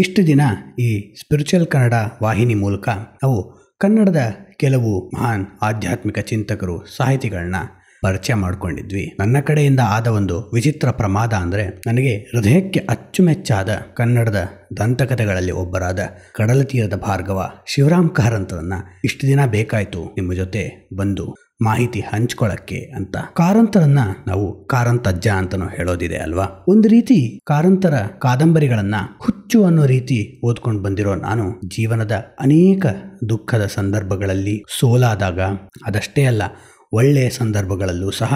ಇಷ್ಟು ದಿನ ಈ ಸ್ಪಿರಿಚುವಲ್ ಕನ್ನಡ ವಾಹಿನಿ ಮೂಲಕ ನಾವು ಕನ್ನಡದ ಕೆಲವು ಮಹಾನ್ ಆಧ್ಯಾತ್ಮಿಕ ಚಿಂತಕರು ಸಾಹಿತಿಗಳನ್ನ ಪರಿಚಯ ಮಾಡಿಕೊಂಡಿದ್ವಿ ನನ್ನ ಕಡೆಯಿಂದ ಆದ ಒಂದು ವಿಚಿತ್ರ ಪ್ರಮಾದ ಅಂದರೆ ನನಗೆ ಹೃದಯಕ್ಕೆ ಅಚ್ಚುಮೆಚ್ಚಾದ ಕನ್ನಡದ ದಂತಕಥೆಗಳಲ್ಲಿ ಒಬ್ಬರಾದ ಕಡಲ ತೀರದ ಭಾರ್ಗವ ಶಿವರಾಮ್ ಕಾರಂತರನ್ನ ಇಷ್ಟು ದಿನ ಬೇಕಾಯಿತು ನಿಮ್ಮ ಜೊತೆ ಬಂದು ಮಾಹಿತಿ ಹಂಚ್ಕೊಳ್ಳಕ್ಕೆ ಅಂತ ಕಾರಂತರನ್ನ ನಾವು ಕಾರಂತಜ್ಜ ಅಂತನೂ ಹೇಳೋದಿದೆ ಅಲ್ವಾ ಒಂದು ರೀತಿ ಕಾರಂತರ ಕಾದಂಬರಿಗಳನ್ನ ಹುಚ್ಚು ಅನ್ನೋ ರೀತಿ ಓದ್ಕೊಂಡು ಬಂದಿರೋ ನಾನು ಜೀವನದ ಅನೇಕ ದುಃಖದ ಸಂದರ್ಭಗಳಲ್ಲಿ ಸೋಲಾದಾಗ ಅದಷ್ಟೇ ಅಲ್ಲ ಒಳ್ಳೆಯ ಸಂದರ್ಭಗಳಲ್ಲೂ ಸಹ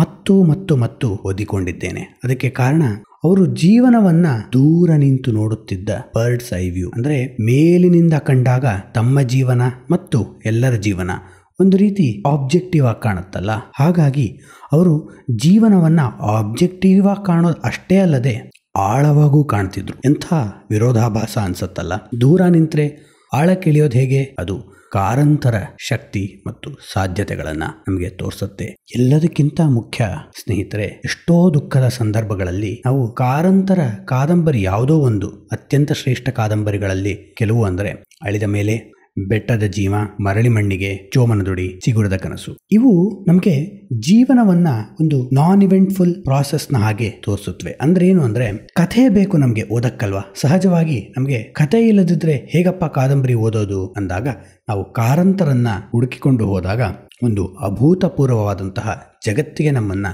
ಮತ್ತು ಮತ್ತು ಮತ್ತು ಓದಿಕೊಂಡಿದ್ದೇನೆ ಅದಕ್ಕೆ ಕಾರಣ ಅವರು ಜೀವನವನ್ನ ದೂರ ನಿಂತು ನೋಡುತ್ತಿದ್ದ ಬರ್ಡ್ಸ್ ಐ ವ್ಯೂ ಅಂದರೆ ಮೇಲಿನಿಂದ ಕಂಡಾಗ ತಮ್ಮ ಜೀವನ ಮತ್ತು ಎಲ್ಲರ ಜೀವನ ಒಂದು ರೀತಿ ಆಬ್ಜೆಕ್ಟಿವ್ ಆಗಿ ಕಾಣುತ್ತಲ್ಲ ಹಾಗಾಗಿ ಅವರು ಜೀವನವನ್ನು ಆಬ್ಜೆಕ್ಟಿವ್ ಆಗಿ ಕಾಣೋದು ಅಷ್ಟೇ ಅಲ್ಲದೆ ಆಳವಾಗೂ ಕಾಣ್ತಿದ್ರು ಎಂಥ ವಿರೋಧಾಭಾಸ ಅನ್ಸತ್ತಲ್ಲ ದೂರ ನಿಂತರೆ ಆಳಕ್ಕಿಳಿಯೋದು ಹೇಗೆ ಅದು ಕಾರಂತರ ಶಕ್ತಿ ಮತ್ತು ಸಾಧ್ಯತೆಗಳನ್ನು ನಮಗೆ ತೋರಿಸುತ್ತೆ ಎಲ್ಲದಕ್ಕಿಂತ ಮುಖ್ಯ ಸ್ನೇಹಿತರೆ ಎಷ್ಟೋ ದುಃಖದ ಸಂದರ್ಭಗಳಲ್ಲಿ ನಾವು ಕಾರಂತರ ಕಾದಂಬರಿ ಯಾವುದೋ ಒಂದು ಅತ್ಯಂತ ಶ್ರೇಷ್ಠ ಕಾದಂಬರಿಗಳಲ್ಲಿ ಕೆಲವು ಅಂದರೆ ಅಳಿದ ಮೇಲೆ ಬೆಟ್ಟದ ಜೀವ ಮರಳಿ ಮಣ್ಣಿಗೆ ಚೋಮನದುಡಿ ಚಿಗುರದ ಕನಸು ಇವು ನಮಗೆ ಜೀವನವನ್ನ ಒಂದು ನಾನ್ ಇವೆಂಟ್ಫುಲ್ ಪ್ರಾಸೆಸ್ನ ಹಾಗೆ ತೋರಿಸುತ್ತವೆ ಅಂದ್ರೆ ಏನು ಅಂದ್ರೆ ಕಥೆ ಬೇಕು ನಮಗೆ ಓದಕ್ಕಲ್ವಾ ಸಹಜವಾಗಿ ನಮಗೆ ಕಥೆ ಇಲ್ಲದಿದ್ರೆ ಹೇಗಪ್ಪ ಕಾದಂಬರಿ ಓದೋದು ಅಂದಾಗ ನಾವು ಕಾರಂತರನ್ನ ಹುಡುಕಿಕೊಂಡು ಹೋದಾಗ ಒಂದು ಅಭೂತಪೂರ್ವವಾದಂತಹ ಜಗತ್ತಿಗೆ ನಮ್ಮನ್ನ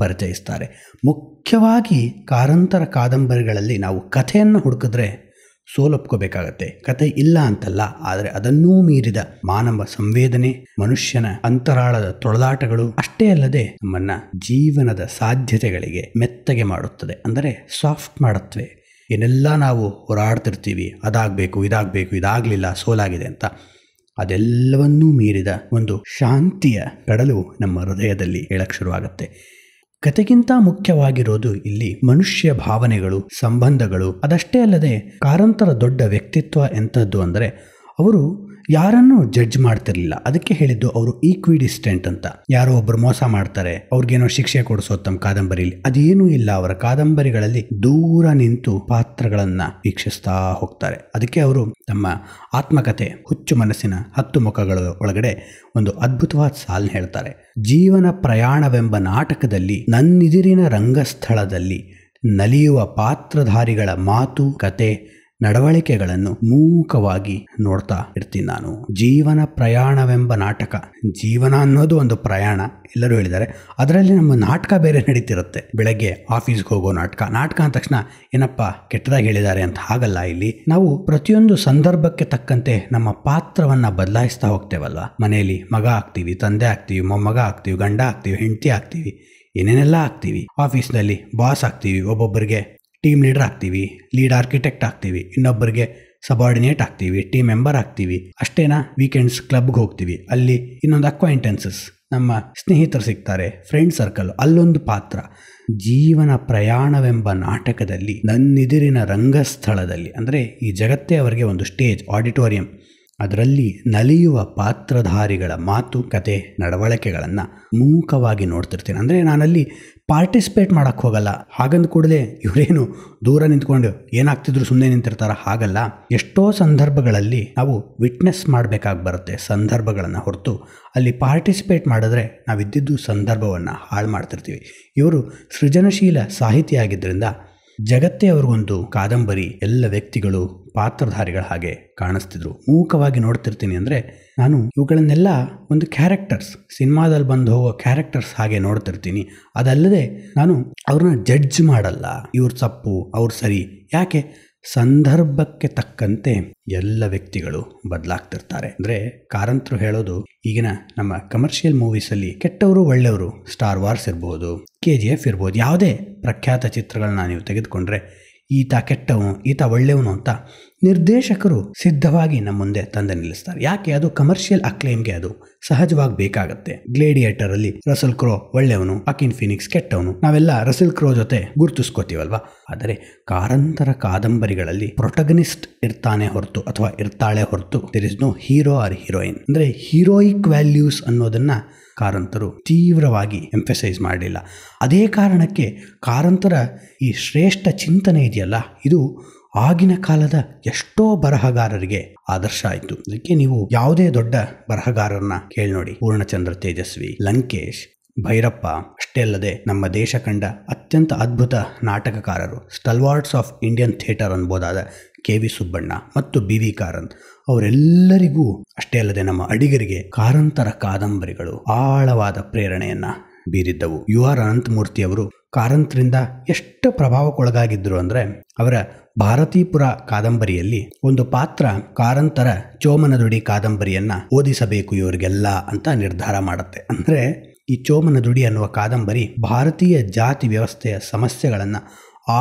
ಪರಿಚಯಿಸ್ತಾರೆ ಮುಖ್ಯವಾಗಿ ಕಾರಂತರ ಕಾದಂಬರಿಗಳಲ್ಲಿ ನಾವು ಕಥೆಯನ್ನು ಹುಡುಕಿದ್ರೆ ಸೋಲೊಪ್ಕೋಬೇಕಾಗತ್ತೆ ಕತೆ ಇಲ್ಲ ಅಂತಲ್ಲ ಆದರೆ ಅದನ್ನೂ ಮೀರಿದ ಮಾನವ ಸಂವೇದನೆ ಮನುಷ್ಯನ ಅಂತರಾಳದ ತೊಳಲಾಟಗಳು ಅಷ್ಟೇ ಅಲ್ಲದೆ ನಮ್ಮನ್ನ ಜೀವನದ ಸಾಧ್ಯತೆಗಳಿಗೆ ಮೆತ್ತಗೆ ಮಾಡುತ್ತದೆ ಅಂದರೆ ಸಾಫ್ಟ್ ಮಾಡುತ್ತವೆ ಏನೆಲ್ಲ ನಾವು ಹೋರಾಡ್ತಿರ್ತೀವಿ ಅದಾಗಬೇಕು ಇದಾಗಬೇಕು ಇದಾಗಲಿಲ್ಲ ಸೋಲಾಗಿದೆ ಅಂತ ಅದೆಲ್ಲವನ್ನೂ ಮೀರಿದ ಒಂದು ಶಾಂತಿಯ ಕಡಲು ನಮ್ಮ ಹೃದಯದಲ್ಲಿ ಹೇಳಕ್ಕೆ ಶುರುವಾಗುತ್ತೆ ಕತೆಗಿಂತ ಮುಖ್ಯವಾಗಿರೋದು ಇಲ್ಲಿ ಮನುಷ್ಯ ಭಾವನೆಗಳು ಸಂಬಂಧಗಳು ಅದಷ್ಟೇ ಅಲ್ಲದೆ ಕಾರಂತರ ದೊಡ್ಡ ವ್ಯಕ್ತಿತ್ವ ಎಂಥದ್ದು ಅಂದರೆ ಅವರು ಯಾರನ್ನು ಜಡ್ಜ್ ಮಾಡ್ತಿರ್ಲಿಲ್ಲ ಅದಕ್ಕೆ ಹೇಳಿದ್ದು ಅವರು ಈಕ್ವಿಡಿಸ್ಟೆಂಟ್ ಅಂತ ಯಾರೋ ಒಬ್ರು ಮೋಸ ಮಾಡ್ತಾರೆ ಅವ್ರಿಗೇನೋ ಶಿಕ್ಷೆ ಕೊಡಿಸೋ ತಮ್ಮ ಕಾದಂಬರಿಲಿ ಅದೇನೂ ಇಲ್ಲ ಅವರ ಕಾದಂಬರಿಗಳಲ್ಲಿ ದೂರ ನಿಂತು ಪಾತ್ರಗಳನ್ನ ವೀಕ್ಷಿಸ್ತಾ ಹೋಗ್ತಾರೆ ಅದಕ್ಕೆ ಅವರು ತಮ್ಮ ಆತ್ಮಕತೆ ಹುಚ್ಚು ಮನಸ್ಸಿನ ಹತ್ತು ಮುಖಗಳ ಒಳಗಡೆ ಒಂದು ಅದ್ಭುತವಾದ ಸಾಲ್ ಹೇಳ್ತಾರೆ ಜೀವನ ಪ್ರಯಾಣವೆಂಬ ನಾಟಕದಲ್ಲಿ ನನ್ನಿದಿರಿನ ರಂಗಸ್ಥಳದಲ್ಲಿ ನಲಿಯುವ ಪಾತ್ರಧಾರಿಗಳ ಮಾತು ಕತೆ ನಡವಳಿಕೆಗಳನ್ನು ಮೂಕವಾಗಿ ನೋಡ್ತಾ ಇರ್ತೀನಿ ನಾನು ಜೀವನ ಪ್ರಯಾಣವೆಂಬ ನಾಟಕ ಜೀವನ ಅನ್ನೋದು ಒಂದು ಪ್ರಯಾಣ ಎಲ್ಲರೂ ಹೇಳಿದ್ದಾರೆ ಅದರಲ್ಲಿ ನಮ್ಮ ನಾಟಕ ಬೇರೆ ನಡೀತಿರುತ್ತೆ ಬೆಳಗ್ಗೆ ಆಫೀಸ್ಗೆ ಹೋಗೋ ನಾಟಕ ನಾಟಕ ಅಂದ ತಕ್ಷಣ ಏನಪ್ಪ ಕೆಟ್ಟದಾಗಿ ಹೇಳಿದ್ದಾರೆ ಅಂತ ಹಾಗಲ್ಲ ಇಲ್ಲಿ ನಾವು ಪ್ರತಿಯೊಂದು ಸಂದರ್ಭಕ್ಕೆ ತಕ್ಕಂತೆ ನಮ್ಮ ಪಾತ್ರವನ್ನು ಬದಲಾಯಿಸ್ತಾ ಹೋಗ್ತೇವಲ್ವ ಮನೆಯಲ್ಲಿ ಮಗ ಆಗ್ತೀವಿ ತಂದೆ ಆಗ್ತೀವಿ ಮೊಮ್ಮಗ ಆಗ್ತೀವಿ ಗಂಡ ಆಗ್ತೀವಿ ಹೆಂಡತಿ ಆಗ್ತೀವಿ ಏನೇನೆಲ್ಲ ಆಗ್ತೀವಿ ಆಫೀಸ್ನಲ್ಲಿ ಬಾಸ್ ಆಗ್ತೀವಿ ಒಬ್ಬೊಬ್ಬರಿಗೆ ಟೀಮ್ ಲೀಡರ್ ಆಗ್ತೀವಿ ಲೀಡ್ ಆರ್ಕಿಟೆಕ್ಟ್ ಆಗ್ತೀವಿ ಇನ್ನೊಬ್ಬರಿಗೆ ಸಬಾರ್ಡಿನೇಟ್ ಆಗ್ತೀವಿ ಟೀಮ್ ಮೆಂಬರ್ ಆಗ್ತೀವಿ ಅಷ್ಟೇನಾ ವೀಕೆಂಡ್ಸ್ ಕ್ಲಬ್ಗೆ ಹೋಗ್ತೀವಿ ಅಲ್ಲಿ ಇನ್ನೊಂದು ಅಕ್ವೈಂಟೆನ್ಸಸ್ ನಮ್ಮ ಸ್ನೇಹಿತರು ಸಿಗ್ತಾರೆ ಫ್ರೆಂಡ್ ಸರ್ಕಲ್ ಅಲ್ಲೊಂದು ಪಾತ್ರ ಜೀವನ ಪ್ರಯಾಣವೆಂಬ ನಾಟಕದಲ್ಲಿ ನನ್ನಿದಿರಿನ ರಂಗಸ್ಥಳದಲ್ಲಿ ಅಂದರೆ ಈ ಜಗತ್ತೇ ಅವರಿಗೆ ಒಂದು ಸ್ಟೇಜ್ ಆಡಿಟೋರಿಯಂ ಅದರಲ್ಲಿ ನಲಿಯುವ ಪಾತ್ರಧಾರಿಗಳ ಮಾತು ಕತೆ ನಡವಳಿಕೆಗಳನ್ನು ಮೂಕವಾಗಿ ನೋಡ್ತಿರ್ತೀನಿ ಅಂದರೆ ನಾನಲ್ಲಿ ಪಾರ್ಟಿಸಿಪೇಟ್ ಮಾಡೋಕ್ಕೆ ಹೋಗಲ್ಲ ಹಾಗಂದ ಕೂಡಲೇ ಇವರೇನು ದೂರ ನಿಂತ್ಕೊಂಡು ಏನಾಗ್ತಿದ್ರು ಸುಮ್ಮನೆ ನಿಂತಿರ್ತಾರ ಹಾಗಲ್ಲ ಎಷ್ಟೋ ಸಂದರ್ಭಗಳಲ್ಲಿ ನಾವು ವಿಟ್ನೆಸ್ ಮಾಡಬೇಕಾಗಿ ಬರುತ್ತೆ ಸಂದರ್ಭಗಳನ್ನು ಹೊರತು ಅಲ್ಲಿ ಪಾರ್ಟಿಸಿಪೇಟ್ ಮಾಡಿದ್ರೆ ಇದ್ದಿದ್ದು ಸಂದರ್ಭವನ್ನು ಹಾಳು ಮಾಡ್ತಿರ್ತೀವಿ ಇವರು ಸೃಜನಶೀಲ ಆಗಿದ್ದರಿಂದ ಜಗತ್ತೇ ಅವ್ರಿಗೊಂದು ಕಾದಂಬರಿ ಎಲ್ಲ ವ್ಯಕ್ತಿಗಳು ಪಾತ್ರಧಾರಿಗಳ ಹಾಗೆ ಕಾಣಿಸ್ತಿದ್ರು ಮೂಕವಾಗಿ ನೋಡ್ತಿರ್ತೀನಿ ಅಂದರೆ ನಾನು ಇವುಗಳನ್ನೆಲ್ಲ ಒಂದು ಕ್ಯಾರೆಕ್ಟರ್ಸ್ ಸಿನಿಮಾದಲ್ಲಿ ಬಂದು ಹೋಗೋ ಕ್ಯಾರೆಕ್ಟರ್ಸ್ ಹಾಗೆ ನೋಡ್ತಿರ್ತೀನಿ ಅದಲ್ಲದೆ ನಾನು ಅವ್ರನ್ನ ಜಡ್ಜ್ ಮಾಡಲ್ಲ ಇವ್ರ ತಪ್ಪು ಅವ್ರ ಸರಿ ಯಾಕೆ ಸಂದರ್ಭಕ್ಕೆ ತಕ್ಕಂತೆ ಎಲ್ಲ ವ್ಯಕ್ತಿಗಳು ಬದಲಾಗ್ತಿರ್ತಾರೆ ಅಂದರೆ ಕಾರಂತರು ಹೇಳೋದು ಈಗಿನ ನಮ್ಮ ಕಮರ್ಷಿಯಲ್ ಮೂವೀಸಲ್ಲಿ ಕೆಟ್ಟವರು ಒಳ್ಳೆಯವರು ಸ್ಟಾರ್ ವಾರ್ಸ್ ಇರ್ಬೋದು ಕೆ ಜಿ ಎಫ್ ಇರ್ಬೋದು ಯಾವುದೇ ಪ್ರಖ್ಯಾತ ಚಿತ್ರಗಳನ್ನ ನೀವು ತೆಗೆದುಕೊಂಡ್ರೆ ಈತ ಕೆಟ್ಟವನು ಈತ ಒಳ್ಳೆಯವನು ಅಂತ ನಿರ್ದೇಶಕರು ಸಿದ್ಧವಾಗಿ ನಮ್ಮ ಮುಂದೆ ತಂದೆ ನಿಲ್ಲಿಸ್ತಾರೆ ಯಾಕೆ ಅದು ಕಮರ್ಷಿಯಲ್ ಅಕ್ಲೇಮ್ಗೆ ಅದು ಸಹಜವಾಗಿ ಬೇಕಾಗುತ್ತೆ ಗ್ಲೇಡಿಯೇಟರ್ ಅಲ್ಲಿ ರಸಲ್ ಕ್ರೋ ಒಳ್ಳೆಯವನು ಅಕಿನ್ ಫಿನಿಕ್ಸ್ ಕೆಟ್ಟವನು ನಾವೆಲ್ಲ ರಸಲ್ ಕ್ರೋ ಜೊತೆ ಗುರುತಿಸ್ಕೋತೀವಲ್ವಾ ಆದರೆ ಕಾರಂತರ ಕಾದಂಬರಿಗಳಲ್ಲಿ ಪ್ರೊಟಗನಿಸ್ಟ್ ಇರ್ತಾನೆ ಹೊರತು ಅಥವಾ ಇರ್ತಾಳೆ ಹೊರತು is no hero or heroine ಅಂದ್ರೆ ಹೀರೋಯಿಕ್ ವ್ಯಾಲ್ಯೂಸ್ ಅನ್ನೋದನ್ನ ಕಾರಂತರು ತೀವ್ರವಾಗಿ ಎಂಫಸೈಸ್ ಮಾಡಲಿಲ್ಲ ಅದೇ ಕಾರಣಕ್ಕೆ ಕಾರಂತರ ಈ ಶ್ರೇಷ್ಠ ಚಿಂತನೆ ಇದೆಯಲ್ಲ ಇದು ಆಗಿನ ಕಾಲದ ಎಷ್ಟೋ ಬರಹಗಾರರಿಗೆ ಆದರ್ಶ ಆಯಿತು ಅದಕ್ಕೆ ನೀವು ಯಾವುದೇ ದೊಡ್ಡ ಬರಹಗಾರರನ್ನ ಕೇಳಿ ನೋಡಿ ಪೂರ್ಣಚಂದ್ರ ತೇಜಸ್ವಿ ಲಂಕೇಶ್ ಭೈರಪ್ಪ ಅಷ್ಟೇ ಅಲ್ಲದೆ ನಮ್ಮ ದೇಶ ಕಂಡ ಅತ್ಯಂತ ಅದ್ಭುತ ನಾಟಕಕಾರರು ಸ್ಟಲ್ವಾರ್ಟ್ಸ್ ಆಫ್ ಇಂಡಿಯನ್ ಥಿಯೇಟರ್ ಅನ್ಬೋದಾದ ಕೆ ವಿ ಸುಬ್ಬಣ್ಣ ಮತ್ತು ಬಿ ವಿ ಕಾರಂತ್ ಅವರೆಲ್ಲರಿಗೂ ಅಷ್ಟೇ ಅಲ್ಲದೆ ನಮ್ಮ ಅಡಿಗರಿಗೆ ಕಾರಂತರ ಕಾದಂಬರಿಗಳು ಆಳವಾದ ಪ್ರೇರಣೆಯನ್ನ ಬೀರಿದ್ದವು ಯು ಆರ್ ಅವರು ಕಾರಂತರಿಂದ ಎಷ್ಟು ಪ್ರಭಾವಕ್ಕೊಳಗಾಗಿದ್ದರು ಅಂದರೆ ಅವರ ಭಾರತೀಪುರ ಕಾದಂಬರಿಯಲ್ಲಿ ಒಂದು ಪಾತ್ರ ಕಾರಂತರ ಚೋಮನದುಡಿ ಕಾದಂಬರಿಯನ್ನು ಓದಿಸಬೇಕು ಇವರಿಗೆಲ್ಲ ಅಂತ ನಿರ್ಧಾರ ಮಾಡುತ್ತೆ ಅಂದರೆ ಈ ಚೋಮನದುಡಿ ಅನ್ನುವ ಕಾದಂಬರಿ ಭಾರತೀಯ ಜಾತಿ ವ್ಯವಸ್ಥೆಯ ಸಮಸ್ಯೆಗಳನ್ನು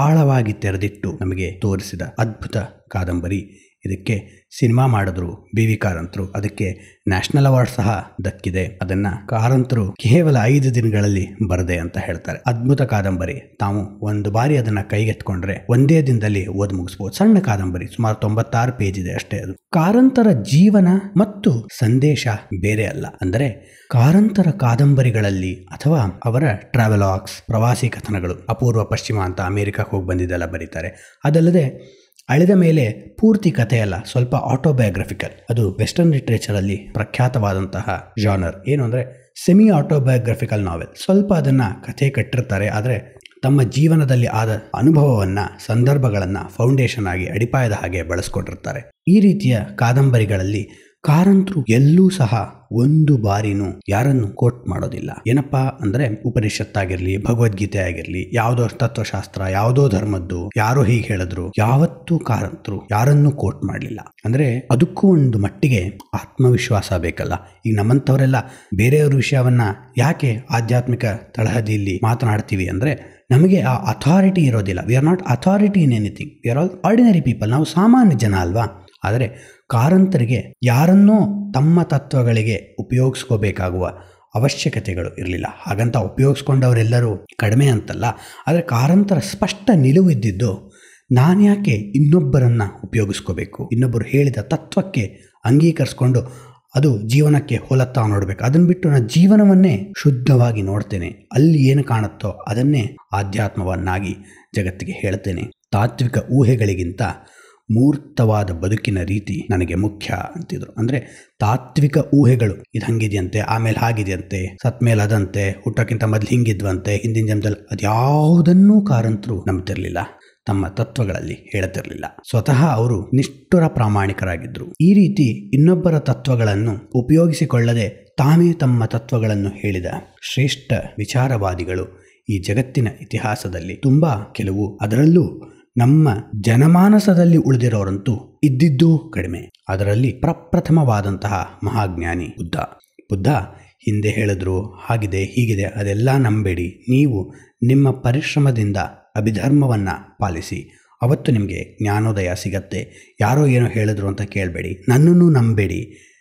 ಆಳವಾಗಿ ತೆರೆದಿಟ್ಟು ನಮಗೆ ತೋರಿಸಿದ ಅದ್ಭುತ ಕಾದಂಬರಿ ಇದಕ್ಕೆ ಸಿನಿಮಾ ಮಾಡಿದ್ರು ಬಿ ವಿ ಕಾರಂತರು ಅದಕ್ಕೆ ನ್ಯಾಷನಲ್ ಅವಾರ್ಡ್ ಸಹ ದಕ್ಕಿದೆ ಅದನ್ನು ಕಾರಂತರು ಕೇವಲ ಐದು ದಿನಗಳಲ್ಲಿ ಬರದೆ ಅಂತ ಹೇಳ್ತಾರೆ ಅದ್ಭುತ ಕಾದಂಬರಿ ತಾವು ಒಂದು ಬಾರಿ ಅದನ್ನು ಕೈಗೆತ್ಕೊಂಡ್ರೆ ಒಂದೇ ದಿನದಲ್ಲಿ ಓದ್ ಮುಗಿಸ್ಬೋದು ಸಣ್ಣ ಕಾದಂಬರಿ ಸುಮಾರು ತೊಂಬತ್ತಾರು ಪೇಜ್ ಇದೆ ಅಷ್ಟೇ ಅದು ಕಾರಂತರ ಜೀವನ ಮತ್ತು ಸಂದೇಶ ಬೇರೆ ಅಲ್ಲ ಅಂದರೆ ಕಾರಂತರ ಕಾದಂಬರಿಗಳಲ್ಲಿ ಅಥವಾ ಅವರ ಟ್ರಾವೆಲಾಗ್ಸ್ ಪ್ರವಾಸಿ ಕಥನಗಳು ಅಪೂರ್ವ ಪಶ್ಚಿಮ ಅಂತ ಅಮೆರಿಕಕ್ಕೆ ಹೋಗಿ ಬಂದಿದ್ದೆಲ್ಲ ಬರೀತಾರೆ ಅದಲ್ಲದೆ ಅಳಿದ ಮೇಲೆ ಪೂರ್ತಿ ಕಥೆಯಲ್ಲ ಸ್ವಲ್ಪ ಆಟೋಬಯೋಗ್ರಫಿಕಲ್ ಅದು ವೆಸ್ಟರ್ನ್ ಲಿಟ್ರೇಚರಲ್ಲಿ ಪ್ರಖ್ಯಾತವಾದಂತಹ ಜಾನರ್ ಏನು ಅಂದರೆ ಸೆಮಿ ಆಟೋಬಯೋಗ್ರಫಿಕಲ್ ನಾವೆಲ್ ಸ್ವಲ್ಪ ಅದನ್ನು ಕಥೆ ಕಟ್ಟಿರ್ತಾರೆ ಆದರೆ ತಮ್ಮ ಜೀವನದಲ್ಲಿ ಆದ ಅನುಭವವನ್ನು ಸಂದರ್ಭಗಳನ್ನು ಫೌಂಡೇಶನ್ ಆಗಿ ಅಡಿಪಾಯದ ಹಾಗೆ ಬಳಸ್ಕೊಟ್ಟಿರ್ತಾರೆ ಈ ರೀತಿಯ ಕಾದಂಬರಿಗಳಲ್ಲಿ ಕಾರಂತರು ಎಲ್ಲೂ ಸಹ ಒಂದು ಬಾರಿನೂ ಯಾರನ್ನು ಕೋಟ್ ಮಾಡೋದಿಲ್ಲ ಏನಪ್ಪಾ ಅಂದ್ರೆ ಉಪನಿಷತ್ತಾಗಿರ್ಲಿ ಭಗವದ್ಗೀತೆ ಆಗಿರ್ಲಿ ಯಾವುದೋ ತತ್ವಶಾಸ್ತ್ರ ಯಾವುದೋ ಧರ್ಮದ್ದು ಯಾರೋ ಹೀಗೆ ಹೇಳಿದ್ರು ಯಾವತ್ತೂ ಕಾರಂತರು ಯಾರನ್ನು ಕೋಟ್ ಮಾಡಲಿಲ್ಲ ಅಂದ್ರೆ ಅದಕ್ಕೂ ಒಂದು ಮಟ್ಟಿಗೆ ಆತ್ಮವಿಶ್ವಾಸ ಬೇಕಲ್ಲ ಈಗ ನಮ್ಮಂಥವರೆಲ್ಲ ಬೇರೆಯವ್ರ ವಿಷಯವನ್ನ ಯಾಕೆ ಆಧ್ಯಾತ್ಮಿಕ ತಳಹದಿಯಲ್ಲಿ ಮಾತನಾಡ್ತೀವಿ ಅಂದ್ರೆ ನಮಗೆ ಆ ಅಥಾರಿಟಿ ಇರೋದಿಲ್ಲ we are not authority in anything we are all ordinary people ನಾವು ಸಾಮಾನ್ಯ ಜನ ಅಲ್ವಾ ಆದರೆ ಕಾರಂತರಿಗೆ ಯಾರನ್ನೂ ತಮ್ಮ ತತ್ವಗಳಿಗೆ ಉಪಯೋಗಿಸ್ಕೋಬೇಕಾಗುವ ಅವಶ್ಯಕತೆಗಳು ಇರಲಿಲ್ಲ ಹಾಗಂತ ಉಪಯೋಗಿಸ್ಕೊಂಡವರೆಲ್ಲರೂ ಕಡಿಮೆ ಅಂತಲ್ಲ ಆದರೆ ಕಾರಂತರ ಸ್ಪಷ್ಟ ನಿಲುವು ಇದ್ದಿದ್ದು ಯಾಕೆ ಇನ್ನೊಬ್ಬರನ್ನು ಉಪಯೋಗಿಸ್ಕೋಬೇಕು ಇನ್ನೊಬ್ಬರು ಹೇಳಿದ ತತ್ವಕ್ಕೆ ಅಂಗೀಕರಿಸ್ಕೊಂಡು ಅದು ಜೀವನಕ್ಕೆ ಹೊಲತ್ತಾ ನೋಡಬೇಕು ಅದನ್ನು ಬಿಟ್ಟು ನಾನು ಜೀವನವನ್ನೇ ಶುದ್ಧವಾಗಿ ನೋಡ್ತೇನೆ ಅಲ್ಲಿ ಏನು ಕಾಣುತ್ತೋ ಅದನ್ನೇ ಆಧ್ಯಾತ್ಮವನ್ನಾಗಿ ಜಗತ್ತಿಗೆ ಹೇಳ್ತೇನೆ ತಾತ್ವಿಕ ಊಹೆಗಳಿಗಿಂತ ಮೂರ್ತವಾದ ಬದುಕಿನ ರೀತಿ ನನಗೆ ಮುಖ್ಯ ಅಂತಿದ್ರು ಅಂದರೆ ತಾತ್ವಿಕ ಊಹೆಗಳು ಇದು ಹಂಗಿದೆಯಂತೆ ಆಮೇಲೆ ಹಾಗಿದೆಯಂತೆ ಸತ್ ಮೇಲೆ ಅದಂತೆ ಹುಟ್ಟಕ್ಕಿಂತ ಮೊದಲು ಹಿಂಗಿದ್ವಂತೆ ಹಿಂದಿನ ಜನದಲ್ಲಿ ಅದ್ಯಾವುದನ್ನೂ ಕಾರಂತರು ನಂಬುತ್ತಿರಲಿಲ್ಲ ತಮ್ಮ ತತ್ವಗಳಲ್ಲಿ ಹೇಳುತ್ತಿರಲಿಲ್ಲ ಸ್ವತಃ ಅವರು ನಿಷ್ಠುರ ಪ್ರಾಮಾಣಿಕರಾಗಿದ್ದರು ಈ ರೀತಿ ಇನ್ನೊಬ್ಬರ ತತ್ವಗಳನ್ನು ಉಪಯೋಗಿಸಿಕೊಳ್ಳದೆ ತಾವೇ ತಮ್ಮ ತತ್ವಗಳನ್ನು ಹೇಳಿದ ಶ್ರೇಷ್ಠ ವಿಚಾರವಾದಿಗಳು ಈ ಜಗತ್ತಿನ ಇತಿಹಾಸದಲ್ಲಿ ತುಂಬ ಕೆಲವು ಅದರಲ್ಲೂ ನಮ್ಮ ಜನಮಾನಸದಲ್ಲಿ ಉಳಿದಿರೋರಂತೂ ಇದ್ದಿದ್ದೂ ಕಡಿಮೆ ಅದರಲ್ಲಿ ಪ್ರಪ್ರಥಮವಾದಂತಹ ಮಹಾಜ್ಞಾನಿ ಬುದ್ಧ ಬುದ್ಧ ಹಿಂದೆ ಹೇಳಿದ್ರು ಹಾಗಿದೆ ಹೀಗಿದೆ ಅದೆಲ್ಲ ನಂಬೇಡಿ ನೀವು ನಿಮ್ಮ ಪರಿಶ್ರಮದಿಂದ ಅಭಿಧರ್ಮವನ್ನು ಪಾಲಿಸಿ ಅವತ್ತು ನಿಮಗೆ ಜ್ಞಾನೋದಯ ಸಿಗತ್ತೆ ಯಾರೋ ಏನೋ ಹೇಳಿದ್ರು ಅಂತ ಕೇಳಬೇಡಿ ನನ್ನನ್ನು ನಂಬೇಡಿ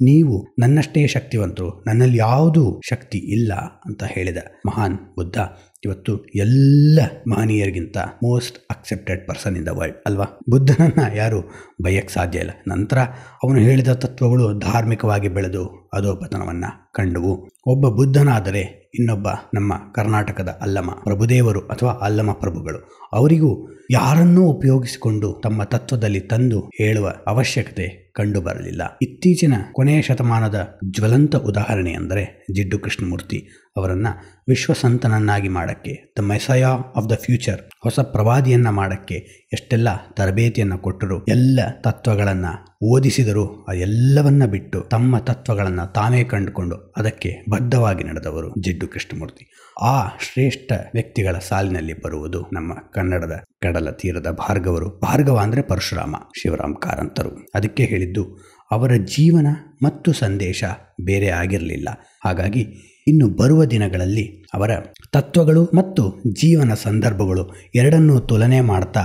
ನೀವು ನನ್ನಷ್ಟೇ ಶಕ್ತಿವಂತರು ನನ್ನಲ್ಲಿ ಯಾವುದೂ ಶಕ್ತಿ ಇಲ್ಲ ಅಂತ ಹೇಳಿದ ಮಹಾನ್ ಬುದ್ಧ ಇವತ್ತು ಎಲ್ಲ ಮಹನೀಯರಿಗಿಂತ most accepted person in the world ಅಲ್ವಾ ಬುದ್ಧನನ್ನು ಯಾರು ಬಯಕ್ಕೆ ಸಾಧ್ಯ ಇಲ್ಲ ನಂತರ ಅವನು ಹೇಳಿದ ತತ್ವಗಳು ಧಾರ್ಮಿಕವಾಗಿ ಬೆಳೆದು ಅಧೋಪತನವನ್ನು ಕಂಡುವು ಒಬ್ಬ ಬುದ್ಧನಾದರೆ ಇನ್ನೊಬ್ಬ ನಮ್ಮ ಕರ್ನಾಟಕದ ಅಲ್ಲಮ ಪ್ರಭುದೇವರು ಅಥವಾ ಅಲ್ಲಮ ಪ್ರಭುಗಳು ಅವರಿಗೂ ಯಾರನ್ನೂ ಉಪಯೋಗಿಸಿಕೊಂಡು ತಮ್ಮ ತತ್ವದಲ್ಲಿ ತಂದು ಹೇಳುವ ಅವಶ್ಯಕತೆ ಕಂಡು ಬರಲಿಲ್ಲ ಇತ್ತೀಚಿನ ಕೊನೆಯ ಶತಮಾನದ ಜ್ವಲಂತ ಉದಾಹರಣೆ ಅಂದರೆ ಜಿಡ್ಡು ಕೃಷ್ಣಮೂರ್ತಿ ಅವರನ್ನು ವಿಶ್ವಸಂತನನ್ನಾಗಿ ಮಾಡೋಕ್ಕೆ the messiah of the future ಹೊಸ ಪ್ರವಾದಿಯನ್ನು ಮಾಡೋಕ್ಕೆ ಎಷ್ಟೆಲ್ಲ ತರಬೇತಿಯನ್ನು ಕೊಟ್ಟರು ಎಲ್ಲ ತತ್ವಗಳನ್ನು ಓದಿಸಿದರು ಅದೆಲ್ಲವನ್ನ ಬಿಟ್ಟು ತಮ್ಮ ತತ್ವಗಳನ್ನು ತಾನೇ ಕಂಡುಕೊಂಡು ಅದಕ್ಕೆ ಬದ್ಧವಾಗಿ ನಡೆದವರು ಜಿಡ್ಡು ಕೃಷ್ಣಮೂರ್ತಿ ಆ ಶ್ರೇಷ್ಠ ವ್ಯಕ್ತಿಗಳ ಸಾಲಿನಲ್ಲಿ ಬರುವುದು ನಮ್ಮ ಕನ್ನಡದ ಕಡಲ ತೀರದ ಭಾರ್ಗವರು ಭಾರ್ಗವ ಅಂದರೆ ಪರಶುರಾಮ ಶಿವರಾಮ್ ಕಾರಂತರು ಅದಕ್ಕೆ ಹೇಳಿದ್ದು ಅವರ ಜೀವನ ಮತ್ತು ಸಂದೇಶ ಬೇರೆ ಆಗಿರಲಿಲ್ಲ ಹಾಗಾಗಿ ಇನ್ನು ಬರುವ ದಿನಗಳಲ್ಲಿ ಅವರ ತತ್ವಗಳು ಮತ್ತು ಜೀವನ ಸಂದರ್ಭಗಳು ಎರಡನ್ನೂ ತುಲನೆ ಮಾಡ್ತಾ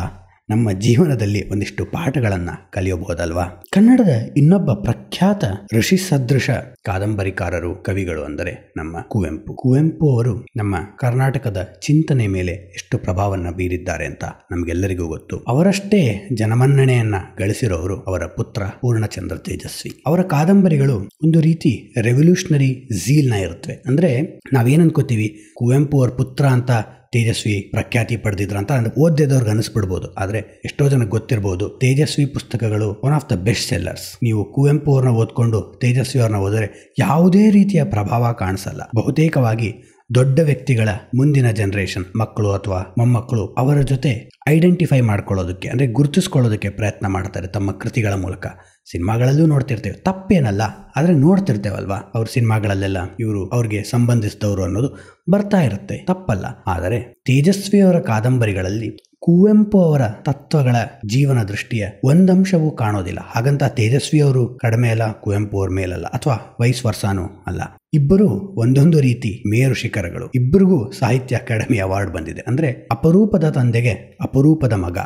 ನಮ್ಮ ಜೀವನದಲ್ಲಿ ಒಂದಿಷ್ಟು ಪಾಠಗಳನ್ನು ಕಲಿಯಬಹುದಲ್ವಾ ಕನ್ನಡದ ಇನ್ನೊಬ್ಬ ಪ್ರಖ್ಯಾತ ಋಷಿ ಸದೃಶ ಕಾದಂಬರಿಕಾರರು ಕವಿಗಳು ಅಂದರೆ ನಮ್ಮ ಕುವೆಂಪು ಕುವೆಂಪು ಅವರು ನಮ್ಮ ಕರ್ನಾಟಕದ ಚಿಂತನೆ ಮೇಲೆ ಎಷ್ಟು ಪ್ರಭಾವವನ್ನು ಬೀರಿದ್ದಾರೆ ಅಂತ ನಮಗೆಲ್ಲರಿಗೂ ಗೊತ್ತು ಅವರಷ್ಟೇ ಜನಮನ್ನಣೆಯನ್ನ ಗಳಿಸಿರೋರು ಅವರ ಪುತ್ರ ಪೂರ್ಣಚಂದ್ರ ತೇಜಸ್ವಿ ಅವರ ಕಾದಂಬರಿಗಳು ಒಂದು ರೀತಿ ರೆವಲ್ಯೂಷನರಿ ಝೀಲ್ನ ಇರುತ್ತವೆ ಅಂದ್ರೆ ನಾವೇನು ಅನ್ಕೋತೀವಿ ಕುವೆಂಪು ಅವ್ರ ಪುತ್ರ ಅಂತ ತೇಜಸ್ವಿ ಪ್ರಖ್ಯಾತಿ ಪಡೆದಿದ್ರು ಅಂತ ಅಂದ್ರೆ ಓದಿದವ್ರಿಗೆ ಅನಿಸ್ಬಿಡ್ಬೋದು ಆದರೆ ಎಷ್ಟೋ ಜನಕ್ಕೆ ಗೊತ್ತಿರ್ಬೋದು ತೇಜಸ್ವಿ ಪುಸ್ತಕಗಳು one of the best sellers ನೀವು ಕುವೆಂಪು ಅವ್ರನ್ನ ಓದ್ಕೊಂಡು ತೇಜಸ್ವಿ ಅವ್ರನ್ನ ಓದಿದ್ರೆ ಯಾವುದೇ ರೀತಿಯ ಪ್ರಭಾವ ಕಾಣಿಸಲ್ಲ ಬಹುತೇಕವಾಗಿ ದೊಡ್ಡ ವ್ಯಕ್ತಿಗಳ ಮುಂದಿನ ಜನರೇಷನ್ ಮಕ್ಕಳು ಅಥವಾ ಮೊಮ್ಮಕ್ಕಳು ಅವರ ಜೊತೆ ಐಡೆಂಟಿಫೈ ಮಾಡ್ಕೊಳ್ಳೋದಕ್ಕೆ ಅಂದರೆ ಗುರುತಿಸ್ಕೊಳ್ಳೋದಕ್ಕೆ ಪ್ರಯತ್ನ ಮಾಡ್ತಾರೆ ತಮ್ಮ ಕೃತಿಗಳ ಮೂಲಕ ಸಿನಿಮಾಗಳಲ್ಲೂ ನೋಡ್ತಿರ್ತೇವೆ ತಪ್ಪೇನಲ್ಲ ಆದರೆ ನೋಡ್ತಿರ್ತೇವಲ್ವಾ ಅವ್ರ ಸಿನಿಮಾಗಳಲ್ಲೆಲ್ಲ ಇವರು ಅವ್ರಿಗೆ ಸಂಬಂಧಿಸಿದವರು ಅನ್ನೋದು ಬರ್ತಾ ಇರುತ್ತೆ ತಪ್ಪಲ್ಲ ಆದರೆ ತೇಜಸ್ವಿಯವರ ಕಾದಂಬರಿಗಳಲ್ಲಿ ಕುವೆಂಪು ಅವರ ತತ್ವಗಳ ಜೀವನ ದೃಷ್ಟಿಯ ಒಂದಂಶವೂ ಕಾಣೋದಿಲ್ಲ ಹಾಗಂತ ತೇಜಸ್ವಿಯವರು ಕಡಿಮೆ ಅಲ್ಲ ಕುವೆಂಪು ಅವ್ರ ಮೇಲಲ್ಲ ಅಥವಾ ವಯಸ್ ವರ್ಸಾನು ಅಲ್ಲ ಇಬ್ಬರು ಒಂದೊಂದು ರೀತಿ ಮೇರು ಶಿಖರಗಳು ಇಬ್ಬರಿಗೂ ಸಾಹಿತ್ಯ ಅಕಾಡೆಮಿ ಅವಾರ್ಡ್ ಬಂದಿದೆ ಅಂದ್ರೆ ಅಪರೂಪದ ತಂದೆಗೆ ಅಪರೂಪದ ಮಗ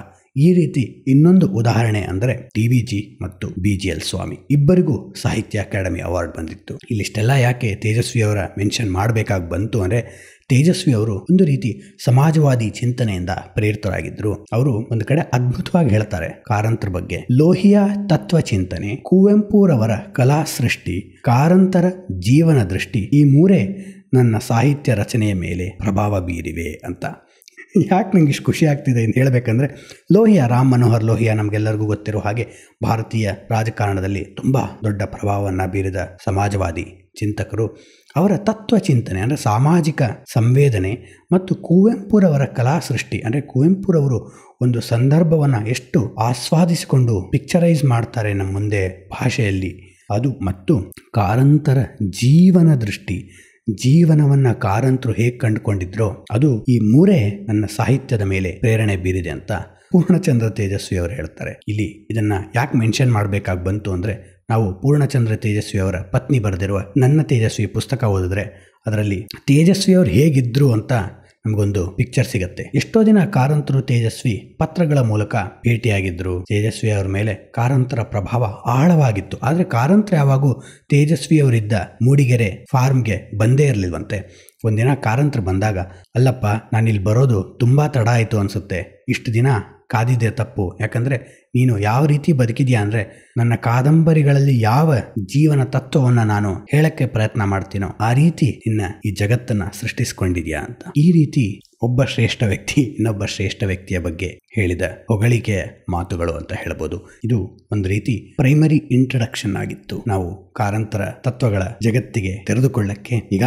ಈ ರೀತಿ ಇನ್ನೊಂದು ಉದಾಹರಣೆ ಅಂದರೆ ಟಿ ವಿ ಜಿ ಮತ್ತು ಬಿ ಜಿ ಎಲ್ ಸ್ವಾಮಿ ಇಬ್ಬರಿಗೂ ಸಾಹಿತ್ಯ ಅಕಾಡೆಮಿ ಅವಾರ್ಡ್ ಬಂದಿತ್ತು ಇಲ್ಲಿಷ್ಟೆಲ್ಲ ಯಾಕೆ ತೇಜಸ್ವಿ ಅವರ ಮೆನ್ಷನ್ ಮಾಡಬೇಕಾಗಿ ಬಂತು ಅಂದರೆ ತೇಜಸ್ವಿ ಅವರು ಒಂದು ರೀತಿ ಸಮಾಜವಾದಿ ಚಿಂತನೆಯಿಂದ ಪ್ರೇರಿತರಾಗಿದ್ದರು ಅವರು ಒಂದು ಕಡೆ ಅದ್ಭುತವಾಗಿ ಹೇಳ್ತಾರೆ ಕಾರಂತರ ಬಗ್ಗೆ ಲೋಹಿಯ ತತ್ವ ಚಿಂತನೆ ಕುವೆಂಪುರವರ ಕಲಾ ಸೃಷ್ಟಿ ಕಾರಂತರ ಜೀವನ ದೃಷ್ಟಿ ಈ ಮೂರೇ ನನ್ನ ಸಾಹಿತ್ಯ ರಚನೆಯ ಮೇಲೆ ಪ್ರಭಾವ ಬೀರಿವೆ ಅಂತ ಯಾಕೆ ನಂಗೆ ಇಷ್ಟು ಖುಷಿ ಆಗ್ತಿದೆ ಅಂತ ಹೇಳಬೇಕಂದ್ರೆ ಲೋಹಿಯಾ ರಾಮ್ ಮನೋಹರ್ ಲೋಹಿಯಾ ನಮಗೆಲ್ಲರಿಗೂ ಗೊತ್ತಿರೋ ಹಾಗೆ ಭಾರತೀಯ ರಾಜಕಾರಣದಲ್ಲಿ ತುಂಬ ದೊಡ್ಡ ಪ್ರಭಾವವನ್ನು ಬೀರಿದ ಸಮಾಜವಾದಿ ಚಿಂತಕರು ಅವರ ತತ್ವ ಚಿಂತನೆ ಅಂದರೆ ಸಾಮಾಜಿಕ ಸಂವೇದನೆ ಮತ್ತು ಕುವೆಂಪುರವರ ಕಲಾ ಸೃಷ್ಟಿ ಅಂದರೆ ಕುವೆಂಪುರವರು ಒಂದು ಸಂದರ್ಭವನ್ನು ಎಷ್ಟು ಆಸ್ವಾದಿಸಿಕೊಂಡು ಪಿಕ್ಚರೈಸ್ ಮಾಡ್ತಾರೆ ನಮ್ಮ ಮುಂದೆ ಭಾಷೆಯಲ್ಲಿ ಅದು ಮತ್ತು ಕಾರಂತರ ಜೀವನ ದೃಷ್ಟಿ ಜೀವನವನ್ನ ಕಾರಂತರು ಹೇಗೆ ಕಂಡುಕೊಂಡಿದ್ರೋ ಅದು ಈ ಮೂರೇ ನನ್ನ ಸಾಹಿತ್ಯದ ಮೇಲೆ ಪ್ರೇರಣೆ ಬೀರಿದೆ ಅಂತ ಪೂರ್ಣಚಂದ್ರ ತೇಜಸ್ವಿ ಅವರು ಹೇಳ್ತಾರೆ ಇಲ್ಲಿ ಇದನ್ನ ಯಾಕೆ ಮೆನ್ಷನ್ ಮಾಡಬೇಕಾಗಿ ಬಂತು ಅಂದರೆ ನಾವು ಪೂರ್ಣಚಂದ್ರ ತೇಜಸ್ವಿ ಅವರ ಪತ್ನಿ ಬರೆದಿರುವ ನನ್ನ ತೇಜಸ್ವಿ ಪುಸ್ತಕ ಓದಿದ್ರೆ ಅದರಲ್ಲಿ ತೇಜಸ್ವಿ ಅವರು ಹೇಗಿದ್ದರು ಅಂತ ನಮಗೊಂದು ಪಿಕ್ಚರ್ ಸಿಗತ್ತೆ ಎಷ್ಟೋ ದಿನ ಕಾರಂತರು ತೇಜಸ್ವಿ ಪತ್ರಗಳ ಮೂಲಕ ಭೇಟಿಯಾಗಿದ್ದರು ತೇಜಸ್ವಿ ಅವರ ಮೇಲೆ ಕಾರಂತರ ಪ್ರಭಾವ ಆಳವಾಗಿತ್ತು ಆದರೆ ಕಾರಂತರ ಯಾವಾಗೂ ತೇಜಸ್ವಿ ಅವರಿದ್ದ ಮೂಡಿಗೆರೆ ಫಾರ್ಮ್ಗೆ ಬಂದೇ ಇರಲಿಲ್ವಂತೆ ಒಂದಿನ ಕಾರಂತರು ಬಂದಾಗ ಅಲ್ಲಪ್ಪ ನಾನಿಲ್ಲಿ ಬರೋದು ತುಂಬಾ ತಡ ಆಯಿತು ಅನ್ಸುತ್ತೆ ಇಷ್ಟು ದಿನ ಕಾದಿದೆ ತಪ್ಪು ಯಾಕಂದರೆ ನೀನು ಯಾವ ರೀತಿ ಬದುಕಿದ್ಯಾ ಅಂದರೆ ನನ್ನ ಕಾದಂಬರಿಗಳಲ್ಲಿ ಯಾವ ಜೀವನ ತತ್ವವನ್ನು ನಾನು ಹೇಳಕ್ಕೆ ಪ್ರಯತ್ನ ಮಾಡ್ತೀನೋ ಆ ರೀತಿ ನಿನ್ನ ಈ ಜಗತ್ತನ್ನು ಸೃಷ್ಟಿಸ್ಕೊಂಡಿದ್ಯಾ ಅಂತ ಈ ರೀತಿ ಒಬ್ಬ ಶ್ರೇಷ್ಠ ವ್ಯಕ್ತಿ ಇನ್ನೊಬ್ಬ ಶ್ರೇಷ್ಠ ವ್ಯಕ್ತಿಯ ಬಗ್ಗೆ ಹೇಳಿದ ಹೊಗಳಿಕೆಯ ಮಾತುಗಳು ಅಂತ ಹೇಳ್ಬೋದು ಇದು ಒಂದು ರೀತಿ ಪ್ರೈಮರಿ ಇಂಟ್ರಡಕ್ಷನ್ ಆಗಿತ್ತು ನಾವು ಕಾರಂತರ ತತ್ವಗಳ ಜಗತ್ತಿಗೆ ತೆರೆದುಕೊಳ್ಳಕ್ಕೆ ಈಗ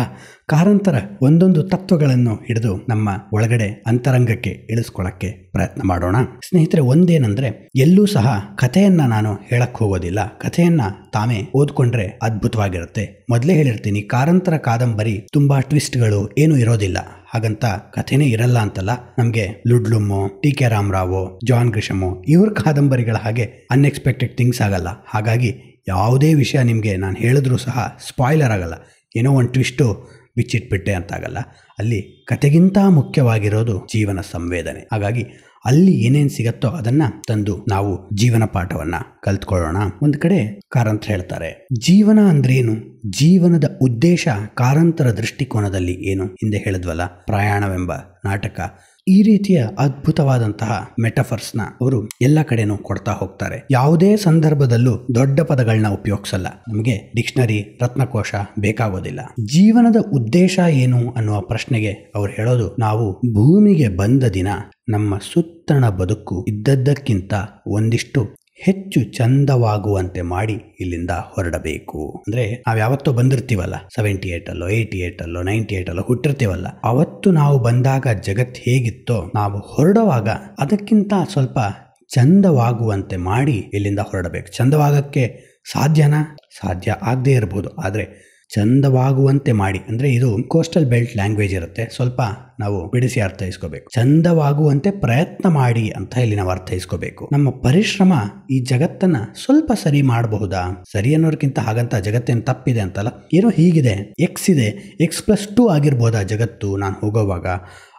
ಕಾರಂತರ ಒಂದೊಂದು ತತ್ವಗಳನ್ನು ಹಿಡಿದು ನಮ್ಮ ಒಳಗಡೆ ಅಂತರಂಗಕ್ಕೆ ಇಳಿಸ್ಕೊಳ್ಳೋಕ್ಕೆ ಪ್ರಯತ್ನ ಮಾಡೋಣ ಸ್ನೇಹಿತರೆ ಒಂದೇನೆಂದರೆ ಎಲ್ಲೂ ಸಹ ಕಥೆಯನ್ನು ನಾನು ಹೇಳಕ್ಕೆ ಹೋಗೋದಿಲ್ಲ ಕಥೆಯನ್ನು ತಾವೇ ಓದ್ಕೊಂಡ್ರೆ ಅದ್ಭುತವಾಗಿರುತ್ತೆ ಮೊದಲೇ ಹೇಳಿರ್ತೀನಿ ಕಾರಂತರ ಕಾದಂಬರಿ ತುಂಬ ಟ್ವಿಸ್ಟ್ಗಳು ಏನೂ ಇರೋದಿಲ್ಲ ಹಾಗಂತ ಕಥೆನೇ ಇರಲ್ಲ ಅಂತಲ್ಲ ನಮಗೆ Ludlum T K Ramarao John Grisham ಇವ್ರ ಕಾದಂಬರಿಗಳ ಹಾಗೆ ಅನ್ಎಕ್ಸ್ಪೆಕ್ಟೆಡ್ ಥಿಂಗ್ಸ್ ಆಗಲ್ಲ ಹಾಗಾಗಿ ಯಾವುದೇ ವಿಷಯ ನಿಮಗೆ ನಾನು ಹೇಳಿದ್ರೂ ಸಹ ಸ್ಪಾಯ್ಲರ್ ಆಗಲ್ಲ ಏನೋ ಒಂದು ಟ್ವಿಸ್ಟು ಬಿಚ್ಚಿಟ್ಬಿಟ್ಟೆ ಅಂತಾಗಲ್ಲ ಅಲ್ಲಿ ಕತೆಗಿಂತ ಮುಖ್ಯವಾಗಿರೋದು ಜೀವನ ಸಂವೇದನೆ ಹಾಗಾಗಿ ಅಲ್ಲಿ ಏನೇನು ಸಿಗತ್ತೋ ಅದನ್ನು ತಂದು ನಾವು ಜೀವನ ಪಾಠವನ್ನು ಕಲ್ತ್ಕೊಳ್ಳೋಣ ಒಂದು ಕಡೆ ಕಾರಂತ್ರ ಹೇಳ್ತಾರೆ ಜೀವನ ಏನು ಜೀವನದ ಉದ್ದೇಶ ಕಾರಂತರ ದೃಷ್ಟಿಕೋನದಲ್ಲಿ ಏನು ಹಿಂದೆ ಹೇಳಿದ್ವಲ್ಲ ಪ್ರಯಾಣವೆಂಬ ನಾಟಕ ಈ ರೀತಿಯ ಅದ್ಭುತವಾದಂತಹ ಮೆಟಫರ್ಸ್ನ ಅವರು ಎಲ್ಲ ಕಡೆನೂ ಕೊಡ್ತಾ ಹೋಗ್ತಾರೆ ಯಾವುದೇ ಸಂದರ್ಭದಲ್ಲೂ ದೊಡ್ಡ ಪದಗಳನ್ನ ಉಪಯೋಗಿಸಲ್ಲ ನಮಗೆ ಡಿಕ್ಷನರಿ ರತ್ನಕೋಶ ಬೇಕಾಗೋದಿಲ್ಲ ಜೀವನದ ಉದ್ದೇಶ ಏನು ಅನ್ನುವ ಪ್ರಶ್ನೆಗೆ ಅವರು ಹೇಳೋದು ನಾವು ಭೂಮಿಗೆ ಬಂದ ದಿನ ನಮ್ಮ ಸುತ್ತಣ ಬದುಕು ಇದ್ದದ್ದಕ್ಕಿಂತ ಒಂದಿಷ್ಟು ಹೆಚ್ಚು ಚಂದವಾಗುವಂತೆ ಮಾಡಿ ಇಲ್ಲಿಂದ ಹೊರಡಬೇಕು ಅಂದ್ರೆ ನಾವು ಯಾವತ್ತೋ ಬಂದಿರ್ತೀವಲ್ಲ ಸೆವೆಂಟಿ ಏಟ್ ಅಲ್ಲೋ ಏಯ್ಟಿ ಏಟ್ ಅಲ್ಲೋ ನೈಂಟಿ ಏಟ್ ಅಲ್ಲೋ ಹುಟ್ಟಿರ್ತೀವಲ್ಲ ಅವತ್ತು ನಾವು ಬಂದಾಗ ಜಗತ್ ಹೇಗಿತ್ತೋ ನಾವು ಹೊರಡುವಾಗ ಅದಕ್ಕಿಂತ ಸ್ವಲ್ಪ ಚಂದವಾಗುವಂತೆ ಮಾಡಿ ಇಲ್ಲಿಂದ ಹೊರಡಬೇಕು ಚಂದವಾಗಕ್ಕೆ ಸಾಧ್ಯನಾ ಸಾಧ್ಯ ಆಗದೇ ಇರಬಹುದು ಆದರೆ ಚಂದವಾಗುವಂತೆ ಮಾಡಿ ಅಂದರೆ ಇದು ಕೋಸ್ಟಲ್ ಬೆಲ್ಟ್ ಲ್ಯಾಂಗ್ವೇಜ್ ಇರುತ್ತೆ ಸ್ವಲ್ಪ ನಾವು ಬಿಡಿಸಿ ಅರ್ಥೈಸ್ಕೋಬೇಕು ಚಂದವಾಗುವಂತೆ ಪ್ರಯತ್ನ ಮಾಡಿ ಅಂತ ಇಲ್ಲಿ ನಾವು ಅರ್ಥೈಸ್ಕೋಬೇಕು ನಮ್ಮ ಪರಿಶ್ರಮ ಈ ಜಗತ್ತನ್ನ ಸ್ವಲ್ಪ ಸರಿ ಮಾಡಬಹುದಾ ಸರಿ ಅನ್ನೋರ್ಕಿಂತ ಹಾಗಂತ ಜಗತ್ತೇನು ತಪ್ಪಿದೆ ಅಂತಲ್ಲ ಏನೋ ಹೀಗಿದೆ ಎಕ್ಸ್ ಇದೆ ಎಕ್ಸ್ ಪ್ಲಸ್ ಟೂ ಆಗಿರ್ಬೋದಾ ಜಗತ್ತು ನಾನು ಹೋಗೋವಾಗ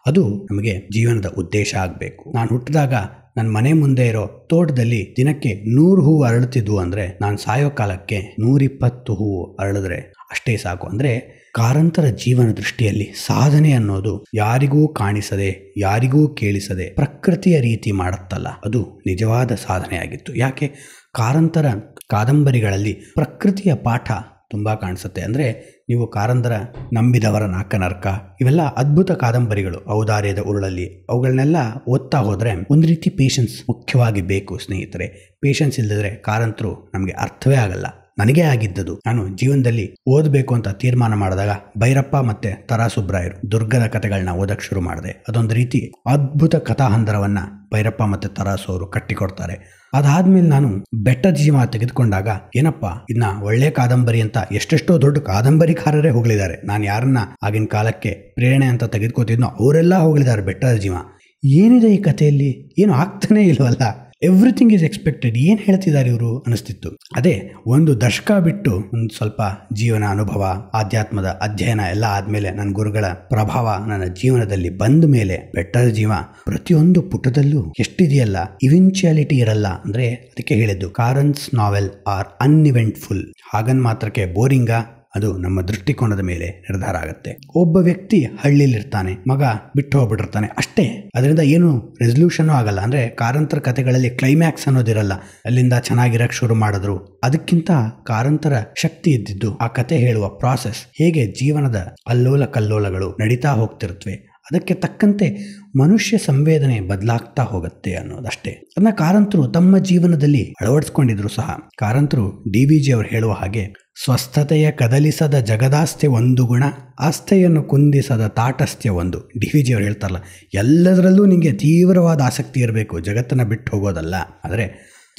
ಅದು ನಮಗೆ ಜೀವನದ ಉದ್ದೇಶ ಆಗಬೇಕು ನಾನು ಹುಟ್ಟಿದಾಗ ನನ್ನ ಮನೆ ಮುಂದೆ ಇರೋ ತೋಟದಲ್ಲಿ ದಿನಕ್ಕೆ ನೂರು ಹೂವು ಅರಳುತ್ತಿದ್ವು ಅಂದರೆ ನಾನು ಸಾಯೋ ಕಾಲಕ್ಕೆ ನೂರಿಪ್ಪತ್ತು ಹೂವು ಅರಳಿದ್ರೆ ಅಷ್ಟೇ ಸಾಕು ಅಂದರೆ ಕಾರಂತರ ಜೀವನ ದೃಷ್ಟಿಯಲ್ಲಿ ಸಾಧನೆ ಅನ್ನೋದು ಯಾರಿಗೂ ಕಾಣಿಸದೆ ಯಾರಿಗೂ ಕೇಳಿಸದೆ ಪ್ರಕೃತಿಯ ರೀತಿ ಮಾಡುತ್ತಲ್ಲ ಅದು ನಿಜವಾದ ಸಾಧನೆಯಾಗಿತ್ತು ಯಾಕೆ ಕಾರಂತರ ಕಾದಂಬರಿಗಳಲ್ಲಿ ಪ್ರಕೃತಿಯ ಪಾಠ ತುಂಬ ಕಾಣಿಸುತ್ತೆ ಅಂದರೆ ನೀವು ಕಾರಂತರ ನಂಬಿದವರ ನಾಕನರ್ಕ ಇವೆಲ್ಲ ಅದ್ಭುತ ಕಾದಂಬರಿಗಳು ಔದಾರ್ಯದ ಉರುಳಲ್ಲಿ ಅವುಗಳನ್ನೆಲ್ಲ ಓದ್ತಾ ಹೋದರೆ ಒಂದು ರೀತಿ ಪೇಷನ್ಸ್ ಮುಖ್ಯವಾಗಿ ಬೇಕು ಸ್ನೇಹಿತರೆ ಪೇಷನ್ಸ್ ಇಲ್ಲದಿದ್ರೆ ಕಾರಂತರು ನಮಗೆ ಅರ್ಥವೇ ಆಗಲ್ಲ ನನಗೇ ಆಗಿದ್ದದು ನಾನು ಜೀವನದಲ್ಲಿ ಓದಬೇಕು ಅಂತ ತೀರ್ಮಾನ ಮಾಡಿದಾಗ ಭೈರಪ್ಪ ಮತ್ತೆ ತರಾಸುಬ್ರಾಯರು ದುರ್ಗದ ಕಥೆಗಳನ್ನ ಓದಕ್ಕೆ ಶುರು ಮಾಡಿದೆ ಅದೊಂದು ರೀತಿ ಅದ್ಭುತ ಕಥಾಹಂದರವನ್ನ ಭೈರಪ್ಪ ಮತ್ತೆ ತರಾಸು ಅವರು ಕಟ್ಟಿಕೊಡ್ತಾರೆ ಅದಾದ್ಮೇಲೆ ನಾನು ಬೆಟ್ಟ ಜೀವ ತೆಗೆದುಕೊಂಡಾಗ ಏನಪ್ಪ ಇನ್ನ ಒಳ್ಳೆ ಕಾದಂಬರಿ ಅಂತ ಎಷ್ಟೆಷ್ಟೋ ದೊಡ್ಡ ಕಾದಂಬರಿಕಾರರೇ ಹೋಗಲಿದ್ದಾರೆ ನಾನು ಯಾರನ್ನ ಆಗಿನ ಕಾಲಕ್ಕೆ ಪ್ರೇರಣೆ ಅಂತ ತೆಗೆದುಕೋತಿದ್ನೋ ಅವರೆಲ್ಲ ಹೋಗಲಿದ್ದಾರೆ ಬೆಟ್ಟದ ಜೀವ ಏನಿದೆ ಈ ಕಥೆಯಲ್ಲಿ ಏನು ಆಗ್ತಾನೇ ಇಲ್ವಲ್ಲ ಎವ್ರಿಥಿಂಗ್ ಈಸ್ ಎಕ್ಸ್ಪೆಕ್ಟೆಡ್ ಏನು ಹೇಳ್ತಿದ್ದಾರೆ ಇವರು ಅನಿಸ್ತಿತ್ತು ಅದೇ ಒಂದು ದಶಕ ಬಿಟ್ಟು ಒಂದು ಸ್ವಲ್ಪ ಜೀವನ ಅನುಭವ ಆಧ್ಯಾತ್ಮದ ಅಧ್ಯಯನ ಎಲ್ಲ ಆದಮೇಲೆ ನನ್ನ ಗುರುಗಳ ಪ್ರಭಾವ ನನ್ನ ಜೀವನದಲ್ಲಿ ಬಂದ ಮೇಲೆ ಬೆಟ್ಟದ ಜೀವ ಪ್ರತಿಯೊಂದು ಪುಟದಲ್ಲೂ ಎಷ್ಟಿದೆಯಲ್ಲ ಇವೆನ್ಚುಯಾಲಿಟಿ ಇರಲ್ಲ ಅಂದರೆ ಅದಕ್ಕೆ ಹೇಳಿದ್ದು ಕಾರನ್ಸ್ ನಾವೆಲ್ ಆರ್ ಅನ್ಇವೆಂಟ್ಫುಲ್ ಹಾಗನ್ ಮಾತ್ರಕ್ಕೆ ಬೋರಿಂಗಾ ಅದು ನಮ್ಮ ದೃಷ್ಟಿಕೋನದ ಮೇಲೆ ನಿರ್ಧಾರ ಆಗುತ್ತೆ ಒಬ್ಬ ವ್ಯಕ್ತಿ ಹಳ್ಳಿಲಿರ್ತಾನೆ ಮಗ ಬಿಟ್ಟು ಹೋಗ್ಬಿಟ್ಟಿರ್ತಾನೆ ಅಷ್ಟೇ ಅದರಿಂದ ಏನು ರೆಸಲ್ಯೂಷನ್ ಆಗಲ್ಲ ಅಂದರೆ ಕಾರಂತರ ಕಥೆಗಳಲ್ಲಿ ಕ್ಲೈಮ್ಯಾಕ್ಸ್ ಅನ್ನೋದಿರಲ್ಲ ಅಲ್ಲಿಂದ ಚೆನ್ನಾಗಿರಕ್ಕೆ ಶುರು ಮಾಡಿದ್ರು ಅದಕ್ಕಿಂತ ಕಾರಂತರ ಶಕ್ತಿ ಇದ್ದಿದ್ದು ಆ ಕತೆ ಹೇಳುವ ಪ್ರಾಸೆಸ್ ಹೇಗೆ ಜೀವನದ ಅಲ್ಲೋಲ ಕಲ್ಲೋಲಗಳು ನಡೀತಾ ಹೋಗ್ತಿರ್ತವೆ ಅದಕ್ಕೆ ತಕ್ಕಂತೆ ಮನುಷ್ಯ ಸಂವೇದನೆ ಬದಲಾಗ್ತಾ ಹೋಗುತ್ತೆ ಅನ್ನೋದಷ್ಟೇ ಅದನ್ನ ಕಾರಂತರು ತಮ್ಮ ಜೀವನದಲ್ಲಿ ಅಳವಡಿಸ್ಕೊಂಡಿದ್ರು ಸಹ ಕಾರಂತರು ಡಿ ವಿ ಜಿ ಅವರು ಹೇಳುವ ಹಾಗೆ ಸ್ವಸ್ಥತೆಯ ಕದಲಿಸದ ಜಗದಾಸ್ತೆ ಒಂದು ಗುಣ ಆಸ್ಥೆಯನ್ನು ಕುಂದಿಸದ ತಾಟಸ್ಥ್ಯ ಒಂದು ಡಿ ವಿ ಜಿ ಅವ್ರು ಹೇಳ್ತಾರಲ್ಲ ಎಲ್ಲದರಲ್ಲೂ ನಿಮಗೆ ತೀವ್ರವಾದ ಆಸಕ್ತಿ ಇರಬೇಕು ಜಗತ್ತನ್ನು ಬಿಟ್ಟು ಹೋಗೋದಲ್ಲ ಆದರೆ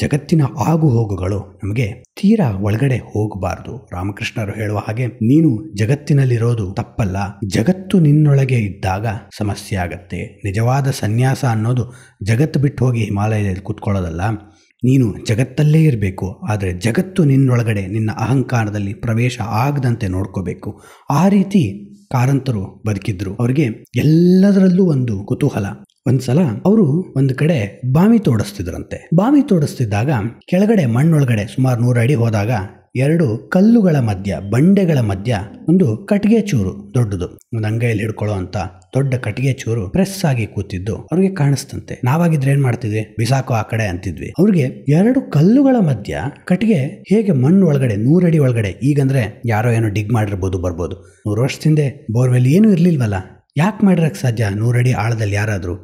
ಜಗತ್ತಿನ ಆಗು ಹೋಗುಗಳು ನಮಗೆ ತೀರಾ ಒಳಗಡೆ ಹೋಗಬಾರದು ರಾಮಕೃಷ್ಣರು ಹೇಳುವ ಹಾಗೆ ನೀನು ಜಗತ್ತಿನಲ್ಲಿರೋದು ತಪ್ಪಲ್ಲ ಜಗತ್ತು ನಿನ್ನೊಳಗೆ ಇದ್ದಾಗ ಸಮಸ್ಯೆ ಆಗತ್ತೆ ನಿಜವಾದ ಸನ್ಯಾಸ ಅನ್ನೋದು ಜಗತ್ತು ಬಿಟ್ಟು ಹೋಗಿ ಹಿಮಾಲಯದಲ್ಲಿ ಕೂತ್ಕೊಳ್ಳೋದಲ್ಲ ನೀನು ಜಗತ್ತಲ್ಲೇ ಇರಬೇಕು ಆದರೆ ಜಗತ್ತು ನಿನ್ನೊಳಗಡೆ ನಿನ್ನ ಅಹಂಕಾರದಲ್ಲಿ ಪ್ರವೇಶ ಆಗದಂತೆ ನೋಡ್ಕೋಬೇಕು ಆ ರೀತಿ ಕಾರಂತರು ಬದುಕಿದ್ರು ಅವರಿಗೆ ಎಲ್ಲದರಲ್ಲೂ ಒಂದು ಕುತೂಹಲ ಒಂದ್ಸಲ ಅವರು ಒಂದ್ ಕಡೆ ಬಾವಿ ತೋಡಿಸ್ತಿದ್ರಂತೆ ಬಾವಿ ತೋಡಿಸ್ತಿದ್ದಾಗ ಕೆಳಗಡೆ ಮಣ್ಣೊಳಗಡೆ ಸುಮಾರು ನೂರ ಅಡಿ ಹೋದಾಗ ಎರಡು ಕಲ್ಲುಗಳ ಮಧ್ಯ ಬಂಡೆಗಳ ಮಧ್ಯ ಒಂದು ಕಟ್ಟಿಗೆ ಚೂರು ದೊಡ್ಡದು ಒಂದು ಅಂಗೈಯಲ್ಲಿ ಹಿಡ್ಕೊಳ್ಳೋ ಅಂತ ದೊಡ್ಡ ಕಟ್ಟಿಗೆ ಚೂರು ಪ್ರೆಸ್ ಆಗಿ ಕೂತಿದ್ದು ಅವ್ರಿಗೆ ಕಾಣಿಸ್ತಂತೆ ನಾವಾಗಿದ್ರೆ ಏನ್ ಮಾಡ್ತಿದ್ವಿ ಬಿಸಾಕೋ ಆ ಕಡೆ ಅಂತಿದ್ವಿ ಅವ್ರಿಗೆ ಎರಡು ಕಲ್ಲುಗಳ ಮಧ್ಯ ಕಟ್ಟಿಗೆ ಹೇಗೆ ಮಣ್ಣು ಒಳಗಡೆ ನೂರಡಿ ಒಳಗಡೆ ಈಗಂದ್ರೆ ಯಾರೋ ಏನೋ ಡಿಗ್ ಮಾಡಿರ್ಬೋದು ಬರ್ಬೋದು ನೂರು ವರ್ಷದಿಂದ ಬೋರ್ವೆಲ್ ಏನು ಇರ್ಲಿಲ್ವಲ್ಲ ಯಾಕೆ ಮಾಡಿರೋಕ್ಕೆ ಸಾಧ್ಯ ನೂರಡಿ ಆಳದಲ್ಲಿ ಯಾರಾದರೂ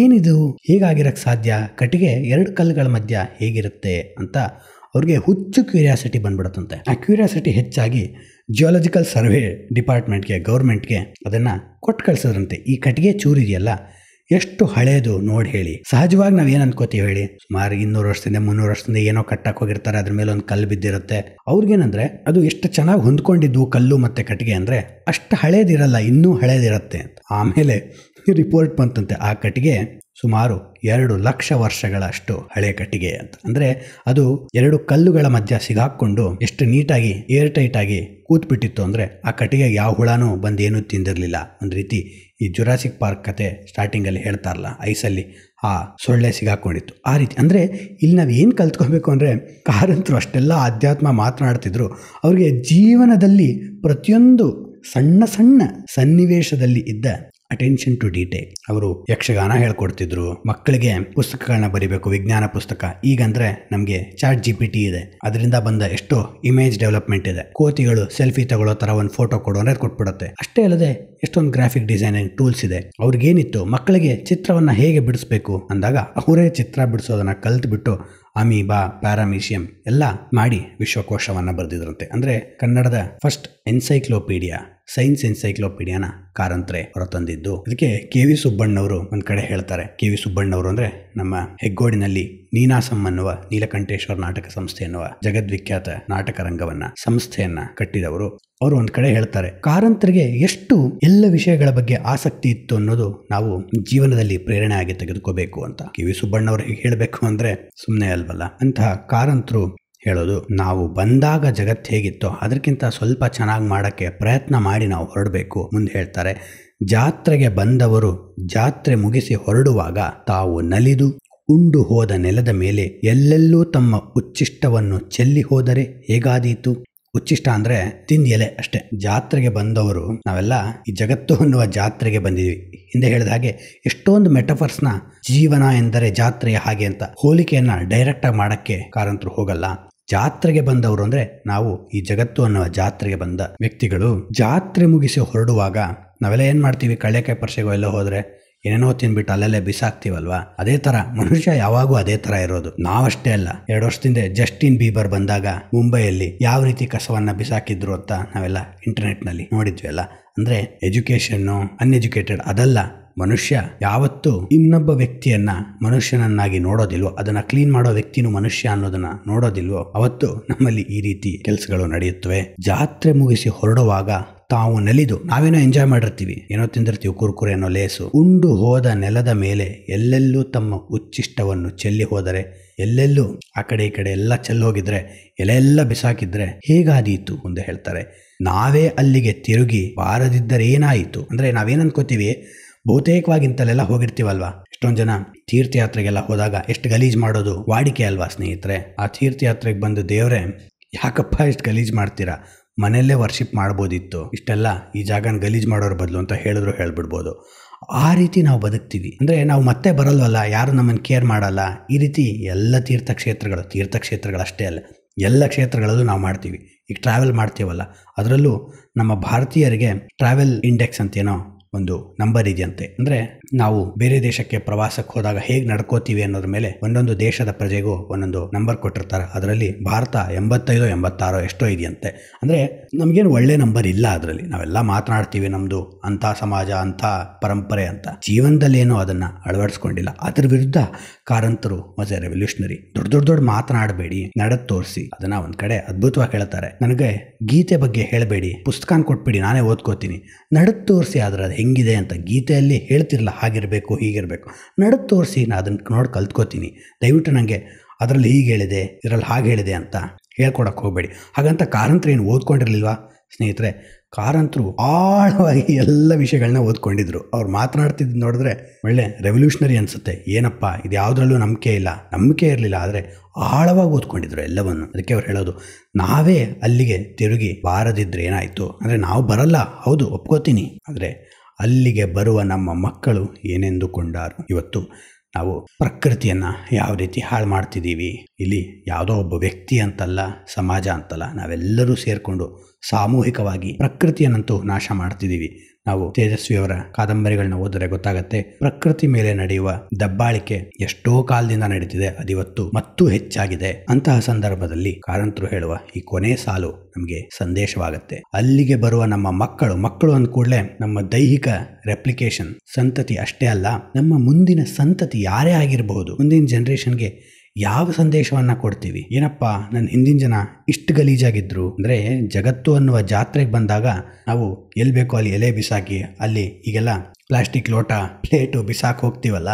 ಏನಿದು ಹೇಗಾಗಿರೋಕ್ಕೆ ಸಾಧ್ಯ ಕಟ್ಟಿಗೆ ಎರಡು ಕಲ್ಲುಗಳ ಮಧ್ಯ ಹೇಗಿರುತ್ತೆ ಅಂತ ಅವ್ರಿಗೆ ಹುಚ್ಚು ಕ್ಯೂರಿಯಾಸಿಟಿ ಬಂದ್ಬಿಡುತ್ತಂತೆ ಆ ಕ್ಯೂರಿಯಾಸಿಟಿ ಹೆಚ್ಚಾಗಿ ಜಿಯಾಲಜಿಕಲ್ ಸರ್ವೆ ಡಿಪಾರ್ಟ್ಮೆಂಟ್ಗೆ ಗೌರ್ಮೆಂಟ್ಗೆ ಅದನ್ನು ಕೊಟ್ಟು ಕಳಿಸೋದ್ರಂತೆ ಈ ಕಟ್ಟಿಗೆ ಚೂರಿದೆಯಲ್ಲ ಎಷ್ಟು ಹಳೇದು ನೋಡಿ ಹೇಳಿ ಸಹಜವಾಗಿ ನಾವು ಏನು ಅನ್ಕೋತೀವಿ ಹೇಳಿ ಸುಮಾರು ಇನ್ನೂರು ವರ್ಷದಿಂದ ಮುನ್ನೂರು ವರ್ಷದಿಂದ ಏನೋ ಕಟ್ಟಕ್ಕೆ ಹೋಗಿರ್ತಾರೆ ಅದ್ರ ಮೇಲೆ ಒಂದು ಕಲ್ಲು ಬಿದ್ದಿರುತ್ತೆ ಅವ್ರಿಗೇನಂದ್ರೆ ಅದು ಎಷ್ಟು ಚೆನ್ನಾಗಿ ಹೊಂದ್ಕೊಂಡಿದ್ದು ಕಲ್ಲು ಮತ್ತೆ ಕಟ್ಟಿಗೆ ಅಂದರೆ ಅಷ್ಟು ಹಳೇದಿರಲ್ಲ ಇನ್ನೂ ಹಳೇದಿರತ್ತೆ ಆಮೇಲೆ ರಿಪೋರ್ಟ್ ಬಂತಂತೆ ಆ ಕಟ್ಟಿಗೆ ಸುಮಾರು ಎರಡು ಲಕ್ಷ ವರ್ಷಗಳಷ್ಟು ಹಳೆ ಕಟ್ಟಿಗೆ ಅಂತ ಅಂದರೆ ಅದು ಎರಡು ಕಲ್ಲುಗಳ ಮಧ್ಯ ಸಿಗಾಕೊಂಡು ಎಷ್ಟು ನೀಟಾಗಿ ಏರ್ ಟೈಟ್ ಆಗಿ ಕೂತ್ಬಿಟ್ಟಿತ್ತು ಅಂದರೆ ಆ ಕಟ್ಟಿಗೆ ಯಾವ ಹುಳಾನು ಬಂದು ಏನೂ ತಿಂದಿರಲಿಲ್ಲ ಒಂದು ರೀತಿ ಈ ಜುರಾಸಿಕ್ ಪಾರ್ಕ್ ಕತೆ ಸ್ಟಾರ್ಟಿಂಗಲ್ಲಿ ಹೇಳ್ತಾರಲ್ಲ ಐಸಲ್ಲಿ ಆ ಸೊಳ್ಳೆ ಸಿಗಾಕೊಂಡಿತ್ತು ಆ ರೀತಿ ಅಂದರೆ ಇಲ್ಲಿ ನಾವು ಏನು ಕಲ್ತ್ಕೊಬೇಕು ಅಂದರೆ ಕಾರಂತರು ಅಷ್ಟೆಲ್ಲ ಆಧ್ಯಾತ್ಮ ಮಾತನಾಡ್ತಿದ್ರು ಅವರಿಗೆ ಜೀವನದಲ್ಲಿ ಪ್ರತಿಯೊಂದು ಸಣ್ಣ ಸಣ್ಣ ಸನ್ನಿವೇಶದಲ್ಲಿ ಇದ್ದ ಅಟೆನ್ಷನ್ ಟು ಡೀಟೇಲ್ ಅವರು ಯಕ್ಷಗಾನ ಹೇಳ್ಕೊಡ್ತಿದ್ರು ಮಕ್ಕಳಿಗೆ ಪುಸ್ತಕಗಳನ್ನ ಬರಿಬೇಕು ವಿಜ್ಞಾನ ಪುಸ್ತಕ ಈಗಂದ್ರೆ ನಮಗೆ ಚಾಟ್ ಜಿ ಪಿ ಟಿ ಇದೆ ಅದರಿಂದ ಬಂದ ಎಷ್ಟೋ ಇಮೇಜ್ ಡೆವಲಪ್ಮೆಂಟ್ ಇದೆ ಕೋತಿಗಳು ಸೆಲ್ಫಿ ತಗೊಳ್ಳೋ ತರ ಒಂದು ಫೋಟೋ ಕೊಡು ಅಂದ್ರೆ ಕೊಟ್ಬಿಡುತ್ತೆ ಅಷ್ಟೇ ಅಲ್ಲದೆ ಎಷ್ಟೊಂದು ಗ್ರಾಫಿಕ್ ಡಿಸೈನಿಂಗ್ ಟೂಲ್ಸ್ ಇದೆ ಅವ್ರಿಗೇನಿತ್ತು ಮಕ್ಕಳಿಗೆ ಚಿತ್ರವನ್ನ ಹೇಗೆ ಬಿಡಿಸ್ಬೇಕು ಅಂದಾಗ ಅವರೇ ಚಿತ್ರ ಬಿಡಿಸೋದನ್ನ ಅಮಿ ಅಮೀಬಾ ಪ್ಯಾರಾಮಿಷಿಯಂ ಎಲ್ಲ ಮಾಡಿ ವಿಶ್ವಕೋಶವನ್ನ ಬರೆದಿದ್ರಂತೆ ಅಂದ್ರೆ ಕನ್ನಡದ ಫಸ್ಟ್ ಎನ್ಸೈಕ್ಲೋಪೀಡಿಯಾ ಸೈನ್ಸ್ ಎನ್ಸೈಕ್ಲೋಪೀಡಿಯಾನ ಕಾರಂತ್ರೆ ಹೊರತಂದಿದ್ದು ಅದಕ್ಕೆ ಕೆ ವಿ ಸುಬ್ಬಣ್ಣವರು ಒಂದ್ ಕಡೆ ಹೇಳ್ತಾರೆ ಕೆ ವಿ ಸುಬ್ಬಣ್ಣವರು ಅಂದ್ರೆ ನಮ್ಮ ಹೆಗ್ಗೋಡಿನಲ್ಲಿ ನೀನಾಸಂ ಅನ್ನುವ ನೀಲಕಂಠೇಶ್ವರ ನಾಟಕ ಸಂಸ್ಥೆ ಎನ್ನುವ ಜಗದ್ವಿಖ್ಯಾತ ನಾಟಕ ರಂಗವನ್ನ ಸಂಸ್ಥೆಯನ್ನ ಕಟ್ಟಿದವರು ಅವರು ಒಂದು ಕಡೆ ಹೇಳ್ತಾರೆ ಕಾರಂತರಿಗೆ ಎಷ್ಟು ಎಲ್ಲ ವಿಷಯಗಳ ಬಗ್ಗೆ ಆಸಕ್ತಿ ಇತ್ತು ಅನ್ನೋದು ನಾವು ಜೀವನದಲ್ಲಿ ಪ್ರೇರಣೆ ಆಗಿ ತೆಗೆದುಕೋಬೇಕು ಅಂತ ಕೆ ವಿ ಸುಬ್ಬಣ್ಣವ್ರು ಹೇಳಬೇಕು ಅಂದ್ರೆ ಸುಮ್ಮನೆ ಅಲ್ವಲ್ಲ ಅಂತಹ ಕಾರಂತರು ಹೇಳೋದು ನಾವು ಬಂದಾಗ ಜಗತ್ತು ಹೇಗಿತ್ತೋ ಅದಕ್ಕಿಂತ ಸ್ವಲ್ಪ ಚೆನ್ನಾಗಿ ಮಾಡೋಕ್ಕೆ ಪ್ರಯತ್ನ ಮಾಡಿ ನಾವು ಹೊರಡಬೇಕು ಮುಂದೆ ಹೇಳ್ತಾರೆ ಜಾತ್ರೆಗೆ ಬಂದವರು ಜಾತ್ರೆ ಮುಗಿಸಿ ಹೊರಡುವಾಗ ತಾವು ನಲಿದು ಉಂಡು ಹೋದ ನೆಲದ ಮೇಲೆ ಎಲ್ಲೆಲ್ಲೂ ತಮ್ಮ ಉಚ್ಚಿಷ್ಟವನ್ನು ಚೆಲ್ಲಿ ಹೋದರೆ ಹೇಗಾದೀತು ಉಚ್ಚಿಷ್ಟ ಅಂದರೆ ತಿಂದ ಎಲೆ ಅಷ್ಟೇ ಜಾತ್ರೆಗೆ ಬಂದವರು ನಾವೆಲ್ಲ ಈ ಜಗತ್ತು ಅನ್ನುವ ಜಾತ್ರೆಗೆ ಬಂದಿದ್ವಿ ಹಿಂದೆ ಹೇಳಿದ ಹಾಗೆ ಎಷ್ಟೊಂದು ಮೆಟಫರ್ಸ್ನ ಜೀವನ ಎಂದರೆ ಜಾತ್ರೆಯ ಹಾಗೆ ಅಂತ ಹೋಲಿಕೆಯನ್ನು ಡೈರೆಕ್ಟಾಗಿ ಮಾಡೋಕ್ಕೆ ಕಾರಂತರು ಹೋಗಲ್ಲ ಜಾತ್ರೆಗೆ ಬಂದವರು ಅಂದರೆ ನಾವು ಈ ಜಗತ್ತು ಅನ್ನುವ ಜಾತ್ರೆಗೆ ಬಂದ ವ್ಯಕ್ತಿಗಳು ಜಾತ್ರೆ ಮುಗಿಸಿ ಹೊರಡುವಾಗ ನಾವೆಲ್ಲ ಏನು ಮಾಡ್ತೀವಿ ಕಳ್ಳೆಕಾಯಿ ಪರ್ಸೆಗೋ ಎಲ್ಲ ಹೋದರೆ ಏನೇನೋ ತಿನ್ಬಿಟ್ಟು ಅಲ್ಲಲ್ಲೇ ಬಿಸಾಕ್ತಿವಲ್ವಾ ಅದೇ ತರ ಮನುಷ್ಯ ಯಾವಾಗೂ ಅದೇ ತರ ಇರೋದು ನಾವಷ್ಟೇ ಅಲ್ಲ ಎರಡು ವರ್ಷದಿಂದ ಜಸ್ಟಿನ್ ಬೀಬರ್ ಬಂದಾಗ ಮುಂಬೈಯಲ್ಲಿ ಯಾವ ರೀತಿ ಕಸವನ್ನ ಬಿಸಾಕಿದ್ರು ಅಂತ ನಾವೆಲ್ಲ ಇಂಟರ್ನೆಟ್ನಲ್ಲಿ ನೋಡಿದ್ವಿ ಅಲ್ಲ ಅಂದರೆ ಎಜುಕೇಷನ್ನು ಅನ್ಎಜುಕೇಟೆಡ್ ಅದಲ್ಲ ಮನುಷ್ಯ ಯಾವತ್ತು ಇನ್ನೊಬ್ಬ ವ್ಯಕ್ತಿಯನ್ನ ಮನುಷ್ಯನನ್ನಾಗಿ ನೋಡೋದಿಲ್ವೋ ಅದನ್ನ ಕ್ಲೀನ್ ಮಾಡೋ ವ್ಯಕ್ತಿನೂ ಮನುಷ್ಯ ಅನ್ನೋದನ್ನ ನೋಡೋದಿಲ್ವೋ ಅವತ್ತು ನಮ್ಮಲ್ಲಿ ಈ ರೀತಿ ಕೆಲಸಗಳು ನಡೆಯುತ್ತವೆ ಜಾತ್ರೆ ಮುಗಿಸಿ ಹೊರಡುವಾಗ ತಾವು ನೆಲಿದು ನಾವೇನೋ ಎಂಜಾಯ್ ಮಾಡಿರ್ತೀವಿ ಏನೋ ತಿಂದಿರ್ತೀವಿ ಕುರ್ಕುರೆ ಅನ್ನೋ ಲೇಸು ಉಂಡು ಹೋದ ನೆಲದ ಮೇಲೆ ಎಲ್ಲೆಲ್ಲೂ ತಮ್ಮ ಉಚ್ಚಿಷ್ಟವನ್ನು ಚೆಲ್ಲಿ ಹೋದರೆ ಎಲ್ಲೆಲ್ಲೂ ಆ ಕಡೆ ಈ ಕಡೆ ಎಲ್ಲ ಚೆಲ್ಲಿ ಹೋಗಿದ್ರೆ ಎಲೆಲ್ಲ ಬಿಸಾಕಿದ್ರೆ ಹೇಗಾದೀತು ಎಂದು ಹೇಳ್ತಾರೆ ನಾವೇ ಅಲ್ಲಿಗೆ ತಿರುಗಿ ಬಾರದಿದ್ದರೆ ಏನಾಯಿತು ಅಂದರೆ ನಾವೇನು ಅನ್ಕೋತೀವಿ ಬಹುತೇಕವಾಗಿ ಇಂಥಲ್ಲೆಲ್ಲ ಹೋಗಿರ್ತೀವಲ್ವ ಎಷ್ಟೊಂದು ಜನ ತೀರ್ಥಯಾತ್ರೆಗೆಲ್ಲ ಹೋದಾಗ ಎಷ್ಟು ಗಲೀಜು ಮಾಡೋದು ವಾಡಿಕೆ ಅಲ್ವಾ ಸ್ನೇಹಿತರೆ ಆ ತೀರ್ಥಯಾತ್ರೆಗೆ ಬಂದು ದೇವ್ರೆ ಯಾಕಪ್ಪ ಇಷ್ಟು ಗಲೀಜು ಮಾಡ್ತೀರಾ ಮನೆಯಲ್ಲೇ ವರ್ಷಿಪ್ ಮಾಡ್ಬೋದಿತ್ತು ಇಷ್ಟೆಲ್ಲ ಈ ಜಾಗನ ಗಲೀಜು ಮಾಡೋರ ಬದಲು ಅಂತ ಹೇಳಿದ್ರು ಹೇಳ್ಬಿಡ್ಬೋದು ಆ ರೀತಿ ನಾವು ಬದುಕ್ತೀವಿ ಅಂದರೆ ನಾವು ಮತ್ತೆ ಬರಲ್ವಲ್ಲ ಯಾರು ನಮ್ಮನ್ನು ಕೇರ್ ಮಾಡಲ್ಲ ಈ ರೀತಿ ಎಲ್ಲ ತೀರ್ಥಕ್ಷೇತ್ರಗಳು ತೀರ್ಥಕ್ಷೇತ್ರಗಳಷ್ಟೇ ಅಲ್ಲ ಎಲ್ಲ ಕ್ಷೇತ್ರಗಳಲ್ಲೂ ನಾವು ಮಾಡ್ತೀವಿ ಈಗ ಟ್ರಾವೆಲ್ ಮಾಡ್ತೀವಲ್ಲ ಅದರಲ್ಲೂ ನಮ್ಮ ಭಾರತೀಯರಿಗೆ ಟ್ರಾವೆಲ್ ಇಂಡೆಕ್ಸ್ ಅಂತೇನೋ ಒಂದು ನಂಬರ್ ಇದೆಯಂತೆ ಅಂದರೆ ನಾವು ಬೇರೆ ದೇಶಕ್ಕೆ ಪ್ರವಾಸಕ್ಕೆ ಹೋದಾಗ ಹೇಗೆ ನಡ್ಕೋತೀವಿ ಅನ್ನೋದ್ರ ಮೇಲೆ ಒಂದೊಂದು ದೇಶದ ಪ್ರಜೆಗೂ ಒಂದೊಂದು ನಂಬರ್ ಕೊಟ್ಟಿರ್ತಾರೆ ಅದರಲ್ಲಿ ಭಾರತ ಎಂಬತ್ತೈದು ಎಂಬತ್ತಾರೋ ಎಷ್ಟೋ ಇದೆಯಂತೆ ಅಂದರೆ ನಮಗೇನು ಒಳ್ಳೆ ನಂಬರ್ ಇಲ್ಲ ಅದರಲ್ಲಿ ನಾವೆಲ್ಲ ಮಾತನಾಡ್ತೀವಿ ನಮ್ಮದು ಅಂಥ ಸಮಾಜ ಅಂಥ ಪರಂಪರೆ ಅಂತ ಜೀವನದಲ್ಲೇನೋ ಅದನ್ನು ಅಳವಡಿಸ್ಕೊಂಡಿಲ್ಲ ಅದ್ರ ವಿರುದ್ಧ ಕಾರಂತರು ಎ ರೆವಲ್ಯೂಷನರಿ ದೊಡ್ಡ ದೊಡ್ಡ ದೊಡ್ಡ ಮಾತನಾಡಬೇಡಿ ನಡೆದು ತೋರಿಸಿ ಅದನ್ನು ಒಂದು ಕಡೆ ಅದ್ಭುತವಾಗಿ ಹೇಳ್ತಾರೆ ನನಗೆ ಗೀತೆ ಬಗ್ಗೆ ಹೇಳಬೇಡಿ ಪುಸ್ತಕ ಕೊಟ್ಬಿಡಿ ನಾನೇ ಓದ್ಕೋತೀನಿ ನಡೆದು ತೋರಿಸಿ ಆದರೆ ಅದು ಹೆಂಗಿದೆ ಅಂತ ಗೀತೆಯಲ್ಲಿ ಹೇಳ್ತಿರಲ್ಲ ಹಾಗಿರಬೇಕು ಹೀಗಿರಬೇಕು ನಡೆದು ತೋರಿಸಿ ನಾನು ಅದನ್ನು ನೋಡಿ ಕಲ್ತ್ಕೋತೀನಿ ದಯವಿಟ್ಟು ನನಗೆ ಅದರಲ್ಲಿ ಹೀಗೆ ಹೇಳಿದೆ ಇದರಲ್ಲಿ ಹಾಗೆ ಹೇಳಿದೆ ಅಂತ ಹೇಳ್ಕೊಡಕ್ಕೆ ಹೋಗಬೇಡಿ ಹಾಗಂತ ಕಾರಂತ್ರ ಏನು ಓದ್ಕೊಂಡಿರಲಿಲ್ವಾ ಸ್ನೇಹಿತರೆ ಕಾರಂತರು ಆಳವಾಗಿ ಎಲ್ಲ ವಿಷಯಗಳನ್ನ ಓದ್ಕೊಂಡಿದ್ರು ಅವ್ರು ಮಾತನಾಡ್ತಿದ್ದು ನೋಡಿದ್ರೆ ಒಳ್ಳೆ ರೆವಲ್ಯೂಷನರಿ ಅನಿಸುತ್ತೆ ಏನಪ್ಪ ಇದು ಯಾವುದರಲ್ಲೂ ನಂಬಿಕೆ ಇಲ್ಲ ನಂಬಿಕೆ ಇರಲಿಲ್ಲ ಆದರೆ ಆಳವಾಗಿ ಓದ್ಕೊಂಡಿದ್ರು ಎಲ್ಲವನ್ನು ಅದಕ್ಕೆ ಅವ್ರು ಹೇಳೋದು ನಾವೇ ಅಲ್ಲಿಗೆ ತಿರುಗಿ ಬಾರದಿದ್ದರೆ ಏನಾಯಿತು ಅಂದರೆ ನಾವು ಬರಲ್ಲ ಹೌದು ಒಪ್ಕೋತೀನಿ ಆದರೆ ಅಲ್ಲಿಗೆ ಬರುವ ನಮ್ಮ ಮಕ್ಕಳು ಏನೆಂದುಕೊಂಡಾರು ಇವತ್ತು ನಾವು ಪ್ರಕೃತಿಯನ್ನು ಯಾವ ರೀತಿ ಹಾಳು ಮಾಡ್ತಿದ್ದೀವಿ ಇಲ್ಲಿ ಯಾವುದೋ ಒಬ್ಬ ವ್ಯಕ್ತಿ ಅಂತಲ್ಲ ಸಮಾಜ ಅಂತಲ್ಲ ನಾವೆಲ್ಲರೂ ಸೇರಿಕೊಂಡು ಸಾಮೂಹಿಕವಾಗಿ ಪ್ರಕೃತಿಯನ್ನಂತೂ ನಾಶ ಮಾಡ್ತಿದ್ದೀವಿ ನಾವು ತೇಜಸ್ವಿಯವರ ಕಾದಂಬರಿಗಳನ್ನ ಓದಿದ್ರೆ ಗೊತ್ತಾಗತ್ತೆ ಪ್ರಕೃತಿ ಮೇಲೆ ನಡೆಯುವ ದಬ್ಬಾಳಿಕೆ ಎಷ್ಟೋ ಕಾಲದಿಂದ ನಡೀತಿದೆ ಅದಿವತ್ತು ಮತ್ತೂ ಹೆಚ್ಚಾಗಿದೆ ಅಂತಹ ಸಂದರ್ಭದಲ್ಲಿ ಕಾರಂತರು ಹೇಳುವ ಈ ಕೊನೆ ಸಾಲು ನಮಗೆ ಸಂದೇಶವಾಗುತ್ತೆ ಅಲ್ಲಿಗೆ ಬರುವ ನಮ್ಮ ಮಕ್ಕಳು ಮಕ್ಕಳು ಅಂದ ಕೂಡಲೇ ನಮ್ಮ ದೈಹಿಕ ರೆಪ್ಲಿಕೇಶನ್ ಸಂತತಿ ಅಷ್ಟೇ ಅಲ್ಲ ನಮ್ಮ ಮುಂದಿನ ಸಂತತಿ ಯಾರೇ ಆಗಿರಬಹುದು ಮುಂದಿನ ಜನರೇಷನ್ಗೆ ಯಾವ ಸಂದೇಶವನ್ನು ಕೊಡ್ತೀವಿ ಏನಪ್ಪ ನನ್ನ ಹಿಂದಿನ ಜನ ಇಷ್ಟು ಗಲೀಜಾಗಿದ್ರು ಅಂದರೆ ಜಗತ್ತು ಅನ್ನುವ ಜಾತ್ರೆಗೆ ಬಂದಾಗ ನಾವು ಎಲ್ಲಿ ಬೇಕೋ ಅಲ್ಲಿ ಎಲೆ ಬಿಸಾಕಿ ಅಲ್ಲಿ ಈಗೆಲ್ಲ ಪ್ಲಾಸ್ಟಿಕ್ ಲೋಟ ಪ್ಲೇಟು ಬಿಸಾಕಿ ಹೋಗ್ತೀವಲ್ಲ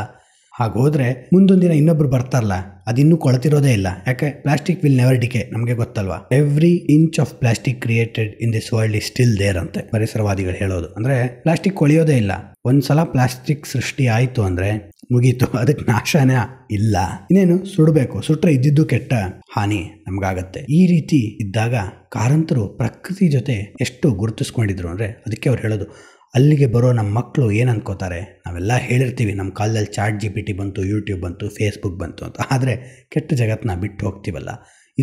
ಹಾಗೋದ್ರೆ ಮುಂದೊಂದು ದಿನ ಇನ್ನೊಬ್ರು ಬರ್ತಾರಲ್ಲ ಅದಿನ್ನೂ ಕೊಳತಿರೋದೇ ಇಲ್ಲ ಯಾಕೆ ಪ್ಲಾಸ್ಟಿಕ್ ವಿಲ್ ನೆವರ್ ಡಿಕೆ ನಮಗೆ ಗೊತ್ತಲ್ವಾ every inch of plastic created in this world is still there ಅಂತೆ ಪರಿಸರವಾದಿಗಳು ಹೇಳೋದು ಅಂದ್ರೆ ಪ್ಲಾಸ್ಟಿಕ್ ಕೊಳೆಯೋದೇ ಇಲ್ಲ ಒಂದ್ಸಲ ಪ್ಲಾಸ್ಟಿಕ್ ಸೃಷ್ಟಿ ಆಯಿತು ಅಂದ್ರೆ ಮುಗೀತು ಅದಕ್ಕೆ ನಾಶನೇ ಇಲ್ಲ ಇನ್ನೇನು ಸುಡಬೇಕು ಸುಟ್ರೆ ಇದ್ದಿದ್ದು ಕೆಟ್ಟ ಹಾನಿ ನಮ್ಗಾಗತ್ತೆ ಈ ರೀತಿ ಇದ್ದಾಗ ಕಾರಂತರು ಪ್ರಕೃತಿ ಜೊತೆ ಎಷ್ಟು ಗುರುತಿಸ್ಕೊಂಡಿದ್ರು ಅಂದರೆ ಅದಕ್ಕೆ ಅವ್ರು ಹೇಳೋದು ಅಲ್ಲಿಗೆ ಬರೋ ನಮ್ಮ ಮಕ್ಕಳು ಏನು ಅನ್ಕೋತಾರೆ ನಾವೆಲ್ಲ ಹೇಳಿರ್ತೀವಿ ನಮ್ಮ ಕಾಲದಲ್ಲಿ ಚಾಟ್ ಜಿ ಪಿ ಟಿ ಬಂತು ಯೂಟ್ಯೂಬ್ ಬಂತು ಫೇಸ್ಬುಕ್ ಬಂತು ಅಂತ ಆದರೆ ಕೆಟ್ಟ ಜಗತ್ತನ್ನ ಬಿಟ್ಟು ಹೋಗ್ತೀವಲ್ಲ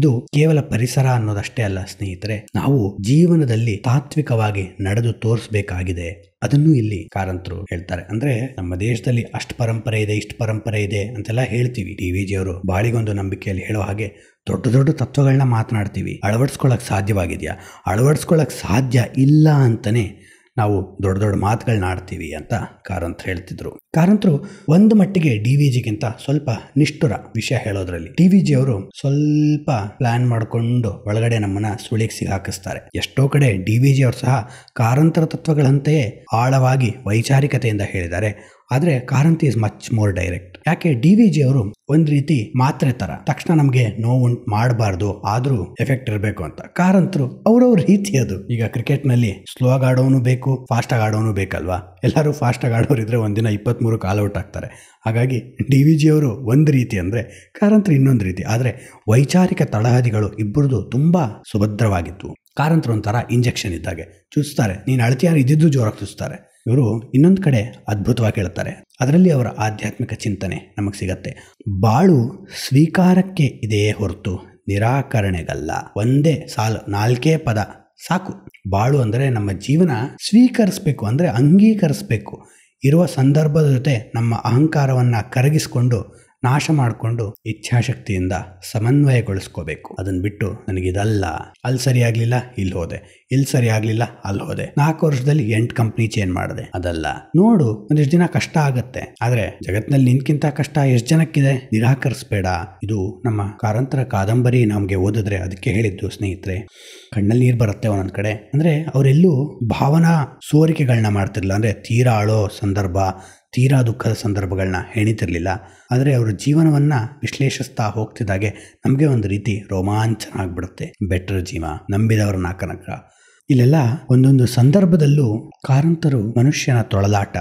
ಇದು ಕೇವಲ ಪರಿಸರ ಅನ್ನೋದಷ್ಟೇ ಅಲ್ಲ ಸ್ನೇಹಿತರೆ ನಾವು ಜೀವನದಲ್ಲಿ ತಾತ್ವಿಕವಾಗಿ ನಡೆದು ತೋರಿಸ್ಬೇಕಾಗಿದೆ ಅದನ್ನು ಇಲ್ಲಿ ಕಾರಂತರು ಹೇಳ್ತಾರೆ ಅಂದ್ರೆ ನಮ್ಮ ದೇಶದಲ್ಲಿ ಅಷ್ಟು ಪರಂಪರೆ ಇದೆ ಇಷ್ಟು ಪರಂಪರೆ ಇದೆ ಅಂತೆಲ್ಲ ಹೇಳ್ತೀವಿ ಡಿ ವಿ ಜಿಯವರು ಅವರು ಬಾಳಿಗೊಂದು ನಂಬಿಕೆಯಲ್ಲಿ ಹೇಳೋ ಹಾಗೆ ದೊಡ್ಡ ದೊಡ್ಡ ತತ್ವಗಳನ್ನ ಮಾತನಾಡ್ತೀವಿ ಅಳವಡಿಸ್ಕೊಳಕ್ ಸಾಧ್ಯವಾಗಿದೆಯಾ ಅಳವಡಿಸ್ಕೊಳಕ್ ಸಾಧ್ಯ ಇಲ್ಲ ಅಂತಾನೆ ನಾವು ದೊಡ್ಡ ದೊಡ್ಡ ಮಾತುಗಳನ್ನ ಆಡ್ತೀವಿ ಅಂತ ಕಾರಂತ್ ಹೇಳ್ತಿದ್ರು ಕಾರಂತರು ಒಂದು ಮಟ್ಟಿಗೆ ಡಿ ವಿ ಜಿಗಿಂತ ಸ್ವಲ್ಪ ನಿಷ್ಠುರ ವಿಷಯ ಹೇಳೋದ್ರಲ್ಲಿ ಡಿ ವಿ ಜಿ ಅವರು ಸ್ವಲ್ಪ ಪ್ಲಾನ್ ಮಾಡಿಕೊಂಡು ಒಳಗಡೆ ನಮ್ಮನ್ನ ಸುಳಿಗೆ ಸಿಗಾಕಿಸ್ತಾರೆ ಎಷ್ಟೋ ಕಡೆ ಡಿ ವಿ ಜಿ ಅವರು ಸಹ ಕಾರಂತರ ತತ್ವಗಳಂತೆಯೇ ಆಳವಾಗಿ ವೈಚಾರಿಕತೆಯಿಂದ ಹೇಳಿದ್ದಾರೆ ಆದರೆ ಕಾರಂತಿ ಇಸ್ ಮಚ್ ಮೋರ್ ಡೈರೆಕ್ಟ್ ಯಾಕೆ ಡಿ ವಿ ಜಿ ಅವರು ಒಂದು ರೀತಿ ಮಾತ್ರೆ ಥರ ತಕ್ಷಣ ನಮಗೆ ನೋವು ಮಾಡಬಾರ್ದು ಆದರೂ ಎಫೆಕ್ಟ್ ಇರಬೇಕು ಅಂತ ಕಾರಂತರು ಅವ್ರವ್ರ ರೀತಿ ಅದು ಈಗ ಕ್ರಿಕೆಟ್ನಲ್ಲಿ ಸ್ಲೋ ಆಗಿ ಆಡೋನು ಬೇಕು ಫಾಸ್ಟ್ ಆಗಿ ಆಡೋನು ಬೇಕಲ್ವಾ ಎಲ್ಲರೂ ಫಾಸ್ಟ್ ಆಗಿ ಇದ್ರೆ ಒಂದಿನ ಇಪ್ಪತ್ತ್ಮೂರು ಕಾಲ್ ಔಟ್ ಆಗ್ತಾರೆ ಹಾಗಾಗಿ ಡಿ ವಿ ಜಿ ಅವರು ಒಂದು ರೀತಿ ಅಂದರೆ ಕಾರಂತರು ಇನ್ನೊಂದು ರೀತಿ ಆದರೆ ವೈಚಾರಿಕ ತಳಹದಿಗಳು ಇಬ್ಬರದು ತುಂಬ ಸುಭದ್ರವಾಗಿತ್ತು ಕಾರಂತರು ಒಂಥರ ಇಂಜೆಕ್ಷನ್ ಇದ್ದಾಗೆ ಚುಚ್ತಾರೆ ನೀನು ಅಳತಿಯಾರು ಇದ್ದಿದ್ದು ಜೋರಾಗಿ ಚುಚ್ತಾರೆ ಇವರು ಇನ್ನೊಂದು ಕಡೆ ಅದ್ಭುತವಾಗಿ ಹೇಳ್ತಾರೆ ಅದರಲ್ಲಿ ಅವರ ಆಧ್ಯಾತ್ಮಿಕ ಚಿಂತನೆ ನಮಗೆ ಸಿಗತ್ತೆ ಬಾಳು ಸ್ವೀಕಾರಕ್ಕೆ ಇದೆಯೇ ಹೊರತು ನಿರಾಕರಣೆಗಲ್ಲ ಒಂದೇ ಸಾಲು ನಾಲ್ಕೇ ಪದ ಸಾಕು ಬಾಳು ಅಂದರೆ ನಮ್ಮ ಜೀವನ ಸ್ವೀಕರಿಸಬೇಕು ಅಂದರೆ ಅಂಗೀಕರಿಸಬೇಕು ಇರುವ ಸಂದರ್ಭದ ಜೊತೆ ನಮ್ಮ ಅಹಂಕಾರವನ್ನು ಕರಗಿಸಿಕೊಂಡು ನಾಶ ಮಾಡಿಕೊಂಡು ಇಚ್ಛಾಶಕ್ತಿಯಿಂದ ಸಮನ್ವಯಗೊಳಿಸ್ಕೋಬೇಕು ಅದನ್ನು ಬಿಟ್ಟು ನನಗಿದಲ್ಲ ಅಲ್ಲಿ ಸರಿ ಆಗಲಿಲ್ಲ ಇಲ್ಲಿ ಹೋದೆ ಇಲ್ಲಿ ಸರಿ ಅಲ್ಲಿ ಹೋದೆ ನಾಲ್ಕು ವರ್ಷದಲ್ಲಿ ಎಂಟು ಕಂಪ್ನಿ ಚೇಂಜ್ ಮಾಡಿದೆ ಅದಲ್ಲ ನೋಡು ಒಂದಿಷ್ಟು ದಿನ ಕಷ್ಟ ಆಗತ್ತೆ ಆದರೆ ಜಗತ್ತಿನಲ್ಲಿ ನಿನ್ಕಿಂತ ಕಷ್ಟ ಎಷ್ಟು ಜನಕ್ಕಿದೆ ನಿರಾಕರಿಸಬೇಡ ಇದು ನಮ್ಮ ಕಾರಂತರ ಕಾದಂಬರಿ ನಮಗೆ ಓದಿದ್ರೆ ಅದಕ್ಕೆ ಹೇಳಿದ್ದು ಸ್ನೇಹಿತರೆ ಕಣ್ಣಲ್ಲಿ ನೀರು ಬರುತ್ತೆ ಒಂದೊಂದು ಕಡೆ ಅಂದರೆ ಅವರೆಲ್ಲೂ ಭಾವನಾ ಸೋರಿಕೆಗಳನ್ನ ಮಾಡ್ತಿರಲಿಲ್ಲ ಅಂದರೆ ತೀರಾಳೋ ಸಂದರ್ಭ ತೀರಾ ದುಃಖದ ಸಂದರ್ಭಗಳನ್ನ ಹೆಣಿತಿರಲಿಲ್ಲ ಆದರೆ ಅವರ ಜೀವನವನ್ನು ವಿಶ್ಲೇಷಿಸ್ತಾ ಹೋಗ್ತಿದ್ದಾಗೆ ನಮಗೆ ಒಂದು ರೀತಿ ರೋಮಾಂಚನ ಆಗಿಬಿಡುತ್ತೆ ಬೆಟರ್ ಜೀವ ನಂಬಿದವರ ನಾಕನಕ ಇಲ್ಲೆಲ್ಲ ಒಂದೊಂದು ಸಂದರ್ಭದಲ್ಲೂ ಕಾರಂತರು ಮನುಷ್ಯನ ತೊಳಲಾಟ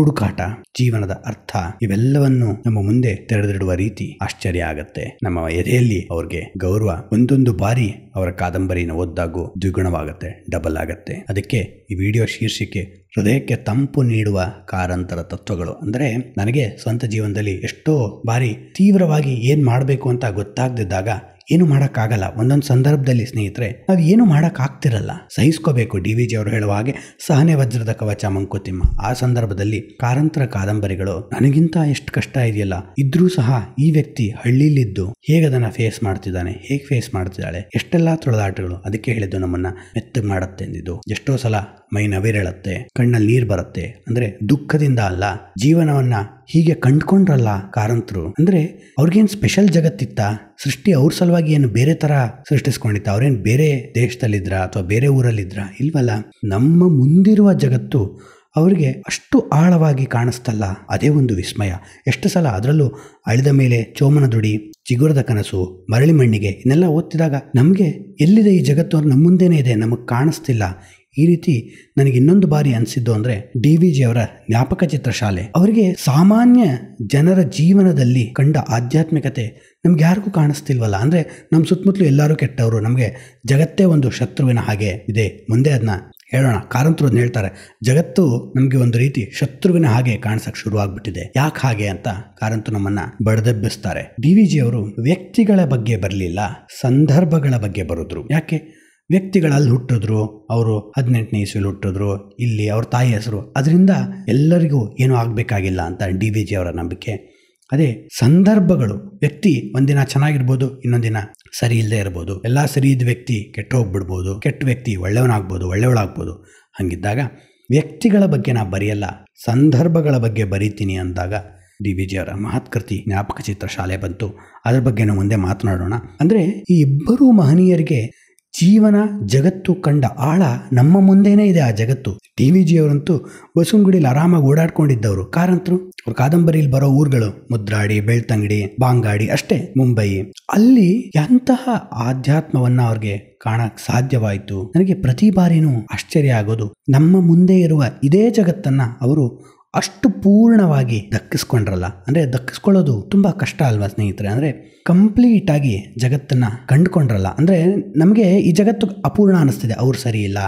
ಹುಡುಕಾಟ ಜೀವನದ ಅರ್ಥ ಇವೆಲ್ಲವನ್ನು ನಮ್ಮ ಮುಂದೆ ತೆರೆದಿಡುವ ರೀತಿ ಆಶ್ಚರ್ಯ ಆಗತ್ತೆ ನಮ್ಮ ಎದೆಯಲ್ಲಿ ಅವ್ರಿಗೆ ಗೌರವ ಒಂದೊಂದು ಬಾರಿ ಅವರ ಕಾದಂಬರಿನ ಓದ್ದಾಗೂ ದ್ವಿಗುಣವಾಗುತ್ತೆ ಡಬಲ್ ಆಗತ್ತೆ ಅದಕ್ಕೆ ಈ ವಿಡಿಯೋ ಶೀರ್ಷಿಕೆ ಹೃದಯಕ್ಕೆ ತಂಪು ನೀಡುವ ಕಾರಂತರ ತತ್ವಗಳು ಅಂದರೆ ನನಗೆ ಸ್ವಂತ ಜೀವನದಲ್ಲಿ ಎಷ್ಟೋ ಬಾರಿ ತೀವ್ರವಾಗಿ ಏನು ಮಾಡಬೇಕು ಅಂತ ಗೊತ್ತಾಗದಿದ್ದಾಗ ಏನು ಮಾಡೋಕ್ಕಾಗಲ್ಲ ಒಂದೊಂದು ಸಂದರ್ಭದಲ್ಲಿ ಸ್ನೇಹಿತರೆ ನಾವು ಏನು ಮಾಡೋಕ್ಕಾಗ್ತಿರಲ್ಲ ಸಹಿಸ್ಕೋಬೇಕು ಡಿ ವಿ ಜಿ ಅವರು ಹೇಳುವ ಹಾಗೆ ಸಹನೆ ವಜ್ರದ ಕವಚ ಮಂಕುತಿಮ್ಮ ಆ ಸಂದರ್ಭದಲ್ಲಿ ಕಾರಂತರ ಕಾದಂಬರಿಗಳು ನನಗಿಂತ ಎಷ್ಟು ಕಷ್ಟ ಇದೆಯಲ್ಲ ಇದ್ರೂ ಸಹ ಈ ವ್ಯಕ್ತಿ ಹಳ್ಳಿಲಿದ್ದು ಹೇಗೆ ಅದನ್ನ ಫೇಸ್ ಮಾಡ್ತಿದ್ದಾನೆ ಹೇಗೆ ಫೇಸ್ ಮಾಡ್ತಿದ್ದಾಳೆ ಎಷ್ಟೆಲ್ಲ ತೊಳೆದಾಟಗಳು ಅದಕ್ಕೆ ಹೇಳಿದ್ದು ನಮ್ಮನ್ನ ಮೆತ್ತಗೆ ಮಾಡುತ್ತೆ ಎಂದಿದ್ದು ಎಷ್ಟೋ ಸಲ ಮೈ ನವಿರೇಳುತ್ತೆ ಕಣ್ಣಲ್ಲಿ ನೀರು ಬರುತ್ತೆ ಅಂದ್ರೆ ದುಃಖದಿಂದ ಅಲ್ಲ ಜೀವನವನ್ನ ಹೀಗೆ ಕಂಡ್ಕೊಂಡ್ರಲ್ಲ ಕಾರಂತರು ಅಂದರೆ ಅವ್ರಿಗೇನು ಸ್ಪೆಷಲ್ ಜಗತ್ತಿತ್ತ ಸೃಷ್ಟಿ ಅವ್ರ ಸಲುವಾಗಿ ಏನು ಬೇರೆ ಥರ ಸೃಷ್ಟಿಸ್ಕೊಂಡಿತ್ತ ಅವ್ರೇನು ಬೇರೆ ದೇಶದಲ್ಲಿದ್ರ ಅಥವಾ ಬೇರೆ ಊರಲ್ಲಿದ್ರ ಇಲ್ವಲ್ಲ ನಮ್ಮ ಮುಂದಿರುವ ಜಗತ್ತು ಅವರಿಗೆ ಅಷ್ಟು ಆಳವಾಗಿ ಕಾಣಿಸ್ತಲ್ಲ ಅದೇ ಒಂದು ವಿಸ್ಮಯ ಎಷ್ಟು ಸಲ ಅದರಲ್ಲೂ ಅಳಿದ ಮೇಲೆ ಚೋಮನ ದುಡಿ ಚಿಗುರದ ಕನಸು ಮರಳಿ ಮಣ್ಣಿಗೆ ಇನ್ನೆಲ್ಲ ಓದ್ತಿದಾಗ ನಮಗೆ ಎಲ್ಲಿದೆ ಈ ಜಗತ್ತು ನಮ್ಮ ಮುಂದೇನೆ ಇದೆ ನಮಗೆ ಕಾಣಿಸ್ತಿಲ್ಲ ಈ ರೀತಿ ನನಗೆ ಇನ್ನೊಂದು ಬಾರಿ ಅನಿಸಿದ್ದು ಅಂದರೆ ಡಿ ವಿ ಜಿ ಅವರ ಜ್ಞಾಪಕ ಚಿತ್ರಶಾಲೆ ಅವರಿಗೆ ಸಾಮಾನ್ಯ ಜನರ ಜೀವನದಲ್ಲಿ ಕಂಡ ಆಧ್ಯಾತ್ಮಿಕತೆ ನಮ್ಗೆ ಯಾರಿಗೂ ಕಾಣಿಸ್ತಿಲ್ವಲ್ಲ ಅಂದರೆ ನಮ್ಮ ಸುತ್ತಮುತ್ತಲು ಎಲ್ಲರೂ ಕೆಟ್ಟವರು ನಮಗೆ ಜಗತ್ತೇ ಒಂದು ಶತ್ರುವಿನ ಹಾಗೆ ಇದೆ ಮುಂದೆ ಅದನ್ನ ಹೇಳೋಣ ಕಾರಂತರು ಹೇಳ್ತಾರೆ ಜಗತ್ತು ನಮಗೆ ಒಂದು ರೀತಿ ಶತ್ರುವಿನ ಹಾಗೆ ಕಾಣಿಸಕ್ಕೆ ಶುರುವಾಗ್ಬಿಟ್ಟಿದೆ ಯಾಕೆ ಹಾಗೆ ಅಂತ ಕಾರಂತು ನಮ್ಮನ್ನ ಬಡದೆಬ್ಬಿಸ್ತಾರೆ ಡಿ ವಿ ಜಿ ಅವರು ವ್ಯಕ್ತಿಗಳ ಬಗ್ಗೆ ಬರಲಿಲ್ಲ ಸಂದರ್ಭಗಳ ಬಗ್ಗೆ ಬರೋದ್ರು ಯಾಕೆ ವ್ಯಕ್ತಿಗಳಲ್ಲಿ ಹುಟ್ಟಿದ್ರು ಅವರು ಹದಿನೆಂಟನೇ ಇಸ್ವಿಲಿ ಹುಟ್ಟಿದ್ರು ಇಲ್ಲಿ ಅವ್ರ ತಾಯಿ ಹೆಸರು ಅದರಿಂದ ಎಲ್ಲರಿಗೂ ಏನೂ ಆಗಬೇಕಾಗಿಲ್ಲ ಅಂತ ಡಿ ವಿ ಜಿ ಅವರ ನಂಬಿಕೆ ಅದೇ ಸಂದರ್ಭಗಳು ವ್ಯಕ್ತಿ ಒಂದಿನ ಚೆನ್ನಾಗಿರ್ಬೋದು ಇನ್ನೊಂದಿನ ಸರಿ ಇಲ್ಲದೆ ಇರ್ಬೋದು ಎಲ್ಲ ಸರಿ ಇದ್ದ ವ್ಯಕ್ತಿ ಕೆಟ್ಟ ಹೋಗ್ಬಿಡ್ಬೋದು ಕೆಟ್ಟ ವ್ಯಕ್ತಿ ಒಳ್ಳೆಯವನಾಗ್ಬೋದು ಒಳ್ಳೆಯವಳಾಗ್ಬೋದು ಹಾಗಿದ್ದಾಗ ವ್ಯಕ್ತಿಗಳ ಬಗ್ಗೆ ನಾ ಬರೆಯಲ್ಲ ಸಂದರ್ಭಗಳ ಬಗ್ಗೆ ಬರೀತೀನಿ ಅಂದಾಗ ಡಿ ವಿ ಜಿ ಅವರ ಮಹತ್ಕೃತಿ ಜ್ಞಾಪಕ ಚಿತ್ರ ಶಾಲೆ ಬಂತು ಅದ್ರ ಬಗ್ಗೆ ನಾವು ಮುಂದೆ ಮಾತನಾಡೋಣ ಅಂದರೆ ಈ ಇಬ್ಬರು ಮಹನೀಯರಿಗೆ ಜೀವನ ಜಗತ್ತು ಕಂಡ ಆಳ ನಮ್ಮ ಮುಂದೇನೇ ಇದೆ ಆ ಜಗತ್ತು ಟಿ ವಿ ಅವರಂತೂ ಬಸುಂಗುಡಿಲಿ ಆರಾಮಾಗಿ ಓಡಾಡ್ಕೊಂಡಿದ್ದವರು ಕಾರಂತರು ಅವ್ರ ಕಾದಂಬರಿಲಿ ಬರೋ ಊರುಗಳು ಮುದ್ರಾಡಿ ಬೆಳ್ತಂಗಡಿ ಬಾಂಗಾಡಿ ಅಷ್ಟೇ ಮುಂಬೈ ಅಲ್ಲಿ ಎಂತಹ ಆಧ್ಯಾತ್ಮವನ್ನ ಅವ್ರಿಗೆ ಕಾಣಕ್ ಸಾಧ್ಯವಾಯಿತು ನನಗೆ ಪ್ರತಿ ಬಾರಿನೂ ಆಶ್ಚರ್ಯ ಆಗೋದು ನಮ್ಮ ಮುಂದೆ ಇರುವ ಇದೇ ಜಗತ್ತನ್ನ ಅವರು ಅಷ್ಟು ಪೂರ್ಣವಾಗಿ ದಕ್ಕಿಸ್ಕೊಂಡ್ರಲ್ಲ ಅಂದರೆ ದಕ್ಕಿಸ್ಕೊಳ್ಳೋದು ತುಂಬ ಕಷ್ಟ ಅಲ್ವಾ ಸ್ನೇಹಿತರೆ ಅಂದರೆ ಕಂಪ್ಲೀಟಾಗಿ ಜಗತ್ತನ್ನು ಕಂಡುಕೊಂಡ್ರಲ್ಲ ಅಂದರೆ ನಮಗೆ ಈ ಜಗತ್ತು ಅಪೂರ್ಣ ಅನ್ನಿಸ್ತಿದೆ ಅವ್ರು ಸರಿ ಇಲ್ಲ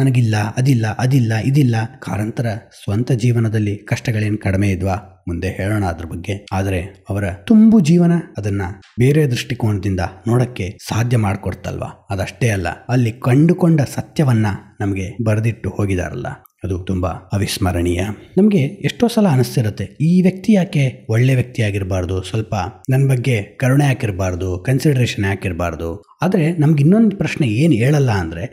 ನನಗಿಲ್ಲ ಅದಿಲ್ಲ ಅದಿಲ್ಲ ಇದಿಲ್ಲ ಕಾರಂತರ ಸ್ವಂತ ಜೀವನದಲ್ಲಿ ಕಷ್ಟಗಳೇನು ಕಡಿಮೆ ಇದ್ವಾ ಮುಂದೆ ಹೇಳೋಣ ಅದ್ರ ಬಗ್ಗೆ ಆದರೆ ಅವರ ತುಂಬು ಜೀವನ ಅದನ್ನ ಬೇರೆ ದೃಷ್ಟಿಕೋನದಿಂದ ನೋಡಕ್ಕೆ ಸಾಧ್ಯ ಮಾಡಿಕೊಡ್ತಲ್ವಾ ಅದಷ್ಟೇ ಅಲ್ಲ ಅಲ್ಲಿ ಕಂಡುಕೊಂಡ ಸತ್ಯವನ್ನ ನಮಗೆ ಬರೆದಿಟ್ಟು ಹೋಗಿದಾರಲ್ಲ ಅದು ತುಂಬ ಅವಿಸ್ಮರಣೀಯ ನಮಗೆ ಎಷ್ಟೋ ಸಲ ಅನಿಸ್ತಿರುತ್ತೆ ಈ ವ್ಯಕ್ತಿ ಯಾಕೆ ಒಳ್ಳೆ ವ್ಯಕ್ತಿ ಆಗಿರಬಾರ್ದು ಸ್ವಲ್ಪ ನನ್ನ ಬಗ್ಗೆ ಕರುಣೆ ಹಾಕಿರಬಾರ್ದು ಕನ್ಸಿಡರೇಷನ್ ಹಾಕಿರಬಾರ್ದು ಆದರೆ ನಮ್ಗೆ ಇನ್ನೊಂದು ಪ್ರಶ್ನೆ ಏನು ಹೇಳಲ್ಲ ಅಂದರೆ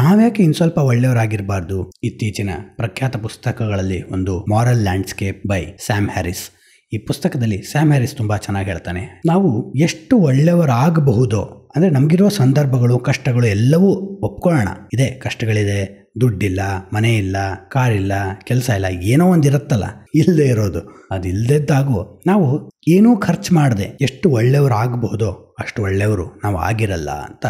ನಾವ್ಯಾಕೆ ಇನ್ನು ಸ್ವಲ್ಪ ಒಳ್ಳೆಯವರಾಗಿರಬಾರ್ದು ಇತ್ತೀಚಿನ ಪ್ರಖ್ಯಾತ ಪುಸ್ತಕಗಳಲ್ಲಿ ಒಂದು moral landscape by Sam Harris ಈ ಪುಸ್ತಕದಲ್ಲಿ ಸ್ಯಾಮ್ ಹ್ಯಾರಿಸ್ ತುಂಬ ಚೆನ್ನಾಗಿ ಹೇಳ್ತಾನೆ ನಾವು ಎಷ್ಟು ಒಳ್ಳೆಯವರಾಗಬಹುದೋ ಅಂದರೆ ನಮಗಿರುವ ಸಂದರ್ಭಗಳು ಕಷ್ಟಗಳು ಎಲ್ಲವೂ ಒಪ್ಕೊಳ್ಳೋಣ ಇದೆ ಕಷ್ಟಗಳಿದೆ ದುಡ್ಡಿಲ್ಲ ಮನೆ ಇಲ್ಲ ಕಾರಿಲ್ಲ ಕೆಲಸ ಇಲ್ಲ ಏನೋ ಒಂದಿರುತ್ತಲ್ಲ ಇಲ್ಲದೆ ಇರೋದು ಅದು ಇಲ್ಲದಿದ್ದಾಗೂ ನಾವು ಏನೂ ಖರ್ಚು ಮಾಡದೆ ಎಷ್ಟು ಒಳ್ಳೆಯವರು ಆಗಬಹುದೋ ಅಷ್ಟು ಒಳ್ಳೆಯವರು ನಾವು ಆಗಿರಲ್ಲ ಅಂತ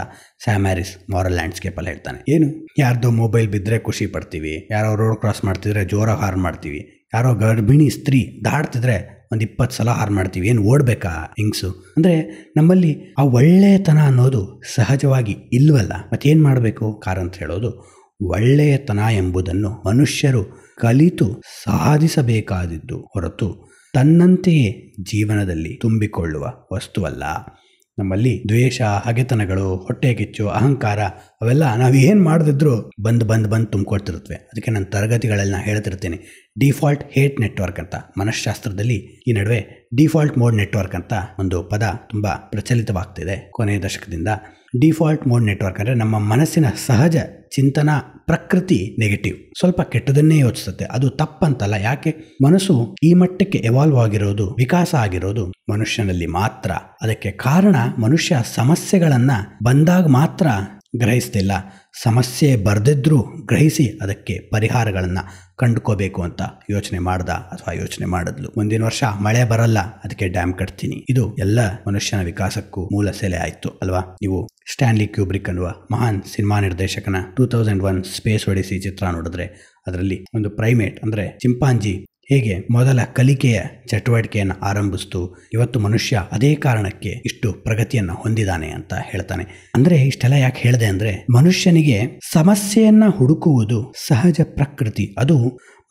ಸ್ಯಾಮ್ಯಾರಿಸ್ ಮಾರಲ್ ಲ್ಯಾಂಡ್ಸ್ಕೇಪಲ್ಲಿ ಹೇಳ್ತಾನೆ ಏನು ಯಾರ್ದೋ ಮೊಬೈಲ್ ಬಿದ್ದರೆ ಖುಷಿ ಪಡ್ತೀವಿ ಯಾರೋ ರೋಡ್ ಕ್ರಾಸ್ ಮಾಡ್ತಿದ್ರೆ ಜೋರಾಗಿ ಹಾರ್ನ್ ಮಾಡ್ತೀವಿ ಯಾರೋ ಗರ್ಭಿಣಿ ಸ್ತ್ರೀ ದಾಡ್ತಿದ್ರೆ ಒಂದು ಇಪ್ಪತ್ತು ಸಲ ಹಾರ್ ಮಾಡ್ತೀವಿ ಏನು ಓಡಬೇಕಾ ಹಿಂಗ್ಸು ಅಂದರೆ ನಮ್ಮಲ್ಲಿ ಆ ಒಳ್ಳೆಯತನ ಅನ್ನೋದು ಸಹಜವಾಗಿ ಇಲ್ವಲ್ಲ ಮತ್ತೇನು ಮಾಡಬೇಕು ಕಾರ್ ಅಂತ ಹೇಳೋದು ಒಳ್ಳೆಯತನ ಎಂಬುದನ್ನು ಮನುಷ್ಯರು ಕಲಿತು ಸಾಧಿಸಬೇಕಾದದ್ದು ಹೊರತು ತನ್ನಂತೆಯೇ ಜೀವನದಲ್ಲಿ ತುಂಬಿಕೊಳ್ಳುವ ವಸ್ತುವಲ್ಲ ನಮ್ಮಲ್ಲಿ ದ್ವೇಷ ಹಗೆತನಗಳು ಹೊಟ್ಟೆ ಕಿಚ್ಚು ಅಹಂಕಾರ ಅವೆಲ್ಲ ನಾವು ಏನು ಮಾಡದಿದ್ರು ಬಂದು ಬಂದು ಬಂದು ತುಂಬಿಕೊಳ್ತಿರುತ್ತವೆ ಅದಕ್ಕೆ ನನ್ನ ತರಗತಿಗಳಲ್ಲಿ ನಾನು ಹೇಳ್ತಿರ್ತೇನೆ ಡಿಫಾಲ್ಟ್ ಹೇಟ್ ನೆಟ್ವರ್ಕ್ ಅಂತ ಮನಃಶಾಸ್ತ್ರದಲ್ಲಿ ಈ ನಡುವೆ ಡಿಫಾಲ್ಟ್ ಮೋಡ್ ನೆಟ್ವರ್ಕ್ ಅಂತ ಒಂದು ಪದ ತುಂಬ ಪ್ರಚಲಿತವಾಗ್ತಿದೆ ಕೊನೆಯ ದಶಕದಿಂದ ಡಿಫಾಲ್ಟ್ ಮೋಡ್ ನೆಟ್ವರ್ಕ್ ಅಂದರೆ ನಮ್ಮ ಮನಸ್ಸಿನ ಸಹಜ ಚಿಂತನಾ ಪ್ರಕೃತಿ ನೆಗೆಟಿವ್ ಸ್ವಲ್ಪ ಕೆಟ್ಟದನ್ನೇ ಯೋಚಿಸುತ್ತೆ ಅದು ತಪ್ಪಂತಲ್ಲ ಯಾಕೆ ಮನಸ್ಸು ಈ ಮಟ್ಟಕ್ಕೆ ಎವಾಲ್ವ್ ಆಗಿರೋದು ವಿಕಾಸ ಆಗಿರೋದು ಮನುಷ್ಯನಲ್ಲಿ ಮಾತ್ರ ಅದಕ್ಕೆ ಕಾರಣ ಮನುಷ್ಯ ಸಮಸ್ಯೆಗಳನ್ನು ಬಂದಾಗ ಮಾತ್ರ ಗ್ರಹಿಸ್ತಿಲ್ಲ ಸಮಸ್ಯೆ ಬರೆದಿದ್ರೂ ಗ್ರಹಿಸಿ ಅದಕ್ಕೆ ಪರಿಹಾರಗಳನ್ನು ಕಂಡುಕೋಬೇಕು ಅಂತ ಯೋಚನೆ ಮಾಡ್ದ ಅಥವಾ ಯೋಚನೆ ಮಾಡಿದ್ಲು ಮುಂದಿನ ವರ್ಷ ಮಳೆ ಬರಲ್ಲ ಅದಕ್ಕೆ ಡ್ಯಾಮ್ ಕಟ್ತೀನಿ ಇದು ಎಲ್ಲ ಮನುಷ್ಯನ ವಿಕಾಸಕ್ಕೂ ಮೂಲ ಸೆಲೆ ಆಯ್ತು ಅಲ್ವಾ ನೀವು ಸ್ಟ್ಯಾನ್ಲಿ ಕ್ಯೂಬ್ರಿಕ್ ಅನ್ನುವ ಮಹಾನ್ ಸಿನಿಮಾ ನಿರ್ದೇಶಕನ two thousand one space odyssey ಚಿತ್ರ ನೋಡಿದ್ರೆ ಅದರಲ್ಲಿ ಒಂದು ಪ್ರೈಮೇಟ್ ಅಂದ್ರೆ ಚಿಂಪಾಂಜಿ ಹೇಗೆ ಮೊದಲ ಕಲಿಕೆಯ ಚಟುವಟಿಕೆಯನ್ನು ಆರಂಭಿಸ್ತು ಇವತ್ತು ಮನುಷ್ಯ ಅದೇ ಕಾರಣಕ್ಕೆ ಇಷ್ಟು ಪ್ರಗತಿಯನ್ನು ಹೊಂದಿದ್ದಾನೆ ಅಂತ ಹೇಳ್ತಾನೆ ಅಂದರೆ ಇಷ್ಟೆಲ್ಲ ಯಾಕೆ ಹೇಳಿದೆ ಅಂದರೆ ಮನುಷ್ಯನಿಗೆ ಸಮಸ್ಯೆಯನ್ನು ಹುಡುಕುವುದು ಸಹಜ ಪ್ರಕೃತಿ ಅದು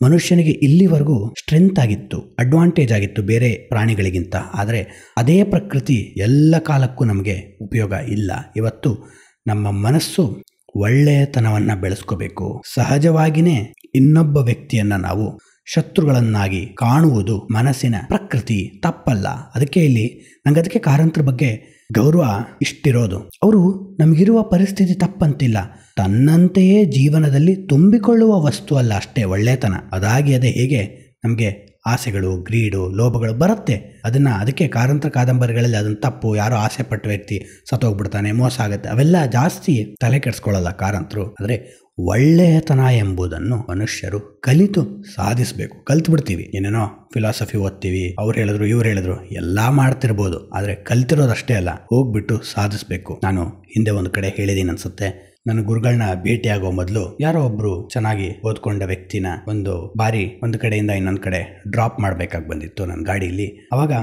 ಮನುಷ್ಯನಿಗೆ ಇಲ್ಲಿವರೆಗೂ ಸ್ಟ್ರೆಂತ್ ಆಗಿತ್ತು ಅಡ್ವಾಂಟೇಜ್ ಆಗಿತ್ತು ಬೇರೆ ಪ್ರಾಣಿಗಳಿಗಿಂತ ಆದರೆ ಅದೇ ಪ್ರಕೃತಿ ಎಲ್ಲ ಕಾಲಕ್ಕೂ ನಮಗೆ ಉಪಯೋಗ ಇಲ್ಲ ಇವತ್ತು ನಮ್ಮ ಮನಸ್ಸು ಒಳ್ಳೆಯತನವನ್ನು ಬೆಳೆಸ್ಕೋಬೇಕು ಸಹಜವಾಗಿಯೇ ಇನ್ನೊಬ್ಬ ವ್ಯಕ್ತಿಯನ್ನು ನಾವು ಶತ್ರುಗಳನ್ನಾಗಿ ಕಾಣುವುದು ಮನಸ್ಸಿನ ಪ್ರಕೃತಿ ತಪ್ಪಲ್ಲ ಅದಕ್ಕೆ ಇಲ್ಲಿ ನಂಗೆ ಅದಕ್ಕೆ ಕಾರಂತರ ಬಗ್ಗೆ ಗೌರವ ಇಷ್ಟಿರೋದು ಅವರು ನಮಗಿರುವ ಪರಿಸ್ಥಿತಿ ತಪ್ಪಂತಿಲ್ಲ ತನ್ನಂತೆಯೇ ಜೀವನದಲ್ಲಿ ತುಂಬಿಕೊಳ್ಳುವ ವಸ್ತು ಅಲ್ಲ ಅಷ್ಟೇ ಒಳ್ಳೆತನ ಅದಾಗಿ ಅದೇ ಹೇಗೆ ನಮಗೆ ಆಸೆಗಳು ಗ್ರೀಡು ಲೋಭಗಳು ಬರುತ್ತೆ ಅದನ್ನು ಅದಕ್ಕೆ ಕಾರಂತರ ಕಾದಂಬರಿಗಳಲ್ಲಿ ಅದನ್ನು ತಪ್ಪು ಯಾರೋ ಆಸೆ ಪಟ್ಟ ವ್ಯಕ್ತಿ ಸತ್ತೋಗ್ಬಿಡ್ತಾನೆ ಮೋಸ ಆಗುತ್ತೆ ಅವೆಲ್ಲ ಜಾಸ್ತಿ ತಲೆ ಕೆಡಿಸ್ಕೊಳ್ಳಲ್ಲ ಕಾರಂತರು ಆದರೆ ಒಳ್ಳೆಯತನ ಎಂಬುದನ್ನು ಮನುಷ್ಯರು ಕಲಿತು ಸಾಧಿಸಬೇಕು ಕಲ್ತು ಬಿಡ್ತೀವಿ ಏನೇನೋ ಫಿಲಾಸಫಿ ಓದ್ತೀವಿ ಅವ್ರು ಹೇಳಿದ್ರು ಇವ್ರು ಹೇಳಿದ್ರು ಎಲ್ಲ ಮಾಡ್ತಿರ್ಬೋದು ಆದರೆ ಕಲ್ತಿರೋದಷ್ಟೇ ಅಲ್ಲ ಹೋಗ್ಬಿಟ್ಟು ಸಾಧಿಸಬೇಕು ನಾನು ಹಿಂದೆ ಒಂದು ಕಡೆ ಹೇಳಿದ್ದೀನಿ ಅನ್ಸುತ್ತೆ ನನ್ನ ಗುರುಗಳನ್ನ ಭೇಟಿಯಾಗೋ ಮೊದಲು ಯಾರೋ ಒಬ್ರು ಚೆನ್ನಾಗಿ ಓದ್ಕೊಂಡ ವ್ಯಕ್ತಿನ ಒಂದು ಬಾರಿ ಒಂದು ಕಡೆಯಿಂದ ಇನ್ನೊಂದು ಕಡೆ ಡ್ರಾಪ್ ಮಾಡಬೇಕಾಗಿ ಬಂದಿತ್ತು ನನ್ನ ಗಾಡಿಯಲ್ಲಿ ಅವಾಗ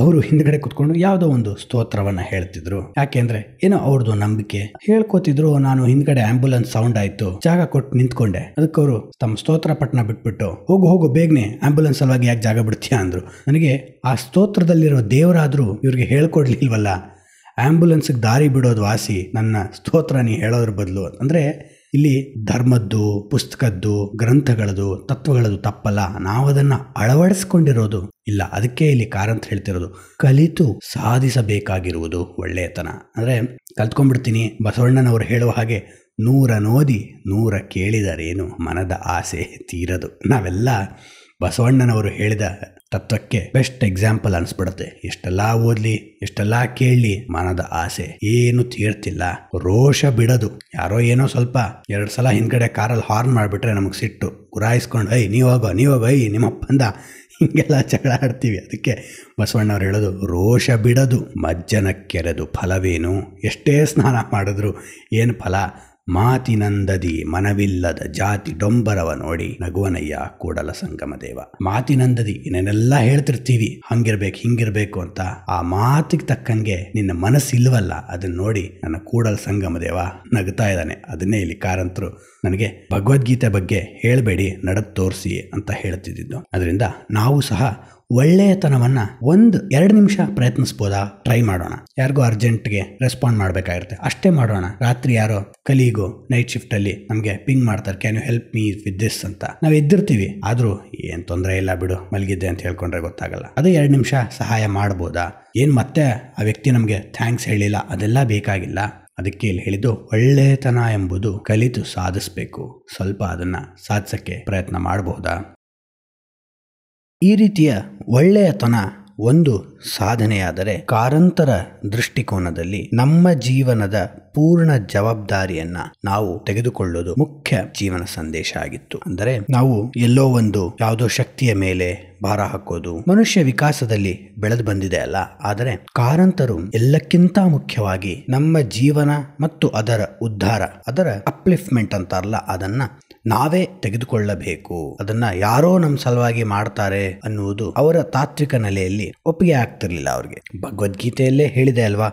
ಅವರು ಹಿಂದ್ಗಡೆ ಕುತ್ಕೊಂಡು ಯಾವುದೋ ಒಂದು ಸ್ತೋತ್ರವನ್ನು ಹೇಳ್ತಿದ್ರು ಯಾಕೆಂದ್ರೆ ಏನೋ ಅವ್ರದ್ದು ನಂಬಿಕೆ ಹೇಳ್ಕೊತಿದ್ರು ನಾನು ಹಿಂದ್ಗಡೆ ಆಂಬ್ಯುಲೆನ್ಸ್ ಸೌಂಡ್ ಆಯ್ತು ಜಾಗ ಕೊಟ್ಟು ನಿಂತ್ಕೊಂಡೆ ಅದಕ್ಕವರು ತಮ್ಮ ಸ್ತೋತ್ರ ಪಟ್ಟಣ ಬಿಟ್ಬಿಟ್ಟು ಹೋಗು ಹೋಗು ಬೇಗನೆ ಆಂಬ್ಯುಲೆನ್ಸ್ ಸಲುವಾಗಿ ಯಾಕೆ ಜಾಗ ಬಿಡ್ತೀಯಾ ಅಂದ್ರು ನನಗೆ ಆ ಸ್ತೋತ್ರದಲ್ಲಿರೋ ದೇವರಾದರೂ ಇವ್ರಿಗೆ ಹೇಳ್ಕೊಡ್ಲಿಲ್ವಲ್ಲ ಆಂಬ್ಯುಲೆನ್ಸ್ಗೆ ದಾರಿ ಬಿಡೋದು ವಾಸಿ ನನ್ನ ಸ್ತೋತ್ರ ನೀ ಹೇಳೋದ್ರ ಬದಲು ಅಂದರೆ ಇಲ್ಲಿ ಧರ್ಮದ್ದು ಪುಸ್ತಕದ್ದು ಗ್ರಂಥಗಳದು ತತ್ವಗಳದು ತಪ್ಪಲ್ಲ ನಾವದನ್ನು ಅಳವಡಿಸ್ಕೊಂಡಿರೋದು ಇಲ್ಲ ಅದಕ್ಕೆ ಇಲ್ಲಿ ಕಾರ ಅಂತ ಹೇಳ್ತಿರೋದು ಕಲಿತು ಸಾಧಿಸಬೇಕಾಗಿರುವುದು ಒಳ್ಳೆಯತನ ಅಂದರೆ ಕಲ್ತ್ಕೊಂಡ್ಬಿಡ್ತೀನಿ ಬಸವಣ್ಣನವರು ಹೇಳುವ ಹಾಗೆ ನೂರ ನೋದಿ ನೂರ ಕೇಳಿದರೇನು ಮನದ ಆಸೆ ತೀರದು ನಾವೆಲ್ಲ ಬಸವಣ್ಣನವರು ಹೇಳಿದ ತತ್ವಕ್ಕೆ ಬೆಸ್ಟ್ ಎಕ್ಸಾಂಪಲ್ ಅನ್ಸ್ಬಿಡುತ್ತೆ ಎಷ್ಟೆಲ್ಲ ಓದ್ಲಿ ಎಷ್ಟೆಲ್ಲ ಕೇಳಲಿ ಮನದ ಆಸೆ ಏನು ತೀರ್ತಿಲ್ಲ ರೋಷ ಬಿಡೋದು ಯಾರೋ ಏನೋ ಸ್ವಲ್ಪ ಎರಡು ಸಲ ಹಿಂದ್ಗಡೆ ಕಾರಲ್ಲಿ ಹಾರ್ನ್ ಮಾಡಿಬಿಟ್ರೆ ನಮಗೆ ಸಿಟ್ಟು ಗುರಾಯಿಸ್ಕೊಂಡು ಐ ನೀವು ಹೋಗೋ ನೀವು ಹೋಗೋ ಐ ನಿಮ್ಮಪ್ಪಂದ ಹಿಂಗೆಲ್ಲ ಜಗಳ ಆಡ್ತೀವಿ ಅದಕ್ಕೆ ಬಸವಣ್ಣವ್ರು ಹೇಳೋದು ರೋಷ ಬಿಡೋದು ಮಜ್ಜನ ಕೆರೆದು ಫಲವೇನು ಎಷ್ಟೇ ಸ್ನಾನ ಮಾಡಿದ್ರು ಏನು ಫಲ ಮಾತಿನಂದದಿ ಮನವಿಲ್ಲದ ಜಾತಿ ಡೊಂಬರವ ನೋಡಿ ನಗುವನಯ್ಯ ಕೂಡಲ ಸಂಗಮ ದೇವ ಮಾತಿನಂದದಿ ಇನ್ನೆಲ್ಲ ಹೇಳ್ತಿರ್ತೀವಿ ಹಂಗಿರ್ಬೇಕು ಹಿಂಗಿರ್ಬೇಕು ಅಂತ ಆ ಮಾತಿಗೆ ತಕ್ಕಂಗೆ ನಿನ್ನ ಮನಸ್ಸಿಲ್ವಲ್ಲ ಅದನ್ನ ನೋಡಿ ನನ್ನ ಕೂಡಲ ಸಂಗಮ ದೇವ ನಗ್ತಾ ಇದ್ದಾನೆ ಅದನ್ನೇ ಇಲ್ಲಿ ಕಾರಂತರು ನನಗೆ ಭಗವದ್ಗೀತೆ ಬಗ್ಗೆ ಹೇಳಬೇಡಿ ನಡದ್ ತೋರಿಸಿ ಅಂತ ಹೇಳ್ತಿದ್ದು ಅದರಿಂದ ನಾವು ಸಹ ಒಳ್ಳೆಯತನವನ್ನು ಒಂದು ಎರಡು ನಿಮಿಷ ಪ್ರಯತ್ನಿಸ್ಬೋದಾ ಟ್ರೈ ಮಾಡೋಣ ಯಾರಿಗೂ ಅರ್ಜೆಂಟ್ಗೆ ರೆಸ್ಪಾಂಡ್ ಮಾಡಬೇಕಾಗಿರುತ್ತೆ ಅಷ್ಟೇ ಮಾಡೋಣ ರಾತ್ರಿ ಯಾರೋ ಕಲೀಗು ನೈಟ್ ಶಿಫ್ಟಲ್ಲಿ ನಮಗೆ ಪಿಂಗ್ ಮಾಡ್ತಾರೆ can you help me with this ಅಂತ ನಾವು ಎದ್ದಿರ್ತೀವಿ ಆದರೂ ಏನು ತೊಂದರೆ ಇಲ್ಲ ಬಿಡು ಮಲಗಿದ್ದೆ ಅಂತ ಹೇಳ್ಕೊಂಡ್ರೆ ಗೊತ್ತಾಗಲ್ಲ ಅದು ಎರಡು ನಿಮಿಷ ಸಹಾಯ ಮಾಡ್ಬೋದಾ ಏನು ಮತ್ತೆ ಆ ವ್ಯಕ್ತಿ ನಮಗೆ ಥ್ಯಾಂಕ್ಸ್ ಹೇಳಿಲ್ಲ ಅದೆಲ್ಲ ಬೇಕಾಗಿಲ್ಲ ಅದಕ್ಕೆ ಇಲ್ಲಿ ಹೇಳಿದ್ದು ಒಳ್ಳೆಯತನ ಎಂಬುದು ಕಲಿತು ಸಾಧಿಸಬೇಕು ಸ್ವಲ್ಪ ಅದನ್ನು ಸಾಧಿಸೋಕ್ಕೆ ಪ್ರಯತ್ನ ಮಾಡಬಹುದಾ ಈ ರೀತಿಯ ಒಳ್ಳೆಯತನ ಒಂದು ಸಾಧನೆಯಾದರೆ ಕಾರಂತರ ದೃಷ್ಟಿಕೋನದಲ್ಲಿ ನಮ್ಮ ಜೀವನದ ಪೂರ್ಣ ಜವಾಬ್ದಾರಿಯನ್ನ ನಾವು ತೆಗೆದುಕೊಳ್ಳೋದು ಮುಖ್ಯ ಜೀವನ ಸಂದೇಶ ಆಗಿತ್ತು ಅಂದರೆ ನಾವು ಎಲ್ಲೋ ಒಂದು ಯಾವುದೋ ಶಕ್ತಿಯ ಮೇಲೆ ಭಾರ ಹಾಕೋದು ಮನುಷ್ಯ ವಿಕಾಸದಲ್ಲಿ ಬೆಳೆದು ಬಂದಿದೆ ಅಲ್ಲ ಆದರೆ ಕಾರಂತರು ಎಲ್ಲಕ್ಕಿಂತ ಮುಖ್ಯವಾಗಿ ನಮ್ಮ ಜೀವನ ಮತ್ತು ಅದರ ಉದ್ಧಾರ ಅದರ ಅಪ್ಲಿಫ್ಟ್ಮೆಂಟ್ ಅಂತಾರಲ್ಲ ಅದನ್ನ ನಾವೇ ತೆಗೆದುಕೊಳ್ಳಬೇಕು ಅದನ್ನ ಯಾರೋ ನಮ್ಮ ಸಲುವಾಗಿ ಮಾಡ್ತಾರೆ ಅನ್ನುವುದು ಅವರ ತಾತ್ವಿಕ ನೆಲೆಯಲ್ಲಿ ಒಪ್ಪಿಗೆ ಆಗ್ತಿರ್ಲಿಲ್ಲ ಅವ್ರಿಗೆ ಭಗವದ್ಗೀತೆಯಲ್ಲೇ ಹೇಳಿದೆ ಅಲ್ವಾ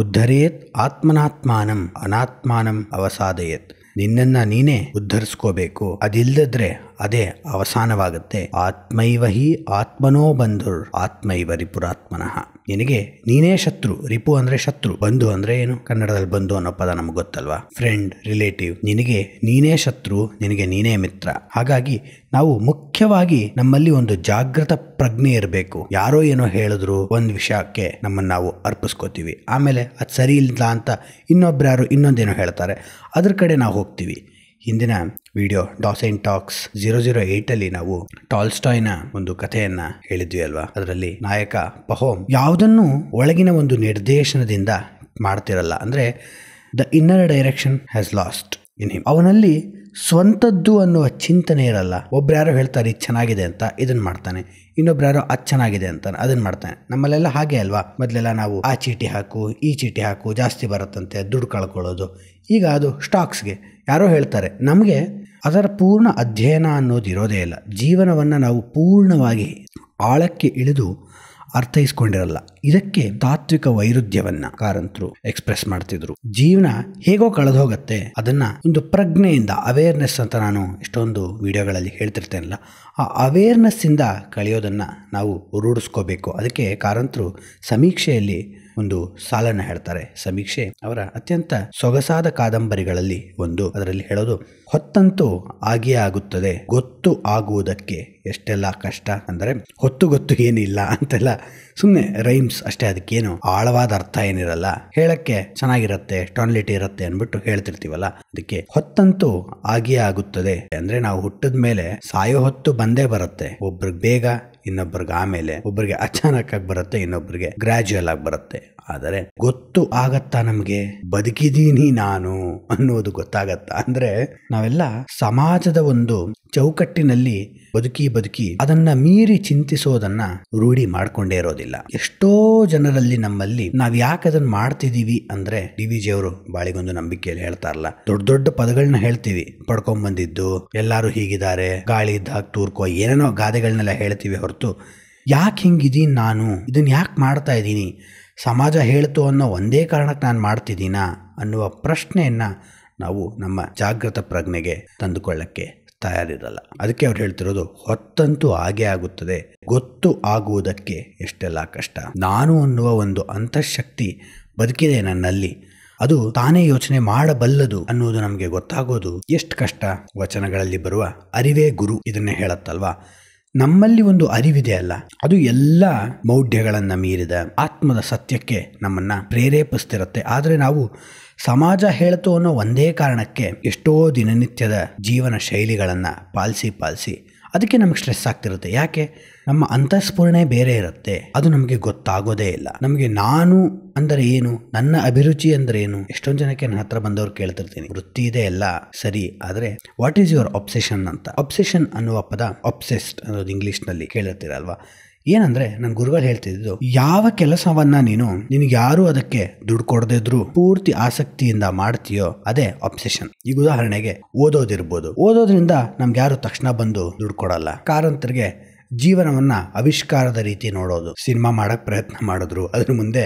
ಉದ್ಧರೇತ್ ಆತ್ಮನಾತ್ಮಾನಂ ಅನಾತ್ಮಾನಂ ಅವಸಾದಯೇತ್ ನಿನ್ನನ್ನ ನೀನೇ ಉದ್ಧರಿಸ್ಕೋಬೇಕು ಅದಿಲ್ಲದ್ರೆ ಅದೇ ಅವಸಾನವಾಗುತ್ತೆ ಆತ್ಮೈವ ಹಿ ಆತ್ಮನೋ ಬಂಧುರ್ ಆತ್ಮೈವರಿ ಪುರಾತ್ಮನಃ ನಿನಗೆ ನೀನೇ ಶತ್ರು ರಿಪು ಅಂದರೆ ಶತ್ರು ಬಂಧು ಅಂದರೆ ಏನು ಕನ್ನಡದಲ್ಲಿ ಬಂಧು ಅನ್ನೋ ಪದ ನಮ್ಗೆ ಗೊತ್ತಲ್ವಾ ಫ್ರೆಂಡ್ ರಿಲೇಟಿವ್ ನಿನಗೆ ನೀನೇ ಶತ್ರು ನಿನಗೆ ನೀನೇ ಮಿತ್ರ ಹಾಗಾಗಿ ನಾವು ಮುಖ್ಯವಾಗಿ ನಮ್ಮಲ್ಲಿ ಒಂದು ಜಾಗೃತ ಪ್ರಜ್ಞೆ ಇರಬೇಕು ಯಾರೋ ಏನೋ ಹೇಳಿದ್ರು ಒಂದು ವಿಷಯಕ್ಕೆ ನಮ್ಮನ್ನು ನಾವು ಅರ್ಪಿಸ್ಕೋತೀವಿ ಆಮೇಲೆ ಅದು ಸರಿ ಇಲ್ಲ ಅಂತ ಇನ್ನೊಬ್ರು ಯಾರು ಇನ್ನೊಂದೇನೋ ಹೇಳ್ತಾರೆ ಅದ್ರ ಕಡೆ ನಾವು ಹೋಗ್ತೀವಿ ಹಿಂದಿನ video Dasein talks zero zero eight ಅಲ್ಲಿ ನಾವು ಟಾಲ್ಸ್ಟಾಯ್ನ ಒಂದು ಕಥೆಯನ್ನ ಹೇಳಿದ್ವಿ ಅಲ್ವಾ ಅದರಲ್ಲಿ ನಾಯಕ ಪಹೋಮ್ ಯಾವುದನ್ನು ಒಳಗಿನ ಒಂದು ನಿರ್ದೇಶನದಿಂದ ಮಾಡ್ತಿರಲ್ಲ ಅಂದರೆ the inner direction has lost in him ಅವನಲ್ಲಿ ಸ್ವಂತದ್ದು ಅನ್ನುವ ಚಿಂತನೆ ಇರಲ್ಲ ಒಬ್ರು ಯಾರೋ ಹೇಳ್ತಾರೆ ಚೆನ್ನಾಗಿದೆ ಅಂತ ಇದನ್ನು ಮಾಡ್ತಾನೆ ಇನ್ನೊಬ್ರು ಯಾರೋ ಅದು ಚೆನ್ನಾಗಿದೆ ಅಂತ ಅದನ್ನು ಮಾಡ್ತಾನೆ ನಮ್ಮಲ್ಲೆಲ್ಲ ಹಾಗೆ ಅಲ್ವಾ ಮೊದಲೆಲ್ಲ ನಾವು ಆ ಚೀಟಿ ಹಾಕು ಈ ಚೀಟಿ ಹಾಕು ಜಾಸ್ತಿ ಬರುತ್ತಂತೆ ದುಡ್ಡು ಕಳ್ಕೊಳ್ಳೋದು ಈಗ ಅದು ಸ್ಟಾಕ್ಸ್ಗೆ ಯಾರೋ ಹೇಳ್ತಾರೆ ನಮಗೆ ಅದರ ಪೂರ್ಣ ಅಧ್ಯಯನ ಅನ್ನೋದು ಇರೋದೇ ಇಲ್ಲ ಜೀವನವನ್ನು ನಾವು ಪೂರ್ಣವಾಗಿ ಆಳಕ್ಕೆ ಇಳಿದು ಅರ್ಥೈಸ್ಕೊಂಡಿರಲ್ಲ ಇದಕ್ಕೆ ತಾತ್ವಿಕ ವೈರುಧ್ಯವನ್ನ ಕಾರಂತರು ಎಕ್ಸ್ಪ್ರೆಸ್ ಮಾಡ್ತಿದ್ರು ಜೀವನ ಹೇಗೋ ಕಳೆದು ಹೋಗುತ್ತೆ ಅದನ್ನ ಒಂದು ಪ್ರಜ್ಞೆಯಿಂದ ಅವೇರ್ನೆಸ್ ಅಂತ ನಾನು ಇಷ್ಟೊಂದು ವಿಡಿಯೋಗಳಲ್ಲಿ ಹೇಳ್ತಿರ್ತೇನಲ್ಲ ಆ ಅವೇರ್ನೆಸ್ಸಿಂದ ಕಳೆಯೋದನ್ನು ನಾವು ರೂಢಿಸ್ಕೋಬೇಕು ಅದಕ್ಕೆ ಕಾರಂತರು ಸಮೀಕ್ಷೆಯಲ್ಲಿ ಒಂದು ಸಾಲನ್ನ ಹೇಳ್ತಾರೆ ಸಮೀಕ್ಷೆ ಅವರ ಅತ್ಯಂತ ಸೊಗಸಾದ ಕಾದಂಬರಿಗಳಲ್ಲಿ ಒಂದು ಅದರಲ್ಲಿ ಹೇಳೋದು ಹೊತ್ತಂತೂ ಆಗಿಯೇ ಆಗುತ್ತದೆ ಗೊತ್ತು ಆಗುವುದಕ್ಕೆ ಎಷ್ಟೆಲ್ಲ ಕಷ್ಟ ಅಂದರೆ ಹೊತ್ತು ಗೊತ್ತು ಏನಿಲ್ಲ ಅಂತೆಲ್ಲ ಸುಮ್ಮನೆ ರೈಮ್ಸ್ ಅಷ್ಟೇ ಅದಕ್ಕೇನು ಆಳವಾದ ಅರ್ಥ ಏನಿರಲ್ಲ ಹೇಳಕ್ಕೆ ಚೆನ್ನಾಗಿರುತ್ತೆ ಟಾನ್ಲಿಟಿ ಇರುತ್ತೆ ಅಂದ್ಬಿಟ್ಟು ಹೇಳ್ತಿರ್ತೀವಲ್ಲ ಅದಕ್ಕೆ ಹೊತ್ತಂತೂ ಆಗಿಯೇ ಆಗುತ್ತದೆ ಅಂದ್ರೆ ನಾವು ಹುಟ್ಟಿದ ಮೇಲೆ ಸಾಯೋ ಹೊತ್ತು ಬಂದೇ ಬರುತ್ತೆ ಒಬ್ರಿಗೆ ಬೇಗ ಇನ್ನೊಬ್ಬರಿಗೆ ಆಮೇಲೆ ಒಬ್ಬರಿಗೆ ಅಚಾನಕ್ ಆಗಿ ಬರುತ್ತೆ ಇನ್ನೊಬ್ಬರಿಗೆ ಗ್ರಾಜುಯಲ್ ಆಗಿ ಬರುತ್ತೆ ಆದರೆ ಗೊತ್ತು ಆಗತ್ತಾ ನಮಗೆ ಬದುಕಿದೀನಿ ನಾನು ಅನ್ನೋದು ಗೊತ್ತಾಗತ್ತಾ ಅಂದ್ರೆ ನಾವೆಲ್ಲ ಸಮಾಜದ ಒಂದು ಚೌಕಟ್ಟಿನಲ್ಲಿ ಬದುಕಿ ಬದುಕಿ ಅದನ್ನ ಮೀರಿ ಚಿಂತಿಸೋದನ್ನ ರೂಢಿ ಮಾಡ್ಕೊಂಡೇ ಇರೋದಿಲ್ಲ ಎಷ್ಟೋ ಜನರಲ್ಲಿ ನಮ್ಮಲ್ಲಿ ನಾವ್ ಯಾಕೆ ಅದನ್ನ ಮಾಡ್ತಿದೀವಿ ಅಂದ್ರೆ ಡಿ ವಿ ಜಿಯವರು ಬಾಳಿಗೊಂದು ನಂಬಿಕೆಯಲ್ಲಿ ಹೇಳ್ತಾರಲ್ಲ ದೊಡ್ಡ ದೊಡ್ಡ ಪದಗಳನ್ನ ಹೇಳ್ತೀವಿ ಪಡ್ಕೊಂಡ್ ಬಂದಿದ್ದು ಎಲ್ಲಾರು ಹೀಗಿದ್ದಾರೆ ಗಾಳಿ ಇದ್ದಾಗ ತೂರ್ಕೋ ಏನೇನೋ ಗಾದೆಗಳನ್ನೆಲ್ಲ ಹೇಳ್ತೀವಿ ಹೊರತು ಯಾಕೆ ಹಿಂಗಿದೀನಿ ನಾನು ಇದನ್ನ ಯಾಕೆ ಮಾಡ್ತಾ ಇದ್ದೀನಿ ಸಮಾಜ ಹೇಳ್ತು ಅನ್ನೋ ಒಂದೇ ಕಾರಣಕ್ಕೆ ನಾನು ಮಾಡ್ತಿದ್ದೀನಾ ಅನ್ನುವ ಪ್ರಶ್ನೆಯನ್ನು ನಾವು ನಮ್ಮ ಜಾಗೃತ ಪ್ರಜ್ಞೆಗೆ ತಂದುಕೊಳ್ಳಕ್ಕೆ ತಯಾರಿರಲ್ಲ ಅದಕ್ಕೆ ಅವ್ರು ಹೇಳ್ತಿರೋದು ಹೊತ್ತಂತೂ ಹಾಗೆ ಆಗುತ್ತದೆ ಗೊತ್ತು ಆಗುವುದಕ್ಕೆ ಎಷ್ಟೆಲ್ಲ ಕಷ್ಟ ನಾನು ಅನ್ನುವ ಒಂದು ಅಂತಃಶಕ್ತಿ ಬದುಕಿದೆ ನನ್ನಲ್ಲಿ ಅದು ತಾನೇ ಯೋಚನೆ ಮಾಡಬಲ್ಲದು ಅನ್ನುವುದು ನಮಗೆ ಗೊತ್ತಾಗೋದು ಎಷ್ಟು ಕಷ್ಟ ವಚನಗಳಲ್ಲಿ ಬರುವ ಅರಿವೇ ಗುರು ಇದನ್ನೇ ಹೇಳತ್ತಲ್ವಾ ನಮ್ಮಲ್ಲಿ ಒಂದು ಅರಿವಿದೆ ಅಲ್ಲ ಅದು ಎಲ್ಲ ಮೌಢ್ಯಗಳನ್ನು ಮೀರಿದ ಆತ್ಮದ ಸತ್ಯಕ್ಕೆ ನಮ್ಮನ್ನು ಪ್ರೇರೇಪಿಸ್ತಿರುತ್ತೆ ಆದರೆ ನಾವು ಸಮಾಜ ಹೇಳ್ತು ಅನ್ನೋ ಒಂದೇ ಕಾರಣಕ್ಕೆ ಎಷ್ಟೋ ದಿನನಿತ್ಯದ ಜೀವನ ಶೈಲಿಗಳನ್ನು ಪಾಲಿಸಿ ಪಾಲಿಸಿ ಅದಕ್ಕೆ ನಮಗೆ ಸ್ಟ್ರೆಸ್ ಆಗ್ತಿರುತ್ತೆ ಯಾಕೆ ನಮ್ಮ ಅಂತಸ್ಫುರಣೆ ಬೇರೆ ಇರುತ್ತೆ ಅದು ನಮಗೆ ಗೊತ್ತಾಗೋದೇ ಇಲ್ಲ ನಮಗೆ ನಾನು ಅಂದರೆ ಏನು ನನ್ನ ಅಭಿರುಚಿ ಅಂದರೆ ಏನು ಎಷ್ಟೊಂದು ಜನಕ್ಕೆ ನನ್ನ ಹತ್ರ ಬಂದವರು ಕೇಳ್ತಿರ್ತೀನಿ ವೃತ್ತಿ ಇದೆ ಎಲ್ಲ ಸರಿ ಆದರೆ ವಾಟ್ ಈಸ್ ಯುವರ್ ಅಬ್ಸೆಷನ್ ಅಂತ ಅಬ್ಸೆಷನ್ ಅನ್ನುವ ಪದ ಅಬ್ಸೆಸ್ಡ್ ಅನ್ನೋದು ಇಂಗ್ಲೀಷ್ನಲ್ಲಿ ಕೇಳಿರ್ತೀರಲ್ವಾ ಏನಂದ್ರೆ ನನ್ನ ಗುರುಗಳು ಹೇಳ್ತಿದ್ದು ಯಾವ ಕೆಲಸವನ್ನ ನೀನು ನಿನಗೆ ಯಾರು ಅದಕ್ಕೆ ದುಡ್ಡು ಕೊಡದಿದ್ರು ಪೂರ್ತಿ ಆಸಕ್ತಿಯಿಂದ ಮಾಡ್ತೀಯೋ ಅದೇ ಅಬ್ಸೆಷನ್ ಈಗ ಉದಾಹರಣೆಗೆ ಓದೋದಿರ್ಬೋದು ಓದೋದ್ರಿಂದ ನಮ್ಗೆ ಯಾರು ತಕ್ಷಣ ಬಂದು ದುಡ್ಡು ಕೊಡಲ್ಲ ಕಾರಂತರಿಗೆ ಜೀವನವನ್ನ ಅವಿಷ್ಕಾರದ ರೀತಿ ನೋಡೋದು ಸಿನಿಮಾ ಮಾಡಕ್ ಪ್ರಯತ್ನ ಮಾಡಿದ್ರು ಅದ್ರ ಮುಂದೆ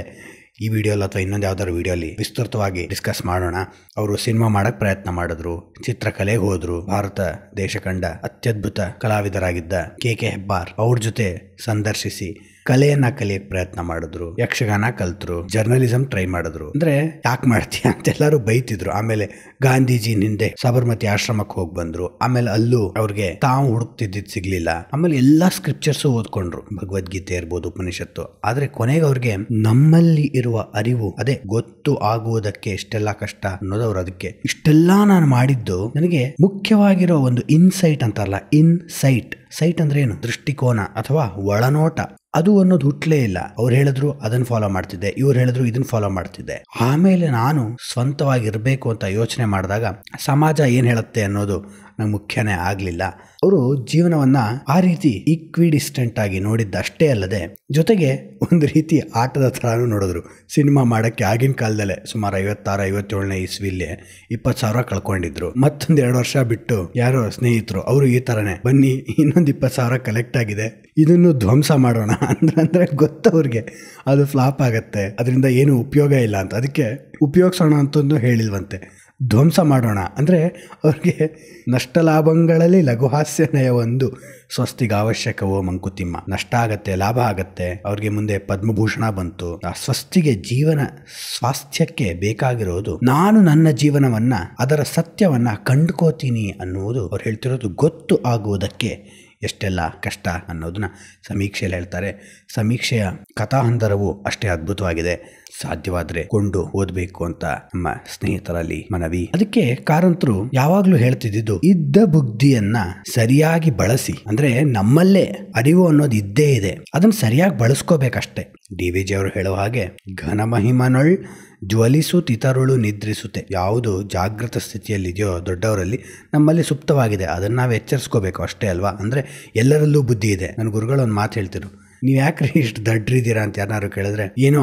ಈ ವಿಡಿಯೋಲಿ ಅಥವಾ ಇನ್ನೊಂದು ಯಾವ್ದಾದ್ರು ವಿಡಿಯೋಲಿ ವಿಸ್ತೃತವಾಗಿ ಡಿಸ್ಕಸ್ ಮಾಡೋಣ ಅವರು ಸಿನಿಮಾ ಮಾಡಕ್ ಪ್ರಯತ್ನ ಮಾಡಿದ್ರು ಚಿತ್ರಕಲೆಗೆ ಹೋದ್ರು ಭಾರತ ದೇಶ ಕಂಡ ಅತ್ಯದ್ಭುತ ಕಲಾವಿದರಾಗಿದ್ದ ಕೆ ಕೆ ಹೆಬ್ಬಾರ್ ಅವ್ರ ಜೊತೆ ಸಂದರ್ಶಿಸಿ ಕಲೆಯನ್ನ ಕಲಿಯಕ್ಕೆ ಪ್ರಯತ್ನ ಮಾಡಿದ್ರು ಯಕ್ಷಗಾನ ಕಲ್ತರು ಜರ್ನಲಿಸಂ ಟ್ರೈ ಮಾಡಿದ್ರು ಅಂದ್ರೆ ಯಾಕೆ ಮಾಡ್ತೀಯ ಅಂತ ಎಲ್ಲರೂ ಬೈತಿದ್ರು ಆಮೇಲೆ ಗಾಂಧೀಜಿ ನಿಂದೆ ಸಬರ್ಮತಿ ಆಶ್ರಮಕ್ಕೆ ಹೋಗಿ ಬಂದ್ರು ಆಮೇಲೆ ಅಲ್ಲೂ ಅವ್ರಿಗೆ ತಾವು ಹುಡುಕ್ತಿದ್ದಿದ್ದು ಸಿಗ್ಲಿಲ್ಲ ಆಮೇಲೆ ಎಲ್ಲಾ ಸ್ಕ್ರಿಪ್ಚರ್ಸ್ ಓದ್ಕೊಂಡ್ರು ಭಗವದ್ಗೀತೆ ಇರ್ಬೋದು ಉಪನಿಷತ್ತು ಆದ್ರೆ ಕೊನೆಗೆ ಅವ್ರಿಗೆ ನಮ್ಮಲ್ಲಿ ಇರುವ ಅರಿವು ಅದೇ ಗೊತ್ತು ಆಗುವುದಕ್ಕೆ ಇಷ್ಟೆಲ್ಲ ಕಷ್ಟ ಅನ್ನೋದವ್ರು ಅದಕ್ಕೆ ಇಷ್ಟೆಲ್ಲಾ ನಾನು ಮಾಡಿದ್ದು ನನಗೆ ಮುಖ್ಯವಾಗಿರೋ ಒಂದು ಇನ್ಸೈಟ್ ಅಂತಲ್ಲ ಇನ್ಸೈಟ್ ಸೈಟ್ ಅಂದ್ರೆ ಏನು ದೃಷ್ಟಿಕೋನ ಅಥವಾ ಒಳನೋಟ ಅದು ಅನ್ನೋದು ಹುಟ್ಲೇ ಇಲ್ಲ ಅವ್ರು ಹೇಳಿದ್ರು ಅದನ್ನ ಫಾಲೋ ಮಾಡ್ತಿದ್ದೆ ಇವ್ರು ಹೇಳಿದ್ರು ಇದನ್ನ ಫಾಲೋ ಮಾಡ್ತಿದ್ದೆ ಆಮೇಲೆ ನಾನು ಸ್ವಂತವಾಗಿರಬೇಕು ಅಂತ ಯೋಚನೆ ಮಾಡಿದಾಗ ಸಮಾಜ ಏನು ಹೇಳುತ್ತೆ ಅನ್ನೋದು ನಮ್ಗೆ ಮುಖ್ಯನೇ ಆಗಲಿಲ್ಲ ಅವರು ಜೀವನವನ್ನು ಆ ರೀತಿ ಈಕ್ವಿಡಿಸ್ಟೆಂಟ್ ಆಗಿ ನೋಡಿದ್ದಷ್ಟೇ ಅಲ್ಲದೆ ಜೊತೆಗೆ ಒಂದು ರೀತಿ ಆಟದ ಥರನೂ ನೋಡಿದ್ರು ಸಿನಿಮಾ ಮಾಡೋಕ್ಕೆ ಆಗಿನ ಕಾಲದಲ್ಲೇ ಸುಮಾರು ಐವತ್ತಾರು ಐವತ್ತೇಳನೇ ಇಸ್ವಿಲಿ ಇಪ್ಪತ್ತು ಸಾವಿರ ಕಳ್ಕೊಂಡಿದ್ರು ಮತ್ತೊಂದು ಎರಡು ವರ್ಷ ಬಿಟ್ಟು ಯಾರೋ ಸ್ನೇಹಿತರು ಅವರು ಈ ಥರನೇ ಬನ್ನಿ ಇನ್ನೊಂದು ಇಪ್ಪತ್ತು ಸಾವಿರ ಕಲೆಕ್ಟ್ ಆಗಿದೆ ಇದನ್ನು ಧ್ವಂಸ ಮಾಡೋಣ ಅಂದ್ರೆ ಅಂದರೆ ಗೊತ್ತವ್ರಿಗೆ ಅದು ಫ್ಲಾಪ್ ಆಗುತ್ತೆ ಅದರಿಂದ ಏನು ಉಪಯೋಗ ಇಲ್ಲ ಅಂತ ಅದಕ್ಕೆ ಉಪಯೋಗಿಸೋಣ ಅಂತಂದು ಹೇಳಿಲ್ವಂತೆ ಧ್ವಂಸ ಮಾಡೋಣ ಅಂದರೆ ಅವ್ರಿಗೆ ನಷ್ಟ ಲಾಭಗಳಲ್ಲಿ ನಯ ಒಂದು ಸ್ವಸ್ತಿಗೆ ಅವಶ್ಯಕವೋ ಮಂಕುತಿಮ್ಮ ನಷ್ಟ ಆಗತ್ತೆ ಲಾಭ ಆಗತ್ತೆ ಅವ್ರಿಗೆ ಮುಂದೆ ಪದ್ಮಭೂಷಣ ಬಂತು ಆ ಸ್ವಸ್ತಿಗೆ ಜೀವನ ಸ್ವಾಸ್ಥ್ಯಕ್ಕೆ ಬೇಕಾಗಿರೋದು ನಾನು ನನ್ನ ಜೀವನವನ್ನ ಅದರ ಸತ್ಯವನ್ನ ಕಂಡುಕೋತೀನಿ ಅನ್ನುವುದು ಅವ್ರು ಹೇಳ್ತಿರೋದು ಗೊತ್ತು ಆಗುವುದಕ್ಕೆ ಎಷ್ಟೆಲ್ಲ ಕಷ್ಟ ಅನ್ನೋದನ್ನ ಸಮೀಕ್ಷೆಯಲ್ಲಿ ಹೇಳ್ತಾರೆ ಸಮೀಕ್ಷೆಯ ಕಥಾಹಂದರವು ಅಷ್ಟೇ ಅದ್ಭುತವಾಗಿದೆ ಸಾಧ್ಯವಾದರೆ ಕೊಂಡು ಓದಬೇಕು ಅಂತ ನಮ್ಮ ಸ್ನೇಹಿತರಲ್ಲಿ ಮನವಿ ಅದಕ್ಕೆ ಕಾರಂತರು ಯಾವಾಗಲೂ ಹೇಳ್ತಿದ್ದಿದ್ದು ಇದ್ದ ಬುದ್ಧಿಯನ್ನ ಸರಿಯಾಗಿ ಬಳಸಿ ಅಂದ್ರೆ ನಮ್ಮಲ್ಲೇ ಅರಿವು ಅನ್ನೋದು ಇದ್ದೇ ಇದೆ ಅದನ್ನ ಸರಿಯಾಗಿ ಬಳಸ್ಕೋಬೇಕಷ್ಟೇ ಡಿ ವಿ ಜಿ ಅವರು ಹೇಳುವ ಹಾಗೆ ಘನ ಮಹಿಮನೊಳ್ ಜ್ವಲಿಸು ತಿತರುಳು ನಿದ್ರಿಸುತ್ತೆ ಯಾವುದು ಜಾಗೃತ ಸ್ಥಿತಿಯಲ್ಲಿದೆಯೋ ದೊಡ್ಡವರಲ್ಲಿ ನಮ್ಮಲ್ಲಿ ಸುಪ್ತವಾಗಿದೆ ಅದನ್ನು ನಾವು ಎಚ್ಚರಿಸ್ಕೋಬೇಕು ಅಷ್ಟೇ ಅಲ್ವಾ ಅಂದರೆ ಎಲ್ಲರಲ್ಲೂ ಬುದ್ಧಿ ಇದೆ ನನ್ನ ಗುರುಗಳು ಒಂದು ಮಾತು ಹೇಳ್ತಿದ್ರು ನೀವು ಯಾಕ್ರಿ ಇಷ್ಟು ದಡ್ರಿದ್ದೀರಾ ಅಂತ ಯಾರು ಕೇಳಿದ್ರೆ ಏನೋ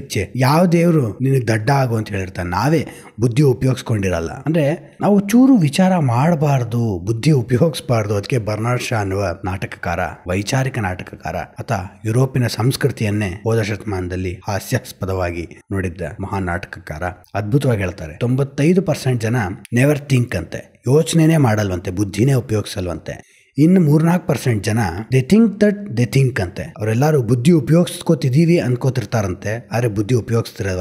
ಇಚ್ಛೆ ಯಾವ ದೇವರು ನಿನಗೆ ದಡ್ಡ ಆಗು ಅಂತ ಹೇಳಿರ್ತಾನೆ ನಾವೇ ಬುದ್ಧಿ ಉಪಯೋಗಿಸ್ಕೊಂಡಿರಲ್ಲ ಅಂದ್ರೆ ನಾವು ಚೂರು ವಿಚಾರ ಮಾಡಬಾರ್ದು ಬುದ್ಧಿ ಉಪಯೋಗಿಸಬಾರ್ದು ಅದಕ್ಕೆ ಬರ್ನಾಡ್ ಶಾ ಅನ್ನುವ ನಾಟಕಕಾರ ವೈಚಾರಿಕ ನಾಟಕಕಾರ ಆತ ಯುರೋಪಿನ ಸಂಸ್ಕೃತಿಯನ್ನೇ ಹೋದ ಶತಮಾನದಲ್ಲಿ ಹಾಸ್ಯಾಸ್ಪದವಾಗಿ ನೋಡಿದ್ದ ಮಹಾನ್ ನಾಟಕಕಾರ ಅದ್ಭುತವಾಗಿ ಹೇಳ್ತಾರೆ ತೊಂಬತ್ತೈದು ಪರ್ಸೆಂಟ್ ಜನ ನೆವರ್ ಥಿಂಕ್ ಅಂತೆ ಯೋಚನೆನೇ ಮಾಡಲ್ವಂತೆ ಬುದ್ಧಿನೇ ಉಪಯೋಗಿಸಲ್ವಂತೆ ಇನ್ನು ಮೂರ್ನಾಲ್ಕು ಪರ್ಸೆಂಟ್ ಜನ they think that they think ಅಂತೆ ಅವರೆಲ್ಲರೂ ಬುದ್ಧಿ ಉಪಯೋಗಿಸ್ಕೋತಿದೀವಿ ಅನ್ಕೋತಿರ್ತಾರಂತೆ ಆದರೆ ಬುದ್ಧಿ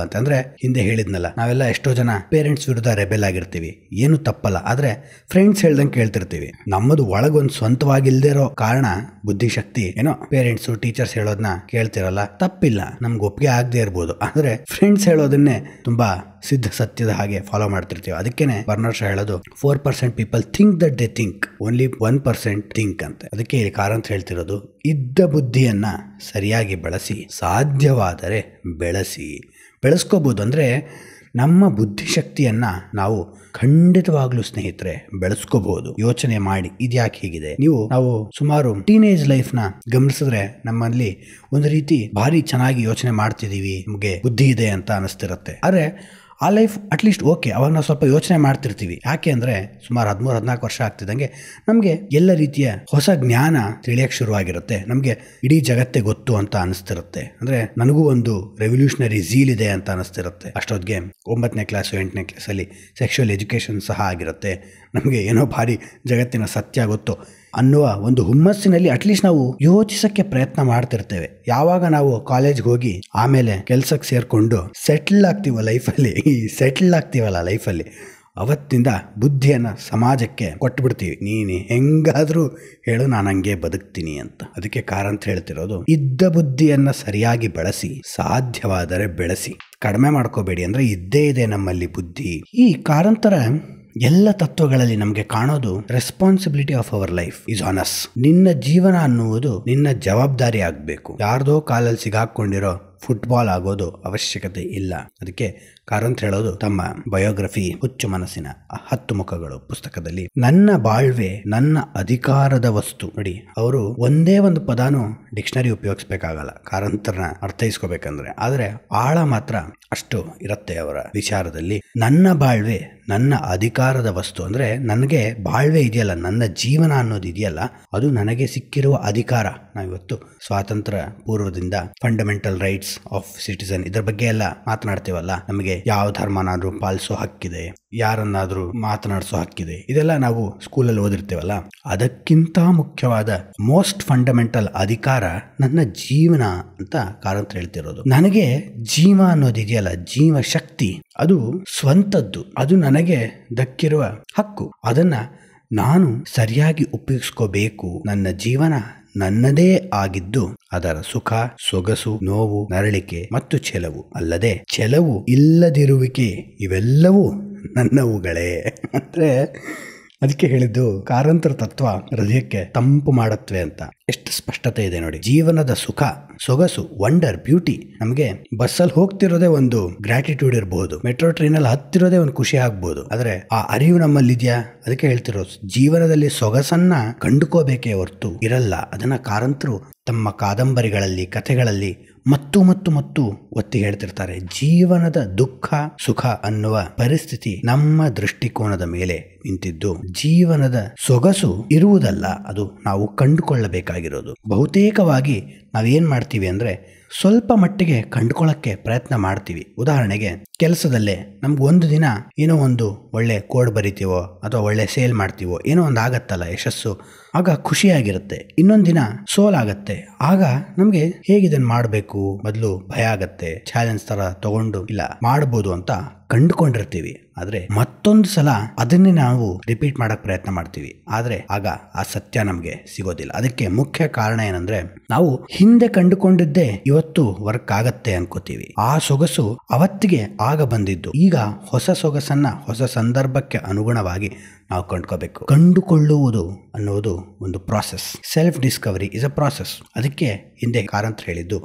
ಅಂತ ಅಂದ್ರೆ ಹಿಂದೆ ಹೇಳಿದ್ನಲ್ಲ ನಾವೆಲ್ಲ ಎಷ್ಟೋ ಜನ ಪೇರೆಂಟ್ಸ್ ವಿರುದ್ಧ ರೆಬೆಲ್ ಆಗಿರ್ತೀವಿ ಏನು ತಪ್ಪಲ್ಲ ಆದ್ರೆ ಫ್ರೆಂಡ್ಸ್ ಹೇಳ್ದಂಗೆ ಕೇಳ್ತಿರ್ತೀವಿ ನಮ್ಮದು ಒಳಗೊಂದು ಸ್ವಂತವಾಗಿಲ್ದಿರೋ ಕಾರಣ ಬುದ್ಧಿಶಕ್ತಿ ಏನೋ ಪೇರೆಂಟ್ಸ್ ಟೀಚರ್ಸ್ ಹೇಳೋದನ್ನ ಕೇಳ್ತಿರಲ್ಲ ತಪ್ಪಿಲ್ಲ ನಮ್ಗೆ ಒಪ್ಪಿಗೆ ಆಗದೆ ಇರ್ಬೋದು ಆದರೆ ಫ್ರೆಂಡ್ಸ್ ಹೇಳೋದನ್ನೇ ತುಂಬಾ ಸಿದ್ಧ ಸತ್ಯದ ಹಾಗೆ ಫಾಲೋ ಮಾಡ್ತಿರ್ತೀವಿ ಅದಕ್ಕೇನೆ ಬರ್ನರ್ಷ ಹೇಳೋದು four percent people think that they think only one percent doesn't think ಅಂತ ಅದಕ್ಕೆ ಇಲ್ಲಿ ಅಂತ ಹೇಳ್ತಿರೋದು ಇದ್ದ ಬುದ್ಧಿಯನ್ನು ಸರಿಯಾಗಿ ಬಳಸಿ ಸಾಧ್ಯವಾದರೆ ಬೆಳೆಸಿ ಬೆಳೆಸ್ಕೋಬೋದು ಅಂದರೆ ನಮ್ಮ ಬುದ್ಧಿಶಕ್ತಿಯನ್ನು ನಾವು ಖಂಡಿತವಾಗ್ಲೂ ಸ್ನೇಹಿತರೆ ಬೆಳೆಸ್ಕೋಬಹುದು ಯೋಚನೆ ಮಾಡಿ ಇದ್ಯಾಕೆ ಹೀಗಿದೆ ನೀವು ನಾವು ಸುಮಾರು ಟೀನೇಜ್ ಲೈಫ್ನ ಗಮನಿಸಿದ್ರೆ ನಮ್ಮಲ್ಲಿ ಒಂದು ರೀತಿ ಭಾರಿ ಚೆನ್ನಾಗಿ ಯೋಚನೆ ಮಾಡ್ತಿದ್ದೀವಿ ನಮಗೆ ಬುದ್ಧಿ ಇದೆ ಅಂತ ಅನಿಸ್ತಿರತ್ತೆ ಆದರೆ ಆ ಲೈಫ್ ಅಟ್ಲೀಸ್ಟ್ ಓಕೆ ಅವಾಗ ನಾವು ಸ್ವಲ್ಪ ಯೋಚನೆ ಮಾಡ್ತಿರ್ತೀವಿ ಯಾಕೆ ಅಂದರೆ ಸುಮಾರು ಹದಿಮೂರು ಹದಿನಾಲ್ಕು ವರ್ಷ ಆಗ್ತಿದ್ದಂಗೆ ನಮಗೆ ಎಲ್ಲ ರೀತಿಯ ಹೊಸ ಜ್ಞಾನ ತಿಳಿಯಕ್ಕೆ ಶುರುವಾಗಿರುತ್ತೆ ನಮಗೆ ಇಡೀ ಜಗತ್ತೇ ಗೊತ್ತು ಅಂತ ಅನಿಸ್ತಿರುತ್ತೆ ಅಂದರೆ ನನಗೂ ಒಂದು ರೆವಲ್ಯೂಷನರಿ ಝೀಲ್ ಇದೆ ಅಂತ ಅನಿಸ್ತಿರುತ್ತೆ ಅಷ್ಟೊತ್ತಿಗೆ ಒಂಬತ್ತನೇ ಕ್ಲಾಸು ಎಂಟನೇ ಕ್ಲಾಸಲ್ಲಿ ಸೆಕ್ಷುವಲ್ ಎಜುಕೇಷನ್ ಸಹ ಆಗಿರುತ್ತೆ ನಮಗೆ ಏನೋ ಭಾರಿ ಜಗತ್ತಿನ ಸತ್ಯ ಗೊತ್ತು ಅನ್ನುವ ಒಂದು ಹುಮ್ಮಸ್ಸಿನಲ್ಲಿ ಅಟ್ಲೀಸ್ಟ್ ನಾವು ಯೋಚಿಸಕ್ಕೆ ಪ್ರಯತ್ನ ಮಾಡ್ತಿರ್ತೇವೆ ಯಾವಾಗ ನಾವು ಕಾಲೇಜ್ಗೆ ಹೋಗಿ ಆಮೇಲೆ ಕೆಲ್ಸಕ್ಕೆ ಸೇರಿಕೊಂಡು ಸೆಟ್ಲ್ ಆಗ್ತೀವ ಲೈಫಲ್ಲಿ ಈ ಸೆಟ್ಲ್ ಆಗ್ತೀವಲ್ಲ ಲೈಫಲ್ಲಿ ಅವತ್ತಿಂದ ಬುದ್ಧಿಯನ್ನು ಸಮಾಜಕ್ಕೆ ಕೊಟ್ಬಿಡ್ತೀವಿ ನೀನು ಹೆಂಗಾದರೂ ಹೇಳು ನಾನು ಹಂಗೆ ಬದುಕ್ತೀನಿ ಅಂತ ಅದಕ್ಕೆ ಕಾರಣ ಅಂತ ಹೇಳ್ತಿರೋದು ಇದ್ದ ಬುದ್ಧಿಯನ್ನು ಸರಿಯಾಗಿ ಬಳಸಿ ಸಾಧ್ಯವಾದರೆ ಬೆಳೆಸಿ ಕಡಿಮೆ ಮಾಡ್ಕೋಬೇಡಿ ಅಂದರೆ ಇದ್ದೇ ಇದೆ ನಮ್ಮಲ್ಲಿ ಬುದ್ಧಿ ಈ ಕಾರಂತರ ಎಲ್ಲ ತತ್ವಗಳಲ್ಲಿ ನಮಗೆ ಕಾಣೋದು responsibility of our life is ours ನಿನ್ನ ಜೀವನ ಅನ್ನುವುದು ನಿನ್ನ ಜವಾಬ್ದಾರಿ ಆಗಬೇಕು ಯಾರ್ದೋ ಕಾಲಲ್ಲಿ ಸಿಗಾಕೊಂಡಿರೋ ಫುಟ್ಬಾಲ್ ಆಗೋದು ಅವಶ್ಯಕತೆ ಇಲ್ಲ ಅದಕ್ಕೆ ಕಾರಂತ ಹೇಳೋದು ತಮ್ಮ ಬಯೋಗ್ರಫಿ ಹುಚ್ಚು ಮನಸ್ಸಿನ ಹತ್ತು ಮುಖಗಳು ಪುಸ್ತಕದಲ್ಲಿ ನನ್ನ ಬಾಳ್ವೆ ನನ್ನ ಅಧಿಕಾರದ ವಸ್ತು ನೋಡಿ ಅವರು ಒಂದೇ ಒಂದು ಪದಾನು ಡಿಕ್ಷನರಿ ಉಪಯೋಗಿಸ್ಬೇಕಾಗಲ್ಲ ಕಾರಂತರನ್ನ ಅರ್ಥೈಸ್ಕೋಬೇಕಂದ್ರೆ ಆದರೆ ಆಳ ಮಾತ್ರ ಅಷ್ಟು ಇರುತ್ತೆ ಅವರ ವಿಚಾರದಲ್ಲಿ ನನ್ನ ಬಾಳ್ವೆ ನನ್ನ ಅಧಿಕಾರದ ವಸ್ತು ಅಂದರೆ ನನಗೆ ಬಾಳ್ವೆ ಇದೆಯಲ್ಲ ನನ್ನ ಜೀವನ ಅನ್ನೋದು ಇದೆಯಲ್ಲ ಅದು ನನಗೆ ಸಿಕ್ಕಿರುವ ಅಧಿಕಾರ ನಾವಿವತ್ತು ಸ್ವಾತಂತ್ರ್ಯ ಪೂರ್ವದಿಂದ ಫಂಡಮೆಂಟಲ್ ರೈಟ್ಸ್ ಆಫ್ ಸಿಟಿಸನ್ ಇದರ ಬಗ್ಗೆ ಎಲ್ಲ ಮಾತನಾಡ್ತೇವಲ್ಲ ನಮಗೆ ಯಾವ ಧರ್ಮನಾದ್ರೂ ಪಾಲಿಸೋ ಹಕ್ಕಿದೆ ಯಾರನ್ನಾದ್ರೂ ಮಾತನಾಡಿಸೋ ಹಕ್ಕಿದೆ ಇದೆಲ್ಲ ನಾವು ಸ್ಕೂಲಲ್ಲಿ ಓದಿರ್ತೇವಲ್ಲ ಅದಕ್ಕಿಂತ ಮುಖ್ಯವಾದ ಮೋಸ್ಟ್ ಫಂಡಮೆಂಟಲ್ ಅಧಿಕಾರ ನನ್ನ ಜೀವನ ಅಂತ ಕಾರಂತ ಹೇಳ್ತಿರೋದು ನನಗೆ ಜೀವ ಅನ್ನೋದಿದೆಯಲ್ಲ ಅಲ್ಲ ಜೀವ ಶಕ್ತಿ ಅದು ಸ್ವಂತದ್ದು ಅದು ನನಗೆ ದಕ್ಕಿರುವ ಹಕ್ಕು ಅದನ್ನ ನಾನು ಸರಿಯಾಗಿ ಉಪಯೋಗಿಸ್ಕೋಬೇಕು ನನ್ನ ಜೀವನ ನನ್ನದೇ ಆಗಿದ್ದು ಅದರ ಸುಖ ಸೊಗಸು ನೋವು ನರಳಿಕೆ ಮತ್ತು ಚೆಲವು ಅಲ್ಲದೆ ಛಲವು ಇಲ್ಲದಿರುವಿಕೆ ಇವೆಲ್ಲವೂ ನನ್ನವುಗಳೇ ಅಂದರೆ ಅದಕ್ಕೆ ಹೇಳಿದ್ದು ಕಾರಂತರ ತತ್ವ ಹೃದಯಕ್ಕೆ ತಂಪು ಮಾಡತ್ವೆ ಅಂತ ಎಷ್ಟು ಸ್ಪಷ್ಟತೆ ಇದೆ ನೋಡಿ ಜೀವನದ ಸುಖ ಸೊಗಸು ವಂಡರ್ ಬ್ಯೂಟಿ ನಮಗೆ ಬಸ್ಸಲ್ಲಿ ಹೋಗ್ತಿರೋದೇ ಒಂದು ಗ್ರಾಟಿಟ್ಯೂಡ್ ಇರಬಹುದು ಮೆಟ್ರೋ ಟ್ರೈನಲ್ಲಿ ಹತ್ತಿರೋದೇ ಒಂದು ಖುಷಿ ಆಗ್ಬಹುದು ಆದ್ರೆ ಆ ಅರಿವು ನಮ್ಮಲ್ಲಿದೆಯಾ ಅದಕ್ಕೆ ಹೇಳ್ತಿರೋದು ಜೀವನದಲ್ಲಿ ಸೊಗಸನ್ನ ಕಂಡುಕೋಬೇಕೇ ಹೊರತು ಇರಲ್ಲ ಅದನ್ನ ಕಾರಂತರು ತಮ್ಮ ಕಾದಂಬರಿಗಳಲ್ಲಿ ಕಥೆಗಳಲ್ಲಿ ಮತ್ತು ಮತ್ತು ಮತ್ತು ಒತ್ತಿ ಹೇಳ್ತಿರ್ತಾರೆ ಜೀವನದ ದುಃಖ ಸುಖ ಅನ್ನುವ ಪರಿಸ್ಥಿತಿ ನಮ್ಮ ದೃಷ್ಟಿಕೋನದ ಮೇಲೆ ನಿಂತಿದ್ದು ಜೀವನದ ಸೊಗಸು ಇರುವುದಲ್ಲ ಅದು ನಾವು ಕಂಡುಕೊಳ್ಳಬೇಕಾಗಿರೋದು ಬಹುತೇಕವಾಗಿ ನಾವೇನು ಮಾಡ್ತೀವಿ ಅಂದರೆ ಸ್ವಲ್ಪ ಮಟ್ಟಿಗೆ ಕಂಡುಕೊಳ್ಳೋಕ್ಕೆ ಪ್ರಯತ್ನ ಮಾಡ್ತೀವಿ ಉದಾಹರಣೆಗೆ ಕೆಲಸದಲ್ಲೇ ನಮ್ಗೆ ಒಂದು ದಿನ ಏನೋ ಒಂದು ಒಳ್ಳೆ ಕೋಡ್ ಬರಿತೀವೋ ಅಥವಾ ಒಳ್ಳೆ ಸೇಲ್ ಮಾಡ್ತೀವೋ ಏನೋ ಒಂದು ಆಗತ್ತಲ್ಲ ಯಶಸ್ಸು ಆಗ ಖುಷಿಯಾಗಿರುತ್ತೆ ಇನ್ನೊಂದು ದಿನ ಸೋಲಾಗತ್ತೆ ಆಗ ನಮಗೆ ಹೇಗಿದನ್ನು ಮಾಡಬೇಕು ಮೊದಲು ಭಯ ಆಗತ್ತೆ ಚಾಲೆಂಜ್ ತರ ತಗೊಂಡು ಇಲ್ಲ ಮಾಡ್ಬೋದು ಅಂತ ಕಂಡುಕೊಂಡಿರ್ತೀವಿ ಆದರೆ ಮತ್ತೊಂದು ಸಲ ಅದನ್ನೇ ನಾವು ರಿಪೀಟ್ ಮಾಡೋಕೆ ಪ್ರಯತ್ನ ಮಾಡ್ತೀವಿ ಆದರೆ ಆಗ ಆ ಸತ್ಯ ನಮಗೆ ಸಿಗೋದಿಲ್ಲ ಅದಕ್ಕೆ ಮುಖ್ಯ ಕಾರಣ ಏನಂದ್ರೆ ನಾವು ಹಿಂದೆ ಕಂಡುಕೊಂಡಿದ್ದೇ ಇವತ್ತು ವರ್ಕ್ ಆಗತ್ತೆ ಅನ್ಕೋತೀವಿ ಆ ಸೊಗಸು ಅವತ್ತಿಗೆ ಆಗ ಬಂದಿದ್ದು ಈಗ ಹೊಸ ಸೊಗಸನ್ನ ಹೊಸ ಸಂದರ್ಭಕ್ಕೆ ಅನುಗುಣವಾಗಿ ನಾವು ಕಂಡುಕೋಬೇಕು ಕಂಡುಕೊಳ್ಳುವುದು ಅನ್ನೋದು ಒಂದು process self discovery is a process ಅದಕ್ಕೆ ಹಿಂದೆ ಕಾರಂತ ಹೇಳಿದ್ದು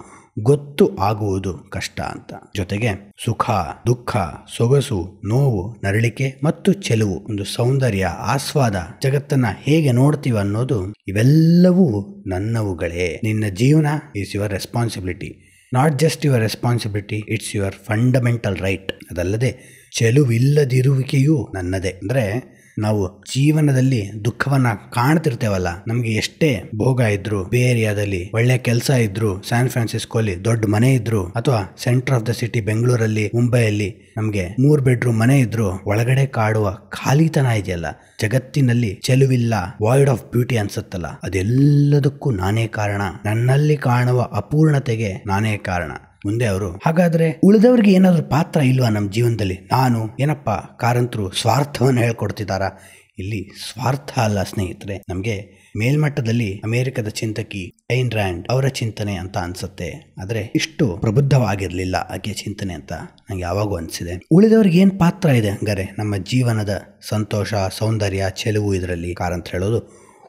ಗೊತ್ತು ಆಗುವುದು ಕಷ್ಟ ಅಂತ ಜೊತೆಗೆ ಸುಖ ದುಃಖ ಸೊಗಸು ನೋವು ನರಳಿಕೆ ಮತ್ತು ಚೆಲುವು ಒಂದು ಸೌಂದರ್ಯ ಆಸ್ವಾದ ಜಗತ್ತನ್ನ ಹೇಗೆ ನೋಡ್ತೀವ ಅನ್ನೋದು ಇವೆಲ್ಲವೂ ನನ್ನವುಗಳೇ ನಿನ್ನ ಜೀವನ is your responsibility not just your responsibility it's your fundamental right ಅದಲ್ಲದೆ ಚೆಲುವಿಲ್ಲದಿರುವಿಕೆಯೂ ನನ್ನದೇ ಅಂದರೆ ನಾವು ಜೀವನದಲ್ಲಿ ದುಃಖವನ್ನ ಕಾಣ್ತಿರ್ತೇವಲ್ಲ ನಮ್ಗೆ ಎಷ್ಟೇ ಭೋಗ ಇದ್ರು ಬೇ ಏರಿಯಾದಲ್ಲಿ ಒಳ್ಳೆ ಕೆಲಸ ಇದ್ರು ಸ್ಯಾನ್ ಫ್ರಾನ್ಸಿಸ್ಕೋಲಿ ದೊಡ್ಡ ಮನೆ ಇದ್ರು ಅಥವಾ ಸೆಂಟರ್ ಆಫ್ ದ ಸಿಟಿ ಬೆಂಗಳೂರಲ್ಲಿ ಮುಂಬೈಯಲ್ಲಿ ನಮಗೆ ಮೂರ್ ಬೆಡ್ರೂಮ್ ಮನೆ ಇದ್ರು ಒಳಗಡೆ ಕಾಡುವ ಖಾಲಿತನ ಇದೆಯಲ್ಲ ಜಗತ್ತಿನಲ್ಲಿ ಚೆಲುವಿಲ್ಲ ವಾಯ್ಡ್ ಆಫ್ ಬ್ಯೂಟಿ ಅನ್ಸುತ್ತಲ್ಲ ಅದೆಲ್ಲದಕ್ಕೂ ನಾನೇ ಕಾರಣ ನನ್ನಲ್ಲಿ ಕಾಣುವ ಅಪೂರ್ಣತೆಗೆ ನಾನೇ ಕಾರಣ ಮುಂದೆ ಅವರು ಹಾಗಾದ್ರೆ ಉಳಿದವ್ರಿಗೆ ಏನಾದರೂ ಪಾತ್ರ ಇಲ್ವಾ ನಮ್ಮ ಜೀವನದಲ್ಲಿ ನಾನು ಏನಪ್ಪ ಕಾರಂತರು ಸ್ವಾರ್ಥವನ್ನು ಹೇಳ್ಕೊಡ್ತಿದಾರ ಇಲ್ಲಿ ಸ್ವಾರ್ಥ ಅಲ್ಲ ಸ್ನೇಹಿತರೆ ನಮಗೆ ಮೇಲ್ಮಟ್ಟದಲ್ಲಿ ಅಮೆರಿಕದ ಚಿಂತಕಿ ಐನ್ ರ್ಯಾಂಡ್ ಅವರ ಚಿಂತನೆ ಅಂತ ಅನ್ಸುತ್ತೆ ಆದರೆ ಇಷ್ಟು ಪ್ರಬುದ್ಧವಾಗಿರಲಿಲ್ಲ ಆಕೆಯ ಚಿಂತನೆ ಅಂತ ನಂಗೆ ಯಾವಾಗೂ ಅನಿಸಿದೆ ಉಳಿದವ್ರಿಗೆ ಏನು ಪಾತ್ರ ಇದೆ ಹಂಗಾರೆ ನಮ್ಮ ಜೀವನದ ಸಂತೋಷ ಸೌಂದರ್ಯ ಚೆಲುವು ಇದರಲ್ಲಿ ಕಾರಂತ ಹೇಳೋದು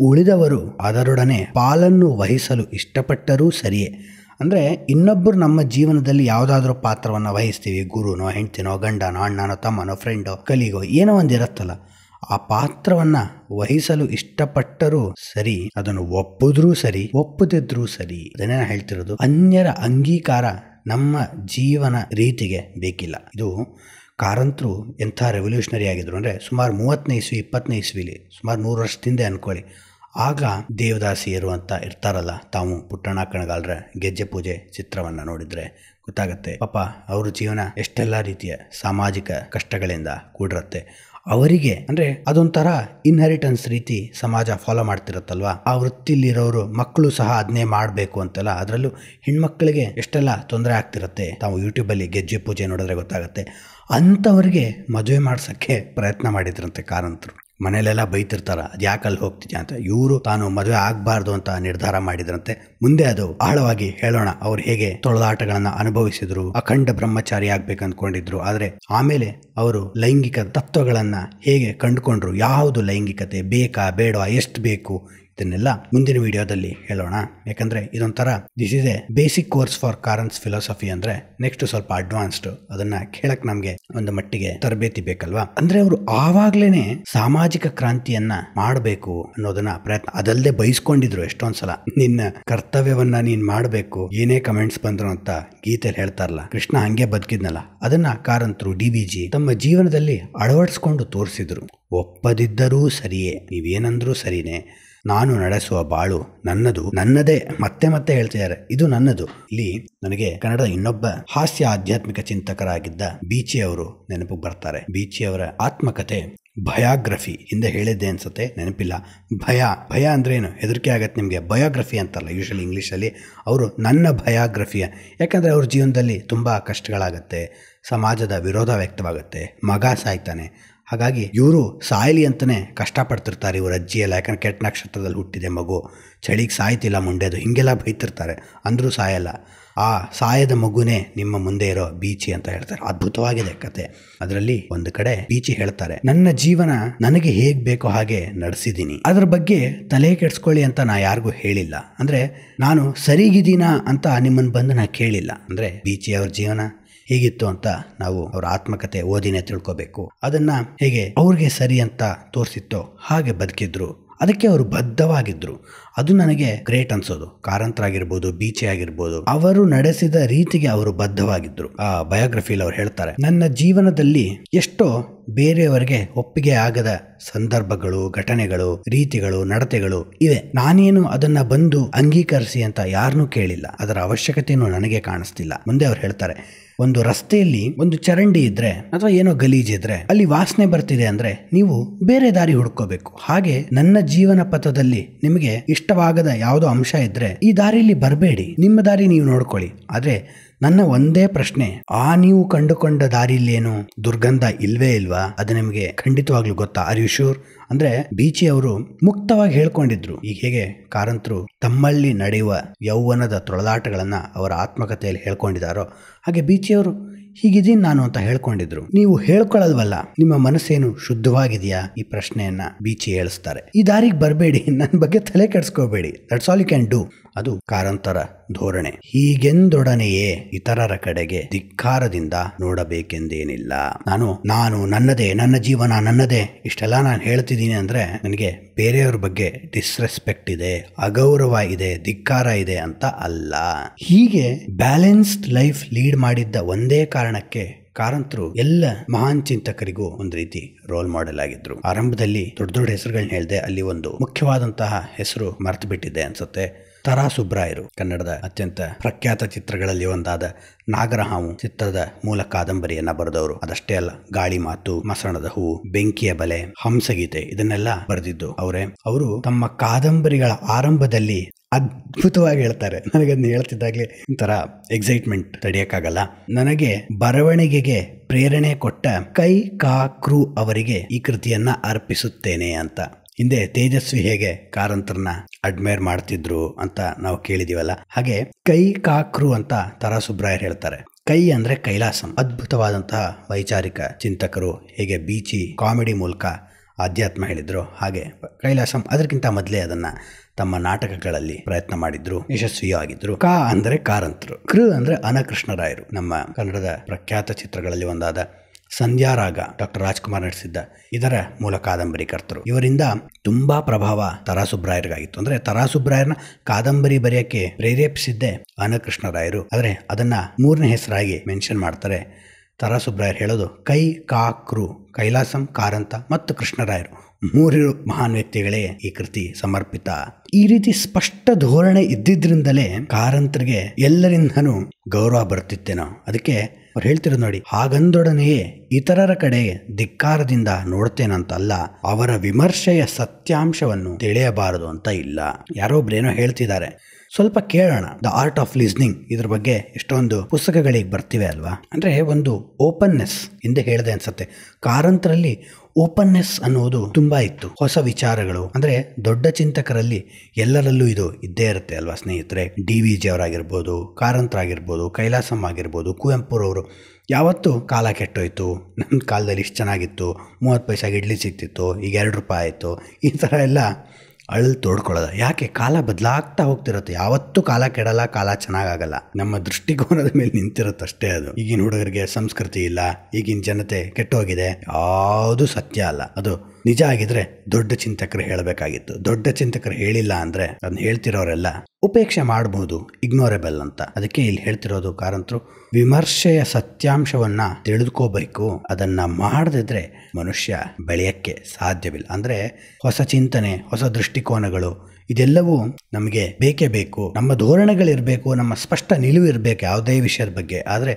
ಉಳಿದವರು ಅದರೊಡನೆ ಪಾಲನ್ನು ವಹಿಸಲು ಇಷ್ಟಪಟ್ಟರೂ ಸರಿಯೇ ಅಂದರೆ ಇನ್ನೊಬ್ಬರು ನಮ್ಮ ಜೀವನದಲ್ಲಿ ಯಾವುದಾದ್ರೂ ಪಾತ್ರವನ್ನು ವಹಿಸ್ತೀವಿ ಗುರುನೋ ಹೆಂಡ್ತಿನೋ ಗಂಡನೋ ಅಣ್ಣನೋ ತಮ್ಮನೋ ಫ್ರೆಂಡೋ ಕಲಿಗೋ ಏನೋ ಒಂದು ಇರುತ್ತಲ್ಲ ಆ ಪಾತ್ರವನ್ನು ವಹಿಸಲು ಇಷ್ಟಪಟ್ಟರೂ ಸರಿ ಅದನ್ನು ಒಪ್ಪಿದ್ರೂ ಸರಿ ಒಪ್ಪದಿದ್ರೂ ಸರಿ ಅದನ್ನೇ ಹೇಳ್ತಿರೋದು ಅನ್ಯರ ಅಂಗೀಕಾರ ನಮ್ಮ ಜೀವನ ರೀತಿಗೆ ಬೇಕಿಲ್ಲ ಇದು ಕಾರಂತರು ಎಂಥ ರೆವಲ್ಯೂಷನರಿ ಆಗಿದ್ರು ಅಂದರೆ ಸುಮಾರು ಮೂವತ್ತನೇ ಇಸ್ವಿ ಇಪ್ಪತ್ತನೇ ಇಸ್ವಿಲಿ ಸುಮಾರು ನೂರು ವರ್ಷದಿಂದ ಅಂದ್ಕೊಳ್ಳಿ ಆಗ ದೇವದಾಸಿಯರು ಅಂತ ಇರ್ತಾರಲ್ಲ ತಾವು ಪುಟ್ಟಣ ಕಣಗಾಲರ ಗೆಜ್ಜೆ ಪೂಜೆ ಚಿತ್ರವನ್ನು ನೋಡಿದರೆ ಗೊತ್ತಾಗುತ್ತೆ ಪಾಪ ಅವರ ಜೀವನ ಎಷ್ಟೆಲ್ಲ ರೀತಿಯ ಸಾಮಾಜಿಕ ಕಷ್ಟಗಳಿಂದ ಕೂಡಿರುತ್ತೆ ಅವರಿಗೆ ಅಂದರೆ ಅದೊಂಥರ ಇನ್ಹೆರಿಟೆನ್ಸ್ ರೀತಿ ಸಮಾಜ ಫಾಲೋ ಮಾಡ್ತಿರತ್ತಲ್ವ ಆ ವೃತ್ತಿಲಿರೋರು ಮಕ್ಕಳು ಸಹ ಅದನ್ನೇ ಮಾಡಬೇಕು ಅಂತೆಲ್ಲ ಅದರಲ್ಲೂ ಹೆಣ್ಮಕ್ಳಿಗೆ ಎಷ್ಟೆಲ್ಲ ತೊಂದರೆ ಆಗ್ತಿರುತ್ತೆ ತಾವು ಯೂಟ್ಯೂಬಲ್ಲಿ ಗೆಜ್ಜೆ ಪೂಜೆ ನೋಡಿದ್ರೆ ಗೊತ್ತಾಗುತ್ತೆ ಅಂಥವ್ರಿಗೆ ಮದುವೆ ಮಾಡ್ಸೋಕ್ಕೆ ಪ್ರಯತ್ನ ಮಾಡಿದ್ರಂತೆ ಕಾರಂತರು ಮನೆಯಲ್ಲೆಲ್ಲ ಬೈತಿರ್ತಾರ ಅದು ಯಾಕೆ ಅಲ್ಲಿ ಹೋಗ್ತಿದ್ಯಾ ಅಂತ ಇವರು ತಾನು ಮದುವೆ ಆಗಬಾರ್ದು ಅಂತ ನಿರ್ಧಾರ ಮಾಡಿದ್ರಂತೆ ಮುಂದೆ ಅದು ಆಳವಾಗಿ ಹೇಳೋಣ ಅವ್ರು ಹೇಗೆ ತೊಳೆದಾಟಗಳನ್ನು ಅನುಭವಿಸಿದ್ರು ಅಖಂಡ ಬ್ರಹ್ಮಚಾರಿ ಆಗ್ಬೇಕು ಅಂದ್ಕೊಂಡಿದ್ರು ಆದರೆ ಆಮೇಲೆ ಅವರು ಲೈಂಗಿಕ ತತ್ವಗಳನ್ನು ಹೇಗೆ ಕಂಡುಕೊಂಡ್ರು ಯಾವುದು ಲೈಂಗಿಕತೆ ಬೇಕಾ ಬೇಡವಾ ಎಷ್ಟು ಬೇಕು ಇದನ್ನೆಲ್ಲ ಮುಂದಿನ ವಿಡಿಯೋದಲ್ಲಿ ಹೇಳೋಣ ಯಾಕಂದ್ರೆ ಇದೊಂಥರ this is a basic course for Karanth's philosophy ಅಂದ್ರೆ ನೆಕ್ಸ್ಟ್ ಸ್ವಲ್ಪ ಅಡ್ವಾನ್ಸ್ಡ್ ಅದನ್ನ ಕೇಳಕ್ ನಮ್ಗೆ ಒಂದು ಮಟ್ಟಿಗೆ ತರಬೇತಿ ಬೇಕಲ್ವಾ ಅಂದ್ರೆ ಅವರು ಆವಾಗ್ಲೇನೆ ಸಾಮಾಜಿಕ ಕ್ರಾಂತಿಯನ್ನ ಮಾಡಬೇಕು ಅನ್ನೋದನ್ನ ಪ್ರಯತ್ನ ಅದಲ್ಲದೆ ಬಯಸ್ಕೊಂಡಿದ್ರು ಎಷ್ಟೊಂದ್ಸಲ ನಿನ್ನ ಕರ್ತವ್ಯವನ್ನ ನೀನ್ ಮಾಡಬೇಕು ಏನೇ ಕಮೆಂಟ್ಸ್ ಬಂದ್ರು ಅಂತ ಗೀತೆಲಿ ಹೇಳ್ತಾರಲ್ಲ ಕೃಷ್ಣ ಹಂಗೆ ಬದುಕಿದ್ನಲ್ಲ ಅದನ್ನ ಕಾರಂತರು ಡಿ ಬಿ ಜಿ ತಮ್ಮ ಜೀವನದಲ್ಲಿ ಅಳವಡಿಸ್ಕೊಂಡು ತೋರಿಸಿದ್ರು ಒಪ್ಪದಿದ್ದರೂ ಸರಿಯೇ ನೀವೇನಂದ್ರೂ ಸರಿನೇ ನಾನು ನಡೆಸುವ ಬಾಳು ನನ್ನದು ನನ್ನದೇ ಮತ್ತೆ ಮತ್ತೆ ಹೇಳ್ತಿದ್ದಾರೆ ಇದು ನನ್ನದು ಇಲ್ಲಿ ನನಗೆ ಕನ್ನಡದ ಇನ್ನೊಬ್ಬ ಹಾಸ್ಯ ಆಧ್ಯಾತ್ಮಿಕ ಚಿಂತಕರಾಗಿದ್ದ ಬೀಚಿ ಅವರು ನೆನಪು ಬರ್ತಾರೆ ಬೀಚಿ ಅವರ ಆತ್ಮಕತೆ ಭಯಾಗ್ರಫಿ ಹಿಂದೆ ಹೇಳಿದ್ದೆ ಅನ್ಸುತ್ತೆ ನೆನಪಿಲ್ಲ ಭಯ ಭಯ ಅಂದ್ರೆ ಏನು ಹೆದರಿಕೆ ಆಗತ್ತೆ ನಿಮಗೆ ಬಯೋಗ್ರಫಿ ಅಂತಲ್ಲ ಯೂಶಲಿ ಇಂಗ್ಲೀಷಲ್ಲಿ ಅವರು ನನ್ನ ಭಯಾಗ್ರಫಿಯ ಯಾಕಂದರೆ ಅವ್ರ ಜೀವನದಲ್ಲಿ ತುಂಬ ಕಷ್ಟಗಳಾಗತ್ತೆ ಸಮಾಜದ ವಿರೋಧ ವ್ಯಕ್ತವಾಗುತ್ತೆ ಮಗ ಸಾಯ್ತಾನೆ ಹಾಗಾಗಿ ಇವರು ಸಾಯಲಿ ಅಂತಲೇ ಕಷ್ಟಪಡ್ತಿರ್ತಾರೆ ಇವರು ಅಜ್ಜಿ ಯಾಕಂದ್ರೆ ಕೆಟ್ಟ ನಕ್ಷತ್ರದಲ್ಲಿ ಹುಟ್ಟಿದೆ ಮಗು ಚಳಿಗೆ ಸಾಯ್ತಿಲ್ಲ ಮುಂಡೆದು ಹೀಗೆಲ್ಲ ಬೈತಿರ್ತಾರೆ ಅಂದರೂ ಸಾಯಲ್ಲ ಆ ಸಾಯದ ಮಗುನೇ ನಿಮ್ಮ ಮುಂದೆ ಇರೋ ಬೀಚಿ ಅಂತ ಹೇಳ್ತಾರೆ ಅದ್ಭುತವಾಗಿದೆ ಕತೆ ಅದರಲ್ಲಿ ಒಂದು ಕಡೆ ಬೀಚಿ ಹೇಳ್ತಾರೆ ನನ್ನ ಜೀವನ ನನಗೆ ಹೇಗ್ ಬೇಕೋ ಹಾಗೆ ನಡೆಸಿದ್ದೀನಿ ಅದ್ರ ಬಗ್ಗೆ ತಲೆ ಕೆಡ್ಸ್ಕೊಳ್ಳಿ ಅಂತ ನಾ ಯಾರಿಗೂ ಹೇಳಿಲ್ಲ ಅಂದ್ರೆ ನಾನು ಸರಿಗಿದ್ದೀನಾ ಅಂತ ನಿಮ್ಮನ್ನು ಬಂದು ನಾ ಕೇಳಿಲ್ಲ ಅಂದ್ರೆ ಬೀಚಿ ಅವ್ರ ಜೀವನ ಹೇಗಿತ್ತು ಅಂತ ನಾವು ಅವರ ಆತ್ಮಕತೆ ಓದಿನೇ ತಿಳ್ಕೋಬೇಕು ಅದನ್ನು ಹೇಗೆ ಅವ್ರಿಗೆ ಸರಿ ಅಂತ ತೋರಿಸಿತ್ತೋ ಹಾಗೆ ಬದುಕಿದ್ರು ಅದಕ್ಕೆ ಅವರು ಬದ್ಧವಾಗಿದ್ದರು ಅದು ನನಗೆ ಗ್ರೇಟ್ ಅನ್ಸೋದು ಆಗಿರ್ಬೋದು ಬೀಚೆ ಆಗಿರ್ಬೋದು ಅವರು ನಡೆಸಿದ ರೀತಿಗೆ ಅವರು ಬದ್ಧವಾಗಿದ್ದರು ಆ ಬಯೋಗ್ರಫಿಲಿ ಅವ್ರು ಹೇಳ್ತಾರೆ ನನ್ನ ಜೀವನದಲ್ಲಿ ಎಷ್ಟೋ ಬೇರೆಯವರಿಗೆ ಒಪ್ಪಿಗೆ ಆಗದ ಸಂದರ್ಭಗಳು ಘಟನೆಗಳು ರೀತಿಗಳು ನಡತೆಗಳು ಇವೆ ನಾನೇನು ಅದನ್ನ ಬಂದು ಅಂಗೀಕರಿಸಿ ಅಂತ ಯಾರನ್ನೂ ಕೇಳಿಲ್ಲ ಅದರ ಅವಶ್ಯಕತೆಯೂ ನನಗೆ ಕಾಣಿಸ್ತಿಲ್ಲ ಮುಂದೆ ಅವ್ರು ಹೇಳ್ತಾರೆ ಒಂದು ರಸ್ತೆಯಲ್ಲಿ ಒಂದು ಚರಂಡಿ ಇದ್ರೆ ಅಥವಾ ಏನೋ ಇದ್ರೆ ಅಲ್ಲಿ ವಾಸನೆ ಬರ್ತಿದೆ ಅಂದ್ರೆ ನೀವು ಬೇರೆ ದಾರಿ ಹುಡ್ಕೋಬೇಕು ಹಾಗೆ ನನ್ನ ಜೀವನ ಪಥದಲ್ಲಿ ನಿಮಗೆ ಇಷ್ಟವಾಗದ ಯಾವುದೋ ಅಂಶ ಇದ್ರೆ ಈ ದಾರಿಯಲ್ಲಿ ಬರಬೇಡಿ ನಿಮ್ಮ ದಾರಿ ನೀವು ನೋಡ್ಕೊಳ್ಳಿ ಆದ್ರೆ ನನ್ನ ಒಂದೇ ಪ್ರಶ್ನೆ ಆ ನೀವು ಕಂಡುಕೊಂಡ ದಾರಿಲೇನು ದುರ್ಗಂಧ ಇಲ್ವೇ ಇಲ್ವಾ ಅದು ನಿಮಗೆ ಖಂಡಿತವಾಗ್ಲೂ ಗೊತ್ತಾ ಆರ್ ಯು ಶೂರ್ ಅಂದ್ರೆ ಬೀಚಿ ಅವರು ಮುಕ್ತವಾಗಿ ಹೇಳ್ಕೊಂಡಿದ್ರು ಈಗ ಹೇಗೆ ಕಾರಂತರು ತಮ್ಮಲ್ಲಿ ನಡೆಯುವ ಯೌವನದ ತೊಳಲಾಟಗಳನ್ನ ಅವರ ಆತ್ಮಕಥೆಯಲ್ಲಿ ಹೇಳ್ಕೊಂಡಿದ್ದಾರೋ ಹಾಗೆ ಬೀಚಿಯವರು ಹೀಗಿದ್ದೀನಿ ನಾನು ಅಂತ ಹೇಳ್ಕೊಂಡಿದ್ರು ನೀವು ಹೇಳ್ಕೊಳ್ಳಲ್ವಲ್ಲ ನಿಮ್ಮ ಮನಸ್ಸೇನು ಶುದ್ಧವಾಗಿದೆಯಾ ಈ ಪ್ರಶ್ನೆಯನ್ನ ಬೀಚಿ ಹೇಳಿಸ್ತಾರೆ ಈ ದಾರಿಗೆ ಬರಬೇಡಿ ನನ್ನ ಬಗ್ಗೆ ತಲೆ ಕೆಡಿಸ್ಕೋಬೇಡಿ that's all you can do ಅದು ಕಾರಂತರ ಧೋರಣೆ ಹೀಗೆಂದೊಡನೆಯೇ ಇತರರ ಕಡೆಗೆ ಧಿಕ್ಕಾರದಿಂದ ನೋಡಬೇಕೆಂದೇನಿಲ್ಲ ನಾನು ನಾನು ನನ್ನದೇ ನನ್ನ ಜೀವನ ನನ್ನದೇ ಇಷ್ಟೆಲ್ಲ ನಾನು ಹೇಳ್ತಿದ್ದೀನಿ ಅಂದರೆ ನನಗೆ ಬೇರೆಯವ್ರ ಬಗ್ಗೆ ಡಿಸ್ರೆಸ್ಪೆಕ್ಟ್ ಇದೆ ಅಗೌರವ ಇದೆ ಧಿಕ್ಕಾರ ಇದೆ ಅಂತ ಅಲ್ಲ ಹೀಗೆ ಬ್ಯಾಲೆನ್ಸ್ಡ್ ಲೈಫ್ ಲೀಡ್ ಮಾಡಿದ್ದ ಒಂದೇ ಕಾರಣಕ್ಕೆ ಕಾರಂತರು ಎಲ್ಲ ಮಹಾನ್ ಚಿಂತಕರಿಗೂ ಒಂದು ರೀತಿ ರೋಲ್ ಮಾಡೆಲ್ ಆಗಿದ್ರು ಆರಂಭದಲ್ಲಿ ದೊಡ್ಡ ದೊಡ್ಡ ಹೆಸರುಗಳನ್ನ ಹೇಳಿದೆ ಅಲ್ಲಿ ಒಂದು ಮುಖ್ಯವಾದಂತಹ ಹೆಸರು ಮರೆತು ಬಿಟ್ಟಿದೆ ಅನ್ಸುತ್ತೆ ತರಾಸುಬ್ರಾಯರು ಕನ್ನಡದ ಅತ್ಯಂತ ಪ್ರಖ್ಯಾತ ಚಿತ್ರಗಳಲ್ಲಿ ಒಂದಾದ ನಾಗರಹಾವು ಚಿತ್ರದ ಮೂಲ ಕಾದಂಬರಿಯನ್ನ ಬರೆದವರು ಅದಷ್ಟೇ ಅಲ್ಲ ಗಾಳಿ ಮಾತು ಮಸಣದ ಹೂ ಬೆಂಕಿಯ ಬಲೆ ಹಂಸಗೀತೆ ಇದನ್ನೆಲ್ಲ ಬರೆದಿದ್ದು ಅವರೇ ಅವರು ತಮ್ಮ ಕಾದಂಬರಿಗಳ ಆರಂಭದಲ್ಲಿ ಅದ್ಭುತವಾಗಿ ಹೇಳ್ತಾರೆ ನನಗೆ ಅದನ್ನ ಹೇಳ್ತಿದ್ದಾಗಲೇ ಒಂಥರ ಎಕ್ಸೈಟ್ಮೆಂಟ್ ತಡೆಯೋಕ್ಕಾಗಲ್ಲ ನನಗೆ ಬರವಣಿಗೆಗೆ ಪ್ರೇರಣೆ ಕೊಟ್ಟ ಕೈ ಕಾ ಅವರಿಗೆ ಈ ಕೃತಿಯನ್ನ ಅರ್ಪಿಸುತ್ತೇನೆ ಅಂತ ಹಿಂದೆ ತೇಜಸ್ವಿ ಹೇಗೆ ಕಾರಂತರನ್ನ ಅಡ್ಮೈರ್ ಮಾಡ್ತಿದ್ರು ಅಂತ ನಾವು ಕೇಳಿದೀವಲ್ಲ ಹಾಗೆ ಕೈ ಕಾಕ್ರು ಅಂತ ತರಾಸುಬ್ರಾಯರ್ ಹೇಳ್ತಾರೆ ಕೈ ಅಂದ್ರೆ ಕೈಲಾಸಂ ಅದ್ಭುತವಾದಂತಹ ವೈಚಾರಿಕ ಚಿಂತಕರು ಹೇಗೆ ಬೀಚಿ ಕಾಮಿಡಿ ಮೂಲಕ ಆಧ್ಯಾತ್ಮ ಹೇಳಿದ್ರು ಹಾಗೆ ಕೈಲಾಸಂ ಅದಕ್ಕಿಂತ ಮೊದಲೇ ಅದನ್ನ ತಮ್ಮ ನಾಟಕಗಳಲ್ಲಿ ಪ್ರಯತ್ನ ಮಾಡಿದ್ರು ಯಶಸ್ವಿಯಾಗಿದ್ರು ಕಾ ಅಂದ್ರೆ ಕಾರಂತರು ಕೃ ಅಂದ್ರೆ ಅನಕೃಷ್ಣರಾಯರು ನಮ್ಮ ಕನ್ನಡದ ಪ್ರಖ್ಯಾತ ಚಿತ್ರಗಳಲ್ಲಿ ಒಂದಾದ ಸಂಧ್ಯಾರಾಗ ಡಾಕ್ಟರ್ ರಾಜ್ಕುಮಾರ್ ನಡೆಸಿದ್ದ ಇದರ ಮೂಲ ಕಾದಂಬರಿಕರ್ತರು ಇವರಿಂದ ತುಂಬಾ ಪ್ರಭಾವ ತರಾಸುಬ್ರಾಯರ್ಗಾಗಿತ್ತು ಅಂದ್ರೆ ತರಾಸುಬ್ರಾಯರ್ನ ಕಾದಂಬರಿ ಬರೆಯಕ್ಕೆ ಪ್ರೇರೇಪಿಸಿದ್ದೆ ಅನಕೃಷ್ಣರಾಯರು ಆದರೆ ಅದನ್ನ ಮೂರನೇ ಹೆಸರಾಗಿ ಮೆನ್ಷನ್ ಮಾಡ್ತಾರೆ ತರಾಸುಬ್ರಾಯರ್ ಹೇಳೋದು ಕೈ ಕಾಕ್ರು ಕೈಲಾಸಂ ಕಾರಂತ ಮತ್ತು ಕೃಷ್ಣರಾಯರು ಮೂರು ಮಹಾನ್ ವ್ಯಕ್ತಿಗಳೇ ಈ ಕೃತಿ ಸಮರ್ಪಿತ ಈ ರೀತಿ ಸ್ಪಷ್ಟ ಧೋರಣೆ ಇದ್ದಿದ್ರಿಂದಲೇ ಕಾರಂತರಿಗೆ ಎಲ್ಲರಿಂದನೂ ಗೌರವ ಬರ್ತಿತ್ತೇನೋ ಅದಕ್ಕೆ ಅವ್ರು ಹೇಳ್ತಿರೋ ನೋಡಿ ಹಾಗಂದೊಡನೆಯೇ ಇತರರ ಕಡೆ ಧಿಕ್ಕಾರದಿಂದ ನೋಡ್ತೇನಂತಲ್ಲ ಅವರ ವಿಮರ್ಶೆಯ ಸತ್ಯಾಂಶವನ್ನು ತಿಳಿಯಬಾರದು ಅಂತ ಇಲ್ಲ ಯಾರೊಬ್ರೇನೋ ಹೇಳ್ತಿದ್ದಾರೆ ಸ್ವಲ್ಪ ಕೇಳೋಣ ದ ಆರ್ಟ್ ಆಫ್ ಲಿಸ್ನಿಂಗ್ ಇದ್ರ ಬಗ್ಗೆ ಎಷ್ಟೊಂದು ಪುಸ್ತಕಗಳಿಗೆ ಬರ್ತಿವೆ ಅಲ್ವಾ ಅಂದರೆ ಒಂದು ಓಪನ್ನೆಸ್ ಹಿಂದೆ ಹೇಳಿದೆ ಅನ್ಸುತ್ತೆ ಕಾರಂತರಲ್ಲಿ ಓಪನ್ನೆಸ್ ಅನ್ನೋದು ತುಂಬ ಇತ್ತು ಹೊಸ ವಿಚಾರಗಳು ಅಂದರೆ ದೊಡ್ಡ ಚಿಂತಕರಲ್ಲಿ ಎಲ್ಲರಲ್ಲೂ ಇದು ಇದ್ದೇ ಇರುತ್ತೆ ಅಲ್ವಾ ಸ್ನೇಹಿತರೆ ಡಿ ವಿ ಜಿ ಅವರಾಗಿರ್ಬೋದು ಕಾರಂತ್ ಆಗಿರ್ಬೋದು ಕೈಲಾಸಂ ಆಗಿರ್ಬೋದು ಕುವೆಂಪುರವರು ಯಾವತ್ತು ಕಾಲ ಕೆಟ್ಟೋಯ್ತು ನನ್ನ ಕಾಲದಲ್ಲಿ ಇಷ್ಟು ಚೆನ್ನಾಗಿತ್ತು ಮೂವತ್ತು ಪೈಸೆಗೆ ಇಡ್ಲಿ ಸಿಕ್ತಿತ್ತು ಈಗ ಎರಡು ರೂಪಾಯಿ ಆಯಿತು ಈ ಥರ ಎಲ್ಲ ಅಳಲ್ ತೋಡ್ಕೊಳ್ಳೋದ ಯಾಕೆ ಕಾಲ ಬದಲಾಗ್ತಾ ಹೋಗ್ತಿರುತ್ತೆ ಯಾವತ್ತೂ ಕಾಲ ಕೆಡಲ್ಲ ಕಾಲ ಚೆನ್ನಾಗಾಗಲ್ಲ ನಮ್ಮ ದೃಷ್ಟಿಕೋನದ ಮೇಲೆ ನಿಂತಿರುತ್ತಷ್ಟೇ ಅದು ಈಗಿನ ಹುಡುಗರಿಗೆ ಸಂಸ್ಕೃತಿ ಇಲ್ಲ ಈಗಿನ ಜನತೆ ಕೆಟ್ಟೋಗಿದೆ ಯಾವುದು ಸತ್ಯ ಅಲ್ಲ ಅದು ನಿಜ ಆಗಿದ್ರೆ ದೊಡ್ಡ ಚಿಂತಕರು ಹೇಳಬೇಕಾಗಿತ್ತು ದೊಡ್ಡ ಚಿಂತಕರು ಹೇಳಿಲ್ಲ ಅಂದರೆ ಅದನ್ನ ಹೇಳ್ತಿರೋರೆಲ್ಲ ಉಪೇಕ್ಷೆ ಮಾಡಬಹುದು ಇಗ್ನೋರೇಬಲ್ ಅಂತ ಅದಕ್ಕೆ ಇಲ್ಲಿ ಹೇಳ್ತಿರೋದು ಕಾರಂತರು ವಿಮರ್ಶೆಯ ಸತ್ಯಾಂಶವನ್ನ ತಿಳಿದುಕೋಬೇಕು ಅದನ್ನ ಮಾಡದಿದ್ರೆ ಮನುಷ್ಯ ಬೆಳೆಯಕ್ಕೆ ಸಾಧ್ಯವಿಲ್ಲ ಅಂದರೆ ಹೊಸ ಚಿಂತನೆ ಹೊಸ ದೃಷ್ಟಿಕೋನಗಳು ಇದೆಲ್ಲವೂ ನಮಗೆ ಬೇಕೇ ಬೇಕು ನಮ್ಮ ಧೋರಣೆಗಳಿರಬೇಕು ನಮ್ಮ ಸ್ಪಷ್ಟ ನಿಲುವು ಇರಬೇಕು ಯಾವುದೇ ವಿಷಯದ ಬಗ್ಗೆ ಆದರೆ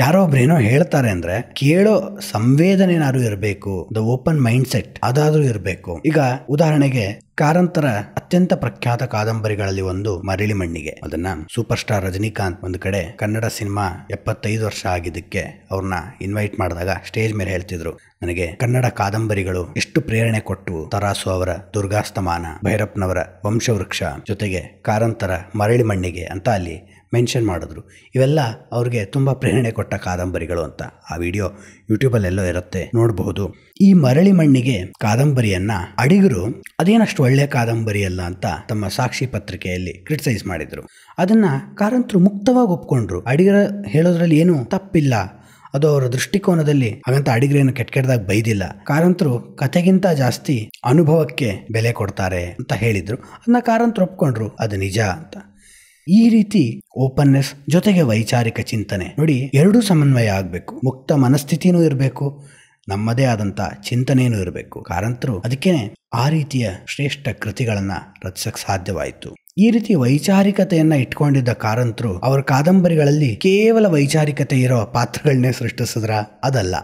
ಯಾರೋ ಏನೋ ಹೇಳ್ತಾರೆ ಅಂದ್ರೆ ಕೇಳೋ ಸಂವೇದನೆ ಏನಾದ್ರು ಇರಬೇಕು ದ ಓಪನ್ ಮೈಂಡ್ ಸೆಟ್ ಅದಾದ್ರೂ ಇರಬೇಕು ಈಗ ಉದಾಹರಣೆಗೆ ಕಾರಂತರ ಅತ್ಯಂತ ಪ್ರಖ್ಯಾತ ಕಾದಂಬರಿಗಳಲ್ಲಿ ಒಂದು ಮರಳಿ ಮಣ್ಣಿಗೆ ಅದನ್ನ ಸೂಪರ್ ಸ್ಟಾರ್ ರಜನಿಕಾಂತ್ ಒಂದು ಕಡೆ ಕನ್ನಡ ಸಿನಿಮಾ ಎಪ್ಪತ್ತೈದು ವರ್ಷ ಆಗಿದ್ದಕ್ಕೆ ಅವ್ರನ್ನ ಇನ್ವೈಟ್ ಮಾಡಿದಾಗ ಸ್ಟೇಜ್ ಮೇಲೆ ಹೇಳ್ತಿದ್ರು ನನಗೆ ಕನ್ನಡ ಕಾದಂಬರಿಗಳು ಎಷ್ಟು ಪ್ರೇರಣೆ ಕೊಟ್ಟು ತರಾಸು ಅವರ ದುರ್ಗಾಸ್ತಮಾನ ಭೈರಪ್ಪನವರ ವಂಶವೃಕ್ಷ ಜೊತೆಗೆ ಕಾರಂತರ ಮರಳಿ ಮಣ್ಣಿಗೆ ಅಂತ ಅಲ್ಲಿ ಮೆನ್ಷನ್ ಮಾಡಿದ್ರು ಇವೆಲ್ಲ ಅವ್ರಿಗೆ ತುಂಬ ಪ್ರೇರಣೆ ಕೊಟ್ಟ ಕಾದಂಬರಿಗಳು ಅಂತ ಆ ವಿಡಿಯೋ ಯೂಟ್ಯೂಬಲ್ಲೆಲ್ಲೋ ಇರುತ್ತೆ ನೋಡಬಹುದು ಈ ಮರಳಿ ಮಣ್ಣಿಗೆ ಕಾದಂಬರಿಯನ್ನ ಅಡಿಗರು ಅದೇನಷ್ಟು ಒಳ್ಳೆಯ ಕಾದಂಬರಿ ಅಲ್ಲ ಅಂತ ತಮ್ಮ ಸಾಕ್ಷಿ ಪತ್ರಿಕೆಯಲ್ಲಿ ಕ್ರಿಟಿಸೈಸ್ ಮಾಡಿದ್ರು ಅದನ್ನ ಕಾರಂತರು ಮುಕ್ತವಾಗಿ ಒಪ್ಕೊಂಡ್ರು ಅಡಿಗರ ಹೇಳೋದ್ರಲ್ಲಿ ಏನು ತಪ್ಪಿಲ್ಲ ಅದು ಅವರ ದೃಷ್ಟಿಕೋನದಲ್ಲಿ ಹಾಗಂತ ಅಡಿಗರೇನು ಕೆಟ್ಟ ಕೆಟ್ಟದಾಗ ಬೈದಿಲ್ಲ ಕಾರಂತರು ಕಥೆಗಿಂತ ಜಾಸ್ತಿ ಅನುಭವಕ್ಕೆ ಬೆಲೆ ಕೊಡ್ತಾರೆ ಅಂತ ಹೇಳಿದರು ಅದನ್ನ ಕಾರಂತರು ಒಪ್ಕೊಂಡ್ರು ಅದು ನಿಜ ಅಂತ ಈ ರೀತಿ ಓಪನ್ನೆಸ್ ಜೊತೆಗೆ ವೈಚಾರಿಕ ಚಿಂತನೆ ನೋಡಿ ಎರಡೂ ಸಮನ್ವಯ ಆಗಬೇಕು ಮುಕ್ತ ಮನಸ್ಥಿತಿನೂ ಇರಬೇಕು ನಮ್ಮದೇ ಆದಂಥ ಚಿಂತನೆಯೂ ಇರಬೇಕು ಕಾರಂತರು ಅದಕ್ಕೆ ಆ ರೀತಿಯ ಶ್ರೇಷ್ಠ ಕೃತಿಗಳನ್ನು ರಚಿಸಕ್ಕೆ ಸಾಧ್ಯವಾಯಿತು ಈ ರೀತಿ ವೈಚಾರಿಕತೆಯನ್ನು ಇಟ್ಕೊಂಡಿದ್ದ ಕಾರಂತರು ಅವರ ಕಾದಂಬರಿಗಳಲ್ಲಿ ಕೇವಲ ವೈಚಾರಿಕತೆ ಇರೋ ಪಾತ್ರಗಳನ್ನೇ ಸೃಷ್ಟಿಸಿದ್ರ ಅದಲ್ಲ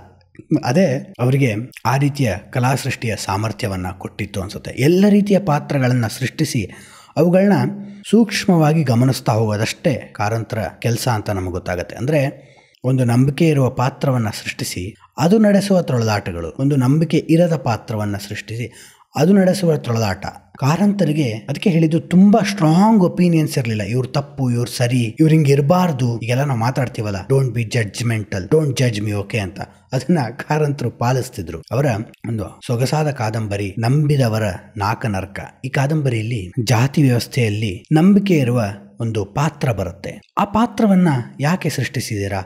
ಅದೇ ಅವರಿಗೆ ಆ ರೀತಿಯ ಕಲಾ ಸೃಷ್ಟಿಯ ಸಾಮರ್ಥ್ಯವನ್ನು ಕೊಟ್ಟಿತ್ತು ಅನಿಸುತ್ತೆ ಎಲ್ಲ ರೀತಿಯ ಪಾತ್ರಗಳನ್ನು ಸೃಷ್ಟಿಸಿ ಅವುಗಳನ್ನ ಸೂಕ್ಷ್ಮವಾಗಿ ಗಮನಿಸ್ತಾ ಹೋಗೋದಷ್ಟೇ ಕಾರಂತರ ಕೆಲಸ ಅಂತ ನಮಗೆ ಗೊತ್ತಾಗುತ್ತೆ ಅಂದರೆ ಒಂದು ನಂಬಿಕೆ ಇರುವ ಪಾತ್ರವನ್ನು ಸೃಷ್ಟಿಸಿ ಅದು ನಡೆಸುವ ತೊಳೆದಾಟಗಳು ಒಂದು ನಂಬಿಕೆ ಇರದ ಪಾತ್ರವನ್ನು ಸೃಷ್ಟಿಸಿ ಅದು ನಡೆಸುವ ತೊಳೆದಾಟ ಕಾರಂತರಿಗೆ ಅದಕ್ಕೆ ಹೇಳಿದ್ದು ತುಂಬಾ ಸ್ಟ್ರಾಂಗ್ ಒಪಿನಿಯನ್ಸ್ ಇರಲಿಲ್ಲ ಇವ್ರು ತಪ್ಪು ಇವ್ರು ಸರಿ ಇವ್ರು ಹಿಂಗೆ ಇರಬಾರ್ದು ಈಗೆಲ್ಲ ನಾವು ಮಾತಾಡ್ತೀವಲ್ಲ don't be judgmental don't judge me okay ಅಂತ ಅದನ್ನ ಕಾರಂತರು ಪಾಲಿಸ್ತಿದ್ರು ಅವರ ಒಂದು ಸೊಗಸಾದ ಕಾದಂಬರಿ ನಂಬಿದವರ ನಾಕ ನರ್ಕ ಈ ಕಾದಂಬರಿಯಲ್ಲಿ ಜಾತಿ ವ್ಯವಸ್ಥೆಯಲ್ಲಿ ನಂಬಿಕೆ ಇರುವ ಒಂದು ಪಾತ್ರ ಬರುತ್ತೆ ಆ ಪಾತ್ರವನ್ನ ಯಾಕೆ ಸೃಷ್ಟಿಸಿದೀರಾ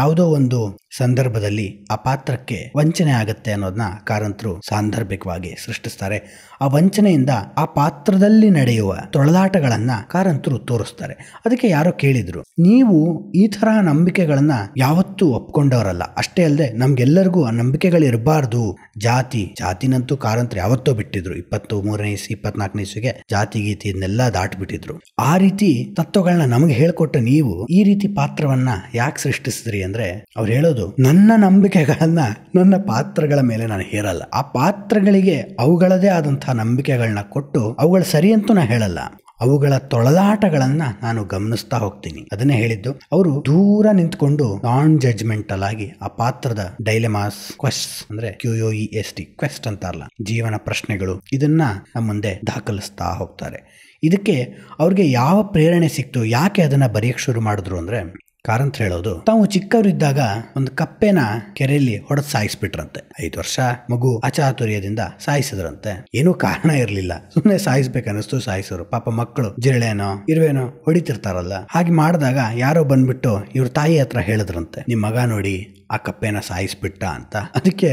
ಯಾವುದೋ ಒಂದು ಸಂದರ್ಭದಲ್ಲಿ ಆ ಪಾತ್ರಕ್ಕೆ ವಂಚನೆ ಆಗತ್ತೆ ಅನ್ನೋದನ್ನ ಕಾರಂತರು ಸಾಂದರ್ಭಿಕವಾಗಿ ಸೃಷ್ಟಿಸ್ತಾರೆ ಆ ವಂಚನೆಯಿಂದ ಆ ಪಾತ್ರದಲ್ಲಿ ನಡೆಯುವ ತೊಳಲಾಟಗಳನ್ನ ಕಾರಂತರು ತೋರಿಸ್ತಾರೆ ಅದಕ್ಕೆ ಯಾರೋ ಕೇಳಿದ್ರು ನೀವು ಈ ತರಹ ನಂಬಿಕೆಗಳನ್ನ ಯಾವತ್ತೂ ಒಪ್ಕೊಂಡವರಲ್ಲ ಅಷ್ಟೇ ಅಲ್ಲದೆ ನಮ್ಗೆಲ್ಲರಿಗೂ ಆ ನಂಬಿಕೆಗಳಿರಬಾರ್ದು ಜಾತಿ ಜಾತಿನಂತೂ ಕಾರಂತರು ಯಾವತ್ತೋ ಬಿಟ್ಟಿದ್ರು ಇಪ್ಪತ್ತು ಮೂರನೇ ಇಸ್ ಇಪ್ಪತ್ನಾಲ್ಕನೇ ಇಸ್ವಿಗೆ ಜಾತಿ ಗೀತಿ ಇದನ್ನೆಲ್ಲ ದಾಟ್ಬಿಟ್ಟಿದ್ರು ಆ ರೀತಿ ತತ್ವಗಳನ್ನ ನಮಗೆ ಹೇಳ್ಕೊಟ್ಟ ನೀವು ಈ ರೀತಿ ಪಾತ್ರವನ್ನ ಯಾಕೆ ಸೃಷ್ಟಿಸಿದ್ರಿ ಅಂದ್ರೆ ಅವ್ರು ಹೇಳೋದು ನನ್ನ ನಂಬಿಕೆಗಳನ್ನ ನನ್ನ ಪಾತ್ರಗಳ ಮೇಲೆ ನಾನು ಹೇರಲ್ಲ ಆ ಪಾತ್ರಗಳಿಗೆ ಅವುಗಳದೇ ಆದಂತಹ ನಂಬಿಕೆಗಳನ್ನ ಕೊಟ್ಟು ಅವುಗಳ ಸರಿ ಅಂತೂ ನಾನು ಹೇಳಲ್ಲ ಅವುಗಳ ತೊಳಲಾಟಗಳನ್ನ ನಾನು ಗಮನಿಸ್ತಾ ಹೋಗ್ತೀನಿ ಅದನ್ನೇ ಹೇಳಿದ್ದು ಅವರು ದೂರ ನಿಂತ್ಕೊಂಡು ನಾನ್ ಜಜ್ಮೆಂಟಲ್ ಆಗಿ ಆ ಪಾತ್ರದ ಡೈಲೆಮಾಸ್ ಕ್ವೆಸ್ಟ್ ಅಂದ್ರೆ O E S T quest ಅಂತಾರಲ್ಲ ಜೀವನ ಪ್ರಶ್ನೆಗಳು ಇದನ್ನ ನಮ್ಮ ಮುಂದೆ ದಾಖಲಿಸ್ತಾ ಹೋಗ್ತಾರೆ ಇದಕ್ಕೆ ಅವ್ರಿಗೆ ಯಾವ ಪ್ರೇರಣೆ ಸಿಕ್ತು ಯಾಕೆ ಅದನ್ನು ಬರೆಯಕ್ಕೆ ಶುರು ಮಾಡಿದ್ರು ಅಂದರೆ ಕಾರಂತ ಹೇಳೋದು ತಾವು ಚಿಕ್ಕವರಿದ್ದಾಗ ಒಂದು ಕಪ್ಪೆನ ಕೆರೆಯಲ್ಲಿ ಹೊಡೆದ್ ಸಾಯಿಸ್ಬಿಟ್ರಂತೆ ಐದು ವರ್ಷ ಮಗು ಅಚಾತುರ್ಯದಿಂದ ಸಾಯಿಸಿದ್ರಂತೆ ಏನೂ ಕಾರಣ ಇರಲಿಲ್ಲ ಸುಮ್ಮನೆ ಸಾಯಿಸ್ಬೇಕನ್ನಿಸ್ತು ಸಾಯಿಸೋರು ಪಾಪ ಮಕ್ಕಳು ಜಿರಳೆನೋ ಇರುವೆನೋ ಹೊಡಿತಿರ್ತಾರಲ್ಲ ಹಾಗೆ ಮಾಡಿದಾಗ ಯಾರೋ ಬಂದ್ಬಿಟ್ಟು ಇವ್ರ ತಾಯಿ ಹತ್ರ ಹೇಳಿದ್ರಂತೆ ನಿಮ್ಮ ಮಗ ನೋಡಿ ಆ ಕಪ್ಪೆನ ಸಾಯಿಸ್ಬಿಟ್ಟ ಅಂತ ಅದಕ್ಕೆ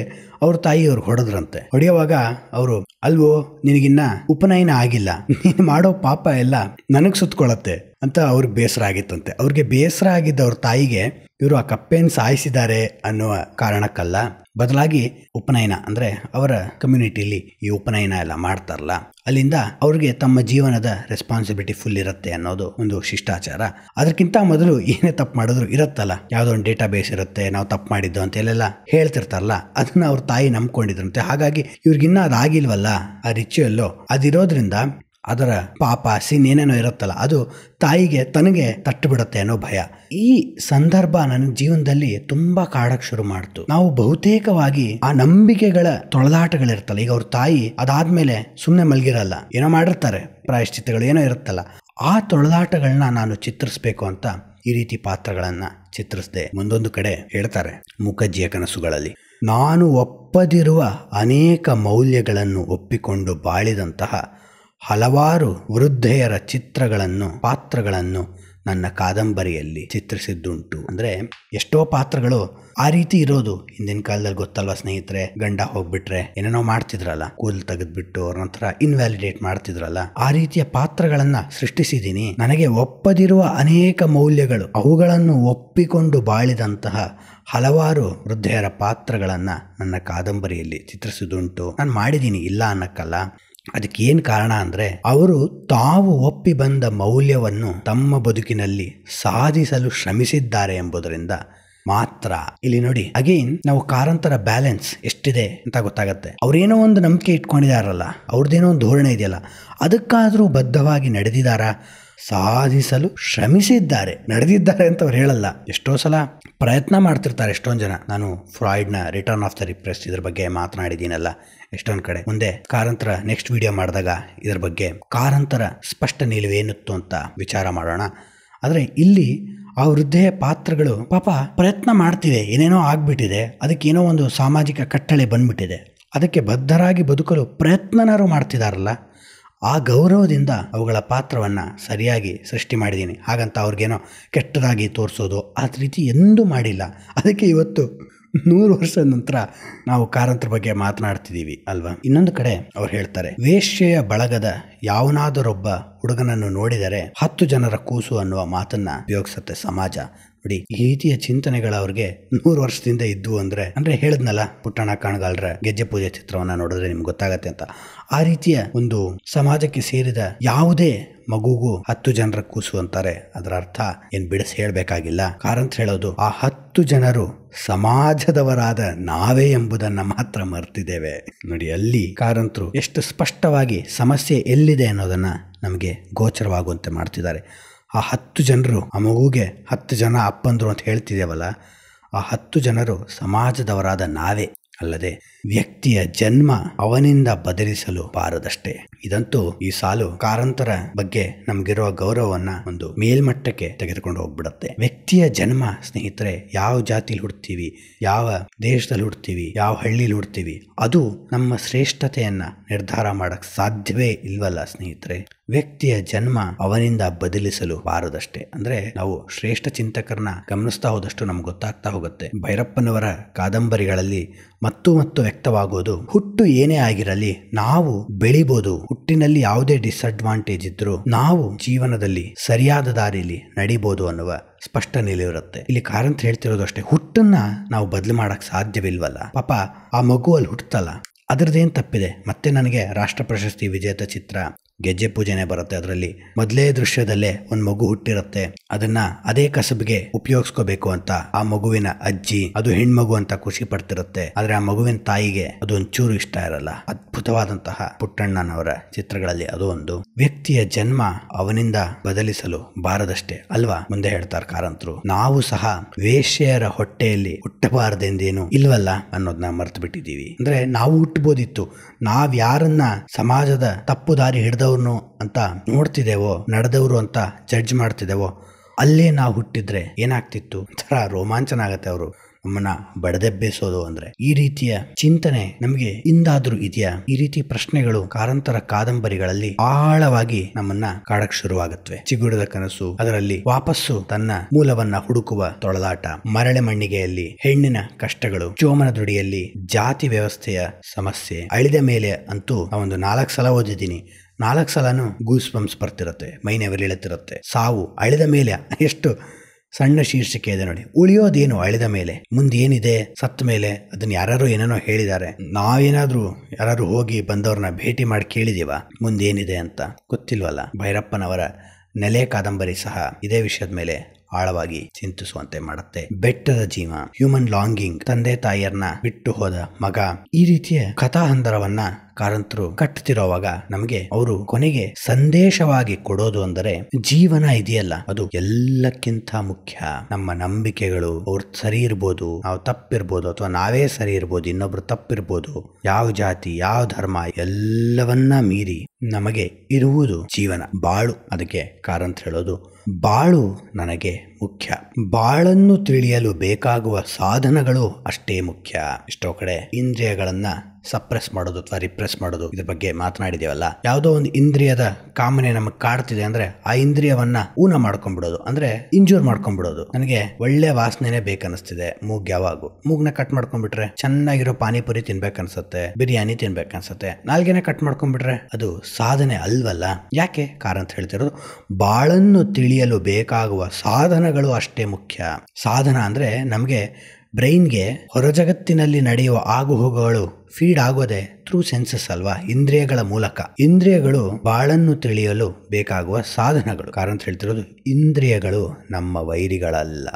ಅವ್ರ ತಾಯಿ ಅವ್ರು ಹೊಡೆದ್ರಂತೆ ಹೊಡೆಯುವಾಗ ಅವರು ಅಲ್ವೋ ನಿನಗಿನ್ನ ಉಪನಯನ ಆಗಿಲ್ಲ ನೀನು ಮಾಡೋ ಪಾಪ ಎಲ್ಲ ನನಗೆ ಸುತ್ಕೊಳತ್ತೆ ಅಂತ ಅವ್ರಿಗೆ ಬೇಸರ ಆಗಿತ್ತಂತೆ ಅವ್ರಿಗೆ ಬೇಸರ ಆಗಿದ್ದ ಅವ್ರ ತಾಯಿಗೆ ಇವರು ಆ ಕಪ್ಪೆಯನ್ನು ಸಾಯಿಸಿದ್ದಾರೆ ಅನ್ನುವ ಕಾರಣಕ್ಕಲ್ಲ ಬದಲಾಗಿ ಉಪನಯನ ಅಂದರೆ ಅವರ ಕಮ್ಯುನಿಟಿಲಿ ಈ ಉಪನಯನ ಎಲ್ಲ ಮಾಡ್ತಾರಲ್ಲ ಅಲ್ಲಿಂದ ಅವ್ರಿಗೆ ತಮ್ಮ ಜೀವನದ ರೆಸ್ಪಾನ್ಸಿಬಿಲಿಟಿ ಫುಲ್ ಇರುತ್ತೆ ಅನ್ನೋದು ಒಂದು ಶಿಷ್ಟಾಚಾರ ಅದಕ್ಕಿಂತ ಮೊದಲು ಏನೇ ತಪ್ಪು ಮಾಡಿದ್ರು ಇರುತ್ತಲ್ಲ ಯಾವುದೋ ಒಂದು ಡೇಟಾ ಬೇಸ್ ಇರುತ್ತೆ ನಾವು ತಪ್ಪು ಮಾಡಿದ್ದು ಅಂತ ಎಲ್ಲೆಲ್ಲ ಹೇಳ್ತಿರ್ತಾರಲ್ಲ ಅದನ್ನ ಅವ್ರ ತಾಯಿ ನಂಬ್ಕೊಂಡಿದ್ರಂತೆ ಹಾಗಾಗಿ ಇವ್ರಿಗಿನ್ನ ಅದಾಗಿಲ್ವಲ್ಲ ಆ ರಿಚುವಲ್ಲು ಅದಿರೋದ್ರಿಂದ ಅದರ ಪಾಪ ಏನೇನೋ ಇರುತ್ತಲ್ಲ ಅದು ತಾಯಿಗೆ ತನಗೆ ತಟ್ಟುಬಿಡುತ್ತೆ ಅನ್ನೋ ಭಯ ಈ ಸಂದರ್ಭ ನನ್ನ ಜೀವನದಲ್ಲಿ ತುಂಬ ಕಾಡಕ್ ಶುರು ಮಾಡ್ತು ನಾವು ಬಹುತೇಕವಾಗಿ ಆ ನಂಬಿಕೆಗಳ ತೊಳೆದಾಟಗಳಿರ್ತಲ್ಲ ಈಗ ಅವ್ರ ತಾಯಿ ಅದಾದ್ಮೇಲೆ ಸುಮ್ಮನೆ ಮಲಗಿರಲ್ಲ ಏನೋ ಮಾಡಿರ್ತಾರೆ ಪ್ರಾಯಶ್ಚಿತ್ತಗಳು ಏನೋ ಇರುತ್ತಲ್ಲ ಆ ತೊಳೆದಾಟಗಳನ್ನ ನಾನು ಚಿತ್ರಿಸ್ಬೇಕು ಅಂತ ಈ ರೀತಿ ಪಾತ್ರಗಳನ್ನು ಚಿತ್ರಿಸ್ದೆ ಮುಂದೊಂದು ಕಡೆ ಹೇಳ್ತಾರೆ ಮುಖಜ್ಜಿಯ ಕನಸುಗಳಲ್ಲಿ ನಾನು ಒಪ್ಪದಿರುವ ಅನೇಕ ಮೌಲ್ಯಗಳನ್ನು ಒಪ್ಪಿಕೊಂಡು ಬಾಳಿದಂತಹ ಹಲವಾರು ವೃದ್ಧೆಯರ ಚಿತ್ರಗಳನ್ನು ಪಾತ್ರಗಳನ್ನು ನನ್ನ ಕಾದಂಬರಿಯಲ್ಲಿ ಚಿತ್ರಿಸಿದ್ದುಂಟು ಅಂದರೆ ಎಷ್ಟೋ ಪಾತ್ರಗಳು ಆ ರೀತಿ ಇರೋದು ಹಿಂದಿನ ಕಾಲದಲ್ಲಿ ಗೊತ್ತಲ್ವ ಸ್ನೇಹಿತರೆ ಗಂಡ ಹೋಗ್ಬಿಟ್ರೆ ಏನೇನೋ ಮಾಡ್ತಿದ್ರಲ್ಲ ಕೂಲ್ ತೆಗೆದ್ಬಿಟ್ಟು ನಂತರ ಇನ್ವ್ಯಾಲಿಡೇಟ್ ಮಾಡ್ತಿದ್ರಲ್ಲ ಆ ರೀತಿಯ ಪಾತ್ರಗಳನ್ನ ಸೃಷ್ಟಿಸಿದ್ದೀನಿ ನನಗೆ ಒಪ್ಪದಿರುವ ಅನೇಕ ಮೌಲ್ಯಗಳು ಅವುಗಳನ್ನು ಒಪ್ಪಿಕೊಂಡು ಬಾಳಿದಂತಹ ಹಲವಾರು ವೃದ್ಧೆಯರ ಪಾತ್ರಗಳನ್ನು ನನ್ನ ಕಾದಂಬರಿಯಲ್ಲಿ ಚಿತ್ರಿಸಿದುಂಟು ನಾನು ಮಾಡಿದ್ದೀನಿ ಇಲ್ಲ ಅನ್ನಕ್ಕಲ್ಲ ಅದಕ್ಕೆ ಏನು ಕಾರಣ ಅಂದರೆ ಅವರು ತಾವು ಒಪ್ಪಿ ಬಂದ ಮೌಲ್ಯವನ್ನು ತಮ್ಮ ಬದುಕಿನಲ್ಲಿ ಸಾಧಿಸಲು ಶ್ರಮಿಸಿದ್ದಾರೆ ಎಂಬುದರಿಂದ ಮಾತ್ರ ಇಲ್ಲಿ ನೋಡಿ ಅಗೇನ್ ನಾವು ಕಾರಂತರ ಬ್ಯಾಲೆನ್ಸ್ ಎಷ್ಟಿದೆ ಅಂತ ಗೊತ್ತಾಗುತ್ತೆ ಅವ್ರೇನೋ ಒಂದು ನಂಬಿಕೆ ಇಟ್ಕೊಂಡಿದಾರಲ್ಲ ಅವ್ರದ್ದೇನೋ ಒಂದು ಧೋರಣೆ ಇದೆಯಲ್ಲ ಅದಕ್ಕಾದರೂ ಬದ್ಧವಾಗಿ ನಡೆದಿದಾರಾ ಸಾಧಿಸಲು ಶ್ರಮಿಸಿದ್ದಾರೆ ನಡೆದಿದ್ದಾರೆ ಅಂತ ಅವ್ರು ಹೇಳಲ್ಲ ಎಷ್ಟೋ ಸಲ ಪ್ರಯತ್ನ ಮಾಡ್ತಿರ್ತಾರೆ ಎಷ್ಟೊಂದು ಜನ ನಾನು ಫ್ರಾಯ್ಡ್ನ ರಿಟರ್ನ್ ಆಫ್ ದ ರಿಪ್ರೆಸ್ ಇದ್ರ ಬಗ್ಗೆ ಮಾತನಾಡಿದ್ದೀನಲ್ಲ ಎಷ್ಟೊಂದು ಕಡೆ ಮುಂದೆ ಕಾರಂತರ ನೆಕ್ಸ್ಟ್ ವಿಡಿಯೋ ಮಾಡಿದಾಗ ಇದ್ರ ಬಗ್ಗೆ ಕಾರಂತರ ಸ್ಪಷ್ಟ ನಿಲುವೇನಿತ್ತು ಅಂತ ವಿಚಾರ ಮಾಡೋಣ ಆದರೆ ಇಲ್ಲಿ ಆ ವೃದ್ಧೆಯ ಪಾತ್ರಗಳು ಪಾಪ ಪ್ರಯತ್ನ ಮಾಡ್ತಿದೆ ಏನೇನೋ ಆಗ್ಬಿಟ್ಟಿದೆ ಏನೋ ಒಂದು ಸಾಮಾಜಿಕ ಕಟ್ಟಳೆ ಬಂದ್ಬಿಟ್ಟಿದೆ ಅದಕ್ಕೆ ಬದ್ಧರಾಗಿ ಬದುಕಲು ಪ್ರಯತ್ನನಾರು ಮಾಡ್ತಿದಾರಲ್ಲ ಆ ಗೌರವದಿಂದ ಅವುಗಳ ಪಾತ್ರವನ್ನು ಸರಿಯಾಗಿ ಸೃಷ್ಟಿ ಮಾಡಿದ್ದೀನಿ ಹಾಗಂತ ಅವ್ರಿಗೇನೋ ಕೆಟ್ಟದಾಗಿ ತೋರಿಸೋದು ಆ ರೀತಿ ಎಂದೂ ಮಾಡಿಲ್ಲ ಅದಕ್ಕೆ ಇವತ್ತು ನೂರು ವರ್ಷದ ನಂತರ ನಾವು ಕಾರಂತರ ಬಗ್ಗೆ ಮಾತನಾಡ್ತಿದ್ದೀವಿ ಅಲ್ವಾ ಇನ್ನೊಂದು ಕಡೆ ಅವ್ರು ಹೇಳ್ತಾರೆ ವೇಶ್ಯೆಯ ಬಳಗದ ಯಾವನಾದರೊಬ್ಬ ಹುಡುಗನನ್ನು ನೋಡಿದರೆ ಹತ್ತು ಜನರ ಕೂಸು ಅನ್ನುವ ಮಾತನ್ನ ಉಪಯೋಗಿಸುತ್ತೆ ಸಮಾಜ ಬಿಡಿ ಈ ರೀತಿಯ ಚಿಂತನೆಗಳ ಅವ್ರಿಗೆ ನೂರು ವರ್ಷದಿಂದ ಇದ್ದು ಅಂದ್ರೆ ಅಂದ್ರೆ ಹೇಳದ್ನಲ್ಲ ಪುಟ್ಟಣ ಕಾಣಗಾಲ್ರ ಗೆಜ್ಜೆ ಪೂಜೆ ಚಿತ್ರವನ್ನ ನೋಡಿದ್ರೆ ನಿಮ್ಗೆ ಗೊತ್ತಾಗತ್ತೆ ಅಂತ ಆ ರೀತಿಯ ಒಂದು ಸಮಾಜಕ್ಕೆ ಸೇರಿದ ಯಾವುದೇ ಮಗುಗೂ ಹತ್ತು ಜನರ ಕೂಸು ಅಂತಾರೆ ಅದರ ಅರ್ಥ ಏನ್ ಬಿಡಿಸಿ ಹೇಳಬೇಕಾಗಿಲ್ಲ ಕಾರಂತ ಹೇಳೋದು ಆ ಹತ್ತು ಜನರು ಸಮಾಜದವರಾದ ನಾವೇ ಎಂಬುದನ್ನು ಮಾತ್ರ ಮರ್ತಿದ್ದೇವೆ ನೋಡಿ ಅಲ್ಲಿ ಕಾರಂತರು ಎಷ್ಟು ಸ್ಪಷ್ಟವಾಗಿ ಸಮಸ್ಯೆ ಎಲ್ಲಿದೆ ಅನ್ನೋದನ್ನ ನಮಗೆ ಗೋಚರವಾಗುವಂತೆ ಮಾಡ್ತಿದ್ದಾರೆ ಆ ಹತ್ತು ಜನರು ಆ ಮಗುಗೆ ಹತ್ತು ಜನ ಅಪ್ಪಂದರು ಅಂತ ಹೇಳ್ತಿದ್ದೇವಲ್ಲ ಆ ಹತ್ತು ಜನರು ಸಮಾಜದವರಾದ ನಾವೇ ಅಲ್ಲದೆ ವ್ಯಕ್ತಿಯ ಜನ್ಮ ಅವನಿಂದ ಬದಲಿಸಲು ಬಾರದಷ್ಟೇ ಇದಂತೂ ಈ ಸಾಲು ಕಾರಂತರ ಬಗ್ಗೆ ನಮ್ಗಿರುವ ಗೌರವವನ್ನ ಒಂದು ಮೇಲ್ಮಟ್ಟಕ್ಕೆ ತೆಗೆದುಕೊಂಡು ಹೋಗ್ಬಿಡತ್ತೆ ವ್ಯಕ್ತಿಯ ಜನ್ಮ ಸ್ನೇಹಿತರೆ ಯಾವ ಜಾತಿಲಿ ಹುಡ್ತೀವಿ ಯಾವ ದೇಶದಲ್ಲಿ ಹುಡ್ತೀವಿ ಯಾವ ಹಳ್ಳಿಲಿ ಹುಡ್ತೀವಿ ಅದು ನಮ್ಮ ಶ್ರೇಷ್ಠತೆಯನ್ನ ನಿರ್ಧಾರ ಮಾಡಕ್ ಸಾಧ್ಯವೇ ಇಲ್ವಲ್ಲ ಸ್ನೇಹಿತರೆ ವ್ಯಕ್ತಿಯ ಜನ್ಮ ಅವನಿಂದ ಬದಲಿಸಲು ಬಾರದಷ್ಟೇ ಅಂದ್ರೆ ನಾವು ಶ್ರೇಷ್ಠ ಚಿಂತಕರನ್ನ ಗಮನಿಸ್ತಾ ಹೋದಷ್ಟು ನಮ್ಗೆ ಗೊತ್ತಾಗ್ತಾ ಹೋಗುತ್ತೆ ಭೈರಪ್ಪನವರ ಕಾದಂಬರಿಗಳಲ್ಲಿ ಮತ್ತು ಮತ್ತು ವ್ಯಕ್ತವಾಗೋದು ಹುಟ್ಟು ಏನೇ ಆಗಿರಲಿ ನಾವು ಬೆಳಿಬೋದು ಹುಟ್ಟಿನಲ್ಲಿ ಯಾವುದೇ ಡಿಸ್ಅಡ್ವಾಂಟೇಜ್ ಇದ್ರೂ ನಾವು ಜೀವನದಲ್ಲಿ ಸರಿಯಾದ ದಾರಿಯಲ್ಲಿ ನಡಿಬೋದು ಅನ್ನುವ ಸ್ಪಷ್ಟ ಇರುತ್ತೆ ಇಲ್ಲಿ ಕಾರಂತ ಹೇಳ್ತಿರೋದು ಅಷ್ಟೇ ಹುಟ್ಟನ್ನ ನಾವು ಬದಲು ಮಾಡಕ್ ಸಾಧ್ಯವಿಲ್ವಲ್ಲ ಪಾಪ ಆ ಮಗು ಅಲ್ಲಿ ಹುಟ್ಟತಲ್ಲ ಅದರದೇನು ತಪ್ಪಿದೆ ಮತ್ತೆ ನನಗೆ ರಾಷ್ಟ್ರ ಪ್ರಶಸ್ತಿ ವಿಜೇತ ಚಿತ್ರ ಗೆಜ್ಜೆ ಪೂಜೆನೆ ಬರುತ್ತೆ ಅದರಲ್ಲಿ ಮೊದಲೇ ದೃಶ್ಯದಲ್ಲೇ ಒಂದು ಮಗು ಹುಟ್ಟಿರುತ್ತೆ ಅದನ್ನ ಅದೇ ಕಸಬಿಗೆ ಉಪಯೋಗಿಸ್ಕೋಬೇಕು ಅಂತ ಆ ಮಗುವಿನ ಅಜ್ಜಿ ಅದು ಹೆಣ್ಮಗು ಅಂತ ಖುಷಿ ಪಡ್ತಿರುತ್ತೆ ಆದ್ರೆ ಆ ಮಗುವಿನ ತಾಯಿಗೆ ಅದು ಒಂಚೂರು ಇಷ್ಟ ಇರಲ್ಲ ಅದ್ಭುತವಾದಂತಹ ಪುಟ್ಟಣ್ಣನವರ ಚಿತ್ರಗಳಲ್ಲಿ ಅದು ಒಂದು ವ್ಯಕ್ತಿಯ ಜನ್ಮ ಅವನಿಂದ ಬದಲಿಸಲು ಬಾರದಷ್ಟೇ ಅಲ್ವಾ ಮುಂದೆ ಹೇಳ್ತಾರೆ ಕಾರಂತರು ನಾವು ಸಹ ವೇಷ್ಯರ ಹೊಟ್ಟೆಯಲ್ಲಿ ಹುಟ್ಟಬಾರದೆಂದೇನು ಇಲ್ವಲ್ಲ ಅನ್ನೋದನ್ನ ಮರ್ತು ಬಿಟ್ಟಿದ್ದೀವಿ ಅಂದ್ರೆ ನಾವು ಹುಟ್ಟಬೋದಿತ್ತು ನಾವ್ಯಾರನ್ನ ಸಮಾಜದ ತಪ್ಪು ದಾರಿ ಹಿಡಿದವ್ರನ್ನು ಅಂತ ನೋಡ್ತಿದ್ದೇವೋ ನಡೆದವರು ಅಂತ ಜಡ್ಜ್ ಮಾಡ್ತಿದ್ದೇವೋ ಅಲ್ಲೇ ನಾವು ಹುಟ್ಟಿದ್ರೆ ಏನಾಗ್ತಿತ್ತು ಒಂಥರ ರೋಮಾಂಚನ ಆಗತ್ತೆ ಅವರು ನಮ್ಮನ್ನ ಬಡದೆಬ್ಬೇಸೋದು ಅಂದ್ರೆ ಈ ರೀತಿಯ ಚಿಂತನೆ ನಮಗೆ ಇಂದಾದ್ರೂ ಇದೆಯಾ ಈ ರೀತಿ ಪ್ರಶ್ನೆಗಳು ಕಾರಂತರ ಕಾದಂಬರಿಗಳಲ್ಲಿ ಆಳವಾಗಿ ನಮ್ಮನ್ನ ಕಾಡಕ್ ಶುರುವಾಗುತ್ತವೆ ಚಿಗುಡದ ಕನಸು ಅದರಲ್ಲಿ ವಾಪಸ್ಸು ತನ್ನ ಮೂಲವನ್ನ ಹುಡುಕುವ ತೊಳಲಾಟ ಮರಳೆ ಮಣ್ಣಿಗೆಯಲ್ಲಿ ಹೆಣ್ಣಿನ ಕಷ್ಟಗಳು ಚೋಮನ ದುಡಿಯಲ್ಲಿ ಜಾತಿ ವ್ಯವಸ್ಥೆಯ ಸಮಸ್ಯೆ ಅಳಿದ ಮೇಲೆ ಅಂತೂ ಆ ಒಂದು ನಾಲ್ಕು ಸಲ ಓದಿದ್ದೀನಿ ನಾಲ್ಕು ಸಲನೂ ಗೂಸ್ ಬಂಪ್ಸ್ ಬರ್ತಿರುತ್ತೆ ಮೈನೆ ಸಾವು ಅಳಿದ ಮೇಲೆ ಎಷ್ಟು ಸಣ್ಣ ಶೀರ್ಷಿಕೆ ಇದೆ ನೋಡಿ ಉಳಿಯೋದೇನು ಅಳಿದ ಮೇಲೆ ಮುಂದೇನಿದೆ ಸತ್ತ ಮೇಲೆ ಅದನ್ನ ಯಾರು ಏನೇನೋ ಹೇಳಿದ್ದಾರೆ ನಾವೇನಾದ್ರೂ ಯಾರು ಹೋಗಿ ಬಂದವ್ರನ್ನ ಭೇಟಿ ಮಾಡಿ ಕೇಳಿದೀವ ಮುಂದೇನಿದೆ ಅಂತ ಗೊತ್ತಿಲ್ವಲ್ಲ ಭೈರಪ್ಪನವರ ನೆಲೆ ಕಾದಂಬರಿ ಸಹ ಇದೇ ವಿಷಯದ ಮೇಲೆ ಆಳವಾಗಿ ಚಿಂತಿಸುವಂತೆ ಮಾಡುತ್ತೆ ಬೆಟ್ಟದ ಜೀವ ಹ್ಯೂಮನ್ ಲಾಂಗಿಂಗ್ ತಂದೆ ತಾಯಿಯರ್ನ ಬಿಟ್ಟು ಹೋದ ಮಗ ಈ ರೀತಿಯ ಕಥಾಹಂದರವನ್ನ ಕಾರಂತರು ಕಟ್ಟುತ್ತಿರುವಾಗ ನಮಗೆ ಅವರು ಕೊನೆಗೆ ಸಂದೇಶವಾಗಿ ಕೊಡೋದು ಅಂದರೆ ಜೀವನ ಇದೆಯಲ್ಲ ಅದು ಎಲ್ಲಕ್ಕಿಂತ ಮುಖ್ಯ ನಮ್ಮ ನಂಬಿಕೆಗಳು ಅವ್ರ ಸರಿ ಇರ್ಬೋದು ನಾವು ತಪ್ಪಿರ್ಬೋದು ಅಥವಾ ನಾವೇ ಸರಿ ಇರ್ಬೋದು ಇನ್ನೊಬ್ರು ತಪ್ಪಿರ್ಬೋದು ಯಾವ ಜಾತಿ ಯಾವ ಧರ್ಮ ಎಲ್ಲವನ್ನ ಮೀರಿ ನಮಗೆ ಇರುವುದು ಜೀವನ ಬಾಳು ಅದಕ್ಕೆ ಕಾರಂತ ಹೇಳೋದು ಬಾಳು ನನಗೆ ಮುಖ್ಯ ಬಾಳನ್ನು ತಿಳಿಯಲು ಬೇಕಾಗುವ ಸಾಧನಗಳು ಅಷ್ಟೇ ಮುಖ್ಯ ಎಷ್ಟೋ ಕಡೆ ಇಂದ್ರಿಯಗಳನ್ನ ಸಪ್ರೆಸ್ ಮಾಡೋದು ಅಥವಾ ರಿಪ್ರೆಸ್ ಮಾಡೋದು ಇದ್ರ ಬಗ್ಗೆ ಮಾತನಾಡಿದೇವಲ್ಲ ಯಾವುದೋ ಒಂದು ಇಂದ್ರಿಯದ ಕಾಮನೆ ನಮಗೆ ಕಾಡ್ತಿದೆ ಅಂದ್ರೆ ಆ ಇಂದ್ರಿಯವನ್ನ ಊನ ಮಾಡ್ಕೊಂಡ್ಬಿಡೋದು ಅಂದ್ರೆ ಇಂಜೂರ್ ಮಾಡ್ಕೊಂಡ್ಬಿಡೋದು ನನಗೆ ಒಳ್ಳೆ ವಾಸನೆನೇ ಬೇಕನ್ನಿಸ್ತಿದೆ ಮೂಗ್ ಯಾವಾಗೂ ಮೂಗ್ನ ಕಟ್ ಮಾಡ್ಕೊಂಡ್ಬಿಟ್ರೆ ಚೆನ್ನಾಗಿರೋ ಪಾನಿಪುರಿ ತಿನ್ಬೇಕನ್ಸುತ್ತೆ ಬಿರಿಯಾನಿ ತಿನ್ಬೇಕನ್ಸುತ್ತೆ ನಾಲ್ಗೆನ ಕಟ್ ಮಾಡ್ಕೊಂಡ್ಬಿಟ್ರೆ ಅದು ಸಾಧನೆ ಅಲ್ವಲ್ಲ ಯಾಕೆ ಕಾರಣ ಅಂತ ಹೇಳ್ತಿರೋದು ಬಾಳನ್ನು ತಿಳಿಯಲು ಬೇಕಾಗುವ ಸಾಧನ ಸಾಧನಗಳು ಅಷ್ಟೇ ಮುಖ್ಯ ಸಾಧನ ಅಂದರೆ ನಮಗೆ ಬ್ರೈನ್ಗೆ ಹೊರಜಗತ್ತಿನಲ್ಲಿ ನಡೆಯುವ ಆಗುಹೋಗುಗಳು ಫೀಡ್ ಆಗೋದೆ ಥ್ರೂ ಸೆನ್ಸಸ್ ಅಲ್ವಾ ಇಂದ್ರಿಯಗಳ ಮೂಲಕ ಇಂದ್ರಿಯಗಳು ಬಾಳನ್ನು ತಿಳಿಯಲು ಬೇಕಾಗುವ ಸಾಧನಗಳು ಕಾರಣ ಅಂತ ಹೇಳ್ತಿರೋದು ಇಂದ್ರಿಯಗಳು ನಮ್ಮ ವೈರಿಗಳಲ್ಲ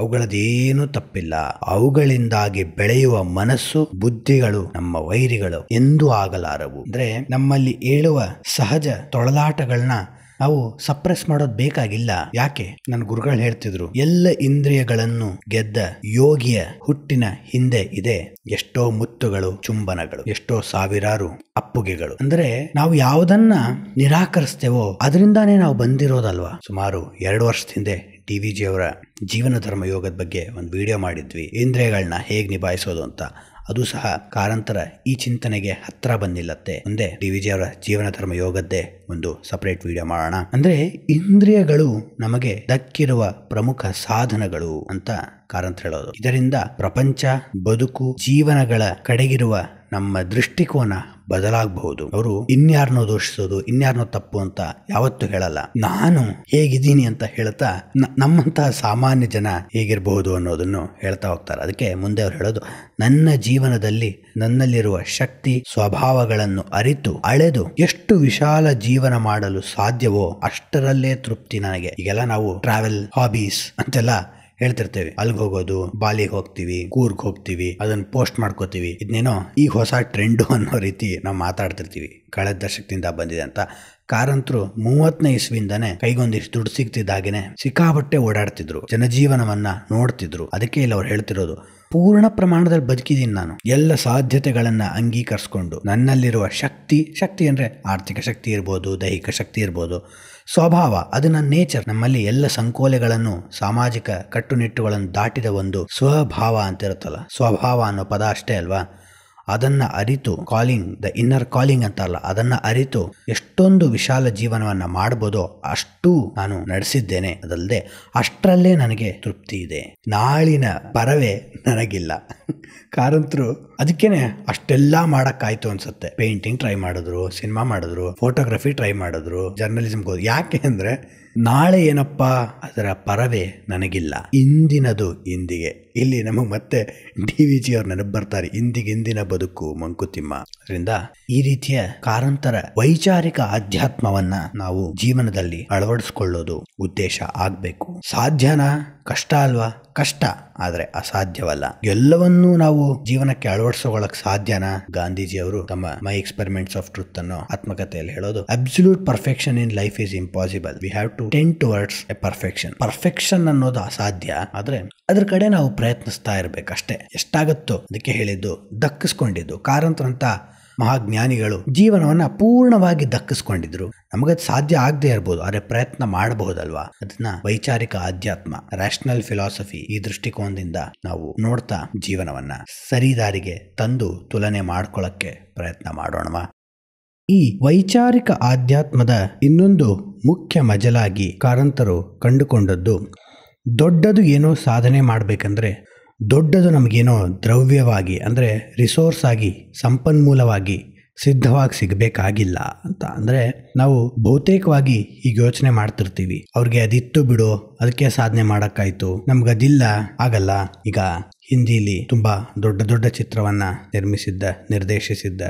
ಅವುಗಳದೇನು ತಪ್ಪಿಲ್ಲ ಅವುಗಳಿಂದಾಗಿ ಬೆಳೆಯುವ ಮನಸ್ಸು ಬುದ್ಧಿಗಳು ನಮ್ಮ ವೈರಿಗಳು ಎಂದೂ ಆಗಲಾರವು ಅಂದ್ರೆ ನಮ್ಮಲ್ಲಿ ಏಳುವ ಸಹಜ ತೊಳಲಾಟಗಳನ್ನ ನಾವು ಸಪ್ರೆಸ್ ಮಾಡೋದು ಬೇಕಾಗಿಲ್ಲ ಯಾಕೆ ನನ್ನ ಗುರುಗಳು ಹೇಳ್ತಿದ್ರು ಎಲ್ಲ ಇಂದ್ರಿಯಗಳನ್ನು ಗೆದ್ದ ಯೋಗಿಯ ಹುಟ್ಟಿನ ಹಿಂದೆ ಇದೆ ಎಷ್ಟೋ ಮುತ್ತುಗಳು ಚುಂಬನಗಳು ಎಷ್ಟೋ ಸಾವಿರಾರು ಅಪ್ಪುಗೆಗಳು ಅಂದ್ರೆ ನಾವು ಯಾವುದನ್ನ ನಿರಾಕರಿಸ್ತೇವೋ ಅದರಿಂದಾನೇ ನಾವು ಬಂದಿರೋದಲ್ವಾ ಸುಮಾರು ಎರಡು ವರ್ಷದ ಹಿಂದೆ ಡಿ ವಿ ಜಿ ಅವರ ಜೀವನ ಧರ್ಮ ಯೋಗದ ಬಗ್ಗೆ ಒಂದು ವಿಡಿಯೋ ಮಾಡಿದ್ವಿ ಇಂದ್ರಿಯಗಳನ್ನ ಹೇಗೆ ನಿಭಾಯಿಸೋದು ಅಂತ ಅದು ಸಹ ಕಾರಂತರ ಈ ಚಿಂತನೆಗೆ ಹತ್ರ ಬಂದಿಲ್ಲತ್ತೆ ಒಂದೇ ಡಿ ವಿಜಿ ಅವರ ಜೀವನ ಧರ್ಮ ಯೋಗದ್ದೇ ಒಂದು ಸಪರೇಟ್ ವಿಡಿಯೋ ಮಾಡೋಣ ಅಂದ್ರೆ ಇಂದ್ರಿಯಗಳು ನಮಗೆ ದಕ್ಕಿರುವ ಪ್ರಮುಖ ಸಾಧನಗಳು ಅಂತ ಕಾರಂತ ಹೇಳೋದು ಇದರಿಂದ ಪ್ರಪಂಚ ಬದುಕು ಜೀವನಗಳ ಕಡೆಗಿರುವ ನಮ್ಮ ದೃಷ್ಟಿಕೋನ ಬದಲಾಗಬಹುದು ಅವರು ಇನ್ಯಾರನ್ನೋ ದೋಷಿಸೋದು ಇನ್ಯಾರನ್ನೋ ತಪ್ಪು ಅಂತ ಯಾವತ್ತೂ ಹೇಳಲ್ಲ ನಾನು ಹೇಗಿದ್ದೀನಿ ಅಂತ ಹೇಳ್ತಾ ನಮ್ಮಂತಹ ಸಾಮಾನ್ಯ ಜನ ಹೇಗಿರಬಹುದು ಅನ್ನೋದನ್ನು ಹೇಳ್ತಾ ಹೋಗ್ತಾರೆ ಅದಕ್ಕೆ ಮುಂದೆ ಅವ್ರು ಹೇಳೋದು ನನ್ನ ಜೀವನದಲ್ಲಿ ನನ್ನಲ್ಲಿರುವ ಶಕ್ತಿ ಸ್ವಭಾವಗಳನ್ನು ಅರಿತು ಅಳೆದು ಎಷ್ಟು ವಿಶಾಲ ಜೀವನ ಮಾಡಲು ಸಾಧ್ಯವೋ ಅಷ್ಟರಲ್ಲೇ ತೃಪ್ತಿ ನನಗೆ ಈಗೆಲ್ಲ ನಾವು ಟ್ರಾವೆಲ್ ಹಾಬೀಸ್ ಅಂತೆಲ್ಲ ಹೇಳ್ತಿರ್ತೇವೆ ಅಲ್ಗೆ ಹೋಗೋದು ಬಾಲಿಗೆ ಹೋಗ್ತೀವಿ ಕೂರ್ಗ್ ಹೋಗ್ತೀವಿ ಅದನ್ನ ಪೋಸ್ಟ್ ಮಾಡ್ಕೋತೀವಿ ಇದನ್ನೇನೋ ಈಗ ಹೊಸ ಟ್ರೆಂಡು ಅನ್ನೋ ರೀತಿ ನಾವು ಮಾತಾಡ್ತಿರ್ತೀವಿ ಕಳೆದ ದಶಕದಿಂದ ಬಂದಿದೆ ಅಂತ ಕಾರಂತರು ಮೂವತ್ತನೇ ಇಸ್ವಿಯಿಂದಾನೆ ಕೈಗೊಂದಿಷ್ಟು ದುಡ್ಡು ಸಿಗ್ತಿದ್ದಾಗೇನೆ ಸಿಕ್ಕಾಪಟ್ಟೆ ಓಡಾಡ್ತಿದ್ರು ಜನಜೀವನವನ್ನ ನೋಡ್ತಿದ್ರು ಅದಕ್ಕೆ ಇಲ್ಲಿ ಅವ್ರು ಹೇಳ್ತಿರೋದು ಪೂರ್ಣ ಪ್ರಮಾಣದಲ್ಲಿ ಬದುಕಿದ್ದೀನಿ ನಾನು ಎಲ್ಲ ಸಾಧ್ಯತೆಗಳನ್ನ ಅಂಗೀಕರಿಸ್ಕೊಂಡು ನನ್ನಲ್ಲಿರುವ ಶಕ್ತಿ ಶಕ್ತಿ ಅಂದ್ರೆ ಆರ್ಥಿಕ ಶಕ್ತಿ ಇರ್ಬೋದು ದೈಹಿಕ ಶಕ್ತಿ ಇರ್ಬೋದು ಸ್ವಭಾವ ಅದು ನೇಚರ್ ನಮ್ಮಲ್ಲಿ ಎಲ್ಲ ಸಂಕೋಲೆಗಳನ್ನು ಸಾಮಾಜಿಕ ಕಟ್ಟುನಿಟ್ಟುಗಳನ್ನು ದಾಟಿದ ಒಂದು ಸ್ವಭಾವ ಅಂತಿರುತ್ತಲ್ಲ ಸ್ವಭಾವ ಅನ್ನೋ ಪದ ಅಷ್ಟೇ ಅಲ್ವಾ ಅದನ್ನ ಅರಿತು ಕಾಲಿಂಗ್ ದ ಇನ್ನರ್ ಕಾಲಿಂಗ್ ಅಂತಲ್ಲ ಅದನ್ನು ಅರಿತು ಎಷ್ಟೊಂದು ವಿಶಾಲ ಜೀವನವನ್ನು ಮಾಡಬಹುದು ಅಷ್ಟು ನಾನು ನಡೆಸಿದ್ದೇನೆ ಅದಲ್ಲದೆ ಅಷ್ಟರಲ್ಲೇ ನನಗೆ ತೃಪ್ತಿ ಇದೆ ನಾಳಿನ ಪರವೇ ನನಗಿಲ್ಲ ಕಾರಂತರು ಅದಕ್ಕೇನೆ ಅಷ್ಟೆಲ್ಲ ಮಾಡಕ್ಕಾಯ್ತು ಅನ್ಸುತ್ತೆ ಪೇಂಟಿಂಗ್ ಟ್ರೈ ಮಾಡಿದ್ರು ಸಿನಿಮಾ ಮಾಡಿದ್ರು ಫೋಟೋಗ್ರಫಿ ಟ್ರೈ ಮಾಡಿದ್ರು ಜರ್ನಲಿಸಮ್ಗೆ ಯಾಕೆ ಅಂದರೆ ನಾಳೆ ಏನಪ್ಪ ಅದರ ಪರವೇ ನನಗಿಲ್ಲ ಇಂದಿನದು ಇಂದಿಗೆ ಇಲ್ಲಿ ನಮಗೆ ಮತ್ತೆ ಡಿ ವಿ ಜಿ ಅವ್ರು ನೆನಪು ಬರ್ತಾರೆ ಇಂದಿನ ಬದುಕು ಮಂಕುತಿಮ್ಮ ರಿಂದ ಈ ರೀತಿಯ ಕಾರಂತರ ವೈಚಾರಿಕ ಆಧ್ಯಾತ್ಮವನ್ನ ನಾವು ಜೀವನದಲ್ಲಿ ಅಳವಡಿಸಿಕೊಳ್ಳೋದು ಉದ್ದೇಶ ಆಗಬೇಕು ಸಾಧ್ಯನಾ ಕಷ್ಟ ಅಲ್ವಾ ಕಷ್ಟ ಆದರೆ ಅಸಾಧ್ಯವಲ್ಲ ಎಲ್ಲವನ್ನೂ ನಾವು ಜೀವನಕ್ಕೆ ಅಳವಡಿಸಿಕೊಳ್ಳಕ್ ಸಾಧ್ಯನಾ ಗಾಂಧೀಜಿಯವರು ತಮ್ಮ ಮೈ ಎಕ್ಸ್ಪೆರಿಮೆಂಟ್ಸ್ ಆಫ್ ಟ್ರೂತ್ ಅನ್ನು ಆತ್ಮಕಥೆಯಲ್ಲಿ ಹೇಳೋದು absolute perfection in life is impossible we have to tend towards a perfection perfection ಅನ್ನೋದು ಅಸಾಧ್ಯ ಆದ್ರೆ ಅದ್ರ ಕಡೆ ನಾವು ಪ್ರಯತ್ನಿಸ್ತಾ ಇರ್ಬೇಕಷ್ಟೇ ಎಷ್ಟಾಗತ್ತೋ ಅದಕ್ಕೆ ಹೇಳಿದ್ದು ದಕ್ಕಿಸ್ಕೊಂಡಿದ್ದು ಕಾರಂತರಂತ ಮಹಾಜ್ಞಾನಿಗಳು ಜೀವನವನ್ನ ಪೂರ್ಣವಾಗಿ ದಕ್ಕಿಸ್ಕೊಂಡಿದ್ರು ನಮಗದು ಸಾಧ್ಯ ಆಗದೆ ಇರ್ಬೋದು ಆದರೆ ಪ್ರಯತ್ನ ಮಾಡಬಹುದಲ್ವಾ ಅದನ್ನ ವೈಚಾರಿಕ ಆಧ್ಯಾತ್ಮ ರ್ಯಾಷನಲ್ ಫಿಲಾಸಫಿ ಈ ದೃಷ್ಟಿಕೋನದಿಂದ ನಾವು ನೋಡ್ತಾ ಜೀವನವನ್ನ ಸರಿದಾರಿಗೆ ತಂದು ತುಲನೆ ಮಾಡ್ಕೊಳ್ಳೋಕ್ಕೆ ಪ್ರಯತ್ನ ಮಾಡೋಣವಾ ಈ ವೈಚಾರಿಕ ಆಧ್ಯಾತ್ಮದ ಇನ್ನೊಂದು ಮುಖ್ಯ ಮಜಲಾಗಿ ಕಾರಂತರು ಕಂಡುಕೊಂಡದ್ದು ದೊಡ್ಡದು ಏನೋ ಸಾಧನೆ ಮಾಡಬೇಕಂದ್ರೆ ದೊಡ್ಡದು ನಮಗೇನೋ ದ್ರವ್ಯವಾಗಿ ಅಂದರೆ ರಿಸೋರ್ಸ್ ಆಗಿ ಸಂಪನ್ಮೂಲವಾಗಿ ಸಿದ್ಧವಾಗಿ ಸಿಗಬೇಕಾಗಿಲ್ಲ ಅಂತ ಅಂದರೆ ನಾವು ಬಹುತೇಕವಾಗಿ ಈಗ ಯೋಚನೆ ಮಾಡ್ತಿರ್ತೀವಿ ಅವ್ರಿಗೆ ಅದಿತ್ತು ಬಿಡು ಅದಕ್ಕೆ ಸಾಧನೆ ಮಾಡೋಕ್ಕಾಯ್ತು ಅದಿಲ್ಲ ಆಗಲ್ಲ ಈಗ ಹಿಂದಿಲಿ ತುಂಬ ದೊಡ್ಡ ದೊಡ್ಡ ಚಿತ್ರವನ್ನು ನಿರ್ಮಿಸಿದ್ದ ನಿರ್ದೇಶಿಸಿದ್ದ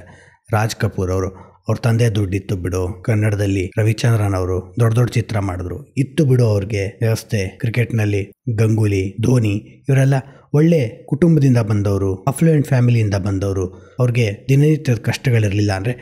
ರಾಜ್ ಕಪೂರ್ ಅವರು ಅವ್ರ ತಂದೆ ದುಡ್ಡಿತ್ತು ಬಿಡು ಕನ್ನಡದಲ್ಲಿ ರವಿಚಂದ್ರನ್ ಅವರು ದೊಡ್ಡ ದೊಡ್ಡ ಚಿತ್ರ ಮಾಡಿದ್ರು ಇತ್ತು ಬಿಡು ಅವ್ರಿಗೆ ವ್ಯವಸ್ಥೆ ಕ್ರಿಕೆಟ್ನಲ್ಲಿ ಗಂಗೂಲಿ ಧೋನಿ ಇವರೆಲ್ಲ ಒಳ್ಳೆ ಕುಟುಂಬದಿಂದ ಬಂದವರು ಅಫ್ಲೂಯೆಂಟ್ ಫ್ಯಾಮಿಲಿಯಿಂದ ಬಂದವರು ಅವ್ರಿಗೆ ದಿನನಿತ್ಯದ ಕಷ್ಟಗಳಿರಲಿಲ್ಲ ಅಂದರೆ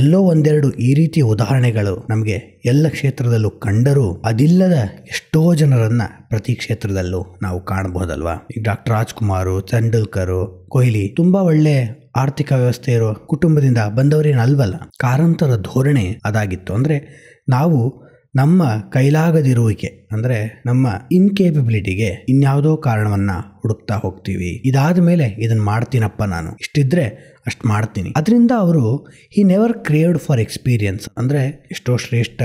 ಎಲ್ಲೋ ಒಂದೆರಡು ಈ ರೀತಿಯ ಉದಾಹರಣೆಗಳು ನಮಗೆ ಎಲ್ಲ ಕ್ಷೇತ್ರದಲ್ಲೂ ಕಂಡರೂ ಅದಿಲ್ಲದ ಎಷ್ಟೋ ಜನರನ್ನು ಪ್ರತಿ ಕ್ಷೇತ್ರದಲ್ಲೂ ನಾವು ಕಾಣಬಹುದಲ್ವಾ ಈಗ ಡಾಕ್ಟರ್ ರಾಜ್ಕುಮಾರು ತೆಂಡೂಲ್ಕರು ಕೊಹ್ಲಿ ತುಂಬ ಒಳ್ಳೆ ಆರ್ಥಿಕ ವ್ಯವಸ್ಥೆ ಇರೋ ಕುಟುಂಬದಿಂದ ಬಂದವರೇನು ಅಲ್ವಲ್ಲ ಕಾರಂತರ ಧೋರಣೆ ಅದಾಗಿತ್ತು ಅಂದರೆ ನಾವು ನಮ್ಮ ಕೈಲಾಗದಿರುವಿಕೆ ಅಂದರೆ ನಮ್ಮ ಇನ್ಕೇಪಬಿಲಿಟಿಗೆ ಇನ್ಯಾವುದೋ ಕಾರಣವನ್ನು ಹುಡುಕ್ತಾ ಹೋಗ್ತೀವಿ ಇದಾದ ಮೇಲೆ ಇದನ್ನು ಮಾಡ್ತೀನಪ್ಪ ನಾನು ಇಷ್ಟಿದ್ರೆ ಅಷ್ಟು ಮಾಡ್ತೀನಿ ಅದರಿಂದ ಅವರು he never create for experience ಅಂದರೆ ಎಷ್ಟೋ ಶ್ರೇಷ್ಠ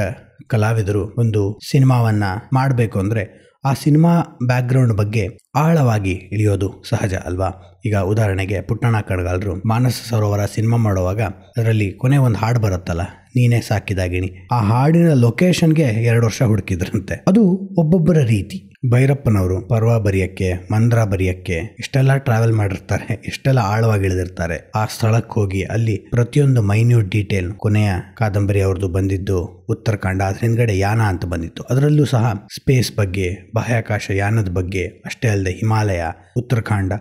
ಕಲಾವಿದರು ಒಂದು ಸಿನಿಮಾವನ್ನು ಮಾಡಬೇಕು ಅಂದರೆ ಆ ಸಿನಿಮಾ ಬ್ಯಾಕ್ಗ್ರೌಂಡ್ ಬಗ್ಗೆ ಆಳವಾಗಿ ಇಳಿಯೋದು ಸಹಜ ಅಲ್ವಾ ಈಗ ಉದಾಹರಣೆಗೆ ಪುಟ್ಟಣ ಕಣಗಾಲರು ಮಾನಸ ಸರೋವರ ಸಿನಿಮಾ ಮಾಡುವಾಗ ಅದರಲ್ಲಿ ಕೊನೆ ಒಂದು ಹಾಡು ಬರುತ್ತಲ್ಲ ನೀನೇ ಸಾಕಿದಾಗಿಣಿ ಆ ಹಾಡಿನ ಲೊಕೇಶನ್ಗೆ ಎರಡು ವರ್ಷ ಹುಡುಕಿದ್ರಂತೆ ಅದು ಒಬ್ಬೊಬ್ಬರ ರೀತಿ ಭೈರಪ್ಪನವರು ಪರ್ವ ಬರಿಯಕ್ಕೆ ಮಂದ್ರ ಬರಿಯಕ್ಕೆ ಇಷ್ಟೆಲ್ಲ ಟ್ರಾವೆಲ್ ಮಾಡಿರ್ತಾರೆ ಇಷ್ಟೆಲ್ಲ ಆಳವಾಗಿ ಇಳಿದಿರ್ತಾರೆ ಆ ಸ್ಥಳಕ್ಕೆ ಹೋಗಿ ಅಲ್ಲಿ ಪ್ರತಿಯೊಂದು ಮೈನ್ಯೂಟ್ ಡೀಟೇಲ್ ಕೊನೆಯ ಕಾದಂಬರಿ ಅವ್ರದ್ದು ಬಂದಿದ್ದು ಉತ್ತರಾಖಂಡ ಅದ್ರ ಹಿಂದ್ಗಡೆ ಯಾನ ಅಂತ ಬಂದಿತ್ತು ಅದರಲ್ಲೂ ಸಹ ಸ್ಪೇಸ್ ಬಗ್ಗೆ ಬಾಹ್ಯಾಕಾಶ ಯಾನದ ಬಗ್ಗೆ ಅಷ್ಟೇ ಅಲ್ಲದೆ ಹಿಮಾಲಯ ಉತ್ತರಾಖಂಡ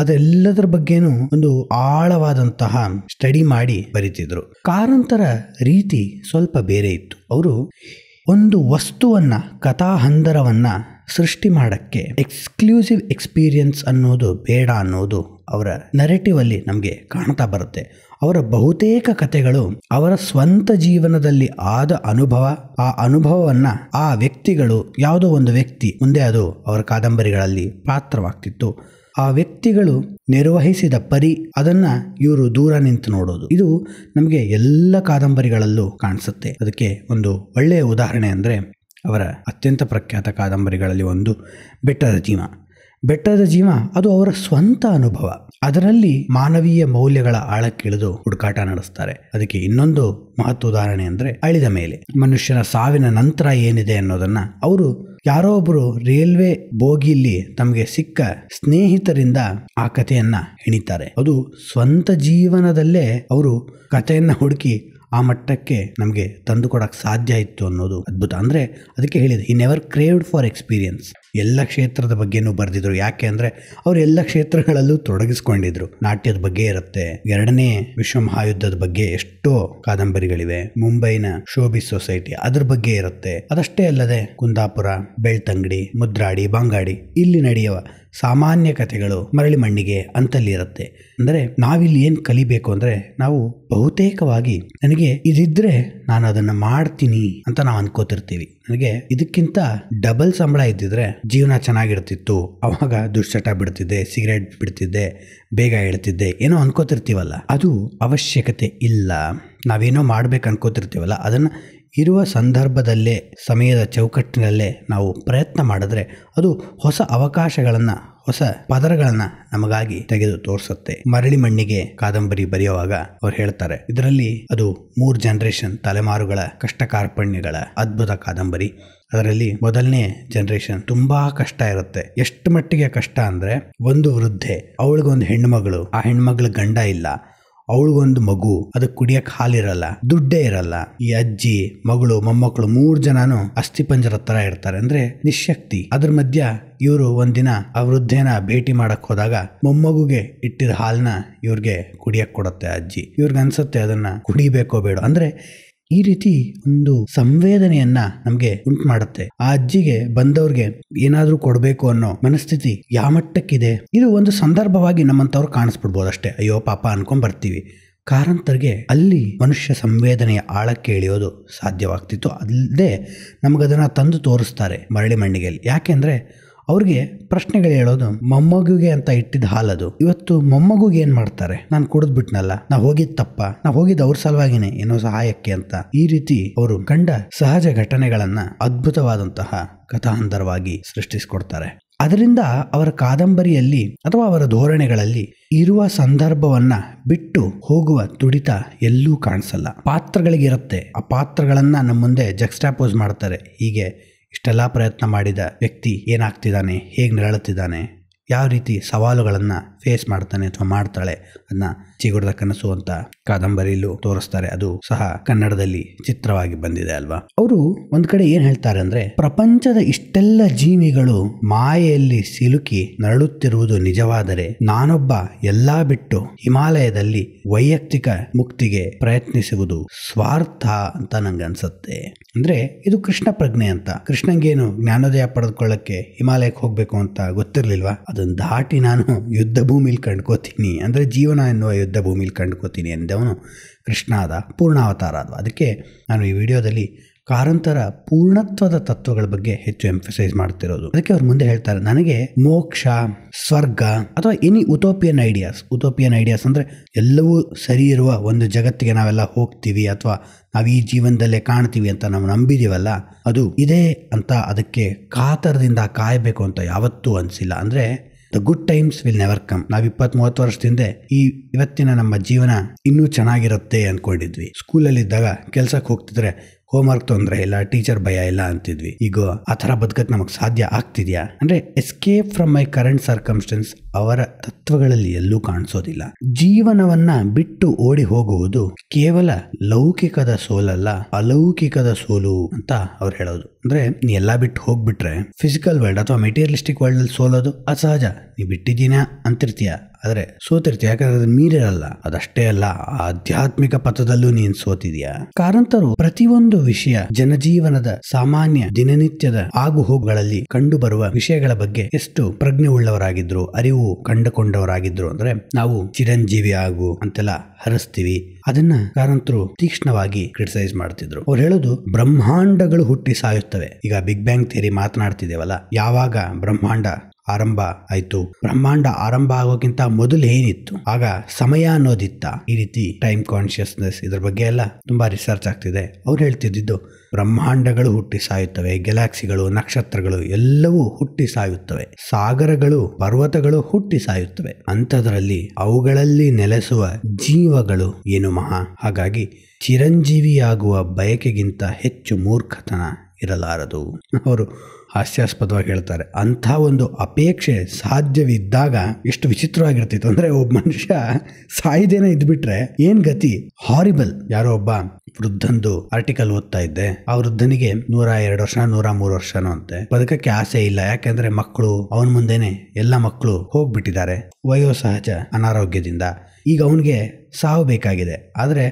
ಅದೆಲ್ಲದರ ಬಗ್ಗೆನೂ ಒಂದು ಆಳವಾದಂತಹ ಸ್ಟಡಿ ಮಾಡಿ ಬರಿತಿದ್ರು ಕಾರಂತರ ರೀತಿ ಸ್ವಲ್ಪ ಬೇರೆ ಇತ್ತು ಅವರು ಒಂದು ವಸ್ತುವನ್ನು ಕಥಾಹಂದರವನ್ನು ಸೃಷ್ಟಿ ಮಾಡೋಕ್ಕೆ ಎಕ್ಸ್ಕ್ಲೂಸಿವ್ ಎಕ್ಸ್ಪೀರಿಯನ್ಸ್ ಅನ್ನೋದು ಬೇಡ ಅನ್ನೋದು ಅವರ ಅಲ್ಲಿ ನಮಗೆ ಕಾಣ್ತಾ ಬರುತ್ತೆ ಅವರ ಬಹುತೇಕ ಕಥೆಗಳು ಅವರ ಸ್ವಂತ ಜೀವನದಲ್ಲಿ ಆದ ಅನುಭವ ಆ ಅನುಭವವನ್ನು ಆ ವ್ಯಕ್ತಿಗಳು ಯಾವುದೋ ಒಂದು ವ್ಯಕ್ತಿ ಮುಂದೆ ಅದು ಅವರ ಕಾದಂಬರಿಗಳಲ್ಲಿ ಪಾತ್ರವಾಗ್ತಿತ್ತು ಆ ವ್ಯಕ್ತಿಗಳು ನಿರ್ವಹಿಸಿದ ಪರಿ ಅದನ್ನು ಇವರು ದೂರ ನಿಂತು ನೋಡೋದು ಇದು ನಮಗೆ ಎಲ್ಲ ಕಾದಂಬರಿಗಳಲ್ಲೂ ಕಾಣಿಸುತ್ತೆ ಅದಕ್ಕೆ ಒಂದು ಒಳ್ಳೆಯ ಉದಾಹರಣೆ ಅಂದರೆ ಅವರ ಅತ್ಯಂತ ಪ್ರಖ್ಯಾತ ಕಾದಂಬರಿಗಳಲ್ಲಿ ಒಂದು ಬೆಟ್ಟದ ಜೀವ ಬೆಟ್ಟದ ಜೀವ ಅದು ಅವರ ಸ್ವಂತ ಅನುಭವ ಅದರಲ್ಲಿ ಮಾನವೀಯ ಮೌಲ್ಯಗಳ ಆಳಕ್ಕಿಳಿದು ಹುಡುಕಾಟ ನಡೆಸ್ತಾರೆ ಅದಕ್ಕೆ ಇನ್ನೊಂದು ಮಹತ್ವ ಉದಾಹರಣೆ ಅಂದರೆ ಅಳಿದ ಮೇಲೆ ಮನುಷ್ಯನ ಸಾವಿನ ನಂತರ ಏನಿದೆ ಅನ್ನೋದನ್ನು ಅವರು ಯಾರೋ ಒಬ್ಬರು ರೈಲ್ವೆ ಬೋಗಿಲಿ ತಮಗೆ ಸಿಕ್ಕ ಸ್ನೇಹಿತರಿಂದ ಆ ಕಥೆಯನ್ನ ಹೆಣಿತಾರೆ ಅದು ಸ್ವಂತ ಜೀವನದಲ್ಲೇ ಅವರು ಕಥೆಯನ್ನ ಹುಡುಕಿ ಆ ಮಟ್ಟಕ್ಕೆ ನಮಗೆ ತಂದು ಕೊಡಕ್ಕೆ ಸಾಧ್ಯ ಇತ್ತು ಅನ್ನೋದು ಅದ್ಭುತ ಅಂದರೆ ಅದಕ್ಕೆ ಹೇಳಿದೆ ಈ ನೆವರ್ ಕ್ರೇವ್ಡ್ ಫಾರ್ ಎಕ್ಸ್ಪೀರಿಯನ್ಸ್ ಎಲ್ಲ ಕ್ಷೇತ್ರದ ಬಗ್ಗೆನೂ ಬರೆದಿದ್ರು ಯಾಕೆ ಅಂದರೆ ಅವರು ಎಲ್ಲ ಕ್ಷೇತ್ರಗಳಲ್ಲೂ ತೊಡಗಿಸ್ಕೊಂಡಿದ್ರು ನಾಟ್ಯದ ಬಗ್ಗೆ ಇರುತ್ತೆ ಎರಡನೇ ವಿಶ್ವ ಮಹಾಯುದ್ಧದ ಬಗ್ಗೆ ಎಷ್ಟೋ ಕಾದಂಬರಿಗಳಿವೆ ಮುಂಬೈನ ಶೋಭಿ ಸೊಸೈಟಿ ಅದ್ರ ಬಗ್ಗೆ ಇರುತ್ತೆ ಅದಷ್ಟೇ ಅಲ್ಲದೆ ಕುಂದಾಪುರ ಬೆಳ್ತಂಗಡಿ ಮುದ್ರಾಡಿ ಬಂಗಾಡಿ ಇಲ್ಲಿ ನಡೆಯುವ ಸಾಮಾನ್ಯ ಕಥೆಗಳು ಮರಳಿ ಮಣ್ಣಿಗೆ ಅಂತಲ್ಲಿ ಅಂತಲ್ಲಿರುತ್ತೆ ಅಂದರೆ ನಾವಿಲ್ಲಿ ಏನು ಕಲಿಬೇಕು ಅಂದರೆ ನಾವು ಬಹುತೇಕವಾಗಿ ನನಗೆ ಇದಿದ್ರೆ ನಾನು ಅದನ್ನು ಮಾಡ್ತೀನಿ ಅಂತ ನಾವು ಅನ್ಕೋತಿರ್ತೀವಿ ನನಗೆ ಇದಕ್ಕಿಂತ ಡಬಲ್ ಸಂಬಳ ಇದ್ದಿದ್ರೆ ಜೀವನ ಚೆನ್ನಾಗಿರ್ತಿತ್ತು ಅವಾಗ ದುಶ್ಚಟ ಬಿಡ್ತಿದ್ದೆ ಸಿಗರೇಟ್ ಬಿಡ್ತಿದ್ದೆ ಬೇಗ ಹೇಳ್ತಿದ್ದೆ ಏನೋ ಅನ್ಕೋತಿರ್ತೀವಲ್ಲ ಅದು ಅವಶ್ಯಕತೆ ಇಲ್ಲ ನಾವೇನೋ ಮಾಡ್ಬೇಕು ಅನ್ಕೋತಿರ್ತೀವಲ್ಲ ಅದನ್ನು ಇರುವ ಸಂದರ್ಭದಲ್ಲೇ ಸಮಯದ ಚೌಕಟ್ಟಿನಲ್ಲೇ ನಾವು ಪ್ರಯತ್ನ ಮಾಡಿದ್ರೆ ಅದು ಹೊಸ ಅವಕಾಶಗಳನ್ನು ಹೊಸ ಪದರಗಳನ್ನು ನಮಗಾಗಿ ತೆಗೆದು ತೋರಿಸುತ್ತೆ ಮರಳಿ ಮಣ್ಣಿಗೆ ಕಾದಂಬರಿ ಬರೆಯುವಾಗ ಅವ್ರು ಹೇಳ್ತಾರೆ ಇದರಲ್ಲಿ ಅದು ಮೂರು ಜನರೇಷನ್ ತಲೆಮಾರುಗಳ ಕಷ್ಟ ಕಾರ್ಪಣ್ಯಗಳ ಅದ್ಭುತ ಕಾದಂಬರಿ ಅದರಲ್ಲಿ ಮೊದಲನೇ ಜನರೇಷನ್ ತುಂಬಾ ಕಷ್ಟ ಇರುತ್ತೆ ಎಷ್ಟು ಮಟ್ಟಿಗೆ ಕಷ್ಟ ಅಂದ್ರೆ ಒಂದು ವೃದ್ಧೆ ಅವಳಿಗೊಂದು ಹೆಣ್ಣು ಆ ಹೆಣ್ಮಗಳ ಗಂಡ ಇಲ್ಲ ಅವಳಿಗೊಂದು ಮಗು ಅದಕ್ಕೆ ಕುಡಿಯಕ್ಕೆ ಹಾಲಿರಲ್ಲ ದುಡ್ಡೇ ಇರಲ್ಲ ಈ ಅಜ್ಜಿ ಮಗಳು ಮೊಮ್ಮಕ್ಕಳು ಮೂರು ಜನನು ಅಸ್ಥಿ ಪಂಜರ ತರ ಇರ್ತಾರೆ ಅಂದ್ರೆ ನಿಶಕ್ತಿ ಅದ್ರ ಮಧ್ಯ ಇವರು ಒಂದಿನ ಆ ವೃದ್ಧೇನ ಭೇಟಿ ಮಾಡಕ್ ಹೋದಾಗ ಮೊಮ್ಮಗುಗೆ ಇಟ್ಟಿದ ಹಾಲನ್ನ ಇವ್ರಿಗೆ ಕುಡಿಯಕ್ ಕೊಡುತ್ತೆ ಅಜ್ಜಿ ಇವ್ರಿಗೆ ಅನ್ಸುತ್ತೆ ಅದನ್ನ ಕುಡಿಬೇಕೋ ಬೇಡ ಅಂದ್ರೆ ಈ ರೀತಿ ಒಂದು ಸಂವೇದನೆಯನ್ನ ನಮಗೆ ಉಂಟು ಮಾಡುತ್ತೆ ಆ ಅಜ್ಜಿಗೆ ಬಂದವ್ರಿಗೆ ಏನಾದ್ರೂ ಕೊಡಬೇಕು ಅನ್ನೋ ಮನಸ್ಥಿತಿ ಯಾವ ಮಟ್ಟಕ್ಕಿದೆ ಇದು ಒಂದು ಸಂದರ್ಭವಾಗಿ ನಮ್ಮಂತವ್ರು ಕಾಣಿಸ್ಬಿಡ್ಬೋದು ಅಷ್ಟೇ ಅಯ್ಯೋ ಪಾಪ ಅನ್ಕೊಂಡ್ ಬರ್ತೀವಿ ಕಾರಂತರಿಗೆ ಅಲ್ಲಿ ಮನುಷ್ಯ ಸಂವೇದನೆಯ ಆಳಕ್ಕೆ ಇಳಿಯೋದು ಸಾಧ್ಯವಾಗ್ತಿತ್ತು ಅಲ್ಲದೆ ನಮಗದನ್ನು ತಂದು ತೋರಿಸ್ತಾರೆ ಮರಳಿ ಮಣ್ಣಿಗೆಯಲ್ಲಿ ಯಾಕೆಂದರೆ ಅವ್ರಿಗೆ ಪ್ರಶ್ನೆಗಳು ಹೇಳೋದು ಮೊಮ್ಮಗುಗೆ ಅಂತ ಇಟ್ಟಿದ್ದ ಹಾಲದು ಇವತ್ತು ಮೊಮ್ಮಗುಗೆ ಏನ್ ಮಾಡ್ತಾರೆ ನಾನು ಕುಡಿದ್ಬಿಟ್ನಲ್ಲ ನಾ ಹೋಗಿದ್ ತಪ್ಪ ನಾ ಹೋಗಿದ್ ಅವ್ರ ಸಲುವಾಗಿನೇ ಏನೋ ಸಹಾಯಕ್ಕೆ ಅಂತ ಈ ರೀತಿ ಅವರು ಕಂಡ ಸಹಜ ಘಟನೆಗಳನ್ನ ಅದ್ಭುತವಾದಂತಹ ಕಥಾಂತರವಾಗಿ ಸೃಷ್ಟಿಸಿಕೊಡ್ತಾರೆ ಅದರಿಂದ ಅವರ ಕಾದಂಬರಿಯಲ್ಲಿ ಅಥವಾ ಅವರ ಧೋರಣೆಗಳಲ್ಲಿ ಇರುವ ಸಂದರ್ಭವನ್ನ ಬಿಟ್ಟು ಹೋಗುವ ತುಡಿತ ಎಲ್ಲೂ ಕಾಣಿಸಲ್ಲ ಪಾತ್ರಗಳಿಗಿರುತ್ತೆ ಆ ಪಾತ್ರಗಳನ್ನ ನಮ್ಮ ಮುಂದೆ ಜಕ್ಸ್ಟಾಪೋಸ್ ಮಾಡ್ತಾರೆ ಹೀಗೆ ಇಷ್ಟೆಲ್ಲ ಪ್ರಯತ್ನ ಮಾಡಿದ ವ್ಯಕ್ತಿ ಏನಾಗ್ತಿದ್ದಾನೆ ಹೇಗೆ ನರಳುತ್ತಿದ್ದಾನೆ ಯಾವ ರೀತಿ ಸವಾಲುಗಳನ್ನು ಫೇಸ್ ಮಾಡ್ತಾನೆ ಅಥವಾ ಮಾಡ್ತಾಳೆ ಅದನ್ನ ಚಿಗುಡದ ಕನಸು ಅಂತ ಕಾದಂಬರಿಲೂ ತೋರಿಸ್ತಾರೆ ಅದು ಸಹ ಕನ್ನಡದಲ್ಲಿ ಚಿತ್ರವಾಗಿ ಬಂದಿದೆ ಅಲ್ವಾ ಅವರು ಒಂದ್ ಕಡೆ ಏನ್ ಹೇಳ್ತಾರೆ ಅಂದ್ರೆ ಪ್ರಪಂಚದ ಇಷ್ಟೆಲ್ಲ ಜೀವಿಗಳು ಮಾಯೆಯಲ್ಲಿ ಸಿಲುಕಿ ನರಳುತ್ತಿರುವುದು ನಿಜವಾದರೆ ನಾನೊಬ್ಬ ಎಲ್ಲಾ ಬಿಟ್ಟು ಹಿಮಾಲಯದಲ್ಲಿ ವೈಯಕ್ತಿಕ ಮುಕ್ತಿಗೆ ಪ್ರಯತ್ನಿಸುವುದು ಸ್ವಾರ್ಥ ಅಂತ ನಂಗೆ ಅನ್ಸುತ್ತೆ ಅಂದ್ರೆ ಇದು ಕೃಷ್ಣ ಪ್ರಜ್ಞೆ ಅಂತ ಕೃಷ್ಣಂಗೇನು ಜ್ಞಾನೋದಯ ಪಡೆದುಕೊಳ್ಳಕ್ಕೆ ಹಿಮಾಲಯಕ್ಕೆ ಹೋಗ್ಬೇಕು ಅಂತ ಗೊತ್ತಿರ್ಲಿಲ್ವಾ ಅದನ್ನ ದಾಟಿ ನಾನು ಯುದ್ಧ ಭೂಮಿಲಿ ಕಂಡ್ಕೋತೀನಿ ಅಂದರೆ ಜೀವನ ಎನ್ನುವ ಯುದ್ಧ ಭೂಮಿಲಿ ಕಂಡ್ಕೋತೀನಿ ಎಂದವನು ಕೃಷ್ಣಾದ ಪೂರ್ಣಾವತಾರ ಅದು ಅದಕ್ಕೆ ನಾನು ಈ ವಿಡಿಯೋದಲ್ಲಿ ಕಾರಂತರ ಪೂರ್ಣತ್ವದ ತತ್ವಗಳ ಬಗ್ಗೆ ಹೆಚ್ಚು ಎಂಫಸೈಸ್ ಮಾಡ್ತಿರೋದು ಅದಕ್ಕೆ ಅವ್ರು ಮುಂದೆ ಹೇಳ್ತಾರೆ ನನಗೆ ಮೋಕ್ಷ ಸ್ವರ್ಗ ಅಥವಾ any utopian ideas utopian ideas ಅಂದರೆ ಎಲ್ಲವೂ ಸರಿ ಇರುವ ಒಂದು ಜಗತ್ತಿಗೆ ನಾವೆಲ್ಲ ಹೋಗ್ತೀವಿ ಅಥವಾ ನಾವು ಈ ಜೀವನದಲ್ಲೇ ಕಾಣ್ತೀವಿ ಅಂತ ನಾವು ನಂಬಿದೀವಲ್ಲ ಅದು ಇದೆ ಅಂತ ಅದಕ್ಕೆ ಕಾತರದಿಂದ ಕಾಯಬೇಕು ಅಂತ ಯಾವತ್ತೂ ಅನಿಸಿಲ್ಲ ಅಂದರೆ the good times will never come ನಾವು ಇಪ್ಪತ್ತ್ ಮೂವತ್ತು ವರ್ಷದಿಂದ ಈ ಇವತ್ತಿನ ನಮ್ಮ ಜೀವನ ಇನ್ನೂ ಚೆನ್ನಾಗಿರುತ್ತೆ ಅಂದ್ಕೊಂಡಿದ್ವಿ ಸ್ಕೂಲಲ್ಲಿ ಇದ್ದಾಗ ಕೆಲ್ಸಕ್ಕೆ ಹೋಗ್ತಿದ್ರೆ ಹೋಮ್ ವರ್ಕ್ ತೊಂದರೆ ಇಲ್ಲ ಟೀಚರ್ ಭಯ ಇಲ್ಲ ಅಂತಿದ್ವಿ ಈಗ ಆ ಥರ ಬದುಕಕ್ಕೆ ನಮಗೆ ಸಾಧ್ಯ ಆಗ್ತಿದ್ಯಾ ಅಂದ್ರೆ escape from my current circumstances ಅವರ ತತ್ವಗಳಲ್ಲಿ ಎಲ್ಲೂ ಕಾಣಿಸೋದಿಲ್ಲ ಜೀವನವನ್ನ ಬಿಟ್ಟು ಓಡಿ ಹೋಗುವುದು ಕೇವಲ ಲೌಕಿಕದ ಸೋಲಲ್ಲ ಅಲೌಕಿಕದ ಸೋಲು ಅಂತ ಅವ್ರು ಹೇಳೋದು ಅಂದ್ರೆ ನೀ ಎಲ್ಲಾ ಬಿಟ್ಟು ಹೋಗ್ಬಿಟ್ರೆ ಫಿಸಿಕಲ್ ವರ್ಲ್ಡ್ ಅಥವಾ ಮೆಟೀರಿಯಲಿಸ್ಟಿಕ್ ವರ್ಲ್ಡ್ ಅಲ್ಲಿ ಸೋಲೋದು ಅಸಹಜ ನೀ ಬಿಟ್ಟಿದ್ದೀನಾ ಅಂತಿರ್ತೀಯ ಆದರೆ ಸೋತಿರ್ತೀಯ ಯಾಕಂದ್ರೆ ಅದು ಮೀರಿರಲ್ಲ ಅದಷ್ಟೇ ಅಲ್ಲ ಆಧ್ಯಾತ್ಮಿಕ ಪಥದಲ್ಲೂ ನೀನ್ ಸೋತಿದ್ಯಾ ಕಾರಂತರು ಪ್ರತಿಯೊಂದು ವಿಷಯ ಜನಜೀವನದ ಸಾಮಾನ್ಯ ದಿನನಿತ್ಯದ ಆಗುಹೋಗುಗಳಲ್ಲಿ ಕಂಡುಬರುವ ವಿಷಯಗಳ ಬಗ್ಗೆ ಎಷ್ಟು ಪ್ರಜ್ಞೆ ಉಳ್ಳವರಾಗಿದ್ರು ಅರಿವು ನಾವು ಕಂಡುಕೊಂಡವರಾಗಿದ್ರು ಅಂದ್ರೆ ನಾವು ಚಿರಂಜೀವಿ ಆಗು ಅಂತೆಲ್ಲ ಹರಿಸ್ತೀವಿ ಅದನ್ನ ಕಾರಂತರು ತೀಕ್ಷ್ಣವಾಗಿ ಕ್ರಿಟಿಸೈಸ್ ಮಾಡ್ತಿದ್ರು ಅವ್ರು ಹೇಳೋದು ಬ್ರಹ್ಮಾಂಡಗಳು ಹುಟ್ಟಿ ಸಾಯುತ್ತವೆ ಈಗ ಬಿಗ್ ಬ್ಯಾಂಗ್ ಥಿಯರಿ ಮಾತನಾಡ್ತಿದ್ದೇವಲ್ಲ ಯಾವಾಗ ಬ್ರಹ್ಮಾಂಡ ಆರಂಭ ಆಯ್ತು ಬ್ರಹ್ಮಾಂಡ ಆರಂಭ ಆಗೋಕ್ಕಿಂತ ಮೊದಲು ಏನಿತ್ತು ಆಗ ಸಮಯ ಅನ್ನೋದಿತ್ತ ಈ ರೀತಿ ಟೈಮ್ ಕಾನ್ಶಿಯಸ್ನೆಸ್ ಇದ್ರ ಬಗ್ಗೆ ಎಲ್ಲ ತುಂಬಾ ರಿಸರ್ಚ್ ಆಗ್ತಿದೆ ಅವ್ರು ಹೇಳ್ತಿದ್ದು ಬ್ರಹ್ಮಾಂಡಗಳು ಹುಟ್ಟಿ ಸಾಯುತ್ತವೆ ಗೆಲಾಕ್ಸಿಗಳು ನಕ್ಷತ್ರಗಳು ಎಲ್ಲವೂ ಹುಟ್ಟಿ ಸಾಯುತ್ತವೆ ಸಾಗರಗಳು ಪರ್ವತಗಳು ಹುಟ್ಟಿ ಸಾಯುತ್ತವೆ ಅಂಥದ್ರಲ್ಲಿ ಅವುಗಳಲ್ಲಿ ನೆಲೆಸುವ ಜೀವಗಳು ಏನು ಮಹಾ ಹಾಗಾಗಿ ಚಿರಂಜೀವಿಯಾಗುವ ಬಯಕೆಗಿಂತ ಹೆಚ್ಚು ಮೂರ್ಖತನ ಇರಲಾರದು ಅವರು ಹಾಸ್ಯಾಸ್ಪದವಾಗಿ ಹೇಳ್ತಾರೆ ಅಂಥ ಒಂದು ಅಪೇಕ್ಷೆ ಸಾಧ್ಯವಿದ್ದಾಗ ಎಷ್ಟು ವಿಚಿತ್ರವಾಗಿರ್ತಿತ್ತು ಅಂದರೆ ಒಬ್ಬ ಮನುಷ್ಯ ಸಾಯ್ದೇನೆ ಇದ್ಬಿಟ್ರೆ ಏನು ಗತಿ ಹಾರಿಬಲ್ ಯಾರೋ ಒಬ್ಬ ವೃದ್ಧಂದು ಆರ್ಟಿಕಲ್ ಓದ್ತಾ ಇದ್ದೆ ಆ ವೃದ್ಧನಿಗೆ ನೂರ ಎರಡು ವರ್ಷ ನೂರ ಮೂರು ವರ್ಷನೋ ಅಂತೆ ಬದುಕಕ್ಕೆ ಆಸೆ ಇಲ್ಲ ಯಾಕೆಂದರೆ ಮಕ್ಕಳು ಅವನ ಮುಂದೆನೆ ಎಲ್ಲ ಮಕ್ಕಳು ಹೋಗ್ಬಿಟ್ಟಿದ್ದಾರೆ ವಯೋಸಹಜ ಅನಾರೋಗ್ಯದಿಂದ ಈಗ ಅವನಿಗೆ ಸಾವು ಬೇಕಾಗಿದೆ ಆದರೆ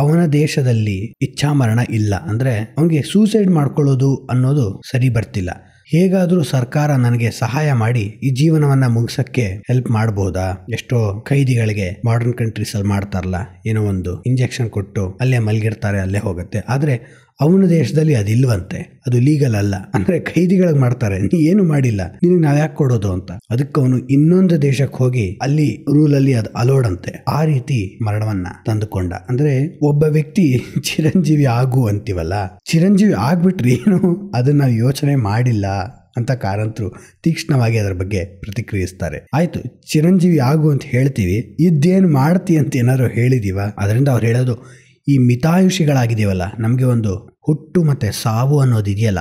ಅವನ ದೇಶದಲ್ಲಿ ಇಚ್ಛಾಮರಣ ಇಲ್ಲ ಅಂದರೆ ಅವನಿಗೆ ಸೂಸೈಡ್ ಮಾಡ್ಕೊಳ್ಳೋದು ಅನ್ನೋದು ಸರಿ ಬರ್ತಿಲ್ಲ ಹೇಗಾದರೂ ಸರ್ಕಾರ ನನಗೆ ಸಹಾಯ ಮಾಡಿ ಈ ಜೀವನವನ್ನ ಮುಗಿಸೋಕ್ಕೆ ಹೆಲ್ಪ್ ಮಾಡ್ಬೋದಾ ಎಷ್ಟೋ ಖೈದಿಗಳಿಗೆ ಮಾಡರ್ನ್ ಕಂಟ್ರೀಸಲ್ಲಿ ಮಾಡ್ತಾರಲ್ಲ ಏನೋ ಒಂದು ಇಂಜೆಕ್ಷನ್ ಕೊಟ್ಟು ಅಲ್ಲೇ ಮಲಗಿರ್ತಾರೆ ಅಲ್ಲೇ ಹೋಗುತ್ತೆ ಆದರೆ ಅವನ ದೇಶದಲ್ಲಿ ಅದಿಲ್ವಂತೆ ಅದು ಲೀಗಲ್ ಅಲ್ಲ ಅಂದ್ರೆ ಖೈದಿಗಳಿಗೆ ಮಾಡ್ತಾರೆ ನೀ ಏನು ಮಾಡಿಲ್ಲ ನಿನಗೆ ನಾವು ಯಾಕೆ ಕೊಡೋದು ಅಂತ ಅದಕ್ಕೆ ಅವನು ಇನ್ನೊಂದು ದೇಶಕ್ಕೆ ಹೋಗಿ ಅಲ್ಲಿ ರೂಲ್ ಅಲ್ಲಿ ಅದು ಅಲೋಡಂತೆ ಆ ರೀತಿ ಮರಣವನ್ನ ತಂದುಕೊಂಡ ಅಂದ್ರೆ ಒಬ್ಬ ವ್ಯಕ್ತಿ ಚಿರಂಜೀವಿ ಆಗು ಅಂತೀವಲ್ಲ ಚಿರಂಜೀವಿ ಆಗ್ಬಿಟ್ರೆ ಏನು ಅದನ್ನ ಯೋಚನೆ ಮಾಡಿಲ್ಲ ಅಂತ ಕಾರಂತರು ತೀಕ್ಷ್ಣವಾಗಿ ಅದರ ಬಗ್ಗೆ ಪ್ರತಿಕ್ರಿಯಿಸ್ತಾರೆ ಆಯ್ತು ಚಿರಂಜೀವಿ ಆಗು ಅಂತ ಹೇಳ್ತೀವಿ ಇದ್ದೇನು ಮಾಡ್ತಿ ಅಂತ ಏನಾದ್ರು ಹೇಳಿದೀವ ಅದರಿಂದ ಅವ್ರು ಹೇಳೋದು ಈ ಮಿತಾಯುಷಿಗಳಾಗಿದೆಯಲ್ಲ ನಮಗೆ ಒಂದು ಹುಟ್ಟು ಮತ್ತು ಸಾವು ಅನ್ನೋದಿದೆಯಲ್ಲ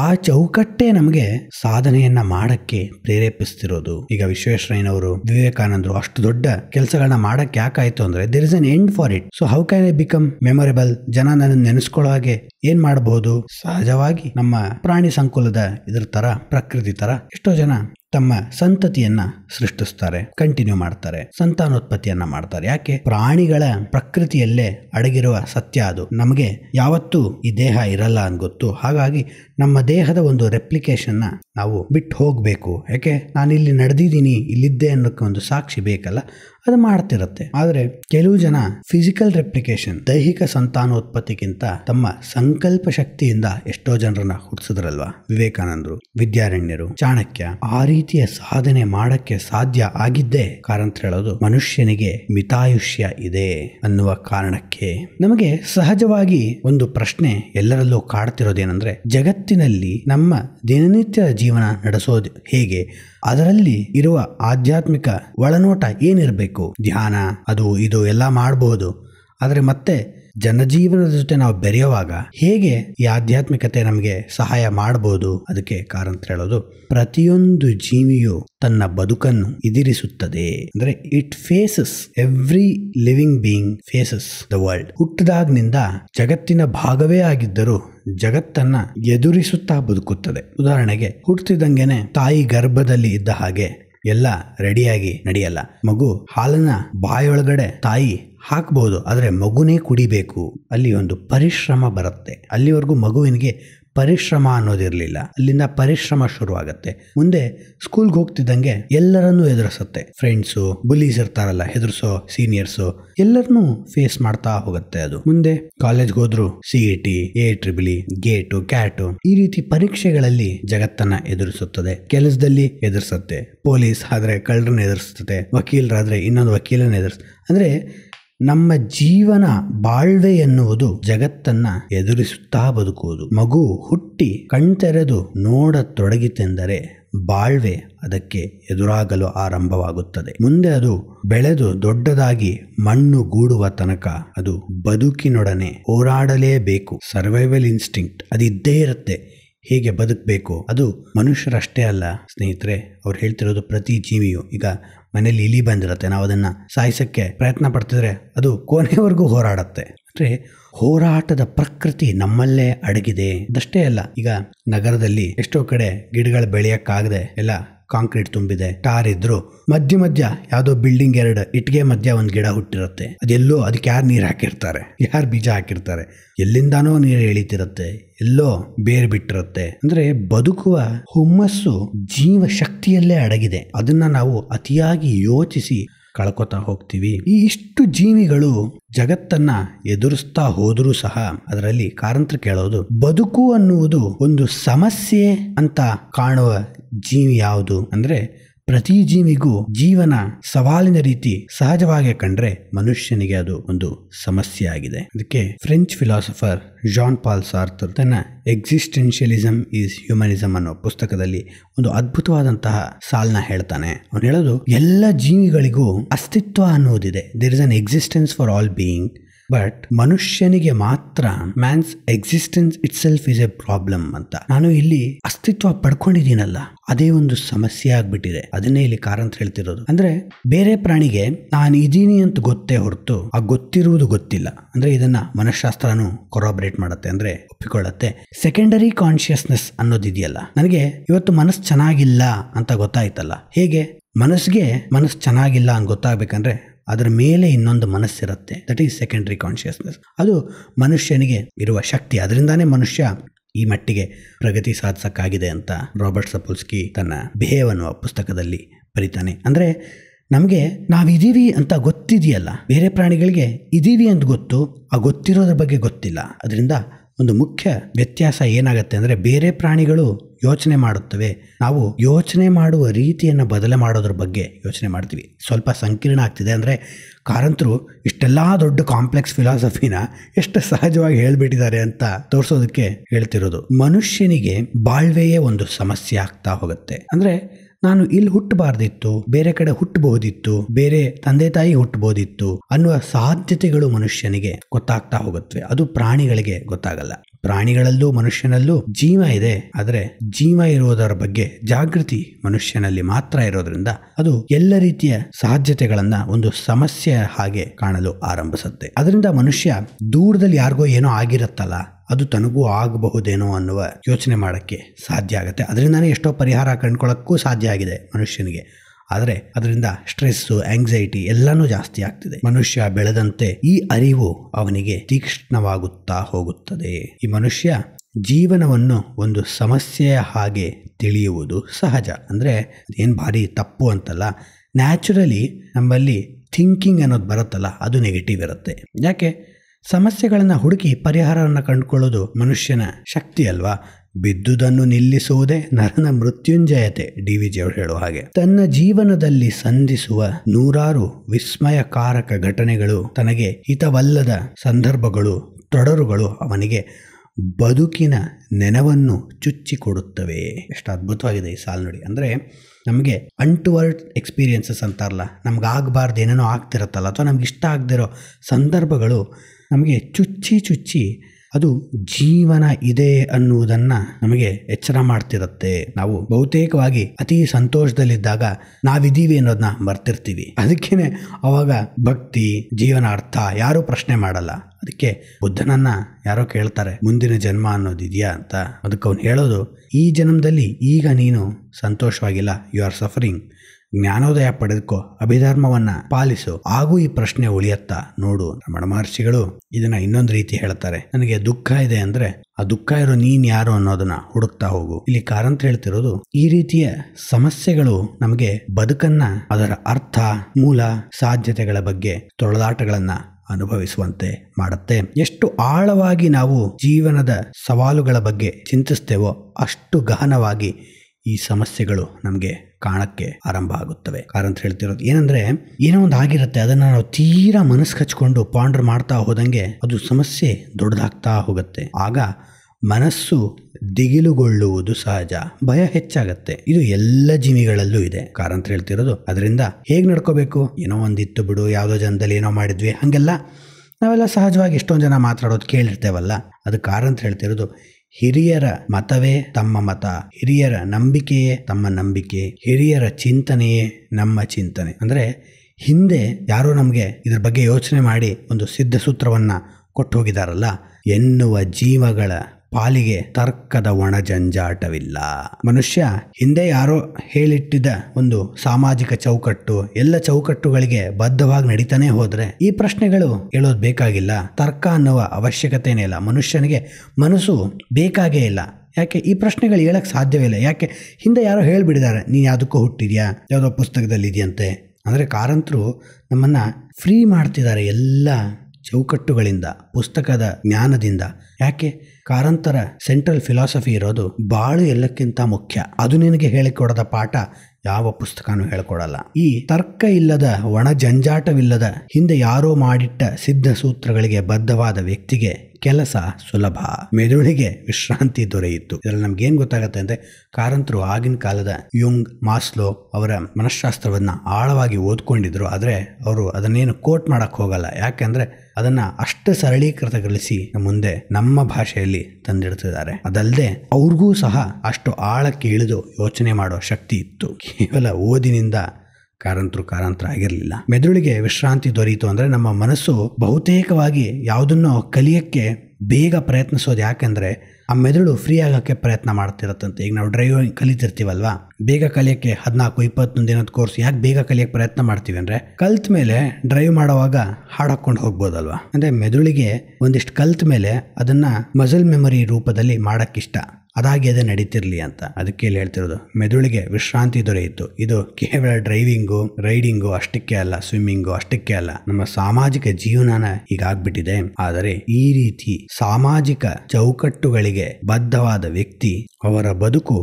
ಆ ಚೌಕಟ್ಟೆ ನಮಗೆ ಸಾಧನೆಯನ್ನು ಮಾಡೋಕ್ಕೆ ಪ್ರೇರೇಪಿಸ್ತಿರೋದು ಈಗ ವಿಶ್ವೇಶ್ವರಯ್ಯನವರು ವಿವೇಕಾನಂದರು ಅಷ್ಟು ದೊಡ್ಡ ಕೆಲಸಗಳನ್ನ ಮಾಡೋಕ್ಕೆ ಯಾಕಾಯಿತು ಅಂದರೆ there is an end for it so how can I become memorable ಜನ ನನ್ನ ನೆನೆಸ್ಕೊಳ್ಳೋ ಹಾಗೆ ಏನು ಮಾಡಬಹುದು ಸಹಜವಾಗಿ ನಮ್ಮ ಪ್ರಾಣಿ ಸಂಕುಲದ ಇದ್ರ ಥರ ಪ್ರಕೃತಿ ಥರ ಎಷ್ಟೋ ಜನ ತಮ್ಮ ಸಂತತಿಯನ್ನ ಸೃಷ್ಟಿಸ್ತಾರೆ ಕಂಟಿನ್ಯೂ ಮಾಡ್ತಾರೆ ಸಂತಾನೋತ್ಪತ್ತಿಯನ್ನ ಮಾಡ್ತಾರೆ ಯಾಕೆ ಪ್ರಾಣಿಗಳ ಪ್ರಕೃತಿಯಲ್ಲೇ ಅಡಗಿರುವ ಸತ್ಯ ಅದು ನಮಗೆ ಯಾವತ್ತೂ ಈ ದೇಹ ಇರಲ್ಲ ಅಂತ ಗೊತ್ತು ಹಾಗಾಗಿ ನಮ್ಮ ದೇಹದ ಒಂದು ರೆಪ್ಲಿಕೇಶನ್ನ ನಾವು ಬಿಟ್ಟು ಹೋಗಬೇಕು ಯಾಕೆ ನಾನು ಇಲ್ಲಿ ನಡೆದಿದ್ದೀನಿ ಇಲ್ಲಿದ್ದೆ ಅನ್ನೋಕ್ಕೆ ಒಂದು ಸಾಕ್ಷಿ ಬೇಕಲ್ಲ ಅದು ಮಾಡ್ತಿರುತ್ತೆ ಆದರೆ ಕೆಲವು ಜನ ಫಿಸಿಕಲ್ ರೆಪ್ಲಿಕೇಶನ್ ದೈಹಿಕ ಸಂತಾನೋತ್ಪತ್ತಿಗಿಂತ ತಮ್ಮ ಸಂಕಲ್ಪ ಶಕ್ತಿಯಿಂದ ಎಷ್ಟೋ ಜನರನ್ನ ಹುಟ್ಟಿಸಿದ್ರಲ್ವಾ ವಿವೇಕಾನಂದರು ವಿದ್ಯಾರಣ್ಯರು ಚಾಣಕ್ಯ ಆ ರೀತಿಯ ಸಾಧನೆ ಮಾಡಕ್ಕೆ ಸಾಧ್ಯ ಆಗಿದ್ದೇ ಕಾರಣ ಹೇಳೋದು ಮನುಷ್ಯನಿಗೆ ಮಿತಾಯುಷ್ಯ ಇದೆ ಅನ್ನುವ ಕಾರಣಕ್ಕೆ ನಮಗೆ ಸಹಜವಾಗಿ ಒಂದು ಪ್ರಶ್ನೆ ಎಲ್ಲರಲ್ಲೂ ಕಾಡ್ತಿರೋದೇನೆಂದ್ರೆ ಜಗತ್ತಿನಲ್ಲಿ ನಮ್ಮ ದಿನನಿತ್ಯದ ಜೀವನ ನಡೆಸೋದು ಹೇಗೆ ಅದರಲ್ಲಿ ಇರುವ ಆಧ್ಯಾತ್ಮಿಕ ಒಳನೋಟ ಏನಿರಬೇಕು ಧ್ಯಾನ ಅದು ಇದು ಎಲ್ಲ ಮಾಡಬಹುದು ಆದರೆ ಮತ್ತೆ ಜನಜೀವನದ ಜೊತೆ ನಾವು ಬೆರೆಯುವಾಗ ಹೇಗೆ ಈ ಆಧ್ಯಾತ್ಮಿಕತೆ ನಮಗೆ ಸಹಾಯ ಮಾಡಬಹುದು ಅದಕ್ಕೆ ಕಾರಣ ಅಂತ ಹೇಳೋದು ಪ್ರತಿಯೊಂದು ಜೀವಿಯು ತನ್ನ ಬದುಕನ್ನು ಎದುರಿಸುತ್ತದೆ ಅಂದ್ರೆ it faces every living being faces the world ಹುಟ್ಟದಾಗ್ನಿಂದ ಜಗತ್ತಿನ ಭಾಗವೇ ಆಗಿದ್ದರೂ ಜಗತ್ತನ್ನ ಎದುರಿಸುತ್ತಾ ಬದುಕುತ್ತದೆ ಉದಾಹರಣೆಗೆ ಹುಟ್ಟುತ್ತಿದ್ದಂಗೆನೆ ತಾಯಿ ಗರ್ಭದಲ್ಲಿ ಇದ್ದ ಹಾಗೆ ಎಲ್ಲ ರೆಡಿಯಾಗಿ ನಡೆಯಲ್ಲ ಮಗು ಹಾಲನ್ನ ಬಾಯೊಳಗಡೆ ತಾಯಿ ಹಾಕ್ಬೋದು ಆದರೆ ಮಗುನೇ ಕುಡಿಬೇಕು ಅಲ್ಲಿ ಒಂದು ಪರಿಶ್ರಮ ಬರುತ್ತೆ ಅಲ್ಲಿವರೆಗೂ ಮಗುವಿನಿಗೆ ಪರಿಶ್ರಮ ಅನ್ನೋದಿರಲಿಲ್ಲ ಅಲ್ಲಿಂದ ಪರಿಶ್ರಮ ಶುರುವಾಗುತ್ತೆ ಮುಂದೆ ಸ್ಕೂಲ್ಗೆ ಹೋಗ್ತಿದ್ದಂಗೆ ಎಲ್ಲರನ್ನೂ ಎದುರಿಸುತ್ತೆ ಫ್ರೆಂಡ್ಸು ಬುಲೀಸ್ ಇರ್ತಾರಲ್ಲ ಹೆದರ್ಸೋ ಸೀನಿಯರ್ಸು ಎಲ್ಲರನ್ನೂ ಫೇಸ್ ಮಾಡ್ತಾ ಹೋಗುತ್ತೆ ಅದು ಮುಂದೆ ಕಾಲೇಜ್ಗೆ ಹೋದ್ರು ಸಿ ಇ ಟಿ ಎ ಟ್ರಿಬಿಲಿ ಗೇಟು ಕ್ಯಾಟು ಈ ರೀತಿ ಪರೀಕ್ಷೆಗಳಲ್ಲಿ ಜಗತ್ತನ್ನ ಎದುರಿಸುತ್ತದೆ ಕೆಲಸದಲ್ಲಿ ಎದುರಿಸುತ್ತೆ ಪೊಲೀಸ್ ಆದ್ರೆ ಕಳ್ಳರನ್ನ ಎದುರಿಸುತ್ತೆ ವಕೀಲರಾದ್ರೆ ಇನ್ನೊಂದು ವಕೀಲನ ಎದುರಿಸ್ ಅಂದ್ರೆ ನಮ್ಮ ಜೀವನ ಬಾಳ್ವೆ ಎನ್ನುವುದು ಜಗತ್ತನ್ನ ಎದುರಿಸುತ್ತಾ ಬದುಕುವುದು ಮಗು ಹುಟ್ಟಿ ಕಣ್ತೆರೆದು ನೋಡತೊಡಗಿತೆಂದರೆ ಬಾಳ್ವೆ ಅದಕ್ಕೆ ಎದುರಾಗಲು ಆರಂಭವಾಗುತ್ತದೆ ಮುಂದೆ ಅದು ಬೆಳೆದು ದೊಡ್ಡದಾಗಿ ಮಣ್ಣು ಗೂಡುವ ತನಕ ಅದು ಬದುಕಿನೊಡನೆ ಹೋರಾಡಲೇಬೇಕು ಸರ್ವೈವಲ್ ಇನ್ಸ್ಟಿಂಕ್ಟ್ ಅದಿದ್ದೇ ಇರುತ್ತೆ ಹೇಗೆ ಬದುಕಬೇಕು ಅದು ಮನುಷ್ಯರಷ್ಟೇ ಅಲ್ಲ ಸ್ನೇಹಿತರೆ ಅವ್ರು ಹೇಳ್ತಿರೋದು ಪ್ರತಿ ಜೀವಿಯು ಈಗ ಮನೇಲಿ ಇಲಿ ಬಂದಿರುತ್ತೆ ನಾವು ಅದನ್ನು ಸಾಯಿಸೋಕ್ಕೆ ಪ್ರಯತ್ನ ಪಡ್ತಿದ್ರೆ ಅದು ಕೊನೆವರೆಗೂ ಹೋರಾಡುತ್ತೆ ಅಂದರೆ ಹೋರಾಟದ ಪ್ರಕೃತಿ ನಮ್ಮಲ್ಲೇ ಅಡಗಿದೆ ಅದಷ್ಟೇ ಅಲ್ಲ ಈಗ ನಗರದಲ್ಲಿ ಎಷ್ಟೋ ಕಡೆ ಗಿಡಗಳು ಬೆಳೆಯೋಕ್ಕಾಗದೆ ಎಲ್ಲ ಕಾಂಕ್ರೀಟ್ ತುಂಬಿದೆ ಟಾರ್ ಇದ್ರು ಮಧ್ಯ ಮಧ್ಯ ಯಾವುದೋ ಬಿಲ್ಡಿಂಗ್ ಎರಡು ಇಟ್ಗೆ ಮಧ್ಯ ಒಂದು ಗಿಡ ಹುಟ್ಟಿರುತ್ತೆ ಅದೆಲ್ಲೋ ಅದಕ್ಕೆ ಯಾರು ನೀರು ಹಾಕಿರ್ತಾರೆ ಯಾರು ಬೀಜ ಹಾಕಿರ್ತಾರೆ ಎಲ್ಲಿಂದಾನೋ ನೀರು ಎಳಿತಿರುತ್ತೆ ಎಲ್ಲೋ ಬೇರ್ ಬಿಟ್ಟಿರುತ್ತೆ ಅಂದ್ರೆ ಬದುಕುವ ಹುಮ್ಮಸ್ಸು ಜೀವ ಶಕ್ತಿಯಲ್ಲೇ ಅಡಗಿದೆ ಅದನ್ನ ನಾವು ಅತಿಯಾಗಿ ಯೋಚಿಸಿ ಕಳ್ಕೊತಾ ಹೋಗ್ತೀವಿ ಈ ಇಷ್ಟು ಜೀವಿಗಳು ಜಗತ್ತನ್ನ ಎದುರಿಸ್ತಾ ಹೋದರೂ ಸಹ ಅದರಲ್ಲಿ ಕಾರಂತ್ರ ಕೇಳೋದು ಬದುಕು ಅನ್ನುವುದು ಒಂದು ಸಮಸ್ಯೆ ಅಂತ ಕಾಣುವ ಜೀವಿ ಯಾವುದು ಅಂದ್ರೆ ಪ್ರತಿ ಜೀವಿಗೂ ಜೀವನ ಸವಾಲಿನ ರೀತಿ ಸಹಜವಾಗಿ ಕಂಡ್ರೆ ಮನುಷ್ಯನಿಗೆ ಅದು ಒಂದು ಸಮಸ್ಯೆ ಆಗಿದೆ ಅದಕ್ಕೆ French philosopher Jean Paul Sartre ತನ್ನ ಎಕ್ಸಿಸ್ಟೆನ್ಷಿಯಲಿಸಮ್ ಈಸ್ ಹ್ಯೂಮನಿಸಮ್ ಅನ್ನೋ ಪುಸ್ತಕದಲ್ಲಿ ಒಂದು ಅದ್ಭುತವಾದಂತಹ ಸಾಲ್ನ ಹೇಳ್ತಾನೆ ಅವನು ಹೇಳೋದು ಎಲ್ಲ ಜೀವಿಗಳಿಗೂ ಅಸ್ತಿತ್ವ ಅನ್ನೋದಿದೆ there is an existence for all being but ಮನುಷ್ಯನಿಗೆ ಮಾತ್ರ man's existence itself is a problem ಅಂತ ನಾನು ಇಲ್ಲಿ ಅಸ್ತಿತ್ವ ಪಡ್ಕೊಂಡಿದ್ದೀನಲ್ಲ ಅದೇ ಒಂದು ಸಮಸ್ಯೆ ಆಗ್ಬಿಟ್ಟಿದೆ ಅದನ್ನೇ ಇಲ್ಲಿ ಕಾರಣ ಅಂತ ಹೇಳ್ತಿರೋದು ಅಂದ್ರೆ ಬೇರೆ ಪ್ರಾಣಿಗೆ ನಾನು ಇದ್ದೀನಿ ಅಂತ ಗೊತ್ತೇ ಹೊರತು ಆ ಗೊತ್ತಿರುವುದು ಗೊತ್ತಿಲ್ಲ ಅಂದ್ರೆ ಇದನ್ನ ಮನಃಶಾಸ್ತ್ರನು ಕೊರಾಬರೇಟ್ ಮಾಡುತ್ತೆ ಅಂದ್ರೆ ಒಪ್ಪಿಕೊಳ್ಳುತ್ತೆ ಸೆಕೆಂಡರಿ ಕಾನ್ಶಿಯಸ್ನೆಸ್ ಅನ್ನೋದಿದೆಯಲ್ಲ ನನಗೆ ಇವತ್ತು ಮನಸ್ಸು ಚೆನ್ನಾಗಿಲ್ಲ ಅಂತ ಗೊತ್ತಾಯ್ತಲ್ಲ ಹೇಗೆ ಮನಸ್ಸಿಗೆ ಮನಸ್ಸು ಚೆನ್ನಾಗಿಲ್ಲ ಅಂತ ಗೊತ್ತಾಗ್ಬೇಕಂದ್ರೆ ಅದರ ಮೇಲೆ ಇನ್ನೊಂದು ಮನಸ್ಸಿರುತ್ತೆ ದಟ್ ಈಸ್ ಸೆಕೆಂಡ್ರಿ ಕಾನ್ಷಿಯಸ್ನೆಸ್ ಅದು ಮನುಷ್ಯನಿಗೆ ಇರುವ ಶಕ್ತಿ ಅದರಿಂದಾನೇ ಮನುಷ್ಯ ಈ ಮಟ್ಟಿಗೆ ಪ್ರಗತಿ ಸಾಧಿಸೋಕ್ಕಾಗಿದೆ ಅಂತ ರಾಬರ್ಟ್ ಸಪುಲ್ಸ್ಕಿ ತನ್ನ ಆ ಪುಸ್ತಕದಲ್ಲಿ ಬರೀತಾನೆ ಅಂದರೆ ನಮಗೆ ನಾವಿದ್ದೀವಿ ಅಂತ ಗೊತ್ತಿದೆಯಲ್ಲ ಬೇರೆ ಪ್ರಾಣಿಗಳಿಗೆ ಇದ್ದೀವಿ ಅಂತ ಗೊತ್ತು ಆ ಗೊತ್ತಿರೋದ್ರ ಬಗ್ಗೆ ಗೊತ್ತಿಲ್ಲ ಅದರಿಂದ ಒಂದು ಮುಖ್ಯ ವ್ಯತ್ಯಾಸ ಏನಾಗುತ್ತೆ ಅಂದರೆ ಬೇರೆ ಪ್ರಾಣಿಗಳು ಯೋಚನೆ ಮಾಡುತ್ತವೆ ನಾವು ಯೋಚನೆ ಮಾಡುವ ರೀತಿಯನ್ನು ಬದಲೆ ಮಾಡೋದ್ರ ಬಗ್ಗೆ ಯೋಚನೆ ಮಾಡ್ತೀವಿ ಸ್ವಲ್ಪ ಸಂಕೀರ್ಣ ಆಗ್ತಿದೆ ಅಂದರೆ ಕಾರಂತರು ಇಷ್ಟೆಲ್ಲ ದೊಡ್ಡ ಕಾಂಪ್ಲೆಕ್ಸ್ ಫಿಲಾಸಫಿನ ಎಷ್ಟು ಸಹಜವಾಗಿ ಹೇಳಿಬಿಟ್ಟಿದ್ದಾರೆ ಅಂತ ತೋರಿಸೋದಕ್ಕೆ ಹೇಳ್ತಿರೋದು ಮನುಷ್ಯನಿಗೆ ಬಾಳ್ವೆಯೇ ಒಂದು ಸಮಸ್ಯೆ ಆಗ್ತಾ ಹೋಗುತ್ತೆ ಅಂದರೆ ನಾನು ಇಲ್ಲಿ ಹುಟ್ಟಬಾರ್ದಿತ್ತು ಬೇರೆ ಕಡೆ ಹುಟ್ಟಬಹುದಿತ್ತು ಬೇರೆ ತಂದೆ ತಾಯಿ ಹುಟ್ಟಬಹುದಿತ್ತು ಅನ್ನುವ ಸಾಧ್ಯತೆಗಳು ಮನುಷ್ಯನಿಗೆ ಗೊತ್ತಾಗ್ತಾ ಹೋಗುತ್ತವೆ ಅದು ಪ್ರಾಣಿಗಳಿಗೆ ಗೊತ್ತಾಗಲ್ಲ ಪ್ರಾಣಿಗಳಲ್ಲೂ ಮನುಷ್ಯನಲ್ಲೂ ಜೀವ ಇದೆ ಆದರೆ ಜೀವ ಇರುವುದರ ಬಗ್ಗೆ ಜಾಗೃತಿ ಮನುಷ್ಯನಲ್ಲಿ ಮಾತ್ರ ಇರೋದ್ರಿಂದ ಅದು ಎಲ್ಲ ರೀತಿಯ ಸಾಧ್ಯತೆಗಳನ್ನ ಒಂದು ಸಮಸ್ಯೆ ಹಾಗೆ ಕಾಣಲು ಆರಂಭಿಸುತ್ತೆ ಅದರಿಂದ ಮನುಷ್ಯ ದೂರದಲ್ಲಿ ಯಾರಿಗೋ ಏನೋ ಆಗಿರುತ್ತಲ್ಲ ಅದು ತನಗೂ ಆಗಬಹುದೇನೋ ಅನ್ನುವ ಯೋಚನೆ ಮಾಡೋಕ್ಕೆ ಸಾಧ್ಯ ಆಗುತ್ತೆ ಅದರಿಂದನೇ ಎಷ್ಟೋ ಪರಿಹಾರ ಕಂಡುಕೊಳ್ಳೋಕ್ಕೂ ಸಾಧ್ಯ ಆಗಿದೆ ಮನುಷ್ಯನಿಗೆ ಆದರೆ ಅದರಿಂದ ಸ್ಟ್ರೆಸ್ಸು ಆಂಗ್ಸೈಟಿ ಎಲ್ಲನೂ ಜಾಸ್ತಿ ಆಗ್ತಿದೆ ಮನುಷ್ಯ ಬೆಳೆದಂತೆ ಈ ಅರಿವು ಅವನಿಗೆ ತೀಕ್ಷ್ಣವಾಗುತ್ತಾ ಹೋಗುತ್ತದೆ ಈ ಮನುಷ್ಯ ಜೀವನವನ್ನು ಒಂದು ಸಮಸ್ಯೆಯ ಹಾಗೆ ತಿಳಿಯುವುದು ಸಹಜ ಅಂದರೆ ಏನು ಭಾರಿ ತಪ್ಪು ಅಂತಲ್ಲ ನ್ಯಾಚುರಲಿ ನಮ್ಮಲ್ಲಿ ಥಿಂಕಿಂಗ್ ಅನ್ನೋದು ಬರುತ್ತಲ್ಲ ಅದು ನೆಗೆಟಿವ್ ಇರುತ್ತೆ ಯಾಕೆ ಸಮಸ್ಯೆಗಳನ್ನು ಹುಡುಕಿ ಪರಿಹಾರವನ್ನು ಕಂಡುಕೊಳ್ಳೋದು ಮನುಷ್ಯನ ಶಕ್ತಿ ಅಲ್ವಾ ಬಿದ್ದುದನ್ನು ನಿಲ್ಲಿಸುವುದೇ ನರನ ಮೃತ್ಯುಂಜಯತೆ ಡಿ ವಿ ಅವರು ಹೇಳುವ ಹಾಗೆ ತನ್ನ ಜೀವನದಲ್ಲಿ ಸಂಧಿಸುವ ನೂರಾರು ವಿಸ್ಮಯಕಾರಕ ಘಟನೆಗಳು ತನಗೆ ಹಿತವಲ್ಲದ ಸಂದರ್ಭಗಳು ತೊಡರುಗಳು ಅವನಿಗೆ ಬದುಕಿನ ನೆನವನ್ನು ಚುಚ್ಚಿಕೊಡುತ್ತವೆ ಎಷ್ಟು ಅದ್ಭುತವಾಗಿದೆ ಈ ಸಾಲು ನೋಡಿ ಅಂದರೆ ನಮಗೆ ಅಂಟುವರ್ಡ್ ಎಕ್ಸ್ಪೀರಿಯನ್ಸಸ್ ಅಂತಾರಲ್ಲ ನಮ್ಗೆ ಆಗಬಾರ್ದು ಏನೇನೋ ಆಗ್ತಿರತ್ತಲ್ಲ ಅಥವಾ ನಮ್ಗೆ ಇಷ್ಟ ಆಗದಿರೋ ಸಂದರ್ಭಗಳು ನಮಗೆ ಚುಚ್ಚಿ ಚುಚ್ಚಿ ಅದು ಜೀವನ ಇದೆ ಅನ್ನುವುದನ್ನು ನಮಗೆ ಎಚ್ಚರ ಮಾಡ್ತಿರುತ್ತೆ ನಾವು ಬಹುತೇಕವಾಗಿ ಅತಿ ಸಂತೋಷದಲ್ಲಿದ್ದಾಗ ನಾವಿದ್ದೀವಿ ಅನ್ನೋದನ್ನ ಮರ್ತಿರ್ತೀವಿ ಅದಕ್ಕೇನೆ ಅವಾಗ ಭಕ್ತಿ ಜೀವನ ಅರ್ಥ ಯಾರೂ ಪ್ರಶ್ನೆ ಮಾಡಲ್ಲ ಅದಕ್ಕೆ ಬುದ್ಧನನ್ನ ಯಾರೋ ಕೇಳ್ತಾರೆ ಮುಂದಿನ ಜನ್ಮ ಅನ್ನೋದಿದೆಯಾ ಅಂತ ಅದಕ್ಕೆ ಅವನು ಹೇಳೋದು ಈ ಜನ್ಮದಲ್ಲಿ ಈಗ ನೀನು ಸಂತೋಷವಾಗಿಲ್ಲ ಯು ಆರ್ ಸಫರಿಂಗ್ ಜ್ಞಾನೋದಯ ಪಡೆದುಕೋ ಅಭಿಧರ್ಮವನ್ನ ಪಾಲಿಸು ಹಾಗೂ ಈ ಪ್ರಶ್ನೆ ಉಳಿಯತ್ತ ನೋಡು ರಮಣ ಮಹರ್ಷಿಗಳು ಇದನ್ನ ಇನ್ನೊಂದು ರೀತಿ ಹೇಳ್ತಾರೆ ನನಗೆ ದುಃಖ ಇದೆ ಅಂದ್ರೆ ಆ ದುಃಖ ಇರೋ ನೀನ್ ಯಾರು ಅನ್ನೋದನ್ನ ಹುಡುಕ್ತಾ ಹೋಗು ಇಲ್ಲಿ ಕಾರಂತ ಹೇಳ್ತಿರೋದು ಈ ರೀತಿಯ ಸಮಸ್ಯೆಗಳು ನಮಗೆ ಬದುಕನ್ನ ಅದರ ಅರ್ಥ ಮೂಲ ಸಾಧ್ಯತೆಗಳ ಬಗ್ಗೆ ತೊಳೆದಾಟಗಳನ್ನ ಅನುಭವಿಸುವಂತೆ ಮಾಡುತ್ತೆ ಎಷ್ಟು ಆಳವಾಗಿ ನಾವು ಜೀವನದ ಸವಾಲುಗಳ ಬಗ್ಗೆ ಚಿಂತಿಸ್ತೇವೋ ಅಷ್ಟು ಗಹನವಾಗಿ ಈ ಸಮಸ್ಯೆಗಳು ನಮಗೆ ಕಾಣಕ್ಕೆ ಆರಂಭ ಆಗುತ್ತವೆ ಕಾರಂತ ಹೇಳ್ತಿರೋದು ಏನಂದ್ರೆ ಏನೋ ಒಂದು ಆಗಿರುತ್ತೆ ಅದನ್ನ ನಾವು ತೀರಾ ಮನಸ್ಸು ಹಚ್ಕೊಂಡು ಪಾಂಡರ್ ಮಾಡ್ತಾ ಹೋದಂಗೆ ಅದು ಸಮಸ್ಯೆ ದೊಡ್ಡದಾಗ್ತಾ ಹೋಗುತ್ತೆ ಆಗ ಮನಸ್ಸು ದಿಗಿಲುಗೊಳ್ಳುವುದು ಸಹಜ ಭಯ ಹೆಚ್ಚಾಗತ್ತೆ ಇದು ಎಲ್ಲ ಜೀವಿಗಳಲ್ಲೂ ಇದೆ ಕಾರಣ ಅಂತ ಹೇಳ್ತಿರೋದು ಅದರಿಂದ ಹೇಗೆ ನಡ್ಕೋಬೇಕು ಏನೋ ಒಂದಿತ್ತು ಬಿಡು ಯಾವುದೋ ಜನದಲ್ಲಿ ಏನೋ ಮಾಡಿದ್ವಿ ಹಂಗೆಲ್ಲ ನಾವೆಲ್ಲ ಸಹಜವಾಗಿ ಎಷ್ಟೊಂದು ಜನ ಮಾತಾಡೋದು ಕೇಳಿರ್ತೇವಲ್ಲ ಅದು ಕಾರಣ ಅಂತ ಹೇಳ್ತಿರೋದು ಹಿರಿಯರ ಮತವೇ ತಮ್ಮ ಮತ ಹಿರಿಯರ ನಂಬಿಕೆಯೇ ತಮ್ಮ ನಂಬಿಕೆ ಹಿರಿಯರ ಚಿಂತನೆಯೇ ನಮ್ಮ ಚಿಂತನೆ ಅಂದರೆ ಹಿಂದೆ ಯಾರು ನಮಗೆ ಇದರ ಬಗ್ಗೆ ಯೋಚನೆ ಮಾಡಿ ಒಂದು ಸಿದ್ಧ ಸೂತ್ರವನ್ನು ಕೊಟ್ಟು ಹೋಗಿದಾರಲ್ಲ ಎನ್ನುವ ಜೀವಗಳ ಪಾಲಿಗೆ ತರ್ಕದ ಒಣ ಜಂಜಾಟವಿಲ್ಲ ಮನುಷ್ಯ ಹಿಂದೆ ಯಾರೋ ಹೇಳಿಟ್ಟಿದ್ದ ಒಂದು ಸಾಮಾಜಿಕ ಚೌಕಟ್ಟು ಎಲ್ಲ ಚೌಕಟ್ಟುಗಳಿಗೆ ಬದ್ಧವಾಗಿ ನಡೀತಾನೆ ಹೋದರೆ ಈ ಪ್ರಶ್ನೆಗಳು ಹೇಳೋದು ಬೇಕಾಗಿಲ್ಲ ತರ್ಕ ಅನ್ನುವ ಅವಶ್ಯಕತೆನೇ ಇಲ್ಲ ಮನುಷ್ಯನಿಗೆ ಮನಸ್ಸು ಬೇಕಾಗೇ ಇಲ್ಲ ಯಾಕೆ ಈ ಪ್ರಶ್ನೆಗಳು ಹೇಳಕ್ಕೆ ಸಾಧ್ಯವಿಲ್ಲ ಯಾಕೆ ಹಿಂದೆ ಯಾರೋ ಹೇಳಿಬಿಡಿದ್ದಾರೆ ನೀನು ಯಾವುದಕ್ಕೂ ಹುಟ್ಟಿದ್ಯಾ ಯಾವುದೋ ಇದೆಯಂತೆ ಅಂದರೆ ಕಾರಂತರು ನಮ್ಮನ್ನು ಫ್ರೀ ಮಾಡ್ತಿದ್ದಾರೆ ಎಲ್ಲ ಚೌಕಟ್ಟುಗಳಿಂದ ಪುಸ್ತಕದ ಜ್ಞಾನದಿಂದ ಯಾಕೆ ಕಾರಂತರ ಸೆಂಟ್ರಲ್ ಫಿಲಾಸಫಿ ಇರೋದು ಬಾಳು ಎಲ್ಲಕ್ಕಿಂತ ಮುಖ್ಯ ಅದು ನಿನಗೆ ಹೇಳಿಕೊಡದ ಪಾಠ ಯಾವ ಪುಸ್ತಕನೂ ಹೇಳಿಕೊಡಲ್ಲ ಈ ತರ್ಕ ಇಲ್ಲದ ಒಣ ಜಂಜಾಟವಿಲ್ಲದ ಹಿಂದೆ ಯಾರೋ ಮಾಡಿಟ್ಟ ಸಿದ್ಧ ಸೂತ್ರಗಳಿಗೆ ಬದ್ಧವಾದ ವ್ಯಕ್ತಿಗೆ ಕೆಲಸ ಸುಲಭ ಮೆದುಳಿಗೆ ವಿಶ್ರಾಂತಿ ದೊರೆಯಿತು ಇದರಲ್ಲಿ ಏನ್ ಗೊತ್ತಾಗುತ್ತೆ ಅಂದ್ರೆ ಕಾರಂತರು ಆಗಿನ ಕಾಲದ ಯುಂಗ್ ಮಾಸ್ಲೋ ಅವರ ಮನಶಾಸ್ತ್ರವನ್ನ ಆಳವಾಗಿ ಓದ್ಕೊಂಡಿದ್ರು ಆದರೆ ಅವರು ಅದನ್ನೇನು ಕೋಟ್ ಮಾಡಕ್ ಹೋಗಲ್ಲ ಯಾಕೆಂದ್ರೆ ಅದನ್ನು ಅಷ್ಟು ಸರಳೀಕೃತಗೊಳಿಸಿ ಮುಂದೆ ನಮ್ಮ ಭಾಷೆಯಲ್ಲಿ ತಂದಿಡ್ತಿದ್ದಾರೆ ಅದಲ್ಲದೆ ಅವ್ರಿಗೂ ಸಹ ಅಷ್ಟು ಆಳಕ್ಕೆ ಇಳಿದು ಯೋಚನೆ ಮಾಡೋ ಶಕ್ತಿ ಇತ್ತು ಕೇವಲ ಓದಿನಿಂದ ಕಾರಂತರು ಕಾರಂತರ ಆಗಿರಲಿಲ್ಲ ಮೆದುಳಿಗೆ ವಿಶ್ರಾಂತಿ ದೊರೆಯಿತು ಅಂದರೆ ನಮ್ಮ ಮನಸ್ಸು ಬಹುತೇಕವಾಗಿ ಯಾವುದನ್ನು ಕಲಿಯಕ್ಕೆ ಬೇಗ ಪ್ರಯತ್ನಿಸೋದು ಯಾಕೆಂದರೆ ಆ ಮೆದುಳು ಫ್ರೀ ಆಗೋಕ್ಕೆ ಪ್ರಯತ್ನ ಮಾಡ್ತಿರತ್ತಂತೆ ಈಗ ನಾವು ಡ್ರೈವಿಂಗ್ ಕಲಿತಿರ್ತೀವಲ್ವಾ ಬೇಗ ಕಲಿಯೋಕ್ಕೆ ಹದಿನಾಲ್ಕು ಇಪ್ಪತ್ತೊಂದು ದಿನದ ಕೋರ್ಸ್ ಯಾಕೆ ಬೇಗ ಕಲಿಯೋಕ್ಕೆ ಪ್ರಯತ್ನ ಮಾಡ್ತೀವಿ ಅಂದರೆ ಕಲ್ತ ಮೇಲೆ ಡ್ರೈವ್ ಮಾಡುವಾಗ ಹಾಡು ಹಾಕ್ಕೊಂಡು ಹೋಗ್ಬೋದಲ್ವ ಅಂದರೆ ಮೆದುಳಿಗೆ ಒಂದಿಷ್ಟು ಕಲ್ತ ಮೇಲೆ ಅದನ್ನು ಮಜಲ್ ಮೆಮೊರಿ ರೂಪದಲ್ಲಿ ಮಾಡೋಕ್ಕಿಷ್ಟ ಅದಾಗಿ ಅದೇ ನಡೀತಿರಲಿ ಅಂತ ಅದಕ್ಕೆ ಇಲ್ಲಿ ಹೇಳ್ತಿರೋದು ಮೆದುಳಿಗೆ ವಿಶ್ರಾಂತಿ ದೊರೆಯಿತು ಇದು ಕೇವಲ ಡ್ರೈವಿಂಗು ರೈಡಿಂಗು ಅಷ್ಟಕ್ಕೆ ಅಲ್ಲ ಸ್ವಿಮ್ಮಿಂಗು ಅಷ್ಟಕ್ಕೆ ಅಲ್ಲ ನಮ್ಮ ಸಾಮಾಜಿಕ ಜೀವನನ ಈಗಾಗ್ಬಿಟ್ಟಿದೆ ಆದರೆ ಈ ರೀತಿ ಸಾಮಾಜಿಕ ಚೌಕಟ್ಟುಗಳಿಗೆ ಬದ್ಧವಾದ ವ್ಯಕ್ತಿ ಅವರ ಬದುಕು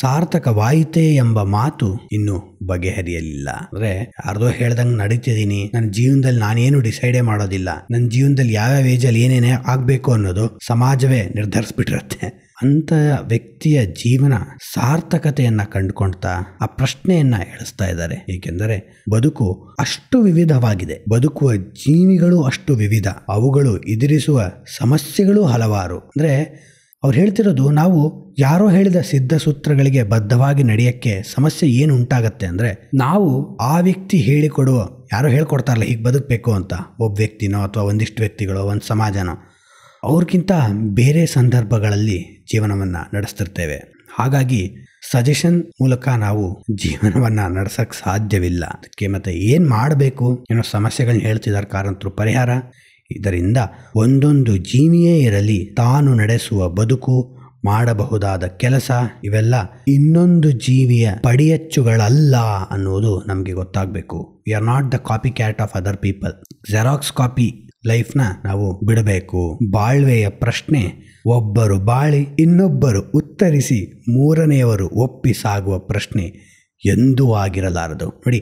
ಸಾರ್ಥಕವಾಯಿತೇ ಎಂಬ ಮಾತು ಇನ್ನು ಬಗೆಹರಿಯಲಿಲ್ಲ ಅಂದ್ರೆ ಯಾರ್ದೋ ಹೇಳ್ದಂಗೆ ನಡೀತಿದ್ದೀನಿ ನನ್ನ ಜೀವನದಲ್ಲಿ ನಾನೇನು ಡಿಸೈಡೇ ಮಾಡೋದಿಲ್ಲ ನನ್ನ ಜೀವನದಲ್ಲಿ ಯಾವ್ಯಾವ ಏಜಲ್ಲಿ ಏನೇನೇ ಆಗಬೇಕು ಅನ್ನೋದು ಸಮಾಜವೇ ನಿರ್ಧರಿಸ್ಬಿಟ್ಟಿರುತ್ತೆ ಅಂತಹ ವ್ಯಕ್ತಿಯ ಜೀವನ ಸಾರ್ಥಕತೆಯನ್ನು ಕಂಡುಕೊಳ್ತಾ ಆ ಪ್ರಶ್ನೆಯನ್ನ ಎಳಿಸ್ತಾ ಇದ್ದಾರೆ ಏಕೆಂದರೆ ಬದುಕು ಅಷ್ಟು ವಿವಿಧವಾಗಿದೆ ಬದುಕುವ ಜೀವಿಗಳು ಅಷ್ಟು ವಿವಿಧ ಅವುಗಳು ಎದುರಿಸುವ ಸಮಸ್ಯೆಗಳು ಹಲವಾರು ಅಂದ್ರೆ ಅವ್ರು ಹೇಳ್ತಿರೋದು ನಾವು ಯಾರೋ ಹೇಳಿದ ಸಿದ್ಧ ಸೂತ್ರಗಳಿಗೆ ಬದ್ಧವಾಗಿ ನಡೆಯಕ್ಕೆ ಸಮಸ್ಯೆ ಏನು ಉಂಟಾಗತ್ತೆ ಅಂದರೆ ನಾವು ಆ ವ್ಯಕ್ತಿ ಹೇಳಿಕೊಡುವ ಯಾರೋ ಹೇಳ್ಕೊಡ್ತಾರಲ್ಲ ಹೀಗೆ ಬದುಕಬೇಕು ಅಂತ ಒಬ್ಬ ವ್ಯಕ್ತಿನೋ ಅಥವಾ ಒಂದಿಷ್ಟು ವ್ಯಕ್ತಿಗಳು ಒಂದು ಸಮಾಜನೋ ಅವ್ರಿಗಿಂತ ಬೇರೆ ಸಂದರ್ಭಗಳಲ್ಲಿ ಜೀವನವನ್ನು ನಡೆಸ್ತಿರ್ತೇವೆ ಹಾಗಾಗಿ ಸಜೆಷನ್ ಮೂಲಕ ನಾವು ಜೀವನವನ್ನು ನಡೆಸೋಕ್ಕೆ ಸಾಧ್ಯವಿಲ್ಲ ಅದಕ್ಕೆ ಮತ್ತೆ ಏನು ಮಾಡಬೇಕು ಏನೋ ಸಮಸ್ಯೆಗಳನ್ನ ಹೇಳ್ತಿದ್ದಾರೆ ಕಾರಂತರು ಪರಿಹಾರ ಇದರಿಂದ ಒಂದೊಂದು ಜೀವಿಯೇ ಇರಲಿ ತಾನು ನಡೆಸುವ ಬದುಕು ಮಾಡಬಹುದಾದ ಕೆಲಸ ಇವೆಲ್ಲ ಇನ್ನೊಂದು ಜೀವಿಯ ಪಡಿಯಚ್ಚುಗಳಲ್ಲ ಅನ್ನೋದು ನಮಗೆ ಗೊತ್ತಾಗಬೇಕು we are not the copy cat of other people xerox copy ಲೈಫ್ನ ನಾವು ಬಿಡಬೇಕು ಬಾಳ್ವೆಯ ಪ್ರಶ್ನೆ ಒಬ್ಬರು ಬಾಳಿ ಇನ್ನೊಬ್ಬರು ಉತ್ತರಿಸಿ ಮೂರನೆಯವರು ಒಪ್ಪಿ ಸಾಗುವ ಪ್ರಶ್ನೆ ಎಂದೂ ಆಗಿರಲಾರದು ನೋಡಿ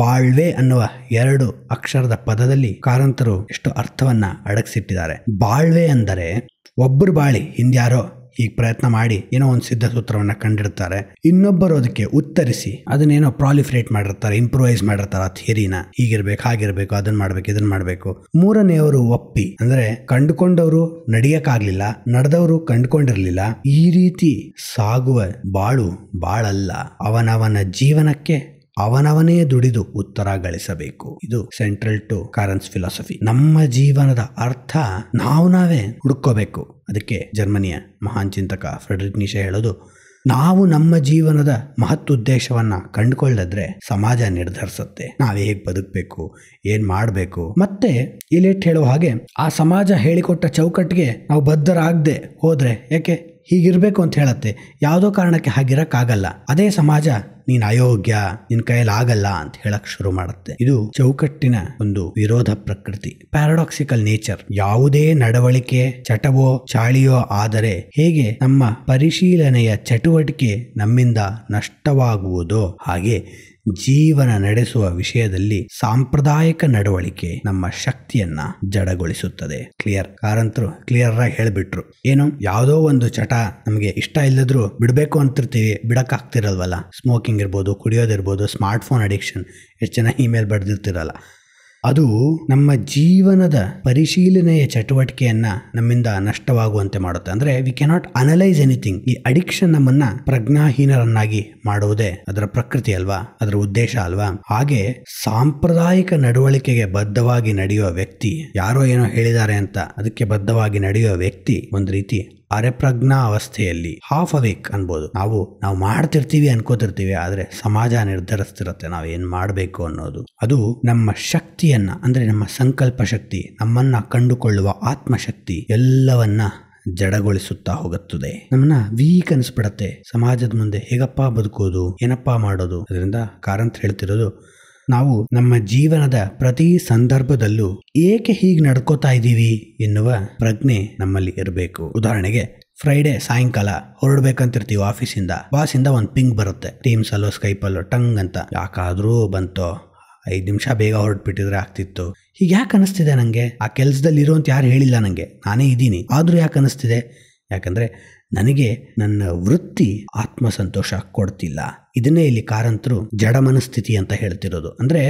ಬಾಳ್ವೆ ಅನ್ನುವ ಎರಡು ಅಕ್ಷರದ ಪದದಲ್ಲಿ ಕಾರಂತರು ಎಷ್ಟು ಅರ್ಥವನ್ನ ಅಡಗಿಸಿಟ್ಟಿದ್ದಾರೆ ಬಾಳ್ವೆ ಅಂದರೆ ಒಬ್ಬರು ಬಾಳಿ ಹಿಂದ್ಯಾರೋ ಈಗ ಪ್ರಯತ್ನ ಮಾಡಿ ಏನೋ ಒಂದು ಸಿದ್ಧ ಸೂತ್ರವನ್ನು ಕಂಡಿರ್ತಾರೆ ಇನ್ನೊಬ್ಬರು ಅದಕ್ಕೆ ಉತ್ತರಿಸಿ ಅದನ್ನೇನೋ ಪ್ರಾಲಿಫ್ರೇಟ್ ಮಾಡಿರ್ತಾರೆ ಇಂಪ್ರೂವೈಸ್ ಮಾಡಿರ್ತಾರೆ ಆ ಥಿಯರಿನ ಹೀಗಿರ್ಬೇಕು ಹಾಗಿರ್ಬೇಕು ಅದನ್ನ ಮಾಡ್ಬೇಕು ಇದನ್ನ ಮಾಡಬೇಕು ಮೂರನೆಯವರು ಒಪ್ಪಿ ಅಂದ್ರೆ ಕಂಡುಕೊಂಡವರು ನಡೆಯಕ್ಕಾಗ್ಲಿಲ್ಲ ನಡೆದವರು ಕಂಡುಕೊಂಡಿರ್ಲಿಲ್ಲ ಈ ರೀತಿ ಸಾಗುವ ಬಾಳು ಬಾಳಲ್ಲ ಅವನವನ ಜೀವನಕ್ಕೆ ಅವನವನೇ ದುಡಿದು ಉತ್ತರ ಗಳಿಸಬೇಕು ಇದು ಸೆಂಟ್ರಲ್ ಟು ಕಾರನ್ಸ್ ಫಿಲಾಸಫಿ ನಮ್ಮ ಜೀವನದ ಅರ್ಥ ನಾವು ನಾವೇ ಹುಡ್ಕೋಬೇಕು ಅದಕ್ಕೆ ಜರ್ಮನಿಯ ಮಹಾನ್ ಚಿಂತಕ ಫ್ರೆಡ್ರಿಕ್ ನಿಶೆ ಹೇಳೋದು ನಾವು ನಮ್ಮ ಜೀವನದ ಉದ್ದೇಶವನ್ನು ಕಂಡುಕೊಳ್ಳದ್ರೆ ಸಮಾಜ ನಿರ್ಧರಿಸುತ್ತೆ ನಾವು ಹೇಗೆ ಬದುಕಬೇಕು ಏನು ಮಾಡಬೇಕು ಮತ್ತೆ ಇಲೆಟ್ ಹೇಳೋ ಹಾಗೆ ಆ ಸಮಾಜ ಹೇಳಿಕೊಟ್ಟ ಚೌಕಟ್ಟಿಗೆ ನಾವು ಬದ್ಧರಾಗದೆ ಹೋದರೆ ಯಾಕೆ ಹೀಗಿರಬೇಕು ಅಂತ ಹೇಳತ್ತೆ ಯಾವುದೋ ಕಾರಣಕ್ಕೆ ಹಾಗಿರೋಕ್ಕಾಗಲ್ಲ ಅದೇ ಸಮಾಜ ನೀನ್ ಅಯೋಗ್ಯ ನಿನ್ ಕೈಯಲ್ಲಿ ಆಗಲ್ಲ ಅಂತ ಹೇಳಕ್ ಶುರು ಮಾಡುತ್ತೆ ಇದು ಚೌಕಟ್ಟಿನ ಒಂದು ವಿರೋಧ ಪ್ರಕೃತಿ ಪ್ಯಾರಾಡಾಕ್ಸಿಕಲ್ ನೇಚರ್ ಯಾವುದೇ ನಡವಳಿಕೆ ಚಟವೋ ಚಾಳಿಯೋ ಆದರೆ ಹೇಗೆ ನಮ್ಮ ಪರಿಶೀಲನೆಯ ಚಟುವಟಿಕೆ ನಮ್ಮಿಂದ ನಷ್ಟವಾಗುವುದೋ ಹಾಗೆ ಜೀವನ ನಡೆಸುವ ವಿಷಯದಲ್ಲಿ ಸಾಂಪ್ರದಾಯಿಕ ನಡವಳಿಕೆ ನಮ್ಮ ಶಕ್ತಿಯನ್ನ ಜಡಗೊಳಿಸುತ್ತದೆ ಕ್ಲಿಯರ್ ಕಾರಂತರು ಕ್ಲಿಯರ್ ಆಗಿ ಹೇಳ್ಬಿಟ್ರು ಏನು ಯಾವುದೋ ಒಂದು ಚಟ ನಮಗೆ ಇಷ್ಟ ಇಲ್ಲದ್ರು ಬಿಡಬೇಕು ಅಂತಿರ್ತೀವಿ ಆಗ್ತಿರಲ್ವಲ್ಲ ಸ್ಮೋಕಿಂಗ್ ಇರ್ಬೋದು ಕುಡಿಯೋದಿರ್ಬೋದು ಸ್ಮಾರ್ಟ್ ಫೋನ್ ಅಡಿಕ್ಷನ್ ಎಷ್ಟು ಇಮೇಲ್ ಬರೆದಿರ್ತಿರಲ್ಲ ಅದು ನಮ್ಮ ಜೀವನದ ಪರಿಶೀಲನೆಯ ಚಟುವಟಿಕೆಯನ್ನ ನಮ್ಮಿಂದ ನಷ್ಟವಾಗುವಂತೆ ಮಾಡುತ್ತೆ ಅಂದ್ರೆ ವಿ ಕೆನಾಟ್ ಅನಲೈಸ್ ಎನಿಥಿಂಗ್ ಈ ಅಡಿಕ್ಷನ್ ನಮ್ಮನ್ನ ಪ್ರಜ್ಞಾಹೀನರನ್ನಾಗಿ ಮಾಡುವುದೇ ಅದರ ಪ್ರಕೃತಿ ಅಲ್ವಾ ಅದರ ಉದ್ದೇಶ ಅಲ್ವಾ ಹಾಗೆ ಸಾಂಪ್ರದಾಯಿಕ ನಡವಳಿಕೆಗೆ ಬದ್ಧವಾಗಿ ನಡೆಯುವ ವ್ಯಕ್ತಿ ಯಾರೋ ಏನೋ ಹೇಳಿದ್ದಾರೆ ಅಂತ ಅದಕ್ಕೆ ಬದ್ಧವಾಗಿ ನಡೆಯುವ ವ್ಯಕ್ತಿ ಒಂದು ರೀತಿ ಪ್ರಜ್ಞಾ ಅವಸ್ಥೆಯಲ್ಲಿ ಹಾಫ್ ಅವೇಕ್ ಅನ್ಬೋದು ನಾವು ನಾವು ಮಾಡ್ತಿರ್ತೀವಿ ಅನ್ಕೋತಿರ್ತೀವಿ ಆದ್ರೆ ಸಮಾಜ ನಿರ್ಧರಿಸ್ತಿರತ್ತೆ ನಾವು ಏನ್ ಮಾಡಬೇಕು ಅನ್ನೋದು ಅದು ನಮ್ಮ ಶಕ್ತಿಯನ್ನ ಅಂದ್ರೆ ನಮ್ಮ ಸಂಕಲ್ಪ ಶಕ್ತಿ ನಮ್ಮನ್ನ ಕಂಡುಕೊಳ್ಳುವ ಆತ್ಮಶಕ್ತಿ ಎಲ್ಲವನ್ನ ಜಡಗೊಳಿಸುತ್ತಾ ಹೋಗುತ್ತದೆ ನಮ್ಮನ್ನ ವೀಕ್ ಅನಿಸ್ಬಿಡತ್ತೆ ಸಮಾಜದ ಮುಂದೆ ಹೇಗಪ್ಪ ಬದುಕೋದು ಏನಪ್ಪಾ ಮಾಡೋದು ಅದರಿಂದ ಕಾರಂತ ಹೇಳ್ತಿರೋದು ನಾವು ನಮ್ಮ ಜೀವನದ ಪ್ರತಿ ಸಂದರ್ಭದಲ್ಲೂ ಏಕೆ ಹೀಗೆ ನಡ್ಕೋತಾ ಇದ್ದೀವಿ ಎನ್ನುವ ಪ್ರಜ್ಞೆ ನಮ್ಮಲ್ಲಿ ಇರಬೇಕು ಉದಾಹರಣೆಗೆ ಫ್ರೈಡೆ ಸಾಯಂಕಾಲ ಹೊರಡ್ಬೇಕಂತಿರ್ತೀವಿ ಆಫೀಸಿಂದ ಇಂದ ಒಂದು ಪಿಂಗ್ ಬರುತ್ತೆ ಟೀಮ್ಸ್ ಅಲ್ಲೋ ಸ್ಕೈಪಲ್ಲೋ ಟಂಗ್ ಅಂತ ಯಾಕಾದರೂ ಬಂತೋ ಐದು ನಿಮಿಷ ಬೇಗ ಹೊರಡ್ಬಿಟ್ಟಿದ್ರೆ ಆಗ್ತಿತ್ತು ಹೀಗೆ ಯಾಕೆ ಅನಿಸ್ತಿದೆ ನನಗೆ ಆ ಕೆಲಸದಲ್ಲಿ ಇರೋ ಯಾರು ಹೇಳಿಲ್ಲ ನನಗೆ ನಾನೇ ಇದ್ದೀನಿ ಆದರೂ ಯಾಕೆ ಅನಿಸ್ತಿದೆ ಯಾಕಂದರೆ ನನಗೆ ನನ್ನ ವೃತ್ತಿ ಆತ್ಮಸಂತೋಷ ಕೊಡ್ತಿಲ್ಲ ಇದನ್ನೇ ಇಲ್ಲಿ ಕಾರಂತರು ಜಡ ಮನಸ್ಥಿತಿ ಅಂತ ಹೇಳ್ತಿರೋದು ಅಂದರೆ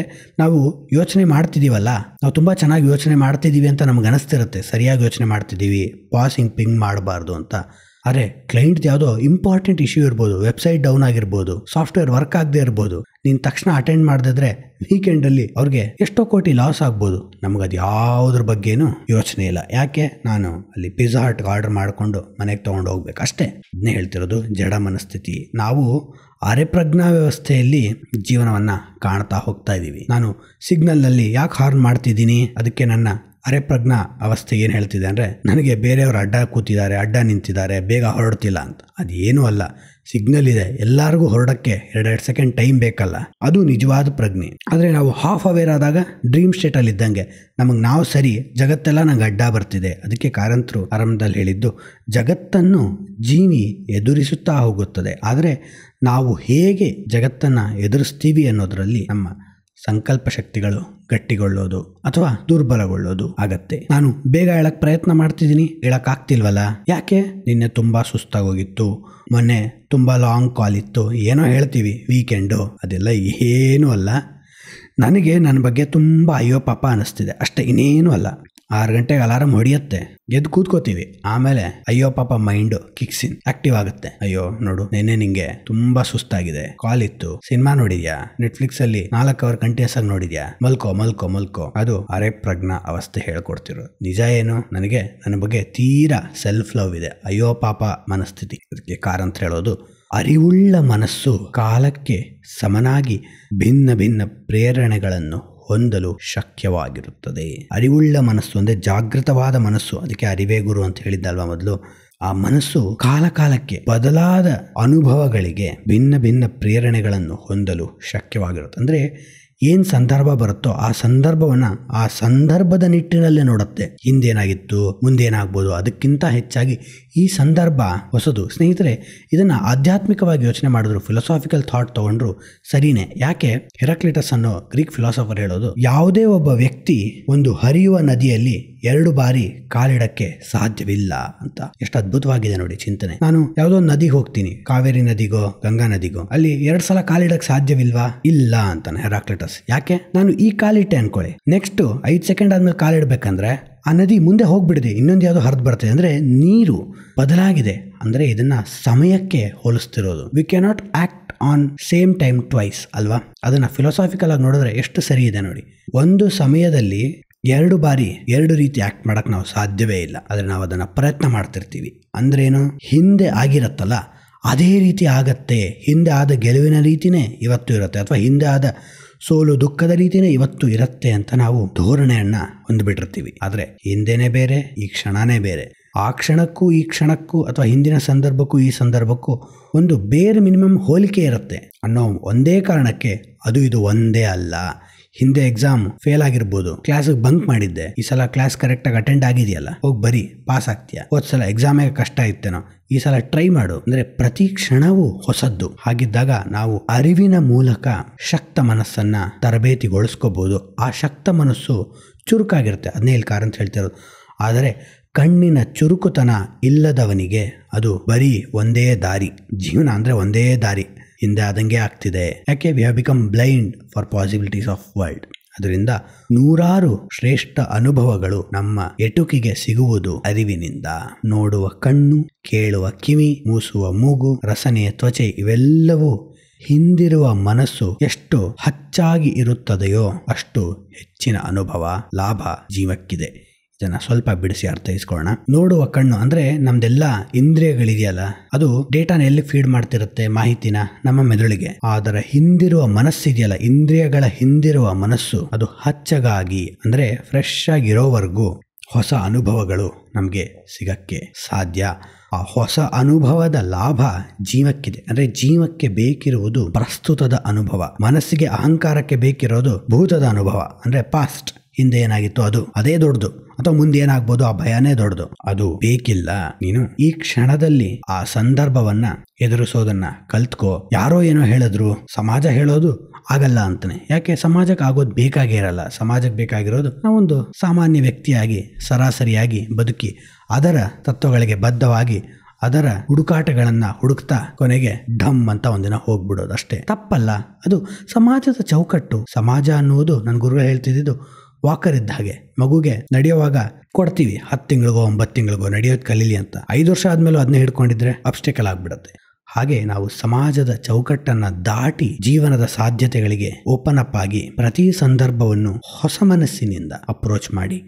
ನಾವು ಯೋಚನೆ ಮಾಡ್ತಿದ್ದೀವಲ್ಲ ನಾವು ತುಂಬ ಚೆನ್ನಾಗಿ ಯೋಚನೆ ಮಾಡ್ತಿದ್ದೀವಿ ಅಂತ ನಮ್ಗೆ ಅನಿಸ್ತಿರುತ್ತೆ ಸರಿಯಾಗಿ ಯೋಚನೆ ಮಾಡ್ತಿದ್ದೀವಿ ಪಾಸಿಂಗ್ ಪಿಂಗ್ ಮಾಡಬಾರ್ದು ಅಂತ ಅರೆ ಕ್ಲೈಂಟ್ ಯಾವುದೋ ಇಂಪಾರ್ಟೆಂಟ್ ಇಶ್ಯೂ ಇರ್ಬೋದು ವೆಬ್ಸೈಟ್ ಡೌನ್ ಆಗಿರ್ಬೋದು ಸಾಫ್ಟ್ವೇರ್ ವರ್ಕ್ ಆಗದೆ ಇರ್ಬೋದು ನೀನು ತಕ್ಷಣ ಅಟೆಂಡ್ ಮಾಡಿದ್ರೆ ವೀಕೆಂಡಲ್ಲಿ ಅವ್ರಿಗೆ ಎಷ್ಟೋ ಕೋಟಿ ಲಾಸ್ ಆಗ್ಬೋದು ನಮಗದು ಯಾವುದ್ರ ಬಗ್ಗೆನೂ ಯೋಚನೆ ಇಲ್ಲ ಯಾಕೆ ನಾನು ಅಲ್ಲಿ ಪಿಜ್ಜಾ ಹಟ್ಗೆ ಆರ್ಡರ್ ಮಾಡಿಕೊಂಡು ಮನೆಗೆ ತೊಗೊಂಡು ಹೋಗ್ಬೇಕು ಅಷ್ಟೇ ಅದನ್ನೇ ಹೇಳ್ತಿರೋದು ಜಡ ಮನಸ್ಥಿತಿ ನಾವು ಅರೆಪ್ರಜ್ಞಾ ವ್ಯವಸ್ಥೆಯಲ್ಲಿ ಜೀವನವನ್ನು ಕಾಣ್ತಾ ಹೋಗ್ತಾ ಇದ್ದೀವಿ ನಾನು ಸಿಗ್ನಲ್ನಲ್ಲಿ ಯಾಕೆ ಹಾರ್ನ್ ಮಾಡ್ತಿದ್ದೀನಿ ಅದಕ್ಕೆ ನನ್ನ ಅರೆ ಪ್ರಜ್ಞಾ ಅವಸ್ಥೆ ಏನು ಹೇಳ್ತಿದೆ ಅಂದರೆ ನನಗೆ ಬೇರೆಯವರು ಅಡ್ಡ ಕೂತಿದ್ದಾರೆ ಅಡ್ಡ ನಿಂತಿದ್ದಾರೆ ಬೇಗ ಹೊರಡ್ತಿಲ್ಲ ಅಂತ ಅದು ಏನೂ ಅಲ್ಲ ಸಿಗ್ನಲ್ ಇದೆ ಎಲ್ಲರಿಗೂ ಹೊರಡಕ್ಕೆ ಎರಡೆರಡು ಸೆಕೆಂಡ್ ಟೈಮ್ ಬೇಕಲ್ಲ ಅದು ನಿಜವಾದ ಪ್ರಜ್ಞೆ ಆದರೆ ನಾವು ಹಾಫ್ ಅವೇರ್ ಆದಾಗ ಡ್ರೀಮ್ ಸ್ಟೇಟಲ್ಲಿ ಇದ್ದಂಗೆ ನಮಗೆ ನಾವು ಸರಿ ಜಗತ್ತೆಲ್ಲ ನಂಗೆ ಅಡ್ಡ ಬರ್ತಿದೆ ಅದಕ್ಕೆ ಕಾರಂತರು ಆರಂಭದಲ್ಲಿ ಹೇಳಿದ್ದು ಜಗತ್ತನ್ನು ಜೀವಿ ಎದುರಿಸುತ್ತಾ ಹೋಗುತ್ತದೆ ಆದರೆ ನಾವು ಹೇಗೆ ಜಗತ್ತನ್ನು ಎದುರಿಸ್ತೀವಿ ಅನ್ನೋದರಲ್ಲಿ ನಮ್ಮ ಸಂಕಲ್ಪ ಶಕ್ತಿಗಳು ಗಟ್ಟಿಗೊಳ್ಳೋದು ಅಥವಾ ದುರ್ಬಲಗೊಳ್ಳೋದು ಆಗತ್ತೆ ನಾನು ಬೇಗ ಹೇಳಕ್ ಪ್ರಯತ್ನ ಮಾಡ್ತಿದ್ದೀನಿ ಆಗ್ತಿಲ್ವಲ್ಲ ಯಾಕೆ ನಿನ್ನೆ ತುಂಬಾ ಸುಸ್ತಾಗೋಗಿತ್ತು ಮೊನ್ನೆ ತುಂಬ ಲಾಂಗ್ ಕಾಲ್ ಇತ್ತು ಏನೋ ಹೇಳ್ತೀವಿ ವೀಕೆಂಡು ಅದೆಲ್ಲ ಏನೂ ಅಲ್ಲ ನನಗೆ ನನ್ನ ಬಗ್ಗೆ ತುಂಬ ಅಯ್ಯೋ ಪಾಪ ಅನ್ನಿಸ್ತಿದೆ ಅಷ್ಟೇ ಇನ್ನೇನೂ ಅಲ್ಲ ಆರು ಗಂಟೆಗೆ ಅಲಾರಂ ಹೊಡಿಯತ್ತೆ ಗೆದ್ದು ಕೂತ್ಕೋತೀವಿ ಆಮೇಲೆ ಅಯ್ಯೋ ಪಾಪ ಮೈಂಡ್ ಕಿಕ್ಸಿನ್ ಆಕ್ಟಿವ್ ಆಗುತ್ತೆ ಅಯ್ಯೋ ನೋಡು ನಿನ್ನೆ ನಿಂಗೆ ತುಂಬಾ ಸುಸ್ತಾಗಿದೆ ಕಾಲ್ ಇತ್ತು ಸಿನಿಮಾ ನೋಡಿದ್ಯಾ ನೆಟ್ಫ್ಲಿಕ್ಸ್ ಅಲ್ಲಿ ನಾಲ್ಕು ಅವರ್ ಗಂಟೆ ಆಗಿ ನೋಡಿದ್ಯಾ ಮಲ್ಕೋ ಮಲ್ಕೋ ಮಲ್ಕೋ ಅದು ಅರೆ ಪ್ರಜ್ಞಾ ಅವಸ್ಥೆ ಹೇಳ್ಕೊಡ್ತಿರು ನಿಜ ಏನು ನನಗೆ ನನ್ನ ಬಗ್ಗೆ ತೀರಾ ಸೆಲ್ಫ್ ಲವ್ ಇದೆ ಅಯ್ಯೋ ಪಾಪ ಮನಸ್ಥಿತಿ ಅದಕ್ಕೆ ಕಾರ್ ಅಂತ ಹೇಳೋದು ಅರಿವುಳ್ಳ ಮನಸ್ಸು ಕಾಲಕ್ಕೆ ಸಮನಾಗಿ ಭಿನ್ನ ಭಿನ್ನ ಪ್ರೇರಣೆಗಳನ್ನು ಹೊಂದಲು ಶಕ್ಯವಾಗಿರುತ್ತದೆ ಅರಿವುಳ್ಳ ಮನಸ್ಸು ಅಂದರೆ ಜಾಗೃತವಾದ ಮನಸ್ಸು ಅದಕ್ಕೆ ಅರಿವೇ ಗುರು ಅಂತ ಹೇಳಿದ್ದಲ್ವಾ ಮೊದಲು ಆ ಮನಸ್ಸು ಕಾಲಕಾಲಕ್ಕೆ ಬದಲಾದ ಅನುಭವಗಳಿಗೆ ಭಿನ್ನ ಭಿನ್ನ ಪ್ರೇರಣೆಗಳನ್ನು ಹೊಂದಲು ಶಕ್ಯವಾಗಿರುತ್ತೆ ಅಂದರೆ ಏನು ಸಂದರ್ಭ ಬರುತ್ತೋ ಆ ಸಂದರ್ಭವನ್ನು ಆ ಸಂದರ್ಭದ ನಿಟ್ಟಿನಲ್ಲೇ ನೋಡುತ್ತೆ ಹಿಂದೇನಾಗಿತ್ತು ಮುಂದೇನಾಗ್ಬೋದು ಅದಕ್ಕಿಂತ ಹೆಚ್ಚಾಗಿ ಈ ಸಂದರ್ಭ ಹೊಸದು ಸ್ನೇಹಿತರೆ ಇದನ್ನು ಆಧ್ಯಾತ್ಮಿಕವಾಗಿ ಯೋಚನೆ ಮಾಡಿದ್ರು ಫಿಲಾಸಾಫಿಕಲ್ ಥಾಟ್ ತಗೊಂಡ್ರು ಸರಿನೇ ಯಾಕೆ ಹೆರಾಕ್ಲಿಟಸ್ ಅನ್ನೋ ಗ್ರೀಕ್ ಫಿಲಾಸಫರ್ ಹೇಳೋದು ಯಾವುದೇ ಒಬ್ಬ ವ್ಯಕ್ತಿ ಒಂದು ಹರಿಯುವ ನದಿಯಲ್ಲಿ ಎರಡು ಬಾರಿ ಕಾಲಿಡಕ್ಕೆ ಸಾಧ್ಯವಿಲ್ಲ ಅಂತ ಎಷ್ಟು ಅದ್ಭುತವಾಗಿದೆ ನೋಡಿ ಚಿಂತನೆ ನಾನು ಯಾವುದೋ ನದಿಗೆ ಹೋಗ್ತೀನಿ ಕಾವೇರಿ ನದಿಗೋ ಗಂಗಾ ನದಿಗೋ ಅಲ್ಲಿ ಎರಡು ಸಲ ಕಾಲಿಡಕ್ಕೆ ಸಾಧ್ಯವಿಲ್ವಾ ಇಲ್ಲ ಅಂತಾನೆ ಹೆರಾಕ್ಲಿಟಸ್ ಯಾಕೆ ನಾನು ಈ ಕಾಲಿಟ್ಟೆ ಅನ್ಕೊಳ್ಳಿ ನೆಕ್ಸ್ಟ್ ಐದು ಸೆಕೆಂಡ್ ಆದ್ಮೇಲೆ ಕಾಲಿಡ್ಬೇಕಂದ್ರೆ ಆ ನದಿ ಮುಂದೆ ಹೋಗಿಬಿಡಿದೆ ಇನ್ನೊಂದು ಯಾವುದೋ ಹರಿದು ಬರ್ತದೆ ಅಂದರೆ ನೀರು ಬದಲಾಗಿದೆ ಅಂದರೆ ಇದನ್ನು ಸಮಯಕ್ಕೆ ಹೋಲಿಸ್ತಿರೋದು we cannot act on same time twice ಅಲ್ವಾ ಅದನ್ನು ಫಿಲಾಸಾಫಿಕಲ್ ಆಗಿ ನೋಡಿದ್ರೆ ಎಷ್ಟು ಸರಿ ಇದೆ ನೋಡಿ ಒಂದು ಸಮಯದಲ್ಲಿ ಎರಡು ಬಾರಿ ಎರಡು ರೀತಿ ಆ್ಯಕ್ಟ್ ಮಾಡೋಕ್ಕೆ ನಾವು ಸಾಧ್ಯವೇ ಇಲ್ಲ ಆದರೆ ನಾವು ಅದನ್ನು ಪ್ರಯತ್ನ ಮಾಡ್ತಿರ್ತೀವಿ ಅಂದ್ರೇನು ಹಿಂದೆ ಆಗಿರತ್ತಲ್ಲ ಅದೇ ರೀತಿ ಆಗತ್ತೆ ಹಿಂದೆ ಆದ ಗೆಲುವಿನ ರೀತಿಯೇ ಇವತ್ತು ಇರುತ್ತೆ ಅಥವಾ ಹಿಂದೆ ಆದ ಸೋಲು ದುಃಖದ ರೀತಿಯೇ ಇವತ್ತು ಇರುತ್ತೆ ಅಂತ ನಾವು ಧೋರಣೆಯನ್ನ ಹೊಂದ್ಬಿಟ್ಟಿರ್ತೀವಿ ಆದರೆ ಹಿಂದೆನೇ ಬೇರೆ ಈ ಕ್ಷಣನೇ ಬೇರೆ ಆ ಕ್ಷಣಕ್ಕೂ ಈ ಕ್ಷಣಕ್ಕೂ ಅಥವಾ ಹಿಂದಿನ ಸಂದರ್ಭಕ್ಕೂ ಈ ಸಂದರ್ಭಕ್ಕೂ ಒಂದು ಬೇರೆ ಮಿನಿಮಮ್ ಹೋಲಿಕೆ ಇರುತ್ತೆ ಅನ್ನೋ ಒಂದೇ ಕಾರಣಕ್ಕೆ ಅದು ಇದು ಒಂದೇ ಅಲ್ಲ ಹಿಂದೆ ಎಕ್ಸಾಮ್ ಫೇಲ್ ಆಗಿರ್ಬೋದು ಕ್ಲಾಸ್ ಬಂಕ್ ಮಾಡಿದ್ದೆ ಈ ಸಲ ಕ್ಲಾಸ್ ಕರೆಕ್ಟಾಗಿ ಅಟೆಂಡ್ ಆಗಿದೆಯಲ್ಲ ಹೋಗಿ ಬರಿ ಪಾಸ್ ಆಗ್ತೀಯಾ ಹೋದ್ ಸಲ ಎಕ್ಸಾಮೇ ಕಷ್ಟ ಇತ್ತೇನೋ ಈ ಸಲ ಟ್ರೈ ಮಾಡು ಅಂದ್ರೆ ಪ್ರತಿ ಕ್ಷಣವೂ ಹೊಸದ್ದು ಹಾಗಿದ್ದಾಗ ನಾವು ಅರಿವಿನ ಮೂಲಕ ಶಕ್ತ ಮನಸ್ಸನ್ನ ತರಬೇತಿಗೊಳಿಸ್ಕೋಬಹುದು ಆ ಶಕ್ತ ಮನಸ್ಸು ಚುರುಕಾಗಿರುತ್ತೆ ಅದನ್ನೇ ಕಾರ್ ಅಂತ ಹೇಳ್ತಿರೋದು ಆದರೆ ಕಣ್ಣಿನ ಚುರುಕುತನ ಇಲ್ಲದವನಿಗೆ ಅದು ಬರೀ ಒಂದೇ ದಾರಿ ಜೀವನ ಅಂದರೆ ಒಂದೇ ದಾರಿ ಹಿಂದೆ ಆದಂಗೆ ಆಗ್ತಿದೆ ಯಾಕೆ we have become blind for possibilities of world ಅದರಿಂದ ನೂರಾರು ಶ್ರೇಷ್ಠ ಅನುಭವಗಳು ನಮ್ಮ ಎಟುಕಿಗೆ ಸಿಗುವುದು ಅರಿವಿನಿಂದ ನೋಡುವ ಕಣ್ಣು ಕೇಳುವ ಕಿವಿ ಮೂಸುವ ಮೂಗು ರಸನೆಯ ತ್ವಚೆ ಇವೆಲ್ಲವೂ ಹಿಂದಿರುವ ಮನಸ್ಸು ಎಷ್ಟು ಹಚ್ಚಾಗಿ ಇರುತ್ತದೆಯೋ ಅಷ್ಟು ಹೆಚ್ಚಿನ ಅನುಭವ ಲಾಭ ಜೀವಕ್ಕಿದೆ ಜನ ಸ್ವಲ್ಪ ಬಿಡಿಸಿ ಅರ್ಥೈಸ್ಕೊಳ್ಳೋಣ ನೋಡುವ ಕಣ್ಣು ಅಂದ್ರೆ ನಮ್ದೆಲ್ಲ ಇಂದ್ರಿಯಗಳಿದೆಯಲ್ಲ ಅದು ಡೇಟಾನ ಎಲ್ಲಿ ಫೀಡ್ ಮಾಡ್ತಿರುತ್ತೆ ಮಾಹಿತಿನ ನಮ್ಮ ಮೆದುಳಿಗೆ ಅದರ ಹಿಂದಿರುವ ಮನಸ್ಸಿದೆಯಲ್ಲ ಇಂದ್ರಿಯಗಳ ಹಿಂದಿರುವ ಮನಸ್ಸು ಅದು ಹಚ್ಚಗಾಗಿ ಅಂದ್ರೆ ಫ್ರೆಶ್ ಆಗಿರೋವರೆಗೂ ಹೊಸ ಅನುಭವಗಳು ನಮಗೆ ಸಿಗಕ್ಕೆ ಸಾಧ್ಯ ಆ ಹೊಸ ಅನುಭವದ ಲಾಭ ಜೀವಕ್ಕಿದೆ ಅಂದರೆ ಜೀವಕ್ಕೆ ಬೇಕಿರುವುದು ಪ್ರಸ್ತುತದ ಅನುಭವ ಮನಸ್ಸಿಗೆ ಅಹಂಕಾರಕ್ಕೆ ಬೇಕಿರೋದು ಭೂತದ ಅನುಭವ ಅಂದರೆ ಪಾಸ್ಟ್ ಹಿಂದೆ ಏನಾಗಿತ್ತು ಅದು ಅದೇ ದೊಡ್ಡದು ಅಥವಾ ಮುಂದೆ ಏನಾಗ್ಬೋದು ಆ ಭಯನೇ ದೊಡ್ಡದು ಅದು ಬೇಕಿಲ್ಲ ನೀನು ಈ ಕ್ಷಣದಲ್ಲಿ ಆ ಸಂದರ್ಭವನ್ನ ಎದುರಿಸೋದನ್ನ ಕಲ್ತ್ಕೋ ಯಾರೋ ಏನೋ ಹೇಳಿದ್ರು ಸಮಾಜ ಹೇಳೋದು ಆಗಲ್ಲ ಅಂತಾನೆ ಯಾಕೆ ಸಮಾಜಕ್ಕೆ ಆಗೋದು ಬೇಕಾಗಿರಲ್ಲ ಸಮಾಜಕ್ಕೆ ಬೇಕಾಗಿರೋದು ನಾವೊಂದು ಸಾಮಾನ್ಯ ವ್ಯಕ್ತಿಯಾಗಿ ಸರಾಸರಿಯಾಗಿ ಬದುಕಿ ಅದರ ತತ್ವಗಳಿಗೆ ಬದ್ಧವಾಗಿ ಅದರ ಹುಡುಕಾಟಗಳನ್ನು ಹುಡುಕ್ತಾ ಕೊನೆಗೆ ಢಮ್ ಅಂತ ಒಂದಿನ ಹೋಗ್ಬಿಡೋದು ಅಷ್ಟೇ ತಪ್ಪಲ್ಲ ಅದು ಸಮಾಜದ ಚೌಕಟ್ಟು ಸಮಾಜ ಅನ್ನುವುದು ನನ್ನ ಗುರುಗಳು ಹೇಳ್ತಿದ್ದು ವಾಕರ್ ಇದ್ದ ಹಾಗೆ ಮಗುಗೆ ನಡೆಯುವಾಗ ಕೊಡ್ತೀವಿ ಹತ್ತು ತಿಂಗಳಿಗೋ ಒಂಬತ್ತು ತಿಂಗಳಿಗೋ ನಡೆಯೋದು ಕಲೀಲಿ ಅಂತ ಐದು ವರ್ಷ ಆದಮೇಲೂ ಅದನ್ನ ಹಿಡ್ಕೊಂಡಿದ್ರೆ ಅಪ್ಸ್ಟೆಕಲ್ ಆಗಿಬಿಡುತ್ತೆ ಹಾಗೆ ನಾವು ಸಮಾಜದ ಚೌಕಟ್ಟನ್ನು ದಾಟಿ ಜೀವನದ ಸಾಧ್ಯತೆಗಳಿಗೆ ಓಪನ್ ಅಪ್ ಆಗಿ ಪ್ರತಿ ಸಂದರ್ಭವನ್ನು ಹೊಸ ಮನಸ್ಸಿನಿಂದ ಅಪ್ರೋಚ್ ಮಾಡಿ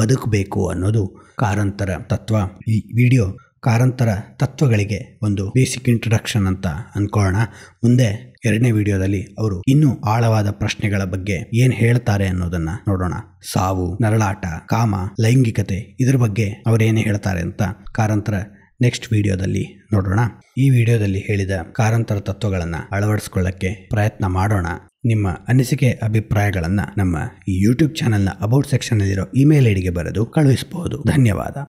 ಬದುಕಬೇಕು ಅನ್ನೋದು ಕಾರಂತರ ತತ್ವ ಈ ವಿಡಿಯೋ ಕಾರಂತರ ತತ್ವಗಳಿಗೆ ಒಂದು ಬೇಸಿಕ್ ಇಂಟ್ರಡಕ್ಷನ್ ಅಂತ ಅಂದ್ಕೊಳ್ಳೋಣ ಮುಂದೆ ಎರಡನೇ ವಿಡಿಯೋದಲ್ಲಿ ಅವರು ಇನ್ನೂ ಆಳವಾದ ಪ್ರಶ್ನೆಗಳ ಬಗ್ಗೆ ಏನ್ ಹೇಳ್ತಾರೆ ಅನ್ನೋದನ್ನ ನೋಡೋಣ ಸಾವು ನರಳಾಟ ಕಾಮ ಲೈಂಗಿಕತೆ ಇದ್ರ ಬಗ್ಗೆ ಅವರೇನು ಹೇಳ್ತಾರೆ ಅಂತ ಕಾರಂತರ ನೆಕ್ಸ್ಟ್ ವಿಡಿಯೋದಲ್ಲಿ ನೋಡೋಣ ಈ ವಿಡಿಯೋದಲ್ಲಿ ಹೇಳಿದ ಕಾರಂತರ ತತ್ವಗಳನ್ನು ಅಳವಡಿಸಿಕೊಳ್ಳಕ್ಕೆ ಪ್ರಯತ್ನ ಮಾಡೋಣ ನಿಮ್ಮ ಅನಿಸಿಕೆ ಅಭಿಪ್ರಾಯಗಳನ್ನು ನಮ್ಮ ಈ ಯೂಟ್ಯೂಬ್ ಚಾನೆಲ್ನ ಅಬೌಟ್ ಅಲ್ಲಿರೋ ಇಮೇಲ್ ಐಡಿಗೆ ಬರೆದು ಕಳುಹಿಸಬಹುದು ಧನ್ಯವಾದ